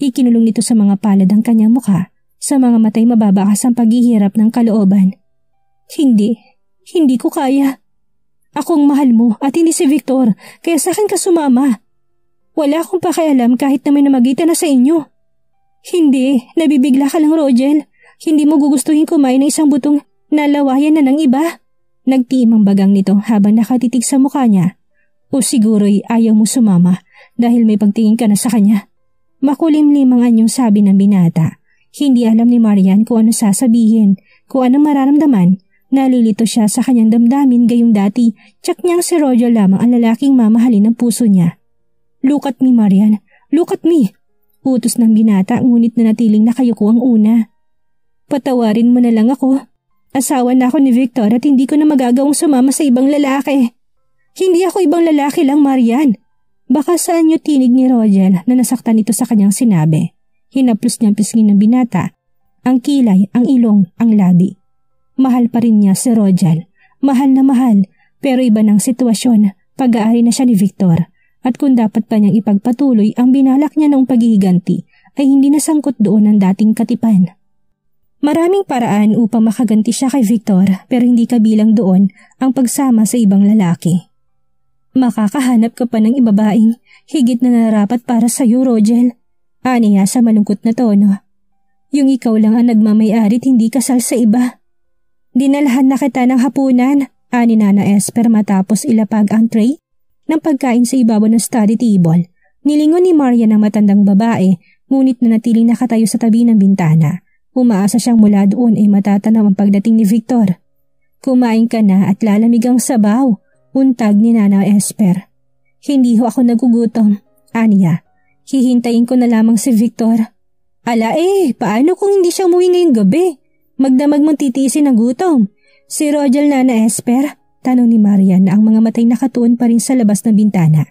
Ikinulong nito sa mga palad ang kanyang mukha, sa mga matay mababakas ang paghihirap ng kalooban. Hindi, hindi ko kaya. Akong mahal mo at hindi si Victor, kaya sa akin ka sumama. Wala akong pakialam kahit na may namagitan na sa inyo. Hindi, nabibigla ka lang Rogel. Hindi mo gugustuhin kumain ng isang butong nalawayan na ng iba. Nagtiim ang bagang nito habang nakatitig sa mukha niya. O siguro'y ayaw mo sumama dahil may pagtingin ka na sa kanya. Makulimlim ang anyong sabi ng binata. Hindi alam ni Marian kung ano sasabihin, kung ano mararamdaman. Nalilito siya sa kanyang damdamin gayong dati, tsak niyang si Rojo lamang ang lalaking mamahalin ng puso niya. Look at me, Marian. Look at me! Utos ng binata ngunit na natiling nakayuko ang una. Patawarin mo na lang ako. Asawa na ako ni Victor at hindi ko na magagawang sumama sa ibang lalaki. Hindi ako ibang lalaki lang, Marian. Baka saan niyo tinig ni Roger na nasaktan ito sa kanyang sinabi. Hinaplos niyang pisngi ng binata. Ang kilay, ang ilong, ang labi. Mahal pa rin niya si Roger. Mahal na mahal, pero iba ng sitwasyon. Pag-aari na siya ni Victor. At kung dapat pa niyang ipagpatuloy ang binalak niya ng paghihiganti, ay hindi nasangkot doon ang dating katipan. Maraming paraan upang makaganti siya kay Victor pero hindi kabilang doon ang pagsama sa ibang lalaki. Makakahanap ka pa ng ibabaing higit na narapat para sa iyo, Rogel. Aniya sa malungkot na tono. Yung ikaw lang ang nagmamayari at hindi kasal sa iba. Dinalhan na kita ng hapunan, ani Nana Esper matapos ilapag ang tray ng pagkain sa ibabaw ng study table. Nilingon ni Maria ng matandang babae, ngunit na natiling nakatayo sa tabi ng bintana. Umaasa siyang mula doon ay matatanaw ang pagdating ni Victor. Kumain ka na at lalamig ang sabaw, Untag ni Nanang Esper. Hindi ho ako nagugutom, aniya. Hihintayin ko na lamang si Victor. Ala eh, paano kung hindi siya umuwi ngayong gabi? Magdamag mong titiisin ang gutom. Si Rogel Nana Esper, tanong ni Marian na ang mga matay nakatuon pa rin sa labas ng bintana.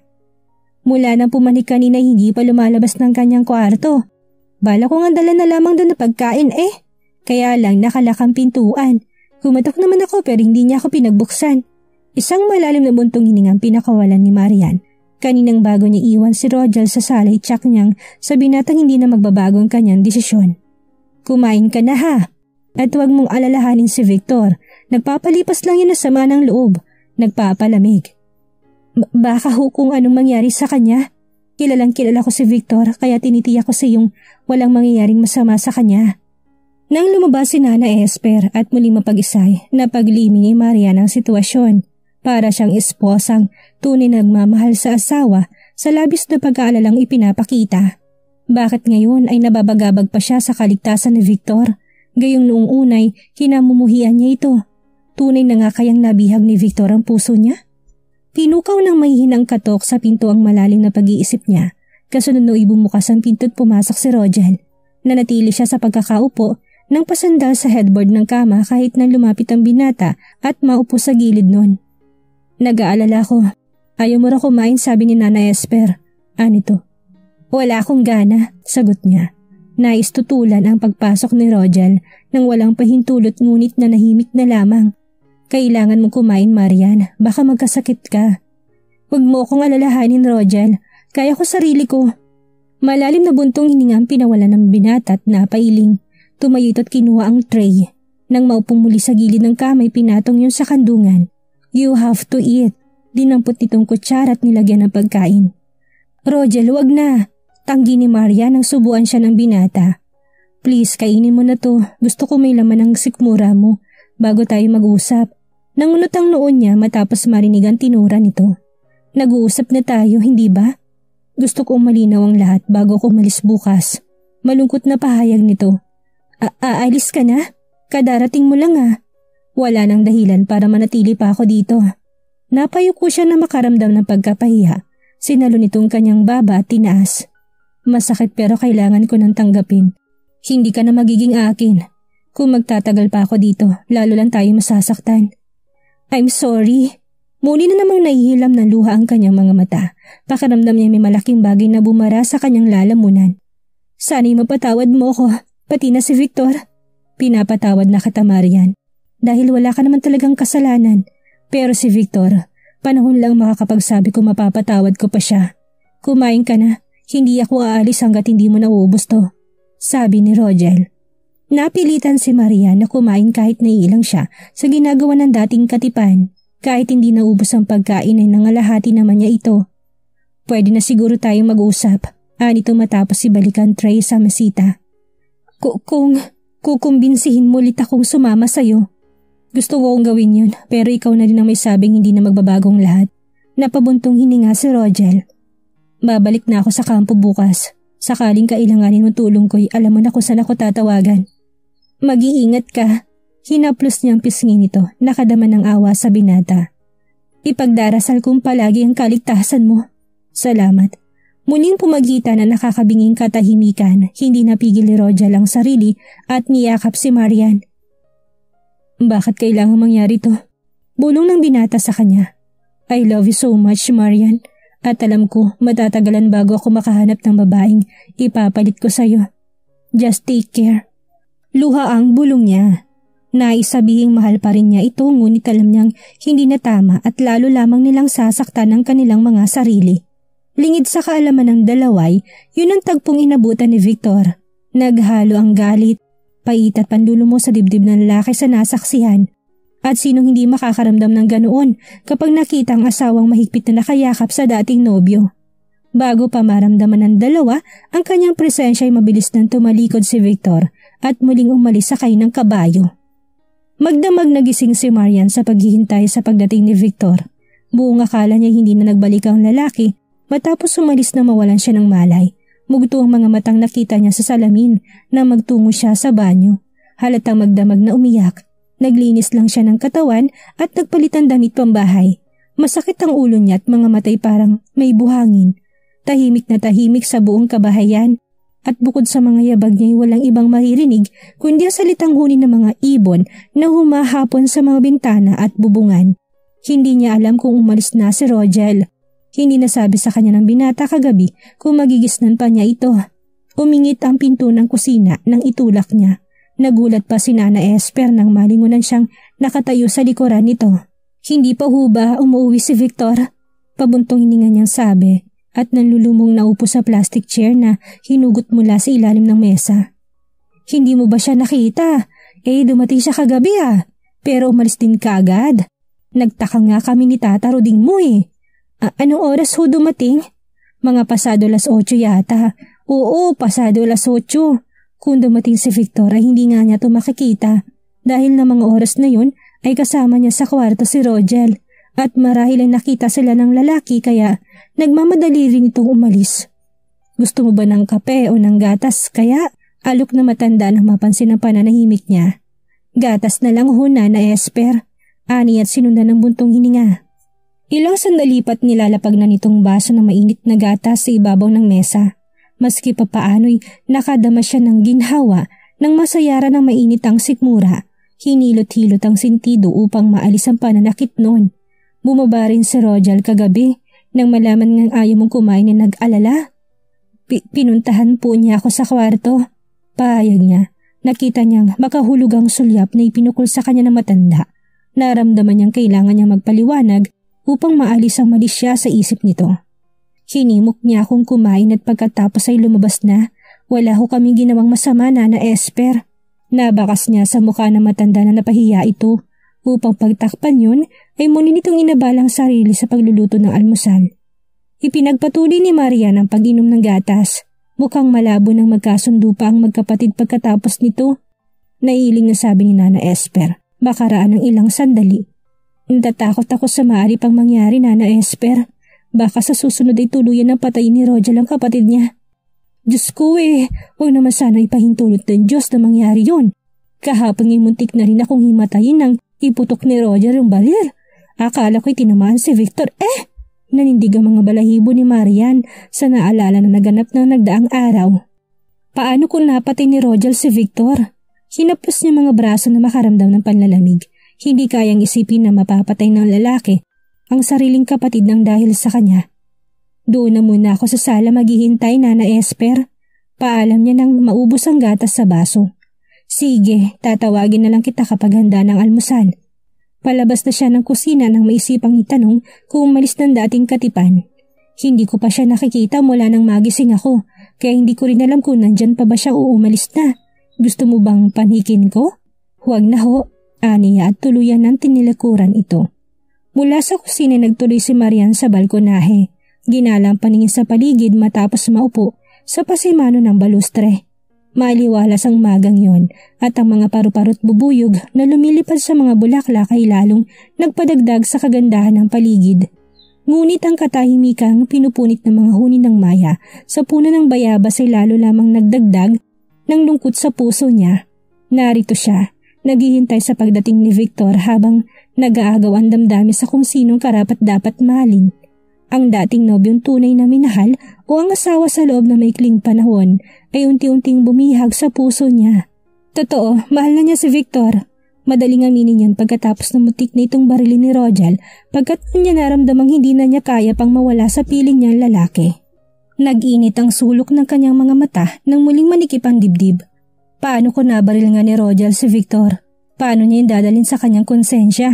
Mula nang pumanik kanina hindi pa lumalabas ng kanyang kwarto. Bala ko nga dala na lamang doon na pagkain eh. Kaya lang nakalakang pintuan. Kumatok naman ako pero hindi niya ako pinagbuksan. Isang malalim na buntong hininga ang pinakawalan ni Marian. Kaninang bago niya iwan si Rogel sa sala, itsak niyang sa binatang hindi na magbabago ang kanyang desisyon. Kumain ka na ha! At huwag mong alalahanin si Victor. Nagpapalipas lang yun na sama ng loob. Nagpapalamig. baka ho kung anong mangyari sa kanya. Kilalang kilala ko si Victor kaya tinitiyak ko sa iyong walang mangyayaring masama sa kanya. Nang lumabas si Nana Esper at muling mapag-isay, napaglimi ni Marian ang sitwasyon. Para siyang esposang tunay na nagmamahal sa asawa sa labis na pag-aalalang ipinapakita. Bakit ngayon ay nababagabag pa siya sa kaligtasan ni Victor? Gayong noong unay, kinamumuhian niya ito. Tunay na nga kayang nabihag ni Victor ang puso niya? Pinukaw ng mahihinang katok sa pinto ang malalim na pag-iisip niya. Kasunod noong ibumukas ang pinto at pumasok si Rogel. Nanatili siya sa pagkakaupo nang pasandal sa headboard ng kama kahit na lumapit ang binata at maupo sa gilid nun. Nag-aalala ko. Ayaw mo raw kumain sabi ni Nana Esper. Anito. Wala akong gana, sagot niya. Naistutulan ang pagpasok ni Rogel nang walang pahintulot ngunit na nahimik na lamang. Kailangan mo kumain Marian, baka magkasakit ka. Huwag mo akong alalahanin Rogel, kaya ko sarili ko. Malalim na buntong hiningang ang pinawala ng binata at napailing. Tumayot at kinuha ang tray. Nang maupong muli sa gilid ng kamay pinatong yun sa kandungan. You have to eat. Dinampot nitong kutsara at nilagyan ng pagkain. Rogel, wag na. Tanggi ni Maria nang subuan siya ng binata. Please, kainin mo na to. Gusto ko may laman ng sikmura mo bago tayo mag-usap. Nangunot ang noon niya matapos marinig ang tinura nito. Nag-uusap na tayo, hindi ba? Gusto kong malinaw ang lahat bago ko malis bukas. Malungkot na pahayag nito. A Aalis ka na? Kadarating mo lang ah. Wala nang dahilan para manatili pa ako dito. Napayuko siya na makaramdam ng pagkapahiya. Sinalo nitong kanyang baba at tinaas. Masakit pero kailangan ko nang tanggapin. Hindi ka na magiging akin. Kung magtatagal pa ako dito, lalo lang tayo masasaktan. I'm sorry. Muli na namang nahihilam ng luha ang kanyang mga mata. Pakaramdam niya may malaking bagay na bumara sa kanyang lalamunan. Sana'y mapatawad mo ko, pati na si Victor. Pinapatawad na kata katamarian dahil wala ka naman talagang kasalanan. Pero si Victor, panahon lang makakapagsabi kung mapapatawad ko pa siya. Kumain ka na, hindi ako aalis hanggat hindi mo nauubos to. Sabi ni Rogel. Napilitan si Maria na kumain kahit naiilang siya sa ginagawa ng dating katipan. Kahit hindi naubos ang pagkain ay nangalahati naman niya ito. Pwede na siguro tayong mag-usap. Anito matapos si balikan Trey sa mesita. Kung, kung kukumbinsihin mo ulit akong sumama sa'yo, gusto ko kong gawin yun pero ikaw na din ang may sabing hindi na magbabagong lahat. Napabuntong hininga si Rogel. Babalik na ako sa kampo bukas. Sakaling kailanganin mo tulong ko'y eh, alam mo na kung saan ako tatawagan. Mag-iingat ka. Hinaplos niyang pisngi nito, nakadama ng awa sa binata. Ipagdarasal kong palagi ang kaligtasan mo. Salamat. Muling pumagitan na nakakabinging katahimikan, hindi napigil ni Roja lang sarili at niyakap si Marian. Bakit kailangan mangyari to? Bulong ng binata sa kanya. I love you so much, Marian. At alam ko, matatagalan bago ako makahanap ng babaeng ipapalit ko sa'yo. Just take care. Luha ang bulong niya. Naisabihing mahal pa rin niya ito ngunit alam niyang hindi na tama at lalo lamang nilang sasaktan ang kanilang mga sarili. Lingid sa kaalaman ng dalaway, yun ang tagpong inabutan ni Victor. Naghalo ang galit, Pait at pandulo mo sa dibdib ng lalaki sa nasaksihan. At sinong hindi makakaramdam ng ganoon kapag nakita ang asawang mahigpit na nakayakap sa dating nobyo. Bago pa maramdaman ng dalawa, ang kanyang presensya ay mabilis nang tumalikod si Victor at muling umalis sakay ng kabayo. Magdamag nagising si Marian sa paghihintay sa pagdating ni Victor. Buong akala niya hindi na nagbalik ang lalaki matapos umalis na mawalan siya ng malay Mugto ang mga matang nakita niya sa salamin na magtungo siya sa banyo. Halatang magdamag na umiyak. Naglinis lang siya ng katawan at nagpalitan damit pambahay. Masakit ang ulo niya at mga matay parang may buhangin. Tahimik na tahimik sa buong kabahayan at bukod sa mga yabag niya'y walang ibang maririnig kundi ang salitang huni ng mga ibon na humahapon sa mga bintana at bubungan. Hindi niya alam kung umalis na si Rogel hindi nasabi sa kanya ng binata kagabi kung magigisnan pa niya ito. Umingit ang pinto ng kusina nang itulak niya. Nagulat pa si Nana Esper nang malingunan siyang nakatayo sa likuran nito. Hindi pa huba umuwi si Victor? Pabuntong hininga niyang sabi at nanlulumong naupo sa plastic chair na hinugot mula sa ilalim ng mesa. Hindi mo ba siya nakita? Eh dumating siya kagabi ah. Pero umalis din kaagad. Nagtaka nga kami ni Tata Roding mo eh. Ah, anong oras ho dumating? Mga pasado las 8 yata. Oo, pasado las 8. Kung dumating si Victor ay hindi nga niya to makikita dahil na mga oras na yun ay kasama niya sa kwarto si Rogel at marahil ay nakita sila ng lalaki kaya nagmamadali rin itong umalis. Gusto mo ba ng kape o ng gatas kaya alok na matanda nang mapansin ang pananahimik niya. Gatas na lang ho na na Esper. Ani at sinundan ng buntong hininga. Ilang sandali pat nilalapag na nitong baso ng mainit na gatas sa ibabaw ng mesa. Maski papaano'y nakadama siya ng ginhawa nang masayara ng mainit ang sikmura. Hinilot-hilot ang sintido upang maalis ang pananakit noon. Bumaba rin si Rojal kagabi nang malaman ngang ayaw mong kumain na nag-alala. pinuntahan po niya ako sa kwarto. Payag niya. Nakita niyang makahulog ang sulyap na ipinukul sa kanya ng matanda. Naramdaman niyang kailangan niyang magpaliwanag upang maalis ang malisya sa isip nito. Hinimok niya akong kumain at pagkatapos ay lumabas na. Wala ko kaming ginawang masama na na Esper. Nabakas niya sa mukha ng matanda na napahiya ito. Upang pagtakpan yun, ay muli nitong inabalang sarili sa pagluluto ng almusal. Ipinagpatuloy ni Maria ng pag-inom ng gatas. Mukhang malabo nang magkasundo pa ang magkapatid pagkatapos nito. Nailing na sabi ni Nana Esper, makaraan ng ilang sandali Natatakot ako sa maaari pang mangyari, Nana Esper. Baka sa susunod ay tuluyan ng patayin ni Roger ang kapatid niya. Diyos ko eh, huwag naman sana ipahintulot ng Diyos na mangyari yon. Kahapang ay muntik na rin akong himatayin nang iputok ni Roger yung baril. Akala ko'y tinamaan si Victor eh! Nanindig ang mga balahibo ni Marian sa naalala na naganap ng nagdaang araw. Paano kung napatay ni Roger si Victor? Hinapos niya mga braso na makaramdam ng panlalamig. Hindi kayang isipin na mapapatay ng lalaki ang sariling kapatid ng dahil sa kanya. Doon na muna ako sa sala maghihintay Nana Esper. Paalam niya nang maubos ang gatas sa baso. Sige, tatawagin na lang kita kapag handa ng almusal. Palabas na siya ng kusina nang maisipang itanong kung umalis ng dating katipan. Hindi ko pa siya nakikita mula nang magising ako, kaya hindi ko rin alam kung nandyan pa ba siya o umalis na. Gusto mo bang panikin ko? Huwag na ho, aniya at tuluyan ng tinilikuran ito. Mula sa kusina nagtuloy si Marian sa balkonahe. Ginalang paningin sa paligid matapos maupo sa pasimano ng balustre. Maliwalas ang magang yon at ang mga paru-parot bubuyog na lumilipad sa mga bulaklak ay lalong nagpadagdag sa kagandahan ng paligid. Ngunit ang katahimikang pinupunit ng mga huni ng maya sa puna ng bayabas ay lalo lamang nagdagdag ng lungkot sa puso niya. Narito siya, naghihintay sa pagdating ni Victor habang nag-aagaw ang damdamin sa kung sinong karapat dapat mahalin. Ang dating nobyong tunay na minahal o ang asawa sa loob na maikling panahon ay unti-unting bumihag sa puso niya. Totoo, mahal na niya si Victor. Madaling aminin yan pagkatapos na mutik na itong barili ni Rojal pagkat niya naramdamang hindi na niya kaya pang mawala sa piling niyang lalaki. Nag-init ang sulok ng kanyang mga mata nang muling manikip ang dibdib. Paano ko nabaril nga ni Rogel si Victor? Paano niya yung dadalin sa kanyang konsensya?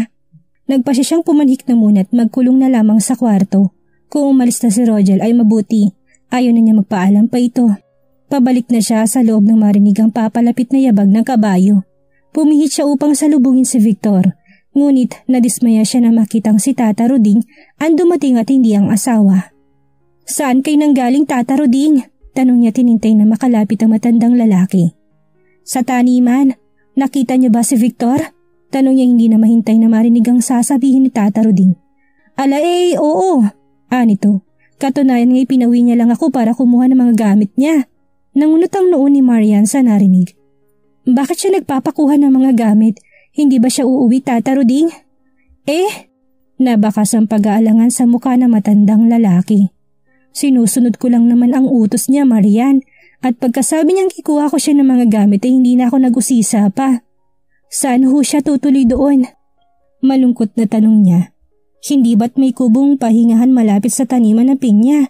Nagpasya siyang pumanhik na muna at magkulong na lamang sa kwarto. Kung umalis na si Rogel ay mabuti. Ayaw na niya magpaalam pa ito. Pabalik na siya sa loob ng marinigang papalapit na yabag ng kabayo. Pumihit siya upang salubungin si Victor. Ngunit nadismaya siya na makitang si Tata Roding ang dumating at hindi ang asawa. Saan kay nanggaling Tata Roding? Tanong niya tinintay na makalapit ang matandang lalaki. Sa taniman, nakita niyo ba si Victor? Tanong niya hindi na mahintay na marinig ang sasabihin ni Tata Roding. Ala eh, oo. Anito, ah, katunayan nga ipinawi niya lang ako para kumuha ng mga gamit niya. Nangunot ang noon ni Marian sa narinig. Bakit siya nagpapakuha ng mga gamit? Hindi ba siya uuwi, Tata Roding? Eh, nabakas ang pag-aalangan sa mukha ng matandang lalaki. Sinusunod ko lang naman ang utos niya, Marian. At pagkasabi niyang kikuha ko siya ng mga gamit ay hindi na ako nag-usisa pa. Saan ho siya tutuloy doon? Malungkot na tanong niya. Hindi ba't may kubong pahingahan malapit sa taniman ng pinya?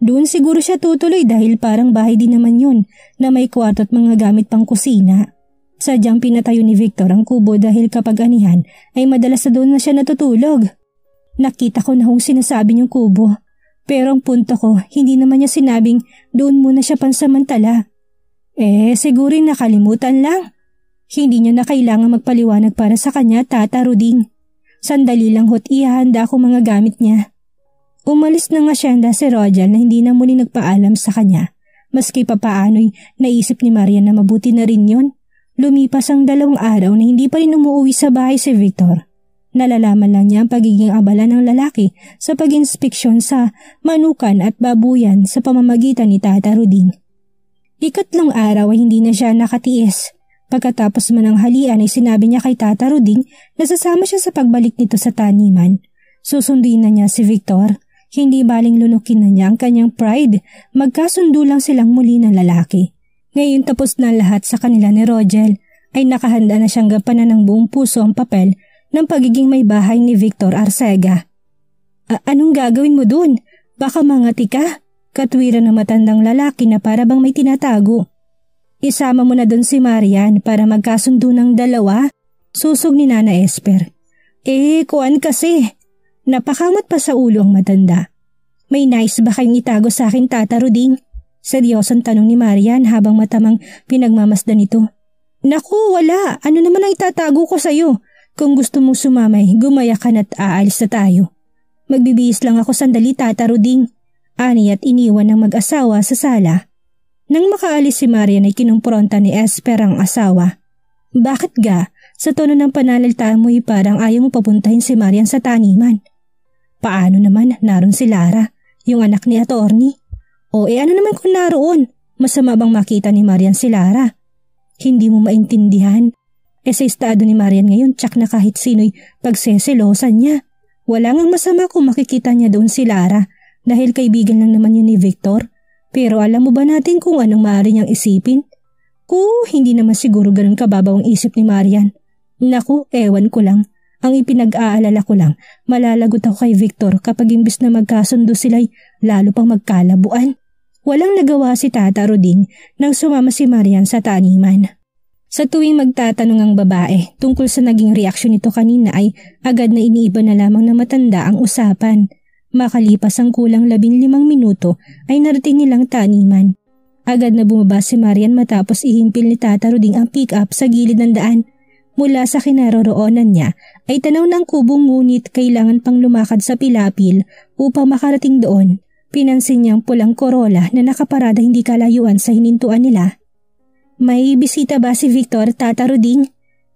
Doon siguro siya tutuloy dahil parang bahay din naman yun na may kwarto at mga gamit pang kusina. Sadyang pinatayo ni Victor ang kubo dahil kapag anihan ay madalas sa doon na siya natutulog. Nakita ko na hong sinasabi niyong kubo. Pero ang punto ko, hindi naman niya sinabing doon muna siya pansamantala. Eh, siguro nakalimutan lang. Hindi niya na kailangan magpaliwanag para sa kanya, Tata Ruding. Sandali lang hot ihahanda ko mga gamit niya. Umalis na ng asyenda si Rojal na hindi na muli nagpaalam sa kanya. Maski papaano'y naisip ni Marian na mabuti na rin yon. Lumipas ang dalawang araw na hindi pa rin umuwi sa bahay si Victor. Nalalaman lang niya ang pagiging abala ng lalaki sa pag-inspeksyon sa manukan at babuyan sa pamamagitan ni Tata Rudin. Ikatlong araw ay hindi na siya nakatiis. Pagkatapos man ng halian ay sinabi niya kay Tata Rudin na sasama siya sa pagbalik nito sa taniman. Susunduin na niya si Victor. Hindi baling lunukin na niya ang kanyang pride, magkasundo lang silang muli ng lalaki. Ngayon tapos na lahat sa kanila ni Rogel ay nakahanda na siyang gampanan ng buong puso ang papel ng pagiging may bahay ni Victor Arcega. anong gagawin mo dun? Baka mangati ka? Katwira ng matandang lalaki na para bang may tinatago. Isama mo na dun si Marian para magkasundo ng dalawa, susog ni Nana Esper. Eh, kuan kasi. Napakamat pa sa ulo ang matanda. May nice ba kayong itago sa akin, Tata Ruding? ang tanong ni Marian habang matamang pinagmamasdan ito. Naku, wala. Ano naman ang itatago ko sa'yo? Kung gusto mong sumamay, gumaya ka na't aalis na tayo. Magbibiis lang ako sandali tataruding. Ani at iniwan ng mag-asawa sa sala. Nang makaalis si Marian ay kinumpronta ni Esper ang asawa. Bakit ga? Sa tono ng pananalita mo ay parang ayaw mo papuntahin si Marian sa taniman. Paano naman naroon si Lara, yung anak ni attorney? O e eh, ano naman kung naroon? Masama bang makita ni Marian si Lara? Hindi mo maintindihan E sa estado ni Marian ngayon, tsak na kahit sino'y pagseselosan niya. Wala ngang masama kung makikita niya doon si Lara dahil kaibigan lang naman yun ni Victor. Pero alam mo ba natin kung anong maaari niyang isipin? Ku, hindi naman siguro ganun kababaw ang isip ni Marian. Naku, ewan ko lang. Ang ipinag-aalala ko lang, malalagot ako kay Victor kapag imbis na magkasundo sila'y lalo pang magkalabuan. Walang nagawa si Tata Rodin nang sumama si Marian sa taniman. Sa tuwing magtatanong ang babae tungkol sa naging reaksyon nito kanina ay agad na iniiba na lamang na matanda ang usapan. Makalipas ang kulang labing limang minuto ay narating nilang taniman. Agad na bumaba si Marian matapos ihimpil ni Tata Ruding ang pick-up sa gilid ng daan. Mula sa kinaroroonan niya ay tanaw ng kubong ngunit kailangan pang lumakad sa pilapil upang makarating doon. Pinansin niyang pulang Corolla na nakaparada hindi kalayuan sa hinintuan nila may bisita ba si Victor, Tata Roding?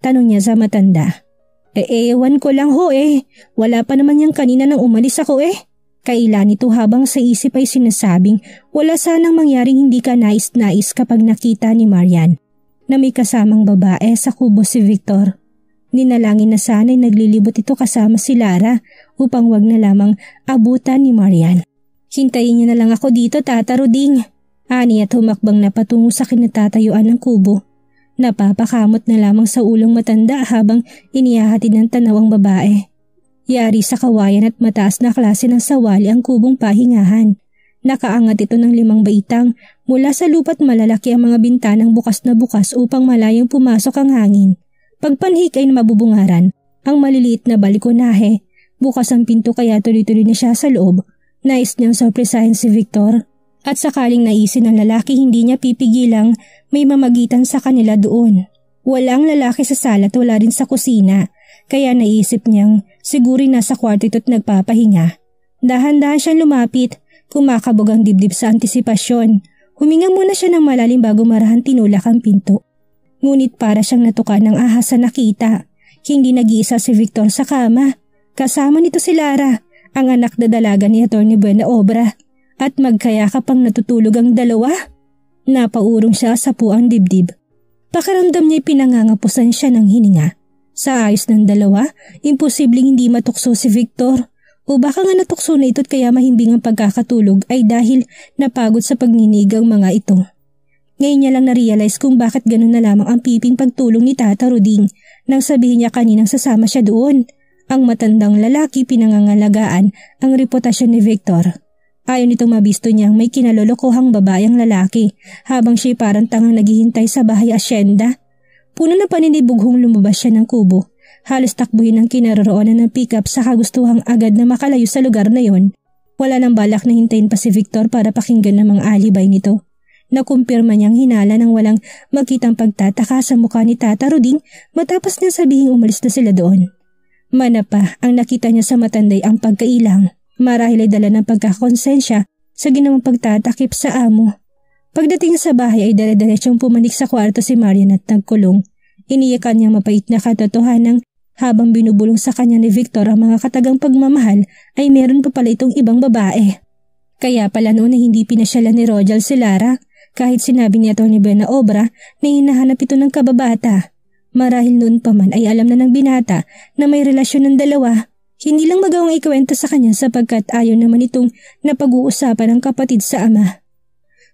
Tanong niya sa matanda. E ewan ko lang ho eh, wala pa naman niyang kanina nang umalis ako eh. Kailan nito habang sa isip ay sinasabing wala sanang mangyaring hindi ka nais-nais kapag nakita ni Marian na may kasamang babae sa kubo si Victor. Ninalangin na sana'y naglilibot ito kasama si Lara upang wag na lamang abutan ni Marian. Hintayin niya na lang ako dito, Tata Ruding. Ani at humakbang na patungo sa kinatatayuan ng kubo. Napapakamot na lamang sa ulong matanda habang inihahatid ng tanawang babae. Yari sa kawayan at mataas na klase ng sawali ang kubong pahingahan. Nakaangat ito ng limang baitang mula sa lupa't malalaki ang mga bintanang bukas na bukas upang malayang pumasok ang hangin. Pagpanhik ay mabubungaran, ang maliliit na balikonahe. Bukas ang pinto kaya tuloy-tuloy na siya sa loob. Nais niyang sorpresahin si Victor at sakaling naisin ng lalaki hindi niya pipigilang may mamagitan sa kanila doon. Walang lalaki sa sala at wala rin sa kusina, kaya naisip niyang siguro nasa kwarto ito't nagpapahinga. Dahan-dahan siyang lumapit, kumakabog ang dibdib sa antisipasyon. Huminga muna siya ng malalim bago marahan tinulak ang pinto. Ngunit para siyang natuka ng ahas sa nakita. Hindi nag-iisa si Victor sa kama. Kasama nito si Lara, ang anak na dalaga ni Atty. Buena Obra at magkayakap ang natutulog ang dalawa. Napaurong siya sa puang dibdib. Pakiramdam niya'y pinangangapusan siya ng hininga. Sa ayos ng dalawa, imposibleng hindi matukso si Victor. O baka nga natukso na ito't kaya mahimbing ang pagkakatulog ay dahil napagod sa pagninigang mga ito. Ngayon niya lang na-realize kung bakit ganun na lamang ang piping pagtulong ni Tata Ruding nang sabihin niya kaninang sasama siya doon. Ang matandang lalaki pinangangalagaan ang reputasyon ni Victor. Ayaw nitong mabisto niyang may kinalolokohang babayang lalaki habang siya parang tangang naghihintay sa bahay asyenda. Puno na paninibughong lumabas siya ng kubo. Halos takbuhin ang kinaroroonan ng pickup sa kagustuhang agad na makalayo sa lugar na yon. Wala nang balak na hintayin pa si Victor para pakinggan ng mga alibay nito. Nakumpirma niyang hinala ng walang magkitang pagtataka sa mukha ni Tata Ruding matapos niya sabihing umalis na sila doon. Mana pa ang nakita niya sa matanday ang pagkailang marahil ay dala ng pagkakonsensya sa ginawang pagtatakip sa amo. Pagdating sa bahay ay dala-diretsyong pumanik sa kwarto si Marian at nagkulong. Iniyakan niyang mapait na katotohanan habang binubulong sa kanya ni Victor ang mga katagang pagmamahal ay meron pa pala itong ibang babae. Kaya pala noon ay hindi pinasyala ni Rojal si Lara kahit sinabi ni Atty. Bena Obra na hinahanap ito ng kababata. Marahil noon pa man ay alam na ng binata na may relasyon ng dalawa hindi lang magawang ikwento sa kanya sapagkat ayaw naman itong napag-uusapan ng kapatid sa ama.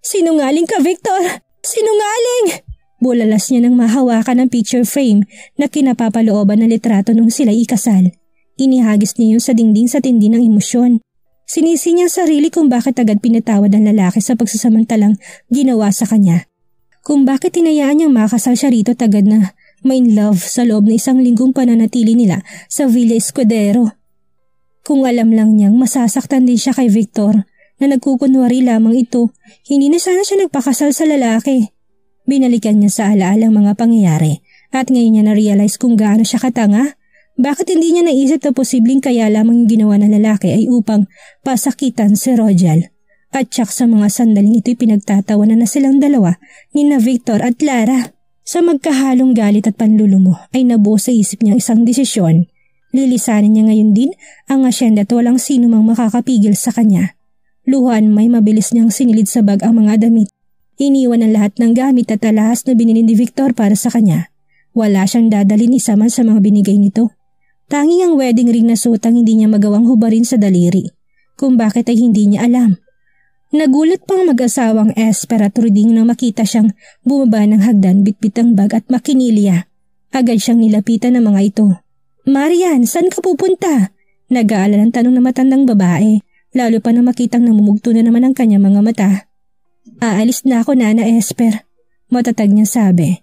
Sinungaling ka, Victor! Sinungaling! Bulalas niya nang mahawakan ang picture frame na kinapapalooban ng litrato nung sila ikasal. Inihagis niya yun sa dingding sa tindi ng emosyon. Sinisi niya sarili kung bakit agad pinatawad ang lalaki sa pagsasamantalang ginawa sa kanya. Kung bakit hinayaan niyang makasal siya rito tagad na main love sa loob ng isang linggong pananatili nila sa Villa Escudero. Kung alam lang niyang masasaktan din siya kay Victor na nagkukunwari lamang ito, hindi na sana siya nagpakasal sa lalaki. Binalikan niya sa alaala ang mga pangyayari at ngayon niya na-realize kung gaano siya katanga. Bakit hindi niya naisip na posibleng kaya lamang yung ginawa ng lalaki ay upang pasakitan si Rojal? At tsak sa mga sandaling ito'y pinagtatawanan na silang dalawa, ni na Victor at Lara. Sa magkahalong galit at panlulumo ay nabuo sa isip niyang isang desisyon Lilisanin niya ngayon din ang asyenda at walang sino mang makakapigil sa kanya. Luhan may mabilis niyang sinilid sa bag ang mga damit. Iniwan ang lahat ng gamit at alahas na binili ni Victor para sa kanya. Wala siyang dadalin isa man sa mga binigay nito. Tanging ang wedding ring na sutang hindi niya magawang hubarin sa daliri. Kung bakit ay hindi niya alam. Nagulat pang mag-asawang Esper at Ruding nang makita siyang bumaba ng hagdan bitbit ang bag at makinilya. Agad siyang nilapitan ng mga ito. Marian, saan ka pupunta? Nag-aalala ng tanong ng matandang babae, lalo pa na makitang namumugto na naman ang kanyang mga mata. Aalis na ako, Nana Esper. Matatag niyang sabi.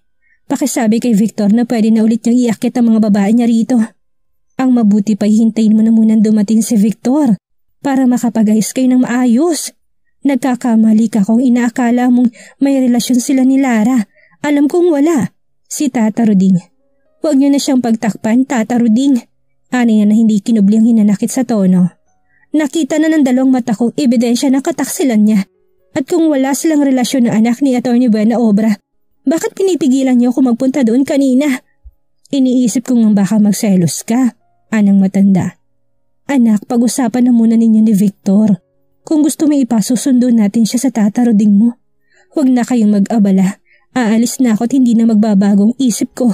Pakisabi kay Victor na pwede na ulit niyang iakit ang mga babae niya rito. Ang mabuti pa hintayin mo na munang dumating si Victor para makapag-ayos kayo ng maayos. Nagkakamali ka kung inaakala mong may relasyon sila ni Lara. Alam kong wala. Si Tata Rodin. Huwag niyo na siyang pagtakpan, Tata Ano yan na hindi kinubli ang hinanakit sa tono. Nakita na ng dalawang mata kong ebidensya ng kataksilan niya. At kung wala silang relasyon ng anak ni Atty. Buena Obra, bakit pinipigilan niyo ako magpunta doon kanina? Iniisip kong baka magselos ka, anang matanda. Anak, pag-usapan na muna ninyo ni Victor. Kung gusto mo ipasusundo natin siya sa tataruding mo. Huwag na kayong mag-abala. Aalis na ako at hindi na magbabagong isip ko.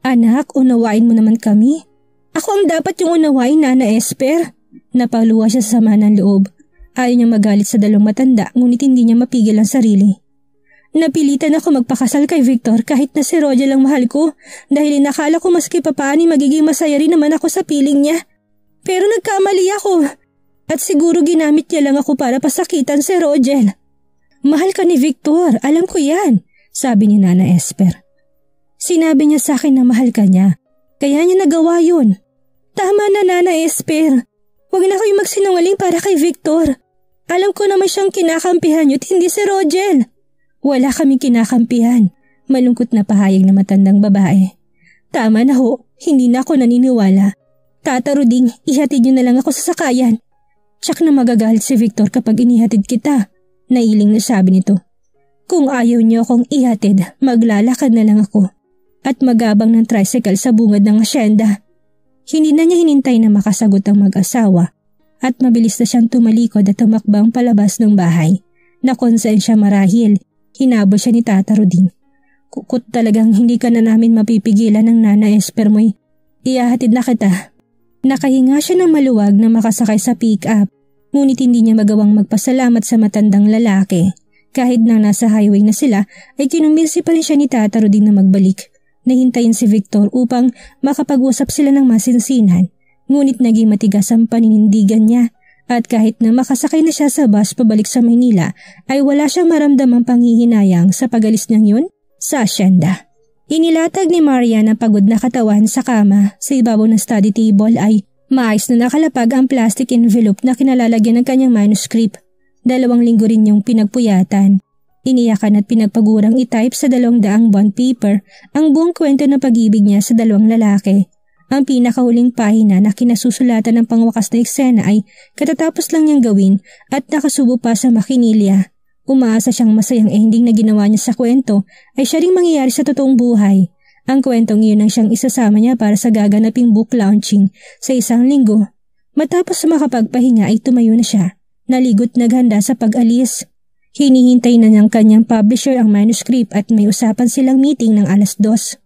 Anak, unawain mo naman kami. Ako ang dapat yung unawain, Nana Esper. Napaluwa siya sa sama ng loob. Ayaw niya magalit sa dalawang matanda ngunit hindi niya mapigil ang sarili. Napilitan ako magpakasal kay Victor kahit na si Roger lang mahal ko dahil inakala ko maski papaani magiging masaya rin naman ako sa piling niya. Pero nagkamali ako at siguro ginamit niya lang ako para pasakitan si Roger. Mahal ka ni Victor, alam ko yan, sabi ni Nana Esper. Sinabi niya sa akin na mahal ka niya. Kaya niya nagawa yun. Tama na Nana Esper. Huwag na kayo magsinungaling para kay Victor. Alam ko naman siyang kinakampihan yun, hindi si Rogel. Wala kaming kinakampihan. Malungkot na pahayag na matandang babae. Tama na ho, hindi na ako naniniwala. Tataro ding, ihatid niyo na lang ako sa sakayan. Tsak na magagalit si Victor kapag inihatid kita. Nailing na sabi nito. Kung ayaw niyo akong ihatid, maglalakad na lang ako at magabang ng tricycle sa bungad ng asyenda. Hindi na niya hinintay na makasagot ang mag-asawa at mabilis na siyang tumalikod at tumakbang palabas ng bahay. Nakonsensya marahil, hinabol siya ni Tata Rodin. Kukot talagang hindi ka na namin mapipigilan ng Nana Esper mo'y iyahatid na kita. Nakahinga siya ng maluwag na makasakay sa pick-up ngunit hindi niya magawang magpasalamat sa matandang lalaki. Kahit na nasa highway na sila, ay kinumbinsi pa rin siya ni Tata Rodin na magbalik. Nahintayin si Victor upang makapag-usap sila ng masinsinan, ngunit naging matigas ang paninindigan niya at kahit na makasakay na siya sa bus pabalik sa Maynila ay wala siyang maramdamang panghihinayang sa pagalis niyang yun sa asyenda. Inilatag ni Maria ang pagod na katawan sa kama sa ibabaw ng study table ay maayos na nakalapag ang plastic envelope na kinalalagyan ng kanyang manuscript. Dalawang linggo rin yung pinagpuyatan Iniyakan at pinagpagurang itype sa dalawang daang bond paper ang buong kwento ng pag-ibig niya sa dalawang lalaki. Ang pinakahuling pahina na kinasusulatan ng pangwakas na eksena ay katatapos lang niyang gawin at nakasubo pa sa makinilya. Umaasa siyang masayang ending eh, na ginawa niya sa kwento ay siya ring mangyayari sa totoong buhay. Ang kwentong iyon ang siyang isasama niya para sa gaganaping book launching sa isang linggo. Matapos makapagpahinga ay tumayo na siya. Naligot naghanda sa pag-alis. Hinihintay na ng kanyang publisher ang manuscript at may usapan silang meeting ng alas dos.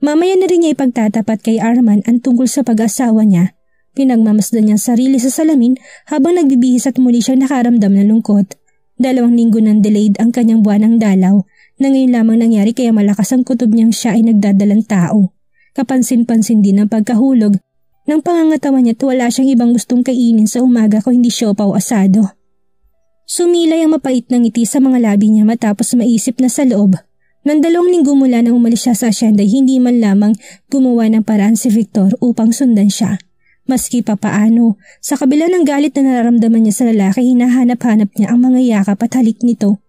Mamaya na rin niya ipagtatapat kay Arman ang tungkol sa pag-asawa niya. Pinagmamasdan niya sarili sa salamin habang nagbibihis at muli siyang nakaramdam ng lungkot. Dalawang linggo nang delayed ang kanyang buwan ng dalaw na ngayon lamang nangyari kaya malakas ang kutob niyang siya ay nagdadalang tao. Kapansin-pansin din ang pagkahulog. Nang pangangatawan niya at wala siyang ibang gustong kainin sa umaga kung hindi siopaw asado. Sumilay ang mapait ng ngiti sa mga labi niya matapos maisip na sa loob. Nang dalawang linggo mula nang umalis siya sa asyenda, hindi man lamang gumawa ng paraan si Victor upang sundan siya. Maski pa paano, sa kabila ng galit na nararamdaman niya sa lalaki, hinahanap-hanap niya ang mga yakap at halik nito.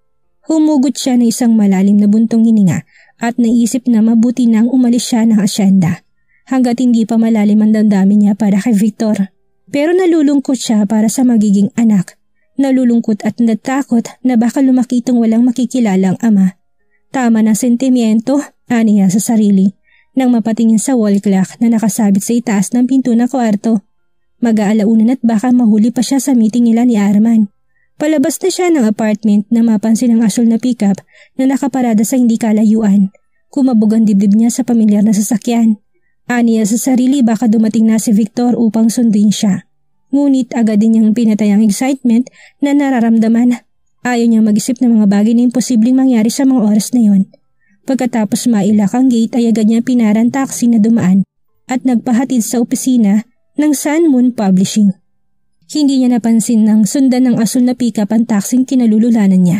Humugot siya ng isang malalim na buntong hininga at naisip na mabuti nang umalis siya ng asyenda. Hanggat hindi pa malalim ang damdamin niya para kay Victor. Pero nalulungkot siya para sa magiging anak Nalulungkot at natakot na baka lumakitong walang makikilalang ama. Tama na sentimiento, aniya sa sarili, nang mapatingin sa wall clock na nakasabit sa itaas ng pinto ng kwarto. Mag-aalaunan at baka mahuli pa siya sa meeting nila ni Arman. Palabas na siya ng apartment na mapansin ang asul na pickup na nakaparada sa hindi kalayuan. Kumabog ang dibdib niya sa pamilyar na sasakyan. Aniya sa sarili baka dumating na si Victor upang sundin siya. Ngunit agad din niyang pinatay ang excitement na nararamdaman. Ayaw niyang mag-isip ng mga bagay na imposibleng mangyari sa mga oras na yon. Pagkatapos mailak ang gate ay agad niya pinaran taxi na dumaan at nagpahatid sa opisina ng Sun Moon Publishing. Hindi niya napansin ng sundan ng asul na pick-up ang taxing kinalululanan niya.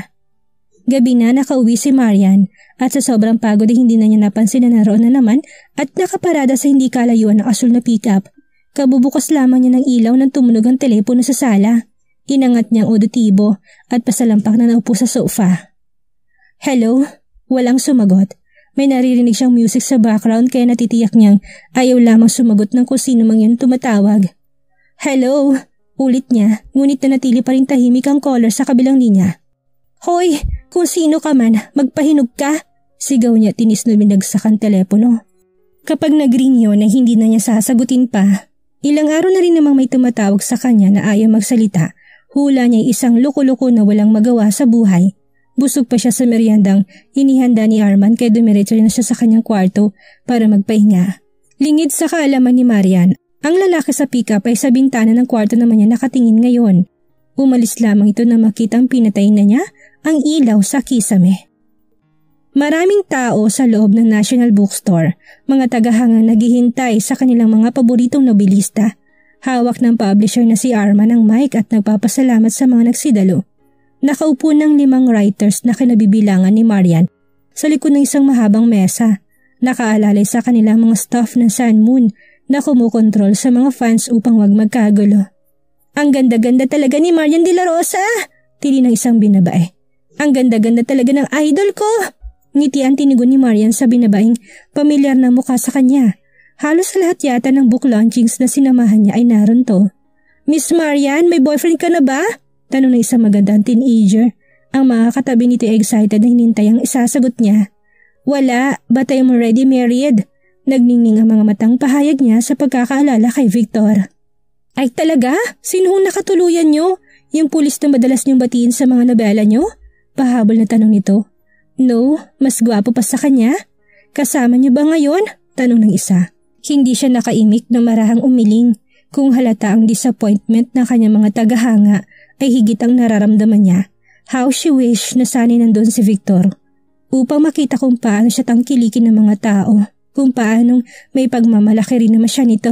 Gabi na nakauwi si Marian at sa sobrang pagod ay hindi na niya napansin na naroon na naman at nakaparada sa hindi kalayuan ng asul na pick-up Kabubukas lamang niya ng ilaw nang tumunog ang telepono sa sala. Inangat niya ang odotibo at pasalampak na naupo sa sofa. Hello? Walang sumagot. May naririnig siyang music sa background kaya natitiyak niyang ayaw lamang sumagot ng kung sino mang yun tumatawag. Hello? Ulit niya, ngunit na natili pa rin tahimik ang caller sa kabilang linya. Hoy! Kung sino ka man, magpahinog ka! Sigaw niya tinis na binagsak ang telepono. Kapag nag-ring yun na hindi na niya sasagutin pa, Ilang araw na rin namang may tumatawag sa kanya na ayaw magsalita. Hula niya isang loko-loko na walang magawa sa buhay. Busog pa siya sa meriendang inihanda ni Arman kaya dumiretso na siya sa kanyang kwarto para magpahinga. Lingid sa kaalaman ni Marian, ang lalaki sa pickup ay sa bintana ng kwarto naman niya nakatingin ngayon. Umalis lamang ito na makita ang pinatay na niya ang ilaw sa kisame. Maraming tao sa loob ng National Bookstore, mga tagahanga naghihintay sa kanilang mga paboritong nobilista. Hawak ng publisher na si Arma ng mic at nagpapasalamat sa mga nagsidalo. Nakaupo ng limang writers na kinabibilangan ni Marian sa likod ng isang mahabang mesa. Nakaalalay sa kanilang mga staff ng Sun Moon na kumukontrol sa mga fans upang wag magkagulo. Ang ganda-ganda talaga ni Marian de la Rosa! Tili ng isang binabae. Ang ganda-ganda talaga ng idol ko! Ngiti ang tinigon ni Marian sa binabaing pamilyar na mukha sa kanya. Halos sa lahat yata ng book launchings na sinamahan niya ay naroon to. Miss Marian, may boyfriend ka na ba? Tanong ng isang magandang teenager. Ang mga katabi nito excited na hinintay ang isasagot niya. Wala, but I'm already married. Nagningning ang mga matang pahayag niya sa pagkakaalala kay Victor. Ay talaga? Sino ang nakatuluyan niyo? Yung pulis na madalas niyong batiin sa mga nobela niyo? Pahabol na tanong nito. No, mas gwapo pa sa kanya? Kasama niyo ba ngayon? Tanong ng isa. Hindi siya nakaimik na marahang umiling. Kung halata ang disappointment ng kanyang mga tagahanga ay higit ang nararamdaman niya. How she wish na sanay nandun si Victor. Upang makita kung paano siya tangkilikin ng mga tao. Kung paanong may pagmamalaki rin naman siya nito.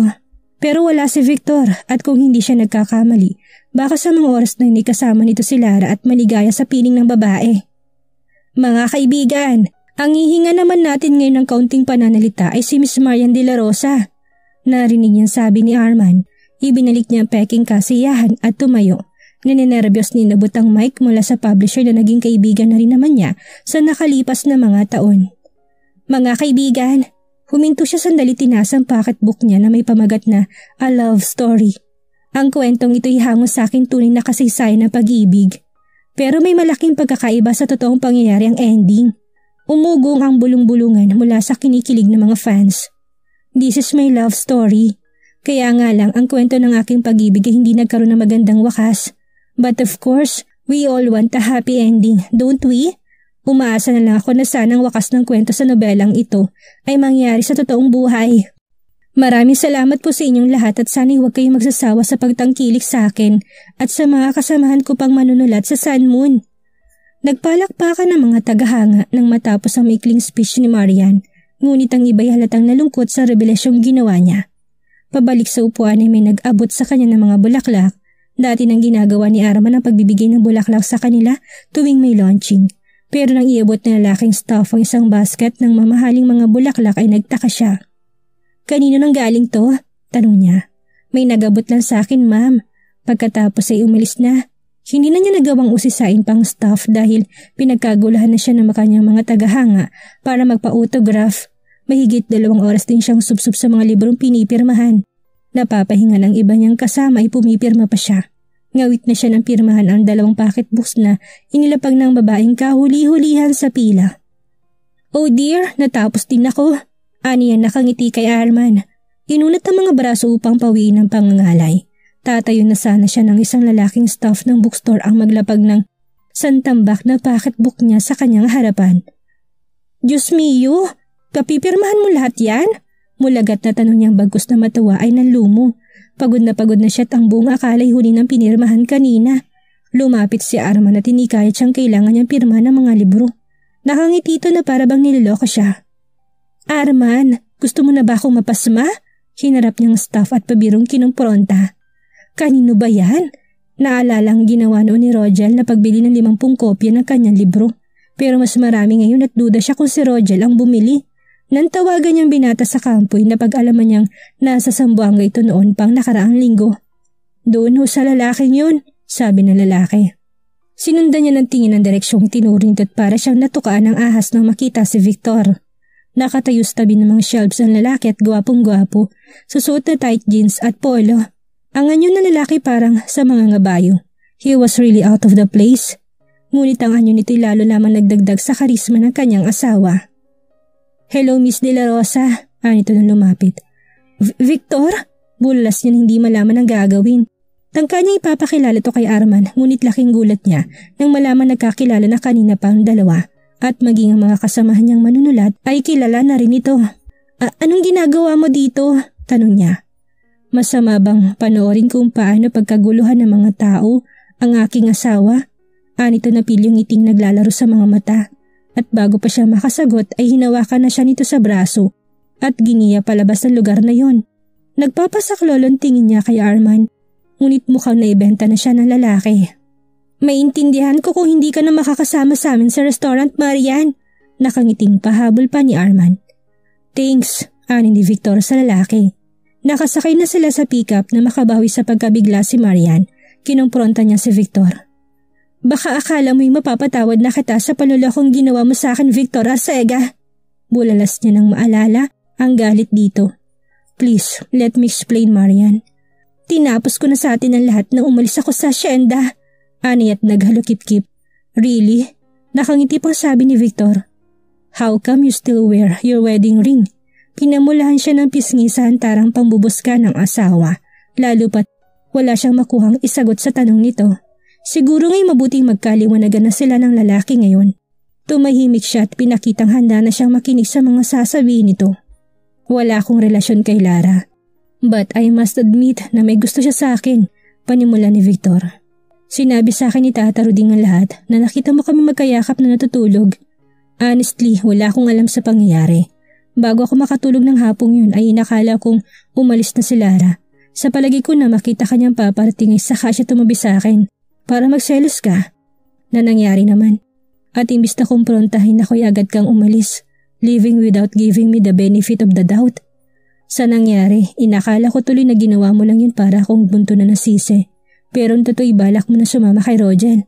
Pero wala si Victor at kung hindi siya nagkakamali, baka sa mga oras na hindi kasama nito si Lara at maligaya sa piling ng babae. Mga kaibigan, ang hihinga naman natin ngayon ng kaunting pananalita ay si Miss Marian de la Rosa. Narinig niyang sabi ni Arman. Ibinalik niya ang peking kasiyahan at tumayo. Naninerbiyos ni Nabot ang mic mula sa publisher na naging kaibigan na rin naman niya sa nakalipas na mga taon. Mga kaibigan, huminto siya sandali tinasa ang pocketbook niya na may pamagat na A Love Story. Ang kwentong ito'y hango sa akin tunay na kasaysayan ng pag-ibig. Pero may malaking pagkakaiba sa totoong pangyayari ang ending. Umugong ang bulong-bulungan mula sa kinikilig ng mga fans. This is my love story. Kaya nga lang ang kwento ng aking pag-ibig ay hindi nagkaroon ng magandang wakas. But of course, we all want a happy ending, don't we? Umaasa na lang ako na sanang wakas ng kwento sa nobelang ito ay mangyari sa totoong buhay. Maraming salamat po sa inyong lahat at sana'y huwag kayong magsasawa sa pagtangkilik sa akin at sa mga kasamahan ko pang manunulat sa Sun Moon. Nagpalakpakan ang mga tagahanga nang matapos ang maikling speech ni Marian, ngunit ang iba'y halatang nalungkot sa revelasyong ginawa niya. Pabalik sa upuan ay may nag-abot sa kanya ng mga bulaklak. Dati nang ginagawa ni Araman ang pagbibigay ng bulaklak sa kanila tuwing may launching. Pero nang iabot na lalaking staff ang isang basket ng mamahaling mga bulaklak ay nagtaka siya. Kanino nang galing to? Tanong niya. May nagabot lang sa akin ma'am. Pagkatapos ay umalis na. Hindi na niya nagawang usisain pang staff dahil pinagkagulahan na siya ng makanyang mga tagahanga para magpa-autograph. Mahigit dalawang oras din siyang subsub sa mga librong pinipirmahan. Napapahinga ng iba niyang kasama ay pumipirma pa siya. Ngawit na siya ng pirmahan ang dalawang packet books na inilapag ng babaeng kahuli-hulihan sa pila. Oh dear, natapos din ako. Aniya nakangiti kay Arman. Inunat ang mga braso upang pawiin ang pangangalay. Tatayo na sana siya ng isang lalaking staff ng bookstore ang maglapag ng santambak na pocketbook niya sa kanyang harapan. Diyos miyo, kapipirmahan mo lahat yan? Mulagat na tanong niyang bagkus na matawa ay nalumo. Pagod na pagod na siya at ang buong akalay huli ng pinirmahan kanina. Lumapit si Arman at inikayat siyang kailangan niyang pirma ng mga libro. Nakangiti ito na para bang niloloko siya. Arman, gusto mo na ba akong mapasma? Hinarap niyang staff at pabirong kinumpronta. Kanino ba yan? Naalala ang ginawa noon ni Rogel na pagbili ng limampung kopya ng kanyang libro. Pero mas marami ngayon at duda siya kung si Rogel ang bumili. Nang tawagan niyang binata sa kampoy na pag-alaman niyang nasa Sambuanga ito noon pang nakaraang linggo. Doon ho sa lalaking yun, sabi ng lalaki. Sinundan niya ng tingin ang direksyong tinuro nito at para siyang natukaan ng ahas nang makita si Victor. Nakatayo sa tabi ng mga shelves ang lalaki at gwapong-gwapo. Susuot na tight jeans at polo. Ang anyo na lalaki parang sa mga ngabayo. He was really out of the place. Ngunit ang anyo nito'y lalo lamang nagdagdag sa karisma ng kanyang asawa. Hello Miss De La Rosa, anito nang lumapit. Victor? Bulas niya hindi malaman ang gagawin. Tangka niya ipapakilala to kay Arman ngunit laking gulat niya nang malaman nagkakilala na kanina pa ang dalawa at maging ang mga kasamahan niyang manunulat ay kilala na rin ito. anong ginagawa mo dito? Tanong niya. Masama bang panoorin kung paano pagkaguluhan ng mga tao ang aking asawa? Anito na pilyong iting naglalaro sa mga mata. At bago pa siya makasagot ay hinawakan na siya nito sa braso at giniya palabas ng lugar na yon. Nagpapasaklolon tingin niya kay Arman, ngunit mukhang naibenta na siya ng lalaki. Maintindihan ko kung hindi ka na makakasama sa amin sa restaurant, Marian. Nakangiting pahabol pa ni Arman. Thanks, ani ni Victor sa lalaki. Nakasakay na sila sa pickup na makabawi sa pagkabigla si Marian. Kinumpronta niya si Victor. Baka akala mo'y mapapatawad na kita sa panulokong ginawa mo sa akin, Victor Arcega. Bulalas niya ng maalala ang galit dito. Please, let me explain, Marian. Tinapos ko na sa atin ang lahat na umalis ako sa asyenda. Ani at naghalukit kip Really? Nakangiti pang sabi ni Victor. How come you still wear your wedding ring? Pinamulahan siya ng pisngi sa hantarang pambubuska ng asawa. Lalo pat wala siyang makuhang isagot sa tanong nito. Siguro ngay mabuting magkaliwanagan na sila ng lalaki ngayon. Tumahimik siya at pinakitang handa na siyang makinig sa mga sasabihin nito. Wala akong relasyon kay Lara. But I must admit na may gusto siya sa akin, panimula ni Victor. Sinabi sa akin ni Tata Ruding ang lahat na nakita mo kami magkayakap na natutulog. Honestly, wala akong alam sa pangyayari. Bago ako makatulog ng hapong yun ay inakala kong umalis na si Lara. Sa palagi ko na makita kanyang paparating ay saka siya tumabi sa akin para magselos ka. Na nangyari naman. At imbis na kumprontahin ako'y agad kang umalis, living without giving me the benefit of the doubt. Sa nangyari, inakala ko tuloy na ginawa mo lang yun para akong bunto na nasisi. Pero ang toto'y balak mo na sumama kay Rogen.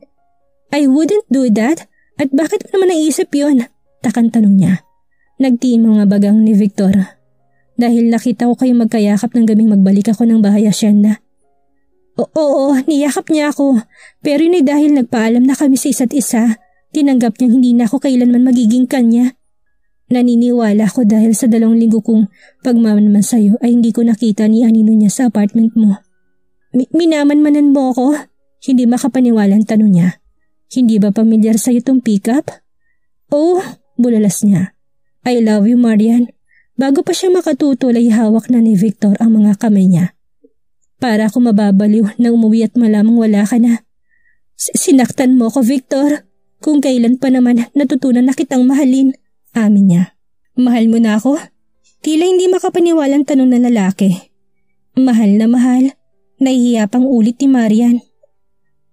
I wouldn't do that. At bakit mo naman naisip yon? Takang tanong niya. Nagtiin nga bagang ni Victor. Dahil nakita ko kayong magkayakap ng gabing magbalik ako ng bahay asyenda. oo, niyakap niya ako. Pero yun ay dahil nagpaalam na kami sa isa't isa, tinanggap niya hindi na ako kailanman magiging kanya. Naniniwala ko dahil sa dalawang linggo kong pagmamaman sa'yo ay hindi ko nakita ni Anino niya sa apartment mo. Minamanmanan mo ako? Hindi makapaniwala ang tanong niya. Hindi ba pamilyar sa itong pick Oh, bulalas niya. I love you, Marian. Bago pa siya makatutol ay hawak na ni Victor ang mga kamay niya. Para ako mababaliw na umuwi at malamang wala ka na. Sinaktan mo ko, Victor. Kung kailan pa naman natutunan na kitang mahalin, amin niya. Mahal mo na ako? Tila hindi makapaniwala ang tanong ng lalaki. Mahal na mahal. Nahihiya pang ulit ni Marian.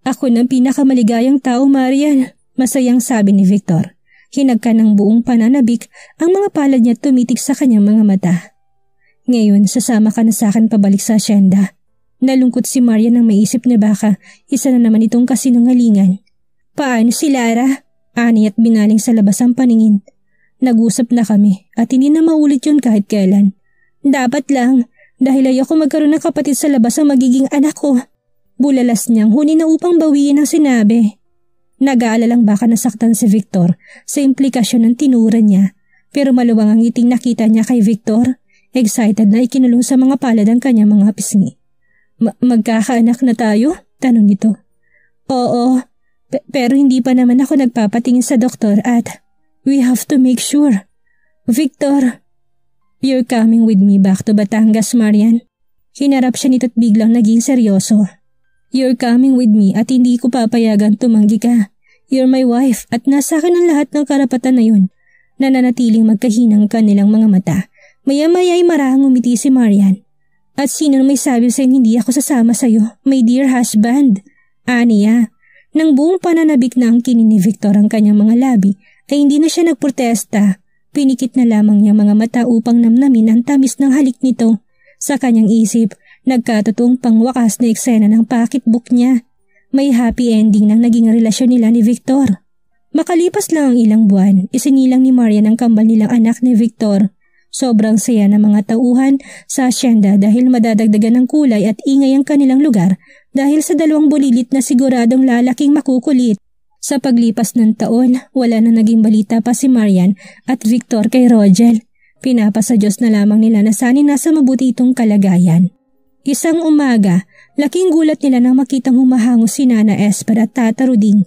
Ako ng pinakamaligayang tao, Marian. Masayang sabi ni Victor. Hinagka ng buong pananabik ang mga palad niya tumitik sa kanyang mga mata. Ngayon, sasama ka na sa akin pabalik sa asyenda. Nalungkot si Marian nang maisip na baka isa na naman itong kasinungalingan. Paano si Lara? Ani at binaling sa labas ang paningin. Nag-usap na kami at hindi na maulit yon kahit kailan. Dapat lang, dahil ayoko magkaroon ng kapatid sa labas ang magiging anak ko. Bulalas niyang huni na upang bawiin ang sinabi. nag aalala lang baka nasaktan si Victor sa implikasyon ng tinura niya. Pero maluwang ang ngiting nakita niya kay Victor. Excited na ikinulong sa mga palad ang kanyang mga pisngi. magkakaanak na tayo? Tanong nito. Oo, pe pero hindi pa naman ako nagpapatingin sa doktor at we have to make sure. Victor, You're coming with me back to Batangas, Marian. Hinarap siya nito't biglang naging seryoso. You're coming with me at hindi ko papayagan tumanggi ka. You're my wife at nasa akin ang lahat ng karapatan na yun. Nananatiling magkahinang kanilang mga mata. Maya-maya ay marahang umiti si Marian. At sino may sabi sa'yo hindi ako sasama sa'yo, my dear husband? Aniya. Nang buong pananabik na ang kinin ni Victor ang kanyang mga labi, ay hindi na siya nagprotesta Pinikit na lamang niya mga mata upang namnamin ang tamis ng halik nito. Sa kanyang isip, nagkatotoong pangwakas na eksena ng pocketbook niya. May happy ending ng naging relasyon nila ni Victor. Makalipas lang ang ilang buwan, isinilang ni Maria ang kambal nilang anak ni Victor. Sobrang saya ng mga tauhan sa asyenda dahil madadagdagan ng kulay at ingay ang kanilang lugar dahil sa dalawang bulilit na siguradong lalaking makukulit. Sa paglipas ng taon, wala na naging balita pa si Marian at Victor kay Rogel. Pinapasa sa Diyos na lamang nila na sana nasa mabuti itong kalagayan. Isang umaga, laking gulat nila nang makitang humahangos si Nana Esper at Tata Ruding.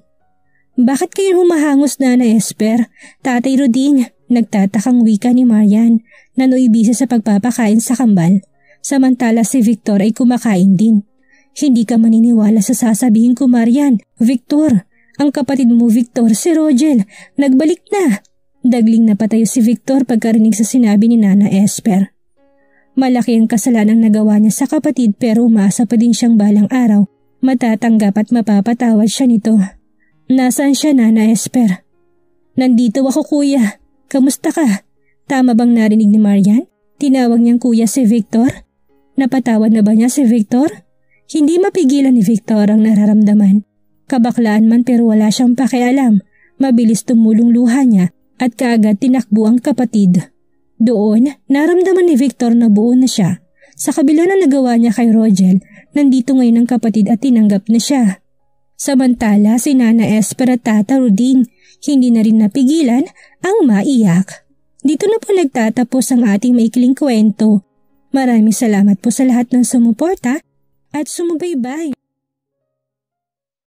Bakit kayo humahangos Nana Esper? Tatay Ruding, nagtatakang wika ni Marian na sa pagpapakain sa kambal. Samantala si Victor ay kumakain din. Hindi ka maniniwala sa sasabihin ko Marian, Victor, ang kapatid mo, Victor, si Rogel, nagbalik na. Dagling napatayo si Victor pagkarinig sa sinabi ni Nana Esper. Malaki ang kasalanang nagawa niya sa kapatid pero umasa pa din siyang balang araw. Matatanggap at mapapatawad siya nito. Nasaan siya, Nana Esper? Nandito ako, kuya. Kamusta ka? Tama bang narinig ni Marian? Tinawag niyang kuya si Victor? Napatawad na ba niya si Victor? Hindi mapigilan ni Victor ang nararamdaman. Kabaklaan man pero wala siyang pakialam. Mabilis tumulong luha niya at kaagad tinakbo ang kapatid. Doon, naramdaman ni Victor na buo na siya. Sa kabila ng nagawa niya kay Rogel, nandito ngayon ang kapatid at tinanggap na siya. Samantala si Nana Esper at Tata Ruding, hindi na rin napigilan ang maiyak. Dito na po nagtatapos ang ating maikling kwento. Maraming salamat po sa lahat ng sumuporta at sumubaybay.